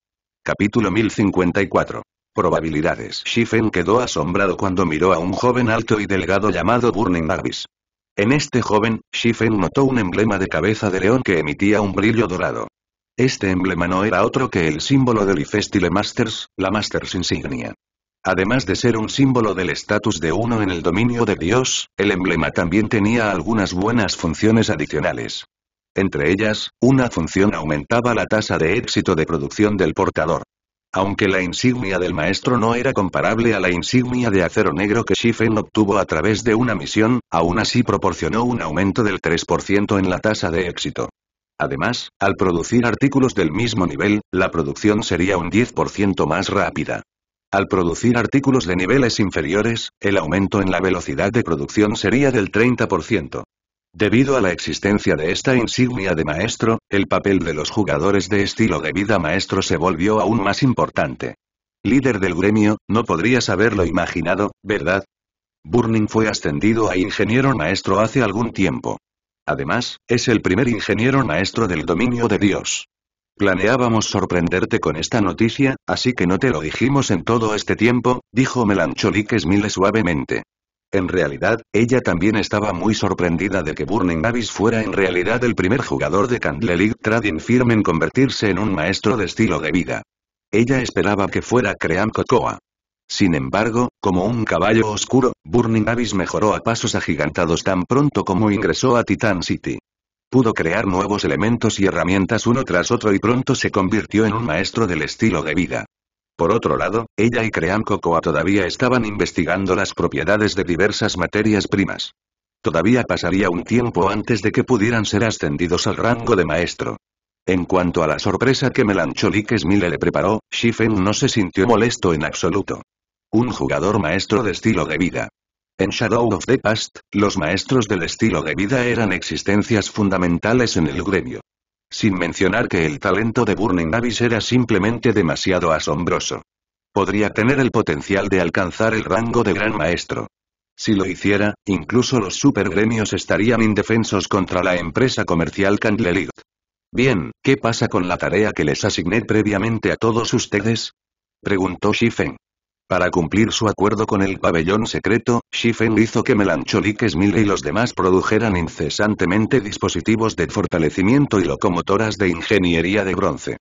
Capítulo 1054. Probabilidades. Shifen quedó asombrado cuando miró a un joven alto y delgado llamado Burning Davis. En este joven, Shifen notó un emblema de cabeza de león que emitía un brillo dorado. Este emblema no era otro que el símbolo del Ifestile Masters, la Masters insignia. Además de ser un símbolo del estatus de uno en el dominio de Dios, el emblema también tenía algunas buenas funciones adicionales. Entre ellas, una función aumentaba la tasa de éxito de producción del portador. Aunque la insignia del maestro no era comparable a la insignia de acero negro que Shifen obtuvo a través de una misión, aún así proporcionó un aumento del 3% en la tasa de éxito. Además, al producir artículos del mismo nivel, la producción sería un 10% más rápida. Al producir artículos de niveles inferiores, el aumento en la velocidad de producción sería del 30%. Debido a la existencia de esta insignia de maestro, el papel de los jugadores de estilo de vida maestro se volvió aún más importante. Líder del gremio, no podrías haberlo imaginado, ¿verdad? Burning fue ascendido a ingeniero maestro hace algún tiempo. Además, es el primer ingeniero maestro del dominio de Dios. Planeábamos sorprenderte con esta noticia, así que no te lo dijimos en todo este tiempo, dijo Melancholiques suavemente. En realidad, ella también estaba muy sorprendida de que Burning Abyss fuera en realidad el primer jugador de Candle League Trading Firm en convertirse en un maestro de estilo de vida. Ella esperaba que fuera Cream Cocoa. Sin embargo, como un caballo oscuro, Burning Abyss mejoró a pasos agigantados tan pronto como ingresó a Titan City. Pudo crear nuevos elementos y herramientas uno tras otro y pronto se convirtió en un maestro del estilo de vida. Por otro lado, ella y Crean Cocoa todavía estaban investigando las propiedades de diversas materias primas. Todavía pasaría un tiempo antes de que pudieran ser ascendidos al rango de maestro. En cuanto a la sorpresa que melancholiques Smile le preparó, Shifen no se sintió molesto en absoluto. Un jugador maestro de estilo de vida. En Shadow of the Past, los maestros del estilo de vida eran existencias fundamentales en el gremio. Sin mencionar que el talento de Burning Abyss era simplemente demasiado asombroso. Podría tener el potencial de alcanzar el rango de Gran Maestro. Si lo hiciera, incluso los supergremios estarían indefensos contra la empresa comercial Candlelit. Bien, ¿qué pasa con la tarea que les asigné previamente a todos ustedes? Preguntó Shifen. Para cumplir su acuerdo con el pabellón secreto, Schiffen hizo que melancholiques Smile y los demás produjeran incesantemente dispositivos de fortalecimiento y locomotoras de ingeniería de bronce.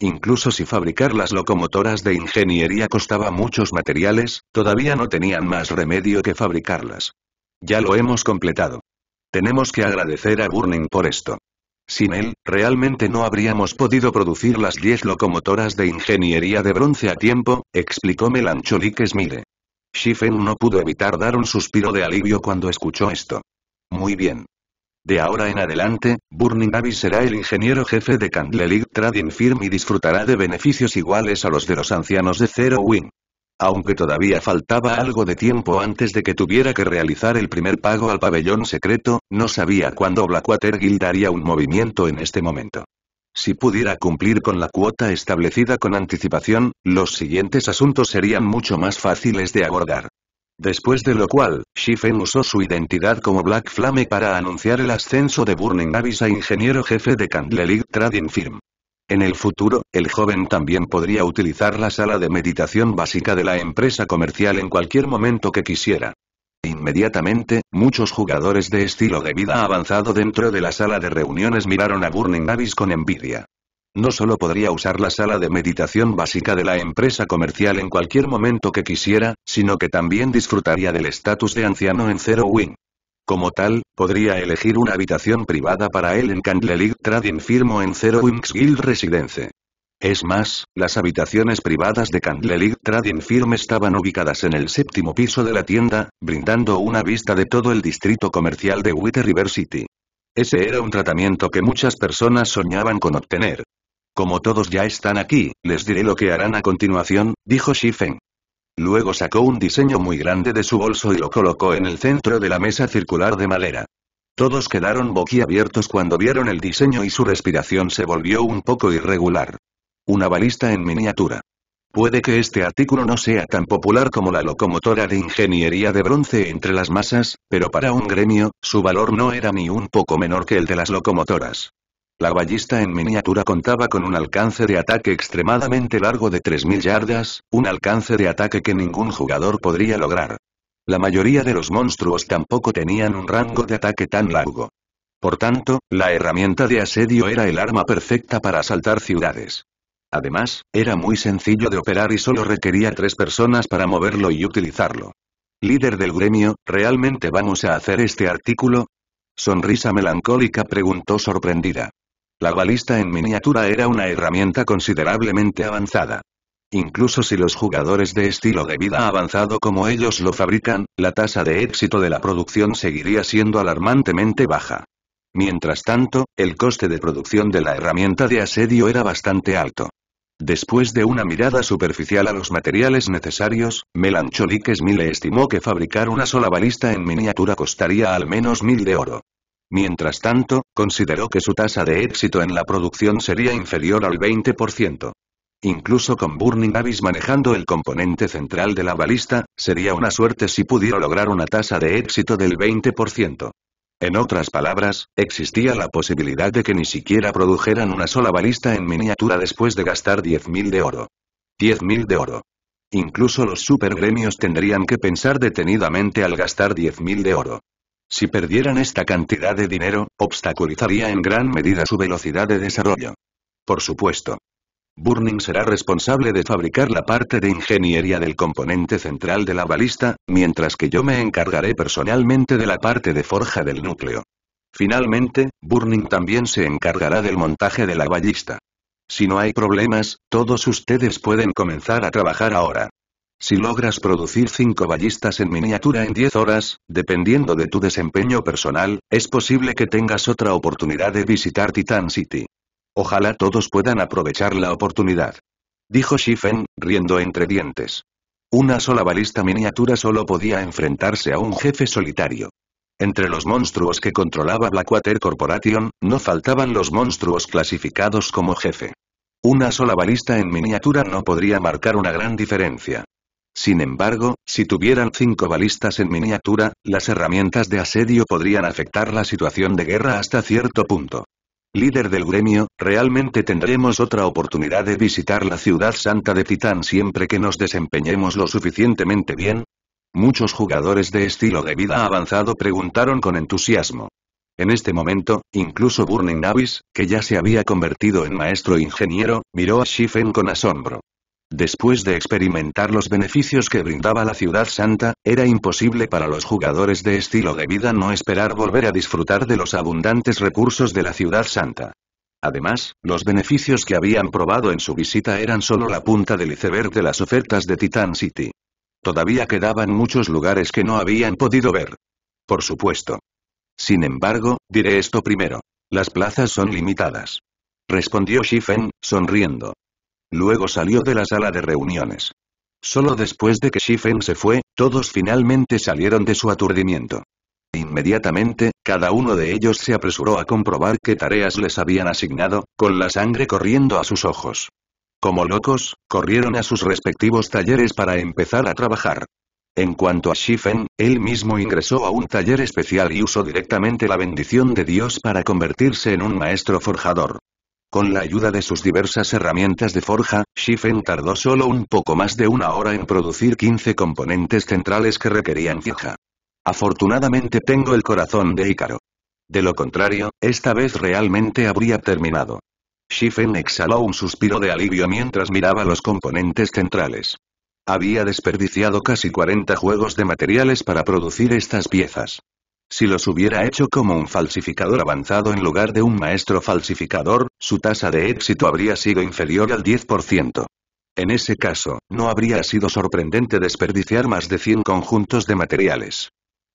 Incluso si fabricar las locomotoras de ingeniería costaba muchos materiales, todavía no tenían más remedio que fabricarlas. Ya lo hemos completado. Tenemos que agradecer a Burning por esto. Sin él, realmente no habríamos podido producir las 10 locomotoras de ingeniería de bronce a tiempo, explicó Melancholy Smile. Shifen no pudo evitar dar un suspiro de alivio cuando escuchó esto. Muy bien. De ahora en adelante, Burning Abyss será el ingeniero jefe de League Trading Firm y disfrutará de beneficios iguales a los de los ancianos de Zero Wing aunque todavía faltaba algo de tiempo antes de que tuviera que realizar el primer pago al pabellón secreto, no sabía cuándo Blackwater Guild haría un movimiento en este momento. Si pudiera cumplir con la cuota establecida con anticipación, los siguientes asuntos serían mucho más fáciles de abordar. Después de lo cual, Shifen usó su identidad como Black Flame para anunciar el ascenso de Burning Abyss a ingeniero jefe de League Trading Firm. En el futuro, el joven también podría utilizar la sala de meditación básica de la empresa comercial en cualquier momento que quisiera. Inmediatamente, muchos jugadores de estilo de vida avanzado dentro de la sala de reuniones miraron a Burning Abyss con envidia. No solo podría usar la sala de meditación básica de la empresa comercial en cualquier momento que quisiera, sino que también disfrutaría del estatus de anciano en Zero Wing. Como tal, podría elegir una habitación privada para él en Candlelight Trading Firm en Zero Wings Guild Residence. Es más, las habitaciones privadas de Candlelight Trading Firm estaban ubicadas en el séptimo piso de la tienda, brindando una vista de todo el distrito comercial de Witter River City. Ese era un tratamiento que muchas personas soñaban con obtener. Como todos ya están aquí, les diré lo que harán a continuación, dijo Shifeng. Luego sacó un diseño muy grande de su bolso y lo colocó en el centro de la mesa circular de madera. Todos quedaron boquiabiertos cuando vieron el diseño y su respiración se volvió un poco irregular. Una balista en miniatura. Puede que este artículo no sea tan popular como la locomotora de ingeniería de bronce entre las masas, pero para un gremio, su valor no era ni un poco menor que el de las locomotoras. La ballista en miniatura contaba con un alcance de ataque extremadamente largo de 3.000 yardas, un alcance de ataque que ningún jugador podría lograr. La mayoría de los monstruos tampoco tenían un rango de ataque tan largo. Por tanto, la herramienta de asedio era el arma perfecta para asaltar ciudades. Además, era muy sencillo de operar y solo requería tres personas para moverlo y utilizarlo. Líder del gremio, ¿realmente vamos a hacer este artículo? Sonrisa melancólica preguntó sorprendida. La balista en miniatura era una herramienta considerablemente avanzada. Incluso si los jugadores de estilo de vida avanzado como ellos lo fabrican, la tasa de éxito de la producción seguiría siendo alarmantemente baja. Mientras tanto, el coste de producción de la herramienta de asedio era bastante alto. Después de una mirada superficial a los materiales necesarios, Melancholiques Mille estimó que fabricar una sola balista en miniatura costaría al menos mil de oro. Mientras tanto, consideró que su tasa de éxito en la producción sería inferior al 20%. Incluso con Burning Abyss manejando el componente central de la balista, sería una suerte si pudiera lograr una tasa de éxito del 20%. En otras palabras, existía la posibilidad de que ni siquiera produjeran una sola balista en miniatura después de gastar 10.000 de oro. 10.000 de oro. Incluso los supergremios tendrían que pensar detenidamente al gastar 10.000 de oro. Si perdieran esta cantidad de dinero, obstaculizaría en gran medida su velocidad de desarrollo. Por supuesto. Burning será responsable de fabricar la parte de ingeniería del componente central de la balista, mientras que yo me encargaré personalmente de la parte de forja del núcleo. Finalmente, Burning también se encargará del montaje de la ballista. Si no hay problemas, todos ustedes pueden comenzar a trabajar ahora. Si logras producir 5 ballistas en miniatura en 10 horas, dependiendo de tu desempeño personal, es posible que tengas otra oportunidad de visitar Titan City. Ojalá todos puedan aprovechar la oportunidad. Dijo Shifen, riendo entre dientes. Una sola balista miniatura solo podía enfrentarse a un jefe solitario. Entre los monstruos que controlaba Blackwater Corporation, no faltaban los monstruos clasificados como jefe. Una sola balista en miniatura no podría marcar una gran diferencia. Sin embargo, si tuvieran cinco balistas en miniatura, las herramientas de asedio podrían afectar la situación de guerra hasta cierto punto. Líder del gremio, realmente tendremos otra oportunidad de visitar la ciudad santa de Titán siempre que nos desempeñemos lo suficientemente bien. Muchos jugadores de estilo de vida avanzado preguntaron con entusiasmo. En este momento, incluso Burning Davis, que ya se había convertido en maestro ingeniero, miró a Shifen con asombro. Después de experimentar los beneficios que brindaba la Ciudad Santa, era imposible para los jugadores de estilo de vida no esperar volver a disfrutar de los abundantes recursos de la Ciudad Santa. Además, los beneficios que habían probado en su visita eran solo la punta del iceberg de las ofertas de Titan City. Todavía quedaban muchos lugares que no habían podido ver. Por supuesto. Sin embargo, diré esto primero. Las plazas son limitadas. Respondió Shifen, sonriendo. Luego salió de la sala de reuniones. Solo después de que Shifen se fue, todos finalmente salieron de su aturdimiento. Inmediatamente, cada uno de ellos se apresuró a comprobar qué tareas les habían asignado, con la sangre corriendo a sus ojos. Como locos, corrieron a sus respectivos talleres para empezar a trabajar. En cuanto a Shifen, él mismo ingresó a un taller especial y usó directamente la bendición de Dios para convertirse en un maestro forjador. Con la ayuda de sus diversas herramientas de forja, Shifen tardó solo un poco más de una hora en producir 15 componentes centrales que requerían fija. Afortunadamente tengo el corazón de Ícaro. De lo contrario, esta vez realmente habría terminado. Shifen exhaló un suspiro de alivio mientras miraba los componentes centrales. Había desperdiciado casi 40 juegos de materiales para producir estas piezas. Si los hubiera hecho como un falsificador avanzado en lugar de un maestro falsificador, su tasa de éxito habría sido inferior al 10%. En ese caso, no habría sido sorprendente desperdiciar más de 100 conjuntos de materiales.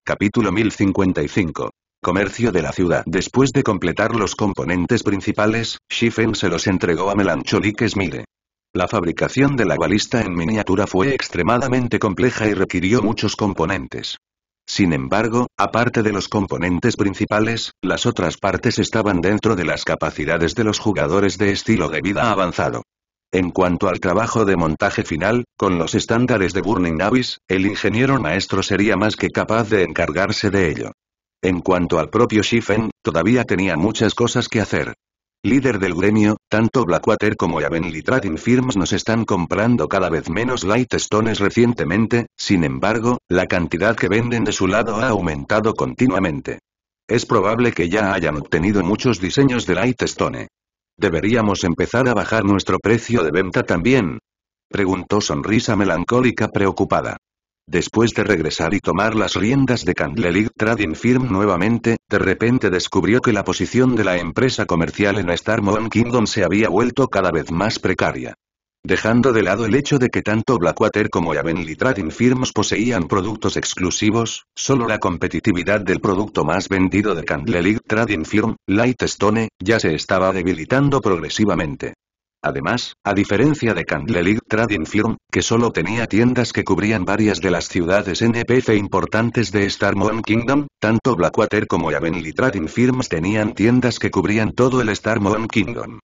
Capítulo 1055. Comercio de la ciudad. Después de completar los componentes principales, Schiffen se los entregó a Melancholiquesmire. Smile. La fabricación de la balista en miniatura fue extremadamente compleja y requirió muchos componentes. Sin embargo, aparte de los componentes principales, las otras partes estaban dentro de las capacidades de los jugadores de estilo de vida avanzado. En cuanto al trabajo de montaje final, con los estándares de Burning Abyss, el ingeniero maestro sería más que capaz de encargarse de ello. En cuanto al propio Shifen, todavía tenía muchas cosas que hacer. Líder del gremio, tanto Blackwater como Yavin Trading Firms nos están comprando cada vez menos Lightstones recientemente, sin embargo, la cantidad que venden de su lado ha aumentado continuamente. Es probable que ya hayan obtenido muchos diseños de Lightstone. ¿Deberíamos empezar a bajar nuestro precio de venta también? Preguntó sonrisa melancólica preocupada. Después de regresar y tomar las riendas de Candlelight Trading Firm nuevamente, de repente descubrió que la posición de la empresa comercial en Star Kingdom se había vuelto cada vez más precaria. Dejando de lado el hecho de que tanto Blackwater como Yavenly Trading Firms poseían productos exclusivos, solo la competitividad del producto más vendido de League Trading Firm, Lightstone, ya se estaba debilitando progresivamente. Además, a diferencia de League Trading Firm, que solo tenía tiendas que cubrían varias de las ciudades NPC importantes de Star Kingdom, tanto Blackwater como Avenley Trading Firms tenían tiendas que cubrían todo el Star Kingdom.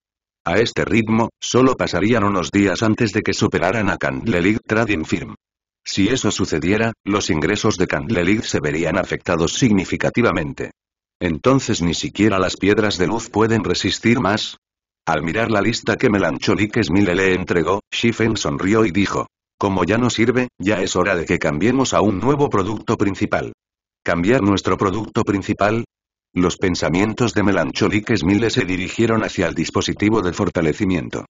A este ritmo, solo pasarían unos días antes de que superaran a League Trading Firm. Si eso sucediera, los ingresos de League se verían afectados significativamente. Entonces ni siquiera las piedras de luz pueden resistir más, al mirar la lista que Melancholic Smile le entregó, Shifen sonrió y dijo. Como ya no sirve, ya es hora de que cambiemos a un nuevo producto principal. ¿Cambiar nuestro producto principal? Los pensamientos de melancholiques Smile se dirigieron hacia el dispositivo de fortalecimiento.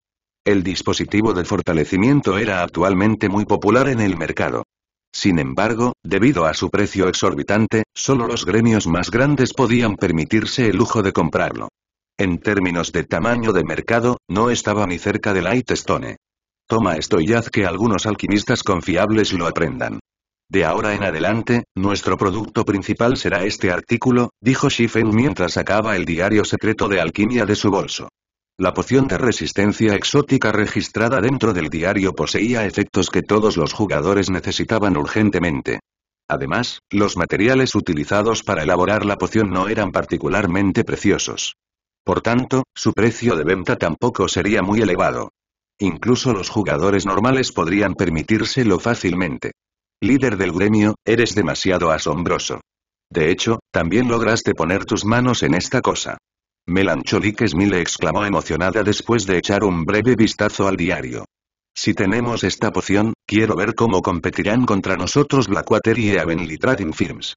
El dispositivo de fortalecimiento era actualmente muy popular en el mercado. Sin embargo, debido a su precio exorbitante, solo los gremios más grandes podían permitirse el lujo de comprarlo. En términos de tamaño de mercado, no estaba ni cerca de Lightstone. Toma esto y haz que algunos alquimistas confiables lo aprendan. De ahora en adelante, nuestro producto principal será este artículo, dijo Shifen mientras sacaba el diario secreto de alquimia de su bolso. La poción de resistencia exótica registrada dentro del diario poseía efectos que todos los jugadores necesitaban urgentemente. Además, los materiales utilizados para elaborar la poción no eran particularmente preciosos. Por tanto, su precio de venta tampoco sería muy elevado. Incluso los jugadores normales podrían permitírselo fácilmente. Líder del gremio, eres demasiado asombroso. De hecho, también lograste poner tus manos en esta cosa. Melancholique Smile exclamó emocionada después de echar un breve vistazo al diario. Si tenemos esta poción, quiero ver cómo competirán contra nosotros Blackwater y Avonlea Trading Firms.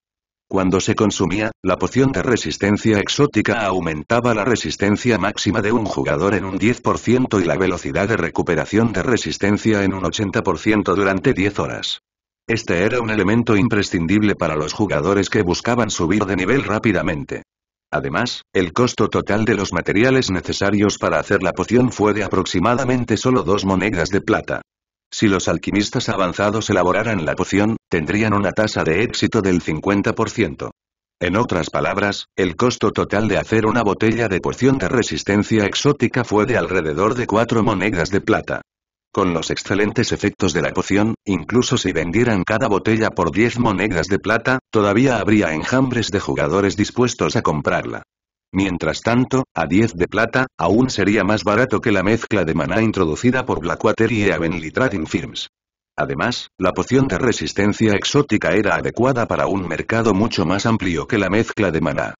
Cuando se consumía, la poción de resistencia exótica aumentaba la resistencia máxima de un jugador en un 10% y la velocidad de recuperación de resistencia en un 80% durante 10 horas. Este era un elemento imprescindible para los jugadores que buscaban subir de nivel rápidamente. Además, el costo total de los materiales necesarios para hacer la poción fue de aproximadamente solo dos monedas de plata. Si los alquimistas avanzados elaboraran la poción, tendrían una tasa de éxito del 50%. En otras palabras, el costo total de hacer una botella de poción de resistencia exótica fue de alrededor de 4 monedas de plata. Con los excelentes efectos de la poción, incluso si vendieran cada botella por 10 monedas de plata, todavía habría enjambres de jugadores dispuestos a comprarla. Mientras tanto, a 10 de plata, aún sería más barato que la mezcla de maná introducida por Blackwater y Avenley Trading Firms. Además, la poción de resistencia exótica era adecuada para un mercado mucho más amplio que la mezcla de maná.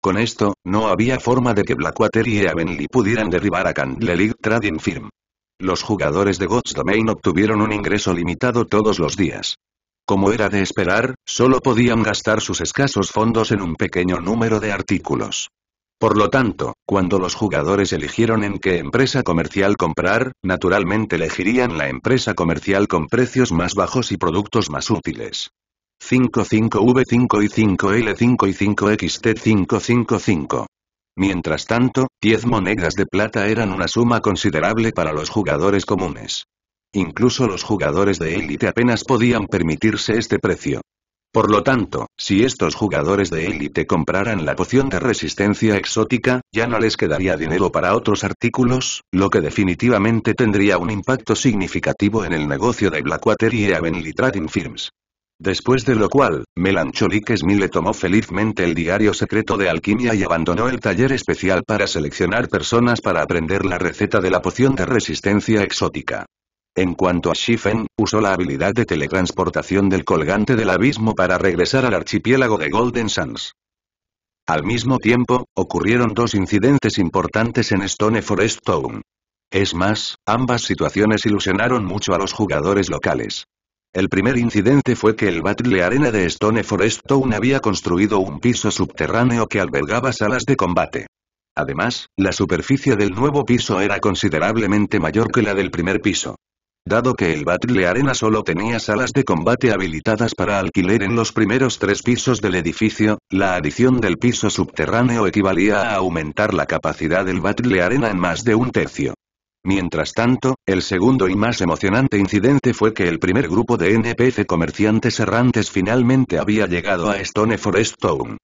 Con esto, no había forma de que Blackwater y Avenley pudieran derribar a League Trading Firm. Los jugadores de God's Domain obtuvieron un ingreso limitado todos los días. Como era de esperar, solo podían gastar sus escasos fondos en un pequeño número de artículos. Por lo tanto, cuando los jugadores eligieron en qué empresa comercial comprar, naturalmente elegirían la empresa comercial con precios más bajos y productos más útiles. 55V5 y 5L5 y 5XT555. Mientras tanto, 10 monedas de plata eran una suma considerable para los jugadores comunes. Incluso los jugadores de élite apenas podían permitirse este precio. Por lo tanto, si estos jugadores de élite compraran la poción de resistencia exótica, ya no les quedaría dinero para otros artículos, lo que definitivamente tendría un impacto significativo en el negocio de Blackwater y Avenue Trading Firms. Después de lo cual, Melancholic le tomó felizmente el diario secreto de alquimia y abandonó el taller especial para seleccionar personas para aprender la receta de la poción de resistencia exótica. En cuanto a Shifen, usó la habilidad de teletransportación del colgante del abismo para regresar al archipiélago de Golden Sands. Al mismo tiempo, ocurrieron dos incidentes importantes en Stone Forest Town. Es más, ambas situaciones ilusionaron mucho a los jugadores locales. El primer incidente fue que el Battle Arena de Stone Forest Town había construido un piso subterráneo que albergaba salas de combate. Además, la superficie del nuevo piso era considerablemente mayor que la del primer piso. Dado que el Battle Arena solo tenía salas de combate habilitadas para alquiler en los primeros tres pisos del edificio, la adición del piso subterráneo equivalía a aumentar la capacidad del Battle Arena en más de un tercio. Mientras tanto, el segundo y más emocionante incidente fue que el primer grupo de NPC comerciantes errantes finalmente había llegado a Stone Forest Town.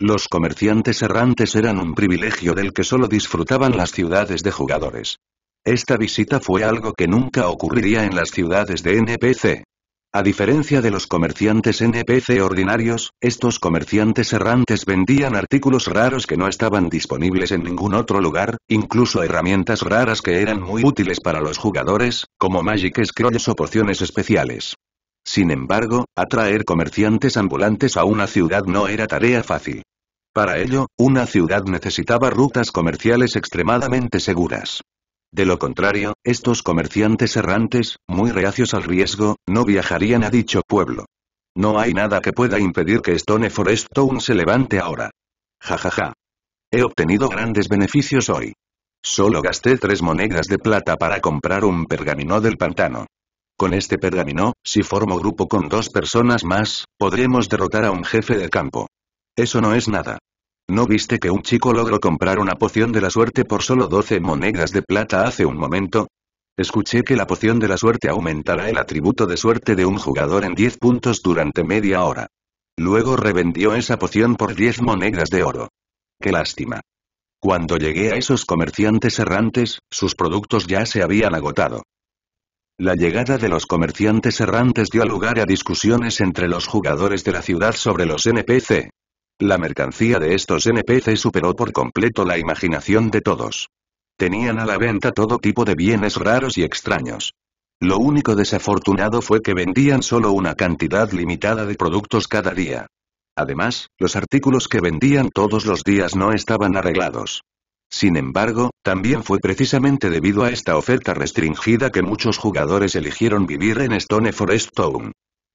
Los comerciantes errantes eran un privilegio del que solo disfrutaban las ciudades de jugadores. Esta visita fue algo que nunca ocurriría en las ciudades de NPC. A diferencia de los comerciantes NPC ordinarios, estos comerciantes errantes vendían artículos raros que no estaban disponibles en ningún otro lugar, incluso herramientas raras que eran muy útiles para los jugadores, como Magic Scrolls o pociones especiales. Sin embargo, atraer comerciantes ambulantes a una ciudad no era tarea fácil. Para ello, una ciudad necesitaba rutas comerciales extremadamente seguras. De lo contrario, estos comerciantes errantes, muy reacios al riesgo, no viajarían a dicho pueblo. No hay nada que pueda impedir que Stone Forest Town se levante ahora. Jajaja. Ja, ja. He obtenido grandes beneficios hoy. Solo gasté tres monedas de plata para comprar un pergamino del pantano. Con este pergamino, si formo grupo con dos personas más, podremos derrotar a un jefe de campo. Eso no es nada. ¿No viste que un chico logró comprar una poción de la suerte por solo 12 monedas de plata hace un momento? Escuché que la poción de la suerte aumentará el atributo de suerte de un jugador en 10 puntos durante media hora. Luego revendió esa poción por 10 monedas de oro. Qué lástima. Cuando llegué a esos comerciantes errantes, sus productos ya se habían agotado. La llegada de los comerciantes errantes dio lugar a discusiones entre los jugadores de la ciudad sobre los NPC, la mercancía de estos NPC superó por completo la imaginación de todos. Tenían a la venta todo tipo de bienes raros y extraños. Lo único desafortunado fue que vendían solo una cantidad limitada de productos cada día. Además, los artículos que vendían todos los días no estaban arreglados. Sin embargo, también fue precisamente debido a esta oferta restringida que muchos jugadores eligieron vivir en Stone Forest Town.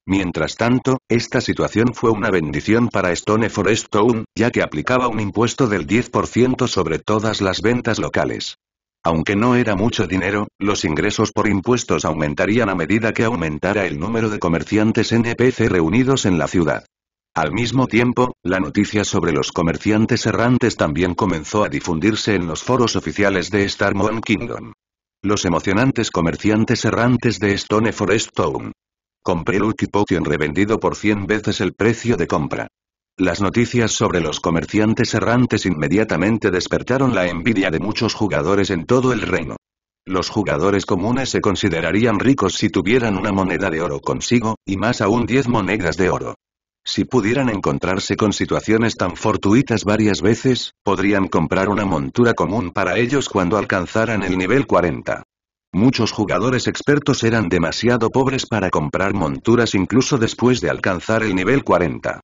Mientras tanto, esta situación fue una bendición para Stone Forest Town, ya que aplicaba un impuesto del 10% sobre todas las ventas locales. Aunque no era mucho dinero, los ingresos por impuestos aumentarían a medida que aumentara el número de comerciantes NPC e reunidos en la ciudad. Al mismo tiempo, la noticia sobre los comerciantes errantes también comenzó a difundirse en los foros oficiales de Starmon Kingdom. Los emocionantes comerciantes errantes de Stone Forest Town. Compré Lucky Potion revendido por 100 veces el precio de compra. Las noticias sobre los comerciantes errantes inmediatamente despertaron la envidia de muchos jugadores en todo el reino. Los jugadores comunes se considerarían ricos si tuvieran una moneda de oro consigo, y más aún 10 monedas de oro. Si pudieran encontrarse con situaciones tan fortuitas varias veces, podrían comprar una montura común para ellos cuando alcanzaran el nivel 40. Muchos jugadores expertos eran demasiado pobres para comprar monturas incluso después de alcanzar el nivel 40.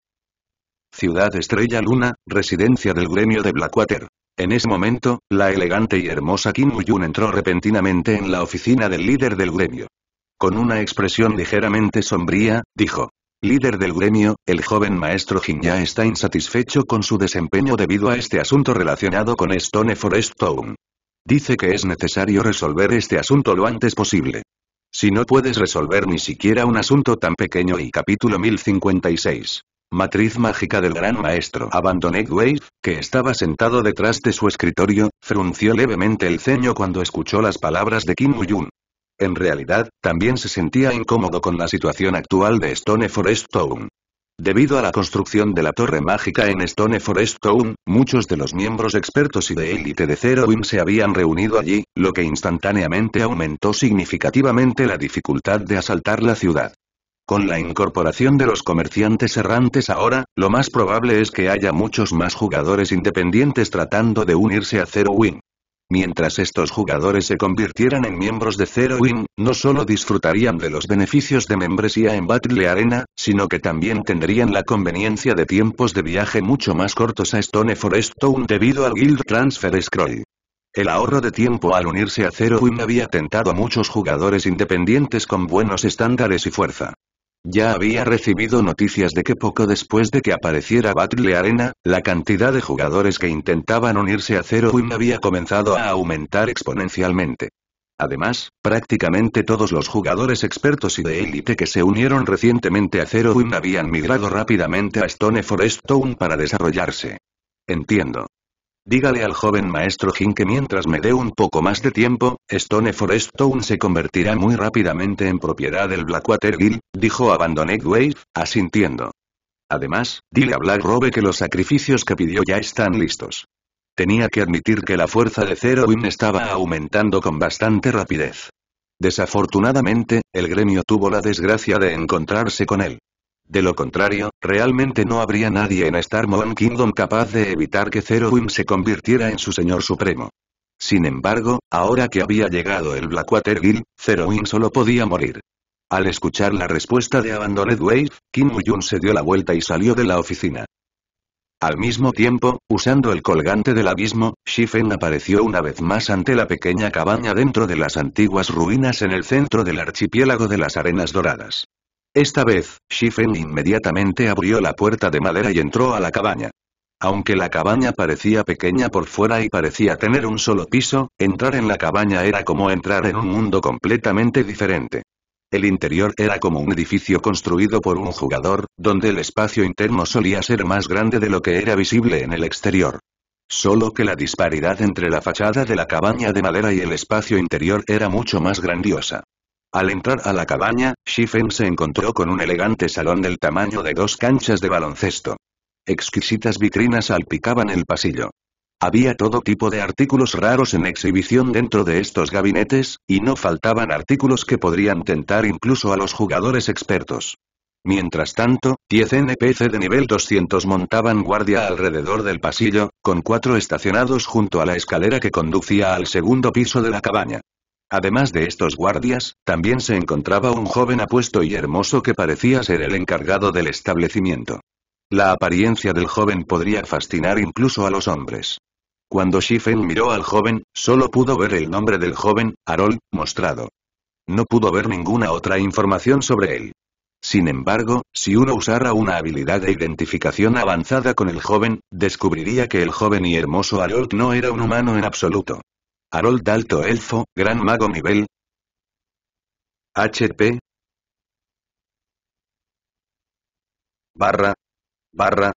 Ciudad Estrella Luna, residencia del gremio de Blackwater. En ese momento, la elegante y hermosa Kim yun entró repentinamente en la oficina del líder del gremio. Con una expresión ligeramente sombría, dijo. Líder del gremio, el joven maestro Jin ya está insatisfecho con su desempeño debido a este asunto relacionado con Stone Forest Town. Dice que es necesario resolver este asunto lo antes posible. Si no puedes resolver ni siquiera un asunto tan pequeño y capítulo 1056. Matriz mágica del gran maestro. Abandoné Wave, que estaba sentado detrás de su escritorio, frunció levemente el ceño cuando escuchó las palabras de Kim Yun. En realidad, también se sentía incómodo con la situación actual de Stone Forest Town. Debido a la construcción de la Torre Mágica en Stone Forest Town, muchos de los miembros expertos y de élite de Zero Wing se habían reunido allí, lo que instantáneamente aumentó significativamente la dificultad de asaltar la ciudad. Con la incorporación de los comerciantes errantes ahora, lo más probable es que haya muchos más jugadores independientes tratando de unirse a Zero Wing. Mientras estos jugadores se convirtieran en miembros de Zero Win, no solo disfrutarían de los beneficios de membresía en Battle Arena, sino que también tendrían la conveniencia de tiempos de viaje mucho más cortos a Stone Forest Town debido al Guild Transfer Scroll. El ahorro de tiempo al unirse a Zero Win había tentado a muchos jugadores independientes con buenos estándares y fuerza. Ya había recibido noticias de que poco después de que apareciera Battle Arena, la cantidad de jugadores que intentaban unirse a Zero Win había comenzado a aumentar exponencialmente. Además, prácticamente todos los jugadores expertos y de élite que se unieron recientemente a Zero Win habían migrado rápidamente a Stone Forest Town para desarrollarse. Entiendo. Dígale al joven maestro Jin que mientras me dé un poco más de tiempo, Stone Forest Stone se convertirá muy rápidamente en propiedad del Blackwater Guild, dijo Abandoned Wave, asintiendo. Además, dile a Black Robe que los sacrificios que pidió ya están listos. Tenía que admitir que la fuerza de Zero Win estaba aumentando con bastante rapidez. Desafortunadamente, el gremio tuvo la desgracia de encontrarse con él. De lo contrario, realmente no habría nadie en Star Moon Kingdom capaz de evitar que Zero Wing se convirtiera en su señor supremo. Sin embargo, ahora que había llegado el Blackwater Guild, Zero Wing solo podía morir. Al escuchar la respuesta de Abandoned Wave, Kim woo se dio la vuelta y salió de la oficina. Al mismo tiempo, usando el colgante del abismo, Shifen apareció una vez más ante la pequeña cabaña dentro de las antiguas ruinas en el centro del archipiélago de las Arenas Doradas. Esta vez, Shifen inmediatamente abrió la puerta de madera y entró a la cabaña. Aunque la cabaña parecía pequeña por fuera y parecía tener un solo piso, entrar en la cabaña era como entrar en un mundo completamente diferente. El interior era como un edificio construido por un jugador, donde el espacio interno solía ser más grande de lo que era visible en el exterior. Solo que la disparidad entre la fachada de la cabaña de madera y el espacio interior era mucho más grandiosa. Al entrar a la cabaña, Shifen se encontró con un elegante salón del tamaño de dos canchas de baloncesto. Exquisitas vitrinas salpicaban el pasillo. Había todo tipo de artículos raros en exhibición dentro de estos gabinetes, y no faltaban artículos que podrían tentar incluso a los jugadores expertos. Mientras tanto, 10 NPC de nivel 200 montaban guardia alrededor del pasillo, con cuatro estacionados junto a la escalera que conducía al segundo piso de la cabaña. Además de estos guardias, también se encontraba un joven apuesto y hermoso que parecía ser el encargado del establecimiento. La apariencia del joven podría fascinar incluso a los hombres. Cuando Schiffel miró al joven, solo pudo ver el nombre del joven, Harold, mostrado. No pudo ver ninguna otra información sobre él. Sin embargo, si uno usara una habilidad de identificación avanzada con el joven, descubriría que el joven y hermoso Harold no era un humano en absoluto. Harold Alto Elfo, Gran Mago Nivel HP barra barra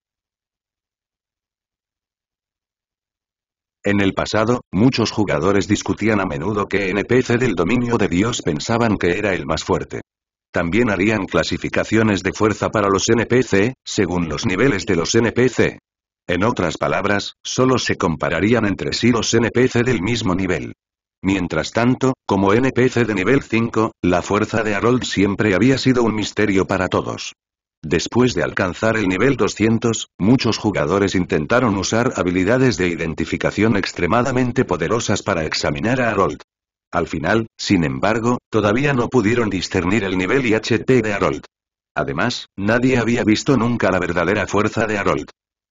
En el pasado, muchos jugadores discutían a menudo que NPC del dominio de Dios pensaban que era el más fuerte. También harían clasificaciones de fuerza para los NPC, según los niveles de los NPC. En otras palabras, solo se compararían entre sí los NPC del mismo nivel. Mientras tanto, como NPC de nivel 5, la fuerza de Harold siempre había sido un misterio para todos. Después de alcanzar el nivel 200, muchos jugadores intentaron usar habilidades de identificación extremadamente poderosas para examinar a Harold. Al final, sin embargo, todavía no pudieron discernir el nivel IHT de Harold. Además, nadie había visto nunca la verdadera fuerza de Harold.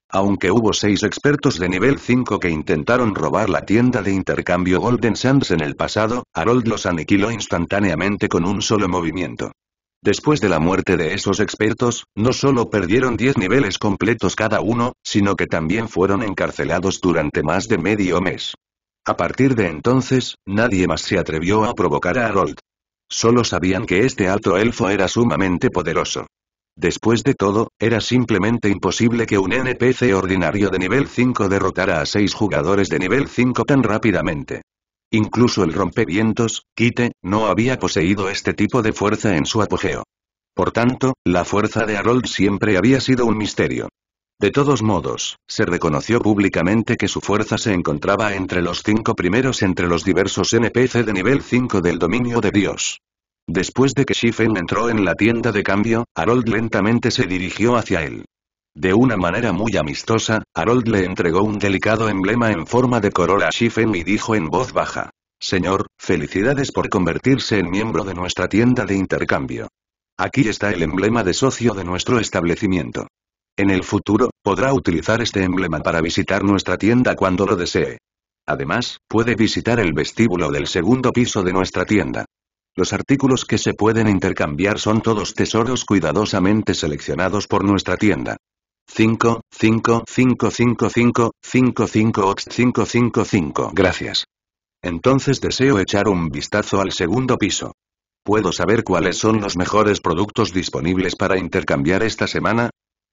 Aunque hubo seis expertos de nivel 5 que intentaron robar la tienda de intercambio Golden Sands en el pasado, Harold los aniquiló instantáneamente con un solo movimiento. Después de la muerte de esos expertos, no solo perdieron 10 niveles completos cada uno, sino que también fueron encarcelados durante más de medio mes. A partir de entonces, nadie más se atrevió a provocar a Harold. Solo sabían que este alto elfo era sumamente poderoso. Después de todo, era simplemente imposible que un NPC ordinario de nivel 5 derrotara a 6 jugadores de nivel 5 tan rápidamente. Incluso el rompevientos, Kite, no había poseído este tipo de fuerza en su apogeo. Por tanto, la fuerza de Harold siempre había sido un misterio. De todos modos, se reconoció públicamente que su fuerza se encontraba entre los cinco primeros entre los diversos NPC de nivel 5 del dominio de Dios. Después de que Shifen entró en la tienda de cambio, Harold lentamente se dirigió hacia él. De una manera muy amistosa, Harold le entregó un delicado emblema en forma de corola a Shifen y dijo en voz baja. Señor, felicidades por convertirse en miembro de nuestra tienda de intercambio. Aquí está el emblema de socio de nuestro establecimiento. En el futuro, podrá utilizar este emblema para visitar nuestra tienda cuando lo desee. Además, puede visitar el vestíbulo del segundo piso de nuestra tienda. Los artículos que se pueden intercambiar son todos tesoros cuidadosamente seleccionados por nuestra tienda. 5, 5, 5, 5, 5, 5, 5, 5, 5, Gracias. Entonces deseo echar un vistazo al segundo piso. ¿Puedo saber cuáles son los mejores productos disponibles para intercambiar esta semana?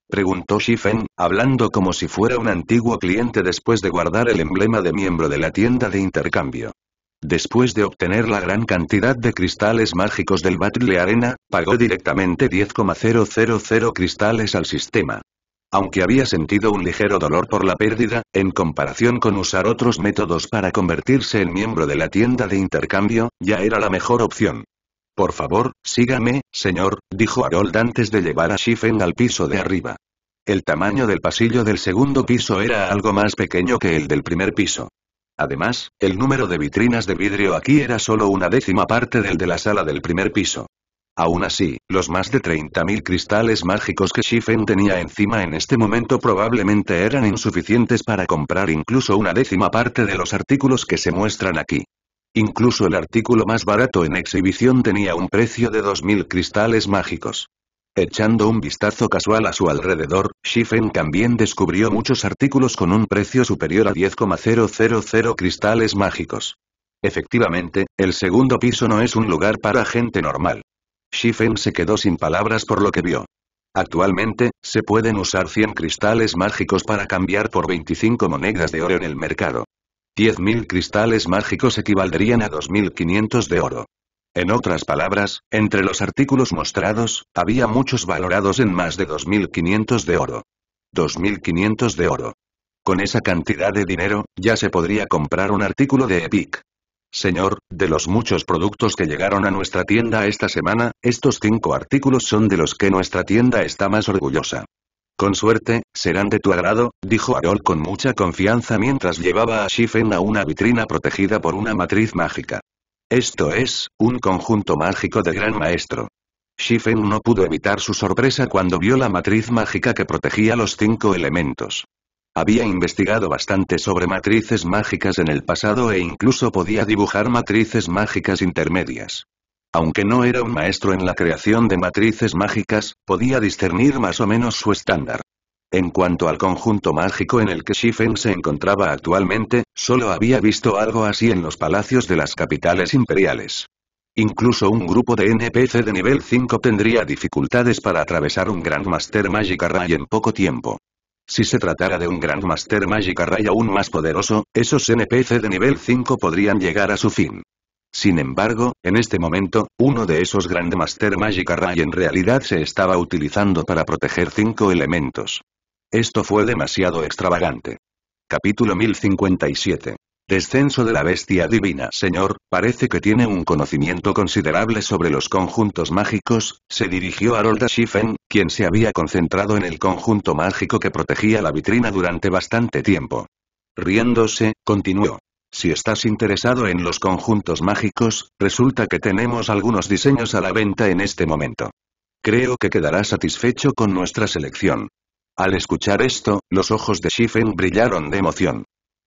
Preguntó Shifen, hablando como si fuera un antiguo cliente después de guardar el emblema de miembro de la tienda de intercambio. Después de obtener la gran cantidad de cristales mágicos del Battle Arena, pagó directamente 10,000 cristales al sistema. Aunque había sentido un ligero dolor por la pérdida, en comparación con usar otros métodos para convertirse en miembro de la tienda de intercambio, ya era la mejor opción. Por favor, sígame, señor, dijo Harold antes de llevar a Shifen al piso de arriba. El tamaño del pasillo del segundo piso era algo más pequeño que el del primer piso. Además, el número de vitrinas de vidrio aquí era solo una décima parte del de la sala del primer piso. Aún así, los más de 30.000 cristales mágicos que Shifen tenía encima en este momento probablemente eran insuficientes para comprar incluso una décima parte de los artículos que se muestran aquí. Incluso el artículo más barato en exhibición tenía un precio de 2.000 cristales mágicos. Echando un vistazo casual a su alrededor, Shifen también descubrió muchos artículos con un precio superior a 10,000 cristales mágicos. Efectivamente, el segundo piso no es un lugar para gente normal. Shifen se quedó sin palabras por lo que vio. Actualmente, se pueden usar 100 cristales mágicos para cambiar por 25 monedas de oro en el mercado. 10.000 cristales mágicos equivaldrían a 2.500 de oro. En otras palabras, entre los artículos mostrados, había muchos valorados en más de 2.500 de oro. 2.500 de oro. Con esa cantidad de dinero, ya se podría comprar un artículo de Epic. Señor, de los muchos productos que llegaron a nuestra tienda esta semana, estos cinco artículos son de los que nuestra tienda está más orgullosa. Con suerte, serán de tu agrado, dijo Harold con mucha confianza mientras llevaba a Shifen a una vitrina protegida por una matriz mágica. Esto es, un conjunto mágico de gran maestro. Shifen no pudo evitar su sorpresa cuando vio la matriz mágica que protegía los cinco elementos. Había investigado bastante sobre matrices mágicas en el pasado e incluso podía dibujar matrices mágicas intermedias. Aunque no era un maestro en la creación de matrices mágicas, podía discernir más o menos su estándar. En cuanto al conjunto mágico en el que Shifen se encontraba actualmente, solo había visto algo así en los palacios de las capitales imperiales. Incluso un grupo de NPC de nivel 5 tendría dificultades para atravesar un Grandmaster Magic Array en poco tiempo. Si se tratara de un Grandmaster Magic Array aún más poderoso, esos NPC de nivel 5 podrían llegar a su fin. Sin embargo, en este momento, uno de esos Grandmaster Magic Array en realidad se estaba utilizando para proteger cinco elementos. Esto fue demasiado extravagante. Capítulo 1057. Descenso de la bestia divina. Señor, parece que tiene un conocimiento considerable sobre los conjuntos mágicos, se dirigió a Rolda Schiffen, quien se había concentrado en el conjunto mágico que protegía la vitrina durante bastante tiempo. Riéndose, continuó. Si estás interesado en los conjuntos mágicos, resulta que tenemos algunos diseños a la venta en este momento. Creo que quedará satisfecho con nuestra selección. Al escuchar esto, los ojos de Shifen brillaron de emoción.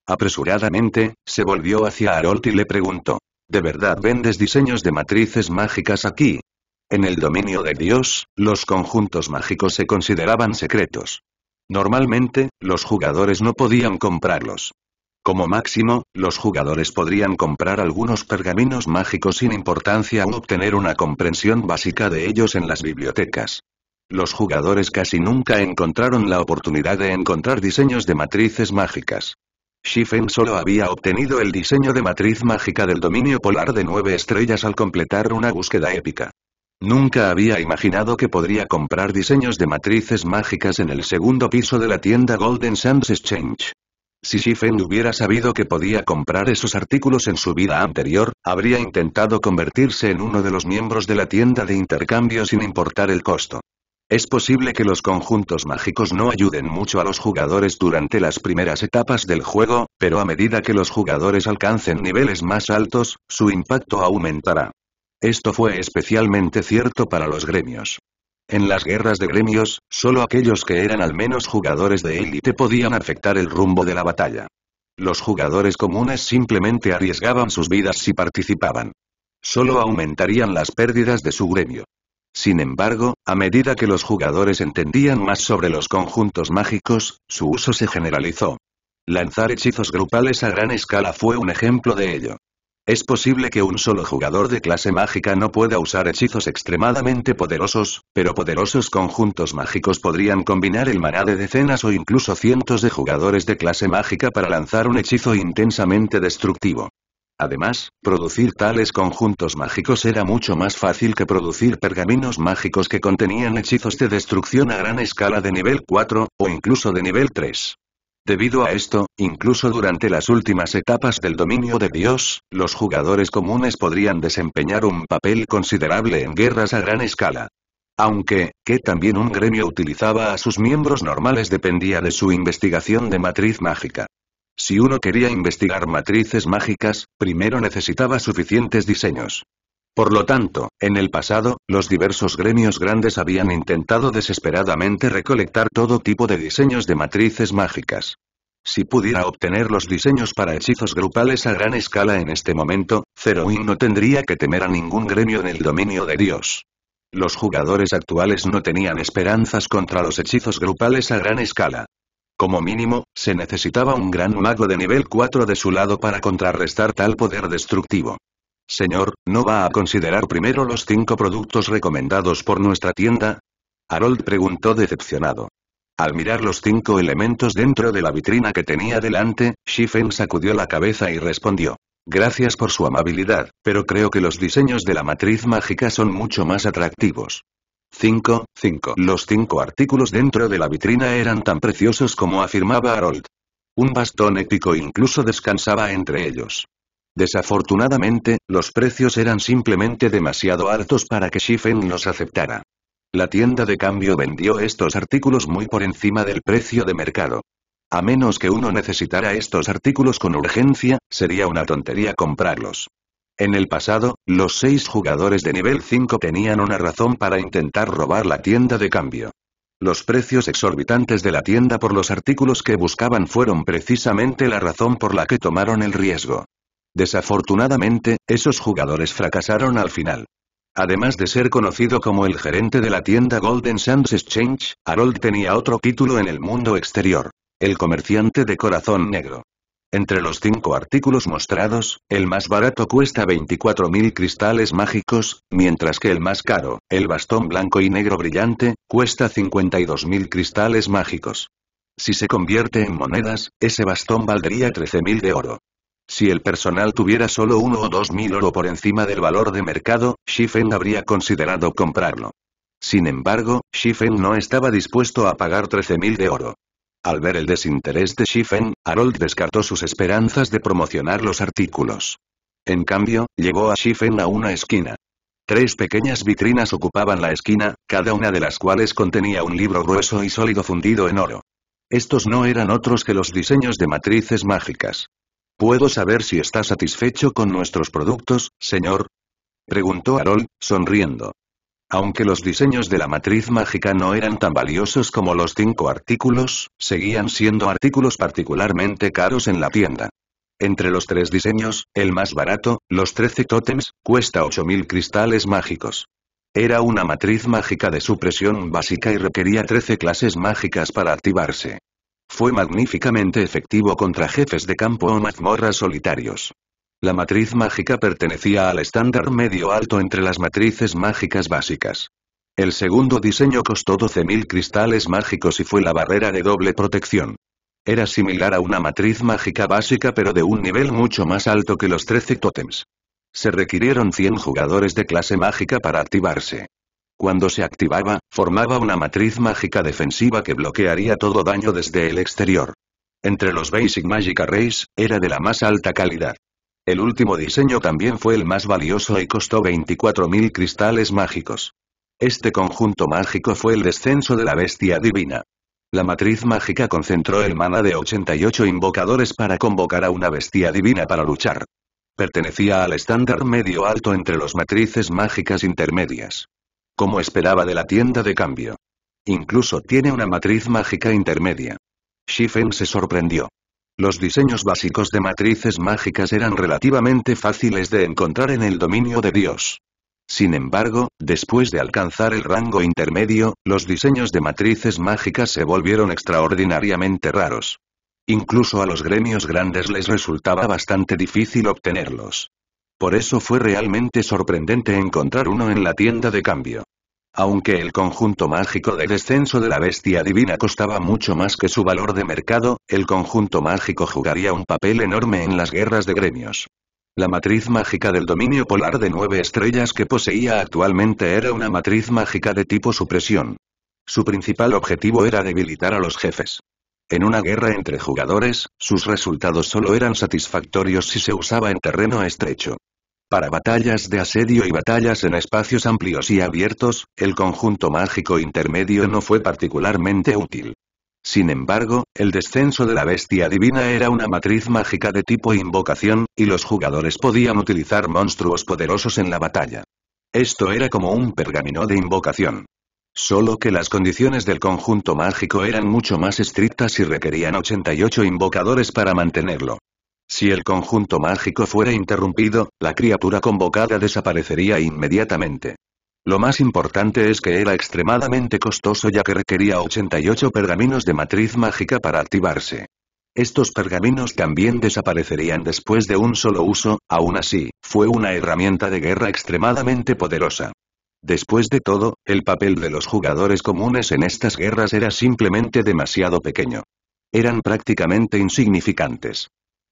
Apresuradamente, se volvió hacia Harold y le preguntó. ¿De verdad vendes diseños de matrices mágicas aquí? En el dominio de Dios, los conjuntos mágicos se consideraban secretos. Normalmente, los jugadores no podían comprarlos. Como máximo, los jugadores podrían comprar algunos pergaminos mágicos sin importancia o obtener una comprensión básica de ellos en las bibliotecas. Los jugadores casi nunca encontraron la oportunidad de encontrar diseños de matrices mágicas. Shifen solo había obtenido el diseño de matriz mágica del dominio polar de nueve estrellas al completar una búsqueda épica. Nunca había imaginado que podría comprar diseños de matrices mágicas en el segundo piso de la tienda Golden Sands Exchange. Si Shifen hubiera sabido que podía comprar esos artículos en su vida anterior, habría intentado convertirse en uno de los miembros de la tienda de intercambio sin importar el costo. Es posible que los conjuntos mágicos no ayuden mucho a los jugadores durante las primeras etapas del juego, pero a medida que los jugadores alcancen niveles más altos, su impacto aumentará. Esto fue especialmente cierto para los gremios. En las guerras de gremios, solo aquellos que eran al menos jugadores de élite podían afectar el rumbo de la batalla. Los jugadores comunes simplemente arriesgaban sus vidas si participaban. Solo aumentarían las pérdidas de su gremio. Sin embargo, a medida que los jugadores entendían más sobre los conjuntos mágicos, su uso se generalizó. Lanzar hechizos grupales a gran escala fue un ejemplo de ello. Es posible que un solo jugador de clase mágica no pueda usar hechizos extremadamente poderosos, pero poderosos conjuntos mágicos podrían combinar el maná de decenas o incluso cientos de jugadores de clase mágica para lanzar un hechizo intensamente destructivo. Además, producir tales conjuntos mágicos era mucho más fácil que producir pergaminos mágicos que contenían hechizos de destrucción a gran escala de nivel 4, o incluso de nivel 3. Debido a esto, incluso durante las últimas etapas del dominio de Dios, los jugadores comunes podrían desempeñar un papel considerable en guerras a gran escala. Aunque, que también un gremio utilizaba a sus miembros normales dependía de su investigación de matriz mágica. Si uno quería investigar matrices mágicas, primero necesitaba suficientes diseños. Por lo tanto, en el pasado, los diversos gremios grandes habían intentado desesperadamente recolectar todo tipo de diseños de matrices mágicas. Si pudiera obtener los diseños para hechizos grupales a gran escala en este momento, Zeroin no tendría que temer a ningún gremio en el dominio de Dios. Los jugadores actuales no tenían esperanzas contra los hechizos grupales a gran escala. Como mínimo, se necesitaba un gran mago de nivel 4 de su lado para contrarrestar tal poder destructivo. Señor, ¿no va a considerar primero los cinco productos recomendados por nuestra tienda? Harold preguntó decepcionado. Al mirar los cinco elementos dentro de la vitrina que tenía delante, Shifen sacudió la cabeza y respondió. Gracias por su amabilidad, pero creo que los diseños de la matriz mágica son mucho más atractivos. 5-5. Los cinco artículos dentro de la vitrina eran tan preciosos como afirmaba Harold. Un bastón épico incluso descansaba entre ellos. Desafortunadamente, los precios eran simplemente demasiado altos para que Schiffen los aceptara. La tienda de cambio vendió estos artículos muy por encima del precio de mercado. A menos que uno necesitara estos artículos con urgencia, sería una tontería comprarlos. En el pasado, los seis jugadores de nivel 5 tenían una razón para intentar robar la tienda de cambio. Los precios exorbitantes de la tienda por los artículos que buscaban fueron precisamente la razón por la que tomaron el riesgo. Desafortunadamente, esos jugadores fracasaron al final. Además de ser conocido como el gerente de la tienda Golden Sands Exchange, Harold tenía otro título en el mundo exterior. El comerciante de corazón negro. Entre los cinco artículos mostrados, el más barato cuesta 24.000 cristales mágicos, mientras que el más caro, el bastón blanco y negro brillante, cuesta 52.000 cristales mágicos. Si se convierte en monedas, ese bastón valdría 13.000 de oro. Si el personal tuviera solo uno o dos mil oro por encima del valor de mercado, Shifen habría considerado comprarlo. Sin embargo, Shifen no estaba dispuesto a pagar 13.000 de oro. Al ver el desinterés de Schiffen, Harold descartó sus esperanzas de promocionar los artículos. En cambio, llegó a Schiffen a una esquina. Tres pequeñas vitrinas ocupaban la esquina, cada una de las cuales contenía un libro grueso y sólido fundido en oro. Estos no eran otros que los diseños de matrices mágicas. ¿Puedo saber si está satisfecho con nuestros productos, señor? Preguntó Harold, sonriendo. Aunque los diseños de la matriz mágica no eran tan valiosos como los cinco artículos, seguían siendo artículos particularmente caros en la tienda. Entre los tres diseños, el más barato, los 13 tótems, cuesta 8.000 cristales mágicos. Era una matriz mágica de supresión básica y requería 13 clases mágicas para activarse. Fue magníficamente efectivo contra jefes de campo o mazmorras solitarios. La matriz mágica pertenecía al estándar medio-alto entre las matrices mágicas básicas. El segundo diseño costó 12.000 cristales mágicos y fue la barrera de doble protección. Era similar a una matriz mágica básica pero de un nivel mucho más alto que los 13 tótems. Se requirieron 100 jugadores de clase mágica para activarse. Cuando se activaba, formaba una matriz mágica defensiva que bloquearía todo daño desde el exterior. Entre los Basic Magic Arrays, era de la más alta calidad. El último diseño también fue el más valioso y costó 24.000 cristales mágicos. Este conjunto mágico fue el descenso de la bestia divina. La matriz mágica concentró el mana de 88 invocadores para convocar a una bestia divina para luchar. Pertenecía al estándar medio-alto entre los matrices mágicas intermedias. Como esperaba de la tienda de cambio. Incluso tiene una matriz mágica intermedia. Shifen se sorprendió. Los diseños básicos de matrices mágicas eran relativamente fáciles de encontrar en el dominio de Dios. Sin embargo, después de alcanzar el rango intermedio, los diseños de matrices mágicas se volvieron extraordinariamente raros. Incluso a los gremios grandes les resultaba bastante difícil obtenerlos. Por eso fue realmente sorprendente encontrar uno en la tienda de cambio. Aunque el conjunto mágico de descenso de la bestia divina costaba mucho más que su valor de mercado, el conjunto mágico jugaría un papel enorme en las guerras de gremios. La matriz mágica del dominio polar de nueve estrellas que poseía actualmente era una matriz mágica de tipo supresión. Su principal objetivo era debilitar a los jefes. En una guerra entre jugadores, sus resultados solo eran satisfactorios si se usaba en terreno estrecho. Para batallas de asedio y batallas en espacios amplios y abiertos, el conjunto mágico intermedio no fue particularmente útil. Sin embargo, el descenso de la bestia divina era una matriz mágica de tipo invocación, y los jugadores podían utilizar monstruos poderosos en la batalla. Esto era como un pergamino de invocación. Solo que las condiciones del conjunto mágico eran mucho más estrictas y requerían 88 invocadores para mantenerlo. Si el conjunto mágico fuera interrumpido, la criatura convocada desaparecería inmediatamente. Lo más importante es que era extremadamente costoso ya que requería 88 pergaminos de matriz mágica para activarse. Estos pergaminos también desaparecerían después de un solo uso, aún así, fue una herramienta de guerra extremadamente poderosa. Después de todo, el papel de los jugadores comunes en estas guerras era simplemente demasiado pequeño. Eran prácticamente insignificantes.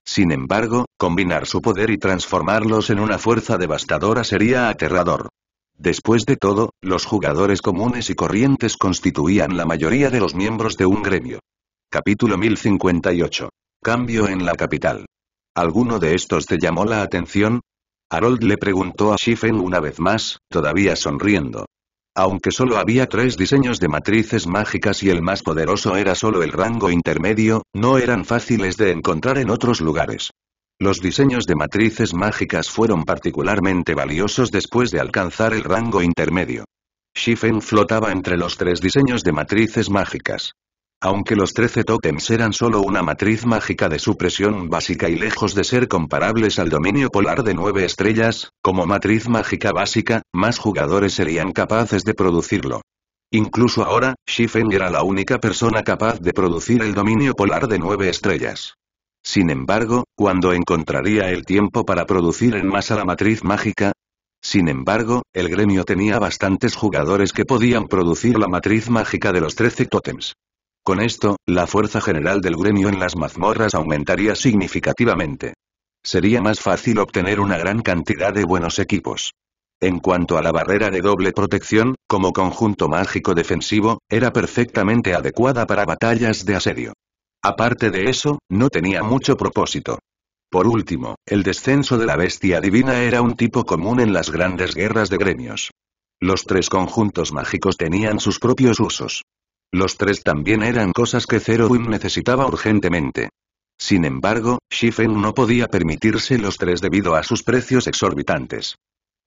Sin embargo, combinar su poder y transformarlos en una fuerza devastadora sería aterrador. Después de todo, los jugadores comunes y corrientes constituían la mayoría de los miembros de un gremio. Capítulo 1058. Cambio en la capital. ¿Alguno de estos te llamó la atención? Harold le preguntó a Shifen una vez más, todavía sonriendo. Aunque solo había tres diseños de matrices mágicas y el más poderoso era solo el rango intermedio, no eran fáciles de encontrar en otros lugares. Los diseños de matrices mágicas fueron particularmente valiosos después de alcanzar el rango intermedio. Shifen flotaba entre los tres diseños de matrices mágicas. Aunque los 13 tótems eran solo una matriz mágica de supresión básica y lejos de ser comparables al dominio polar de 9 estrellas, como matriz mágica básica, más jugadores serían capaces de producirlo. Incluso ahora, Shifeng era la única persona capaz de producir el dominio polar de 9 estrellas. Sin embargo, ¿cuándo encontraría el tiempo para producir en masa la matriz mágica? Sin embargo, el gremio tenía bastantes jugadores que podían producir la matriz mágica de los 13 tótems. Con esto, la fuerza general del gremio en las mazmorras aumentaría significativamente. Sería más fácil obtener una gran cantidad de buenos equipos. En cuanto a la barrera de doble protección, como conjunto mágico defensivo, era perfectamente adecuada para batallas de asedio. Aparte de eso, no tenía mucho propósito. Por último, el descenso de la bestia divina era un tipo común en las grandes guerras de gremios. Los tres conjuntos mágicos tenían sus propios usos. Los tres también eran cosas que Zero necesitaba urgentemente. Sin embargo, Shifen no podía permitirse los tres debido a sus precios exorbitantes.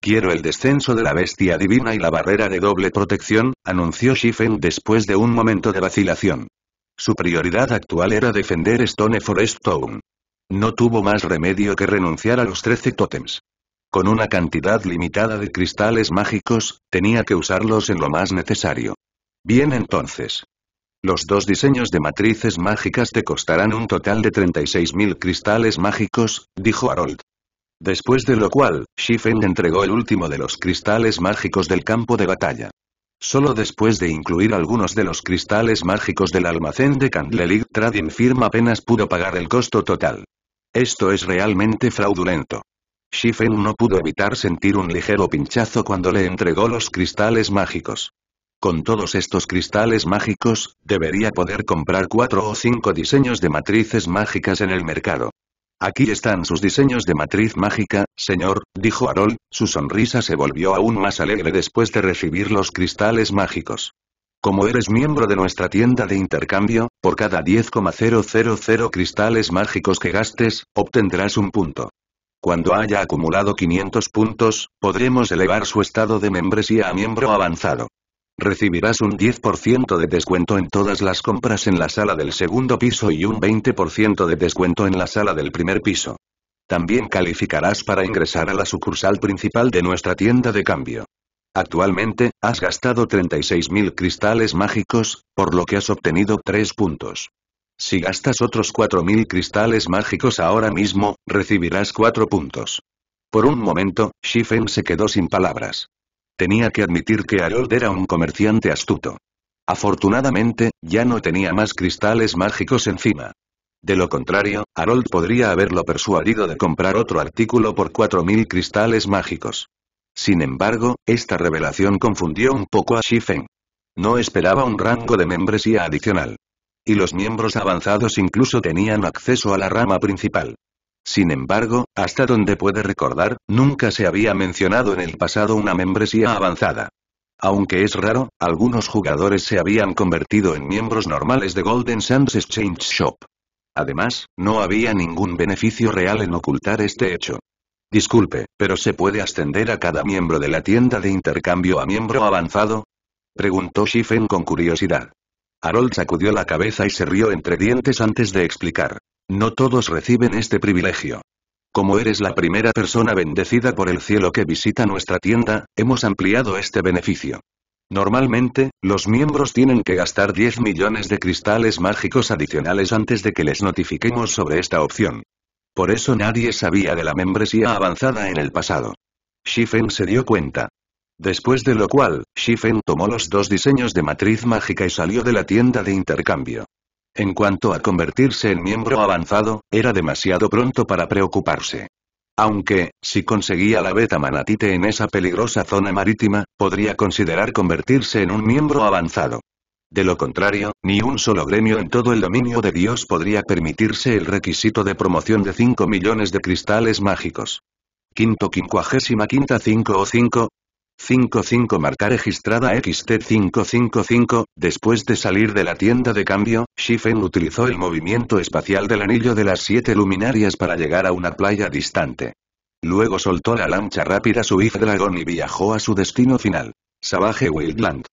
Quiero el descenso de la bestia divina y la barrera de doble protección, anunció Shifen después de un momento de vacilación. Su prioridad actual era defender Stone Forest Town. No tuvo más remedio que renunciar a los 13 tótems. Con una cantidad limitada de cristales mágicos, tenía que usarlos en lo más necesario. Bien entonces. Los dos diseños de matrices mágicas te costarán un total de 36.000 cristales mágicos, dijo Harold. Después de lo cual, Shifeng entregó el último de los cristales mágicos del campo de batalla. Solo después de incluir algunos de los cristales mágicos del almacén de Candlelight Trading Firm apenas pudo pagar el costo total. Esto es realmente fraudulento. Shifeng no pudo evitar sentir un ligero pinchazo cuando le entregó los cristales mágicos. Con todos estos cristales mágicos, debería poder comprar cuatro o cinco diseños de matrices mágicas en el mercado. Aquí están sus diseños de matriz mágica, señor, dijo Harold, su sonrisa se volvió aún más alegre después de recibir los cristales mágicos. Como eres miembro de nuestra tienda de intercambio, por cada 10,000 cristales mágicos que gastes, obtendrás un punto. Cuando haya acumulado 500 puntos, podremos elevar su estado de membresía a miembro avanzado. Recibirás un 10% de descuento en todas las compras en la sala del segundo piso y un 20% de descuento en la sala del primer piso. También calificarás para ingresar a la sucursal principal de nuestra tienda de cambio. Actualmente, has gastado 36.000 cristales mágicos, por lo que has obtenido 3 puntos. Si gastas otros 4.000 cristales mágicos ahora mismo, recibirás 4 puntos. Por un momento, Shifen se quedó sin palabras. Tenía que admitir que Harold era un comerciante astuto. Afortunadamente, ya no tenía más cristales mágicos encima. De lo contrario, Harold podría haberlo persuadido de comprar otro artículo por 4.000 cristales mágicos. Sin embargo, esta revelación confundió un poco a Shifen. No esperaba un rango de membresía adicional. Y los miembros avanzados incluso tenían acceso a la rama principal. Sin embargo, hasta donde puede recordar, nunca se había mencionado en el pasado una membresía avanzada. Aunque es raro, algunos jugadores se habían convertido en miembros normales de Golden Sands Exchange Shop. Además, no había ningún beneficio real en ocultar este hecho. Disculpe, pero ¿se puede ascender a cada miembro de la tienda de intercambio a miembro avanzado? Preguntó Shifen con curiosidad. Harold sacudió la cabeza y se rió entre dientes antes de explicar. No todos reciben este privilegio. Como eres la primera persona bendecida por el cielo que visita nuestra tienda, hemos ampliado este beneficio. Normalmente, los miembros tienen que gastar 10 millones de cristales mágicos adicionales antes de que les notifiquemos sobre esta opción. Por eso nadie sabía de la membresía avanzada en el pasado. Shifen se dio cuenta. Después de lo cual, Shifen tomó los dos diseños de matriz mágica y salió de la tienda de intercambio. En cuanto a convertirse en miembro avanzado, era demasiado pronto para preocuparse. Aunque, si conseguía la beta manatite en esa peligrosa zona marítima, podría considerar convertirse en un miembro avanzado. De lo contrario, ni un solo gremio en todo el dominio de Dios podría permitirse el requisito de promoción de 5 millones de cristales mágicos. Quinto quincuagésima quinta 5 o 5, 55 marca registrada XT555, después de salir de la tienda de cambio, Shifen utilizó el movimiento espacial del anillo de las siete luminarias para llegar a una playa distante. Luego soltó la lancha rápida Swift Dragon y viajó a su destino final. Savage Wildland.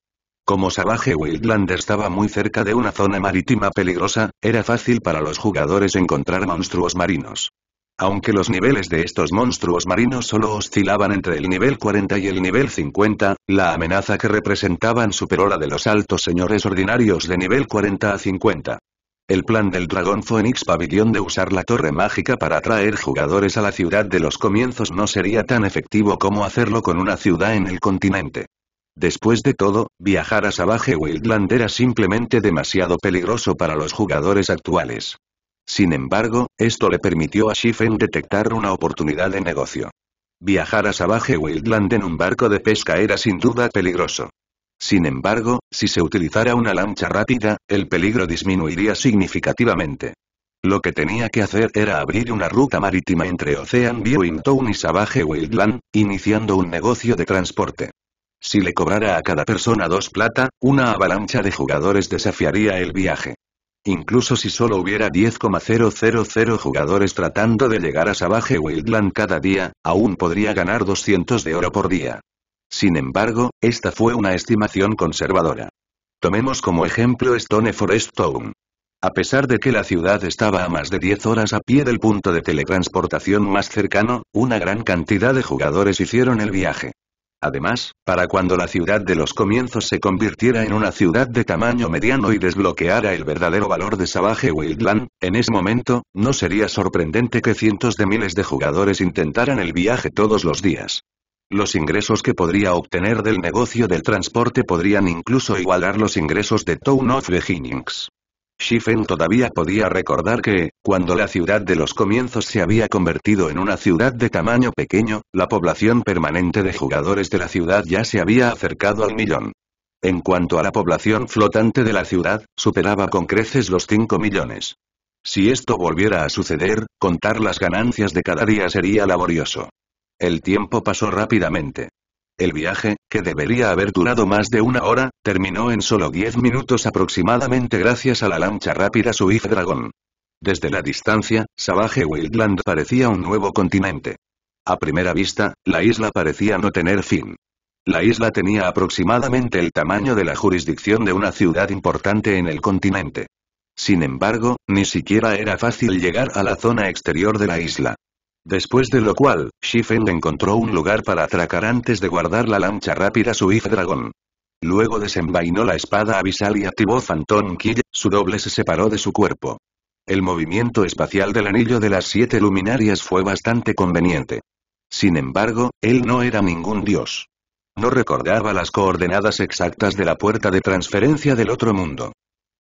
Como Savage Wildland estaba muy cerca de una zona marítima peligrosa, era fácil para los jugadores encontrar monstruos marinos. Aunque los niveles de estos monstruos marinos solo oscilaban entre el nivel 40 y el nivel 50, la amenaza que representaban superó la de los altos señores ordinarios de nivel 40 a 50. El plan del Dragón Phoenix Pavilion de usar la torre mágica para atraer jugadores a la ciudad de los comienzos no sería tan efectivo como hacerlo con una ciudad en el continente. Después de todo, viajar a Savage Wildland era simplemente demasiado peligroso para los jugadores actuales. Sin embargo, esto le permitió a Schiffen detectar una oportunidad de negocio. Viajar a Savage Wildland en un barco de pesca era sin duda peligroso. Sin embargo, si se utilizara una lancha rápida, el peligro disminuiría significativamente. Lo que tenía que hacer era abrir una ruta marítima entre Ocean Viewing Town y Savage Wildland, iniciando un negocio de transporte. Si le cobrara a cada persona dos plata, una avalancha de jugadores desafiaría el viaje. Incluso si solo hubiera 10,000 jugadores tratando de llegar a Savage Wildland cada día, aún podría ganar 200 de oro por día. Sin embargo, esta fue una estimación conservadora. Tomemos como ejemplo Stone Forest Town. A pesar de que la ciudad estaba a más de 10 horas a pie del punto de teletransportación más cercano, una gran cantidad de jugadores hicieron el viaje. Además, para cuando la ciudad de los comienzos se convirtiera en una ciudad de tamaño mediano y desbloqueara el verdadero valor de Savage Wildland, en ese momento, no sería sorprendente que cientos de miles de jugadores intentaran el viaje todos los días. Los ingresos que podría obtener del negocio del transporte podrían incluso igualar los ingresos de Town of the Shifen todavía podía recordar que, cuando la ciudad de los comienzos se había convertido en una ciudad de tamaño pequeño, la población permanente de jugadores de la ciudad ya se había acercado al millón. En cuanto a la población flotante de la ciudad, superaba con creces los 5 millones. Si esto volviera a suceder, contar las ganancias de cada día sería laborioso. El tiempo pasó rápidamente. El viaje, que debería haber durado más de una hora, terminó en solo 10 minutos aproximadamente gracias a la lancha rápida Swift Dragon. Desde la distancia, Savage Wildland parecía un nuevo continente. A primera vista, la isla parecía no tener fin. La isla tenía aproximadamente el tamaño de la jurisdicción de una ciudad importante en el continente. Sin embargo, ni siquiera era fácil llegar a la zona exterior de la isla. Después de lo cual, Shifen encontró un lugar para atracar antes de guardar la lancha rápida su if dragón. Luego desenvainó la espada abisal y activó Phantom Kill, su doble se separó de su cuerpo. El movimiento espacial del anillo de las siete luminarias fue bastante conveniente. Sin embargo, él no era ningún dios. No recordaba las coordenadas exactas de la puerta de transferencia del otro mundo.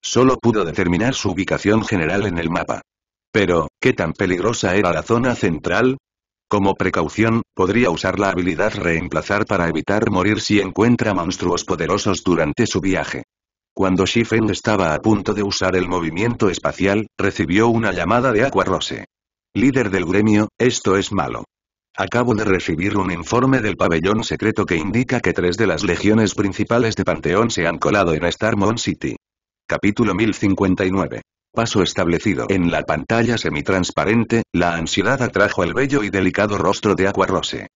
Solo pudo determinar su ubicación general en el mapa. Pero, ¿qué tan peligrosa era la zona central? Como precaución, podría usar la habilidad reemplazar para evitar morir si encuentra monstruos poderosos durante su viaje. Cuando Shifen estaba a punto de usar el movimiento espacial, recibió una llamada de Aqua Rose. Líder del gremio, esto es malo. Acabo de recibir un informe del pabellón secreto que indica que tres de las legiones principales de Panteón se han colado en Starmon City. Capítulo 1059 paso establecido en la pantalla semitransparente, la ansiedad atrajo el bello y delicado rostro de Aqua Rose.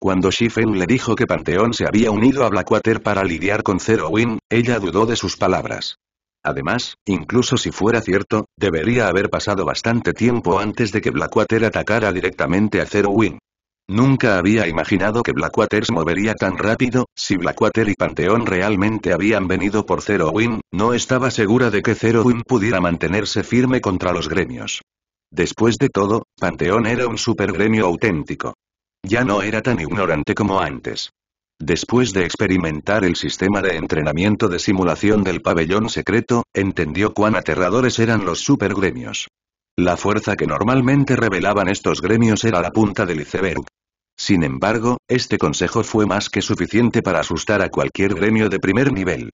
Cuando Shifen le dijo que Panteón se había unido a Blackwater para lidiar con Zero Win, ella dudó de sus palabras. Además, incluso si fuera cierto, debería haber pasado bastante tiempo antes de que Blackwater atacara directamente a Zero Wing. Nunca había imaginado que Blackwater se movería tan rápido, si Blackwater y Panteón realmente habían venido por Zero Win, no estaba segura de que Zero Win pudiera mantenerse firme contra los gremios. Después de todo, Panteón era un supergremio auténtico. Ya no era tan ignorante como antes. Después de experimentar el sistema de entrenamiento de simulación del pabellón secreto, entendió cuán aterradores eran los supergremios. La fuerza que normalmente revelaban estos gremios era la punta del iceberg. Sin embargo, este consejo fue más que suficiente para asustar a cualquier gremio de primer nivel.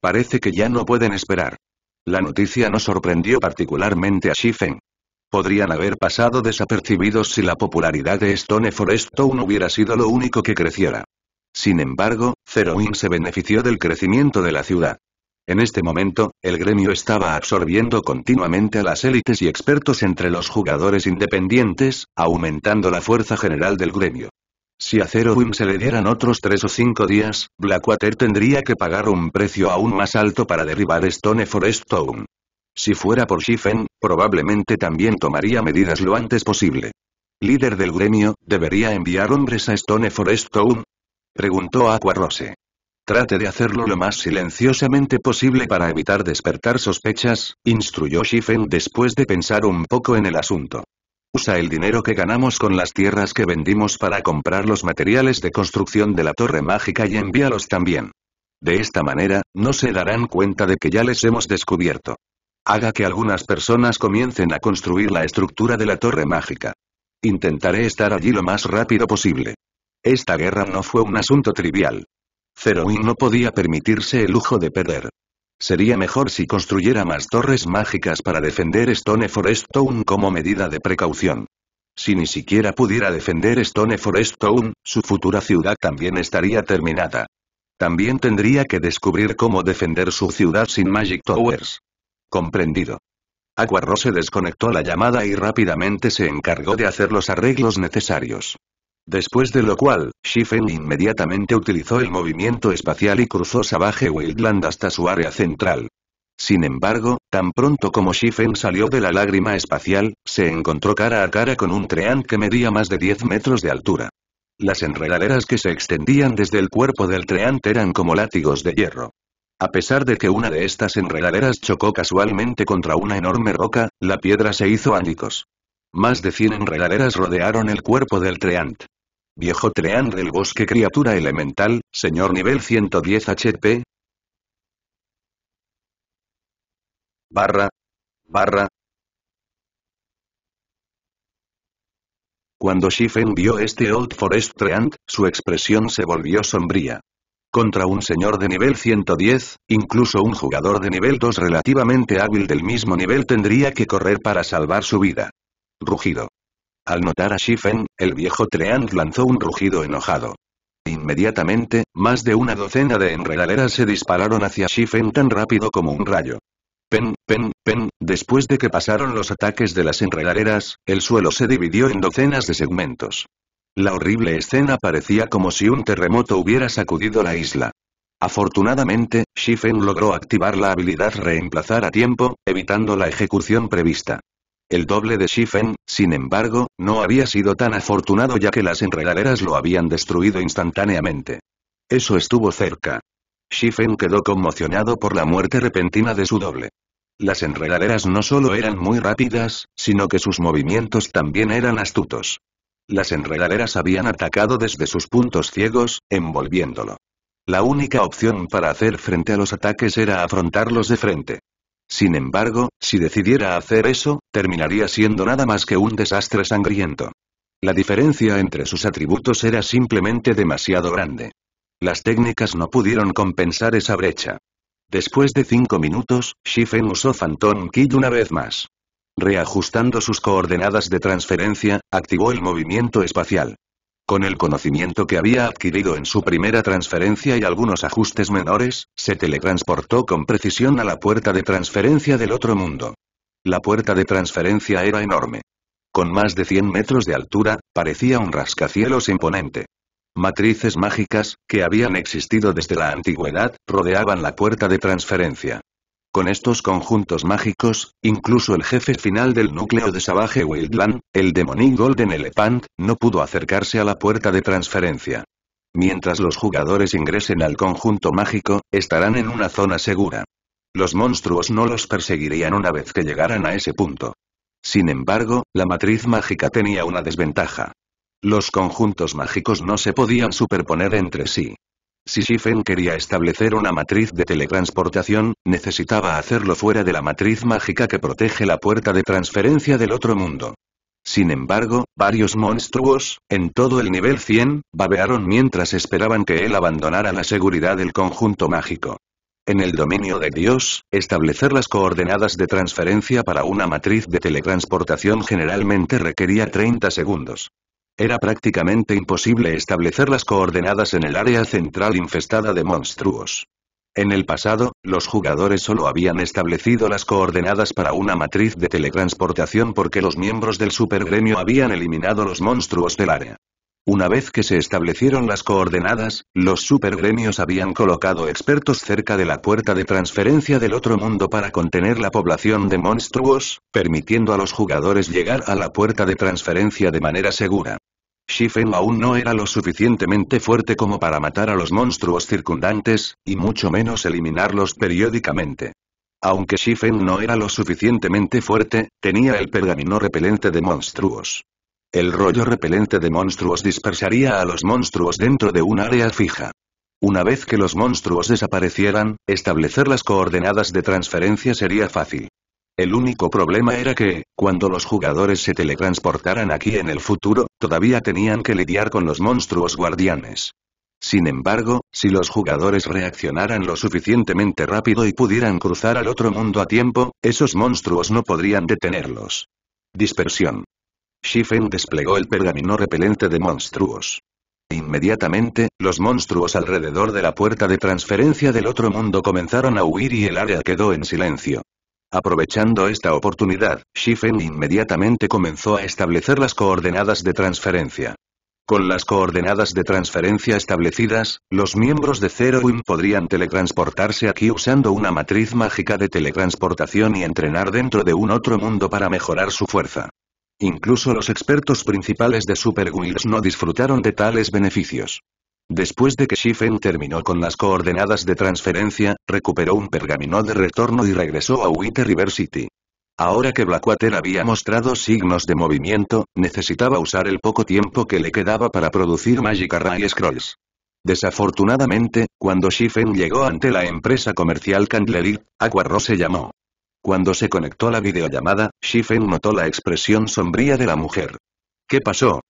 Parece que ya no pueden esperar. La noticia no sorprendió particularmente a Shifen. Podrían haber pasado desapercibidos si la popularidad de Stone Forest Town hubiera sido lo único que creciera. Sin embargo, Zeroin se benefició del crecimiento de la ciudad. En este momento, el gremio estaba absorbiendo continuamente a las élites y expertos entre los jugadores independientes, aumentando la fuerza general del gremio. Si a Zero Wim se le dieran otros tres o cinco días, Blackwater tendría que pagar un precio aún más alto para derribar Stone Forest Town. Si fuera por Shifen, probablemente también tomaría medidas lo antes posible. Líder del gremio, ¿debería enviar hombres a Stone Forest Town? Preguntó Rose. Trate de hacerlo lo más silenciosamente posible para evitar despertar sospechas, instruyó Shifen después de pensar un poco en el asunto. Usa el dinero que ganamos con las tierras que vendimos para comprar los materiales de construcción de la torre mágica y envíalos también. De esta manera, no se darán cuenta de que ya les hemos descubierto. Haga que algunas personas comiencen a construir la estructura de la torre mágica. Intentaré estar allí lo más rápido posible. Esta guerra no fue un asunto trivial. Zeroing no podía permitirse el lujo de perder. Sería mejor si construyera más torres mágicas para defender Stone Forest Town como medida de precaución. Si ni siquiera pudiera defender Stone Forest Town, su futura ciudad también estaría terminada. También tendría que descubrir cómo defender su ciudad sin Magic Towers. Comprendido. Aguarro se desconectó la llamada y rápidamente se encargó de hacer los arreglos necesarios. Después de lo cual, Shifen inmediatamente utilizó el movimiento espacial y cruzó Savage Wildland hasta su área central. Sin embargo, tan pronto como Shifen salió de la lágrima espacial, se encontró cara a cara con un treant que medía más de 10 metros de altura. Las enredaderas que se extendían desde el cuerpo del treant eran como látigos de hierro. A pesar de que una de estas enredaderas chocó casualmente contra una enorme roca, la piedra se hizo ánicos. Más de 100 enredaderas rodearon el cuerpo del treant. Viejo Treant del Bosque Criatura Elemental, señor nivel 110 HP. Barra. Barra. Cuando Shifen vio este Old Forest Treant, su expresión se volvió sombría. Contra un señor de nivel 110, incluso un jugador de nivel 2 relativamente hábil del mismo nivel tendría que correr para salvar su vida. Rugido. Al notar a Shifen, el viejo Treant lanzó un rugido enojado. Inmediatamente, más de una docena de enredaderas se dispararon hacia Shifen tan rápido como un rayo. Pen, pen, pen, después de que pasaron los ataques de las enredaderas, el suelo se dividió en docenas de segmentos. La horrible escena parecía como si un terremoto hubiera sacudido la isla. Afortunadamente, Shifen logró activar la habilidad reemplazar a tiempo, evitando la ejecución prevista. El doble de Shifen, sin embargo, no había sido tan afortunado ya que las enredaderas lo habían destruido instantáneamente. Eso estuvo cerca. Shifen quedó conmocionado por la muerte repentina de su doble. Las enredaderas no solo eran muy rápidas, sino que sus movimientos también eran astutos. Las enredaderas habían atacado desde sus puntos ciegos, envolviéndolo. La única opción para hacer frente a los ataques era afrontarlos de frente. Sin embargo, si decidiera hacer eso, terminaría siendo nada más que un desastre sangriento. La diferencia entre sus atributos era simplemente demasiado grande. Las técnicas no pudieron compensar esa brecha. Después de cinco minutos, Shifen usó Phantom Kid una vez más. Reajustando sus coordenadas de transferencia, activó el movimiento espacial. Con el conocimiento que había adquirido en su primera transferencia y algunos ajustes menores, se teletransportó con precisión a la puerta de transferencia del otro mundo. La puerta de transferencia era enorme. Con más de 100 metros de altura, parecía un rascacielos imponente. Matrices mágicas, que habían existido desde la antigüedad, rodeaban la puerta de transferencia. Con estos conjuntos mágicos, incluso el jefe final del núcleo de Savage Wildland, el Demonin Golden Elephant, no pudo acercarse a la puerta de transferencia. Mientras los jugadores ingresen al conjunto mágico, estarán en una zona segura. Los monstruos no los perseguirían una vez que llegaran a ese punto. Sin embargo, la matriz mágica tenía una desventaja. Los conjuntos mágicos no se podían superponer entre sí. Si Shifen quería establecer una matriz de teletransportación, necesitaba hacerlo fuera de la matriz mágica que protege la puerta de transferencia del otro mundo. Sin embargo, varios monstruos, en todo el nivel 100, babearon mientras esperaban que él abandonara la seguridad del conjunto mágico. En el dominio de Dios, establecer las coordenadas de transferencia para una matriz de teletransportación generalmente requería 30 segundos. Era prácticamente imposible establecer las coordenadas en el área central infestada de monstruos. En el pasado, los jugadores solo habían establecido las coordenadas para una matriz de teletransportación porque los miembros del supergremio habían eliminado los monstruos del área. Una vez que se establecieron las coordenadas, los supergremios habían colocado expertos cerca de la puerta de transferencia del otro mundo para contener la población de monstruos, permitiendo a los jugadores llegar a la puerta de transferencia de manera segura. Shifen aún no era lo suficientemente fuerte como para matar a los monstruos circundantes, y mucho menos eliminarlos periódicamente. Aunque Shifen no era lo suficientemente fuerte, tenía el pergamino repelente de monstruos. El rollo repelente de monstruos dispersaría a los monstruos dentro de un área fija. Una vez que los monstruos desaparecieran, establecer las coordenadas de transferencia sería fácil. El único problema era que, cuando los jugadores se teletransportaran aquí en el futuro, todavía tenían que lidiar con los monstruos guardianes. Sin embargo, si los jugadores reaccionaran lo suficientemente rápido y pudieran cruzar al otro mundo a tiempo, esos monstruos no podrían detenerlos. Dispersión. Shifen desplegó el pergamino repelente de monstruos. Inmediatamente, los monstruos alrededor de la puerta de transferencia del otro mundo comenzaron a huir y el área quedó en silencio. Aprovechando esta oportunidad, Shifen inmediatamente comenzó a establecer las coordenadas de transferencia. Con las coordenadas de transferencia establecidas, los miembros de Zero Wing podrían teletransportarse aquí usando una matriz mágica de teletransportación y entrenar dentro de un otro mundo para mejorar su fuerza. Incluso los expertos principales de Super Wheels no disfrutaron de tales beneficios. Después de que Shifen terminó con las coordenadas de transferencia, recuperó un pergamino de retorno y regresó a Winter River City. Ahora que Blackwater había mostrado signos de movimiento, necesitaba usar el poco tiempo que le quedaba para producir Magic Array Scrolls. Desafortunadamente, cuando Shifen llegó ante la empresa comercial Candlelit, Aquarro se llamó. Cuando se conectó la videollamada, Shifen notó la expresión sombría de la mujer. ¿Qué pasó?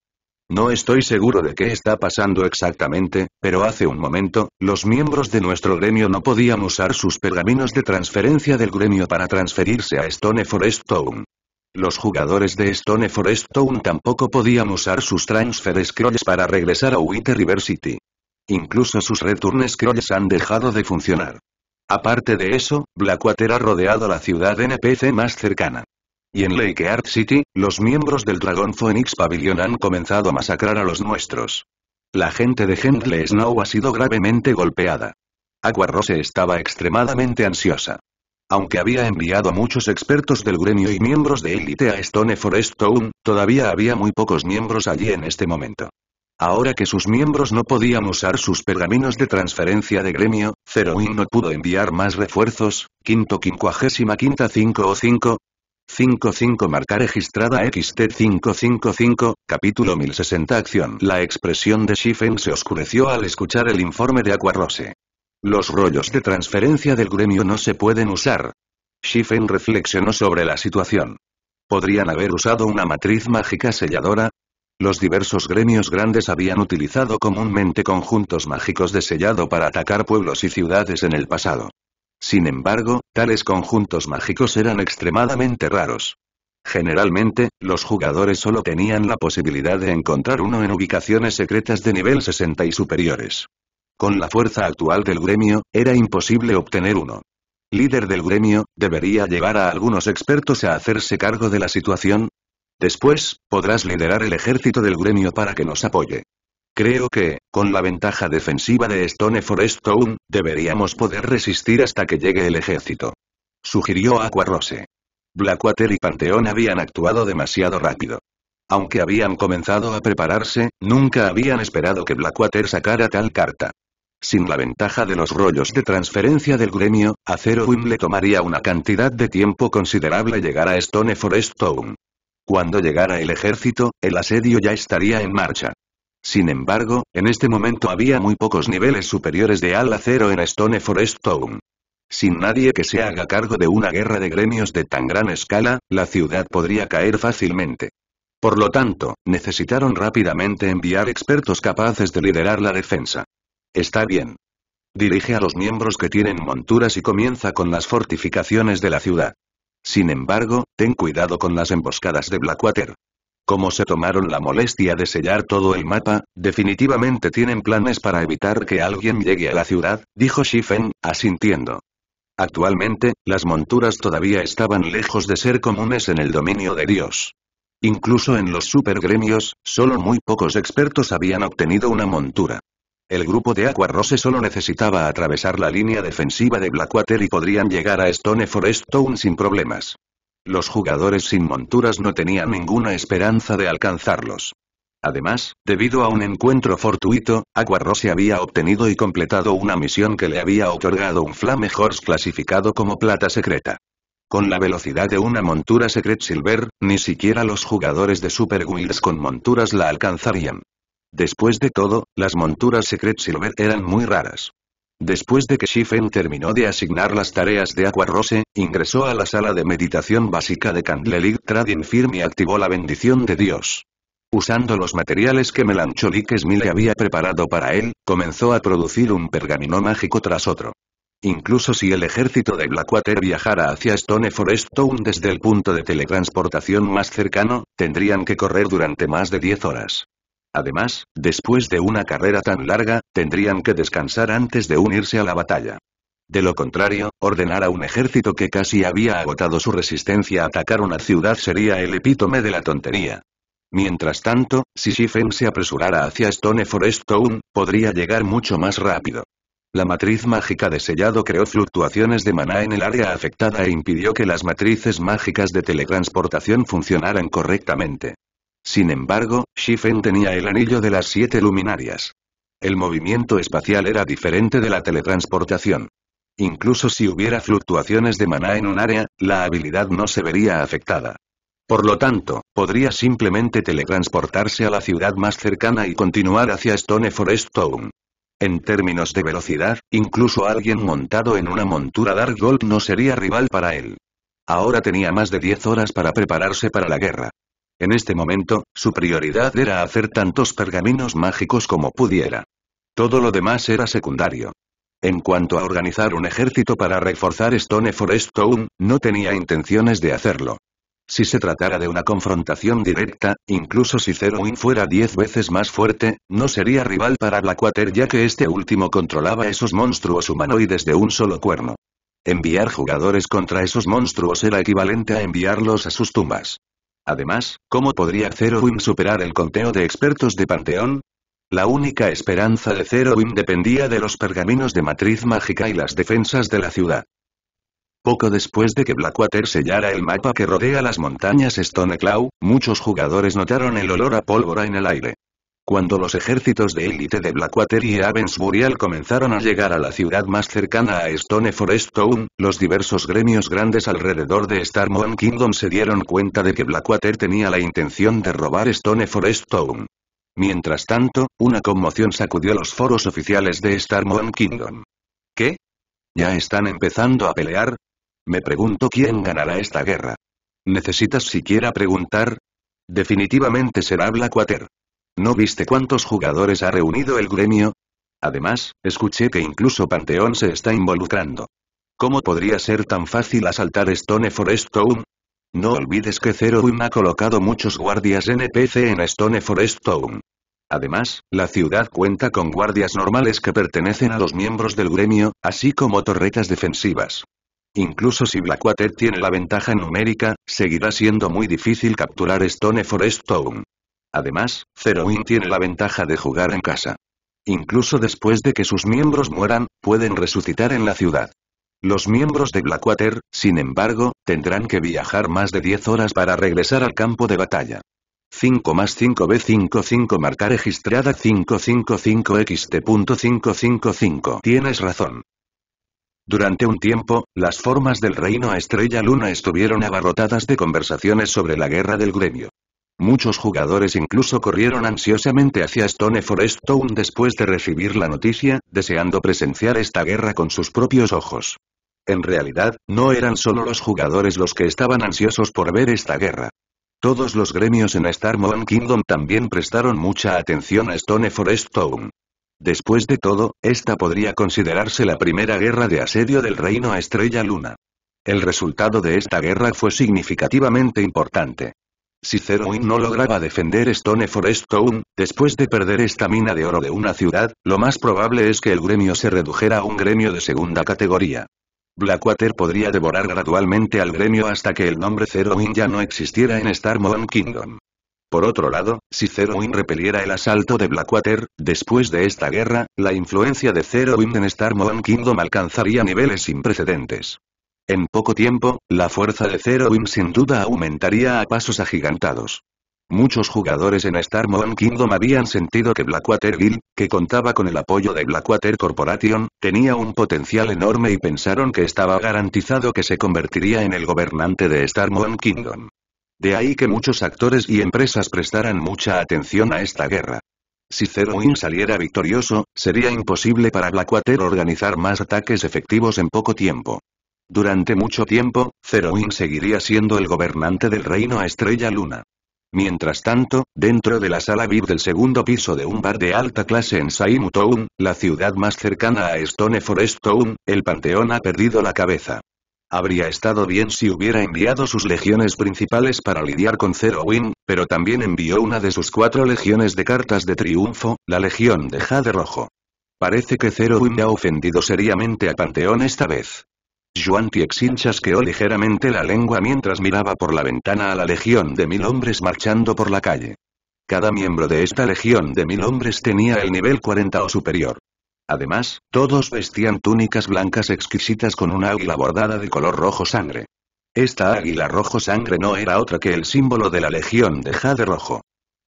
No estoy seguro de qué está pasando exactamente, pero hace un momento, los miembros de nuestro gremio no podían usar sus pergaminos de transferencia del gremio para transferirse a Stone Forest Town. Los jugadores de Stone Forest Town tampoco podían usar sus transfer scrolls para regresar a Winter River City. Incluso sus return scrolls han dejado de funcionar. Aparte de eso, Blackwater ha rodeado la ciudad NPC más cercana. Y en Lake Art City, los miembros del Dragon Phoenix Pavilion han comenzado a masacrar a los nuestros. La gente de Gentle Snow ha sido gravemente golpeada. Aqua Rose estaba extremadamente ansiosa. Aunque había enviado a muchos expertos del gremio y miembros de élite a Stone Forest Town, todavía había muy pocos miembros allí en este momento. Ahora que sus miembros no podían usar sus pergaminos de transferencia de gremio, Zeroin no pudo enviar más refuerzos, quinto quincuagésima quinta cinco o 5, marca registrada XT555, capítulo 1060 acción. La expresión de Shifen se oscureció al escuchar el informe de Aquarose. Los rollos de transferencia del gremio no se pueden usar. Shifen reflexionó sobre la situación. ¿Podrían haber usado una matriz mágica selladora? Los diversos gremios grandes habían utilizado comúnmente conjuntos mágicos de sellado para atacar pueblos y ciudades en el pasado. Sin embargo, tales conjuntos mágicos eran extremadamente raros. Generalmente, los jugadores solo tenían la posibilidad de encontrar uno en ubicaciones secretas de nivel 60 y superiores. Con la fuerza actual del gremio, era imposible obtener uno. Líder del gremio, debería llevar a algunos expertos a hacerse cargo de la situación, Después, podrás liderar el ejército del gremio para que nos apoye. Creo que, con la ventaja defensiva de Stone Forest Stone, deberíamos poder resistir hasta que llegue el ejército. Sugirió Rose. Blackwater y Panteón habían actuado demasiado rápido. Aunque habían comenzado a prepararse, nunca habían esperado que Blackwater sacara tal carta. Sin la ventaja de los rollos de transferencia del gremio, a Wim le tomaría una cantidad de tiempo considerable llegar a Stone Forest Stone. Cuando llegara el ejército, el asedio ya estaría en marcha. Sin embargo, en este momento había muy pocos niveles superiores de ala cero en Stone Forest Town. Sin nadie que se haga cargo de una guerra de gremios de tan gran escala, la ciudad podría caer fácilmente. Por lo tanto, necesitaron rápidamente enviar expertos capaces de liderar la defensa. Está bien. Dirige a los miembros que tienen monturas y comienza con las fortificaciones de la ciudad. Sin embargo, ten cuidado con las emboscadas de Blackwater. Como se tomaron la molestia de sellar todo el mapa, definitivamente tienen planes para evitar que alguien llegue a la ciudad, dijo Shifen, asintiendo. Actualmente, las monturas todavía estaban lejos de ser comunes en el dominio de Dios. Incluso en los supergremios, solo muy pocos expertos habían obtenido una montura. El grupo de Aqua Rose solo necesitaba atravesar la línea defensiva de Blackwater y podrían llegar a Stone Forest Stone sin problemas. Los jugadores sin monturas no tenían ninguna esperanza de alcanzarlos. Además, debido a un encuentro fortuito, Rose había obtenido y completado una misión que le había otorgado un Flame Horse clasificado como plata secreta. Con la velocidad de una montura Secret Silver, ni siquiera los jugadores de Super Guilds con monturas la alcanzarían. Después de todo, las monturas Secret Silver eran muy raras. Después de que Shifen terminó de asignar las tareas de Aqua Rose, ingresó a la sala de meditación básica de Candlelight Trading Firm y activó la bendición de Dios. Usando los materiales que Melancholic Smith había preparado para él, comenzó a producir un pergamino mágico tras otro. Incluso si el ejército de Blackwater viajara hacia Stone Forest Town desde el punto de teletransportación más cercano, tendrían que correr durante más de 10 horas. Además, después de una carrera tan larga, tendrían que descansar antes de unirse a la batalla. De lo contrario, ordenar a un ejército que casi había agotado su resistencia a atacar una ciudad sería el epítome de la tontería. Mientras tanto, si Shifen se apresurara hacia Stone Forest Town, podría llegar mucho más rápido. La matriz mágica de sellado creó fluctuaciones de maná en el área afectada e impidió que las matrices mágicas de teletransportación funcionaran correctamente. Sin embargo, Shifen tenía el anillo de las siete luminarias. El movimiento espacial era diferente de la teletransportación. Incluso si hubiera fluctuaciones de maná en un área, la habilidad no se vería afectada. Por lo tanto, podría simplemente teletransportarse a la ciudad más cercana y continuar hacia Stone Forest Town. En términos de velocidad, incluso alguien montado en una montura Dark Gold no sería rival para él. Ahora tenía más de 10 horas para prepararse para la guerra. En este momento, su prioridad era hacer tantos pergaminos mágicos como pudiera. Todo lo demás era secundario. En cuanto a organizar un ejército para reforzar Stone Forest Stone, no tenía intenciones de hacerlo. Si se tratara de una confrontación directa, incluso si Zero fuera diez veces más fuerte, no sería rival para Blackwater ya que este último controlaba esos monstruos humanoides de un solo cuerno. Enviar jugadores contra esos monstruos era equivalente a enviarlos a sus tumbas. Además, ¿cómo podría Zero superar el conteo de expertos de Panteón? La única esperanza de Zero dependía de los pergaminos de matriz mágica y las defensas de la ciudad. Poco después de que Blackwater sellara el mapa que rodea las montañas Stoneclaw, muchos jugadores notaron el olor a pólvora en el aire. Cuando los ejércitos de élite de Blackwater y Burial comenzaron a llegar a la ciudad más cercana a Stone Forest Town, los diversos gremios grandes alrededor de Starmon Kingdom se dieron cuenta de que Blackwater tenía la intención de robar Stone Forest Town. Mientras tanto, una conmoción sacudió los foros oficiales de Starmon Kingdom. ¿Qué? ¿Ya están empezando a pelear? Me pregunto quién ganará esta guerra. ¿Necesitas siquiera preguntar? Definitivamente será Blackwater. ¿No viste cuántos jugadores ha reunido el gremio? Además, escuché que incluso Panteón se está involucrando. ¿Cómo podría ser tan fácil asaltar Stone Forest Town? No olvides que Zero Wim ha colocado muchos guardias NPC en Stone Forest Town. Además, la ciudad cuenta con guardias normales que pertenecen a los miembros del gremio, así como torretas defensivas. Incluso si Blackwater tiene la ventaja numérica, seguirá siendo muy difícil capturar Stone Forest Town. Además, Zero Wing tiene la ventaja de jugar en casa. Incluso después de que sus miembros mueran, pueden resucitar en la ciudad. Los miembros de Blackwater, sin embargo, tendrán que viajar más de 10 horas para regresar al campo de batalla. 5 más 5B55 marca registrada 555XT.555 Tienes razón. Durante un tiempo, las formas del reino Estrella Luna estuvieron abarrotadas de conversaciones sobre la guerra del gremio. Muchos jugadores incluso corrieron ansiosamente hacia Stone Forest Town después de recibir la noticia, deseando presenciar esta guerra con sus propios ojos. En realidad, no eran solo los jugadores los que estaban ansiosos por ver esta guerra. Todos los gremios en Star Kingdom también prestaron mucha atención a Stone Forest Town. Después de todo, esta podría considerarse la primera guerra de asedio del reino a Estrella Luna. El resultado de esta guerra fue significativamente importante. Si Zeroin no lograba defender Stone Forest Stone, después de perder esta mina de oro de una ciudad, lo más probable es que el gremio se redujera a un gremio de segunda categoría. Blackwater podría devorar gradualmente al gremio hasta que el nombre Win ya no existiera en Star Kingdom. Por otro lado, si Win repeliera el asalto de Blackwater, después de esta guerra, la influencia de Win en Star Kingdom alcanzaría niveles sin precedentes. En poco tiempo, la fuerza de Zero Wing sin duda aumentaría a pasos agigantados. Muchos jugadores en Star Moon Kingdom habían sentido que Blackwaterville, que contaba con el apoyo de Blackwater Corporation, tenía un potencial enorme y pensaron que estaba garantizado que se convertiría en el gobernante de Star Moon Kingdom. De ahí que muchos actores y empresas prestaran mucha atención a esta guerra. Si Zero Wing saliera victorioso, sería imposible para Blackwater organizar más ataques efectivos en poco tiempo. Durante mucho tiempo, Zero seguiría siendo el gobernante del reino a Estrella Luna. Mientras tanto, dentro de la sala VIP del segundo piso de un bar de alta clase en Saimu la ciudad más cercana a Stone Forest Town, el Panteón ha perdido la cabeza. Habría estado bien si hubiera enviado sus legiones principales para lidiar con Zero pero también envió una de sus cuatro legiones de cartas de triunfo, la Legión de Jade Rojo. Parece que Zero Wing ha ofendido seriamente a Panteón esta vez. Yuan Exinchasqueó chasqueó ligeramente la lengua mientras miraba por la ventana a la legión de mil hombres marchando por la calle. Cada miembro de esta legión de mil hombres tenía el nivel 40 o superior. Además, todos vestían túnicas blancas exquisitas con una águila bordada de color rojo sangre. Esta águila rojo sangre no era otra que el símbolo de la legión de Jade Rojo.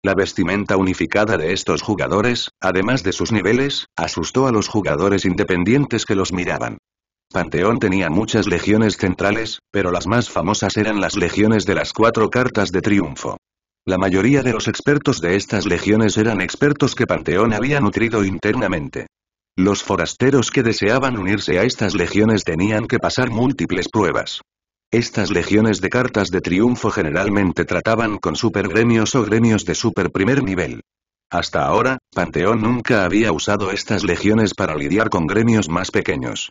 La vestimenta unificada de estos jugadores, además de sus niveles, asustó a los jugadores independientes que los miraban. Panteón tenía muchas legiones centrales, pero las más famosas eran las legiones de las cuatro cartas de triunfo. La mayoría de los expertos de estas legiones eran expertos que Panteón había nutrido internamente. Los forasteros que deseaban unirse a estas legiones tenían que pasar múltiples pruebas. Estas legiones de cartas de triunfo generalmente trataban con supergremios o gremios de super primer nivel. Hasta ahora, Panteón nunca había usado estas legiones para lidiar con gremios más pequeños.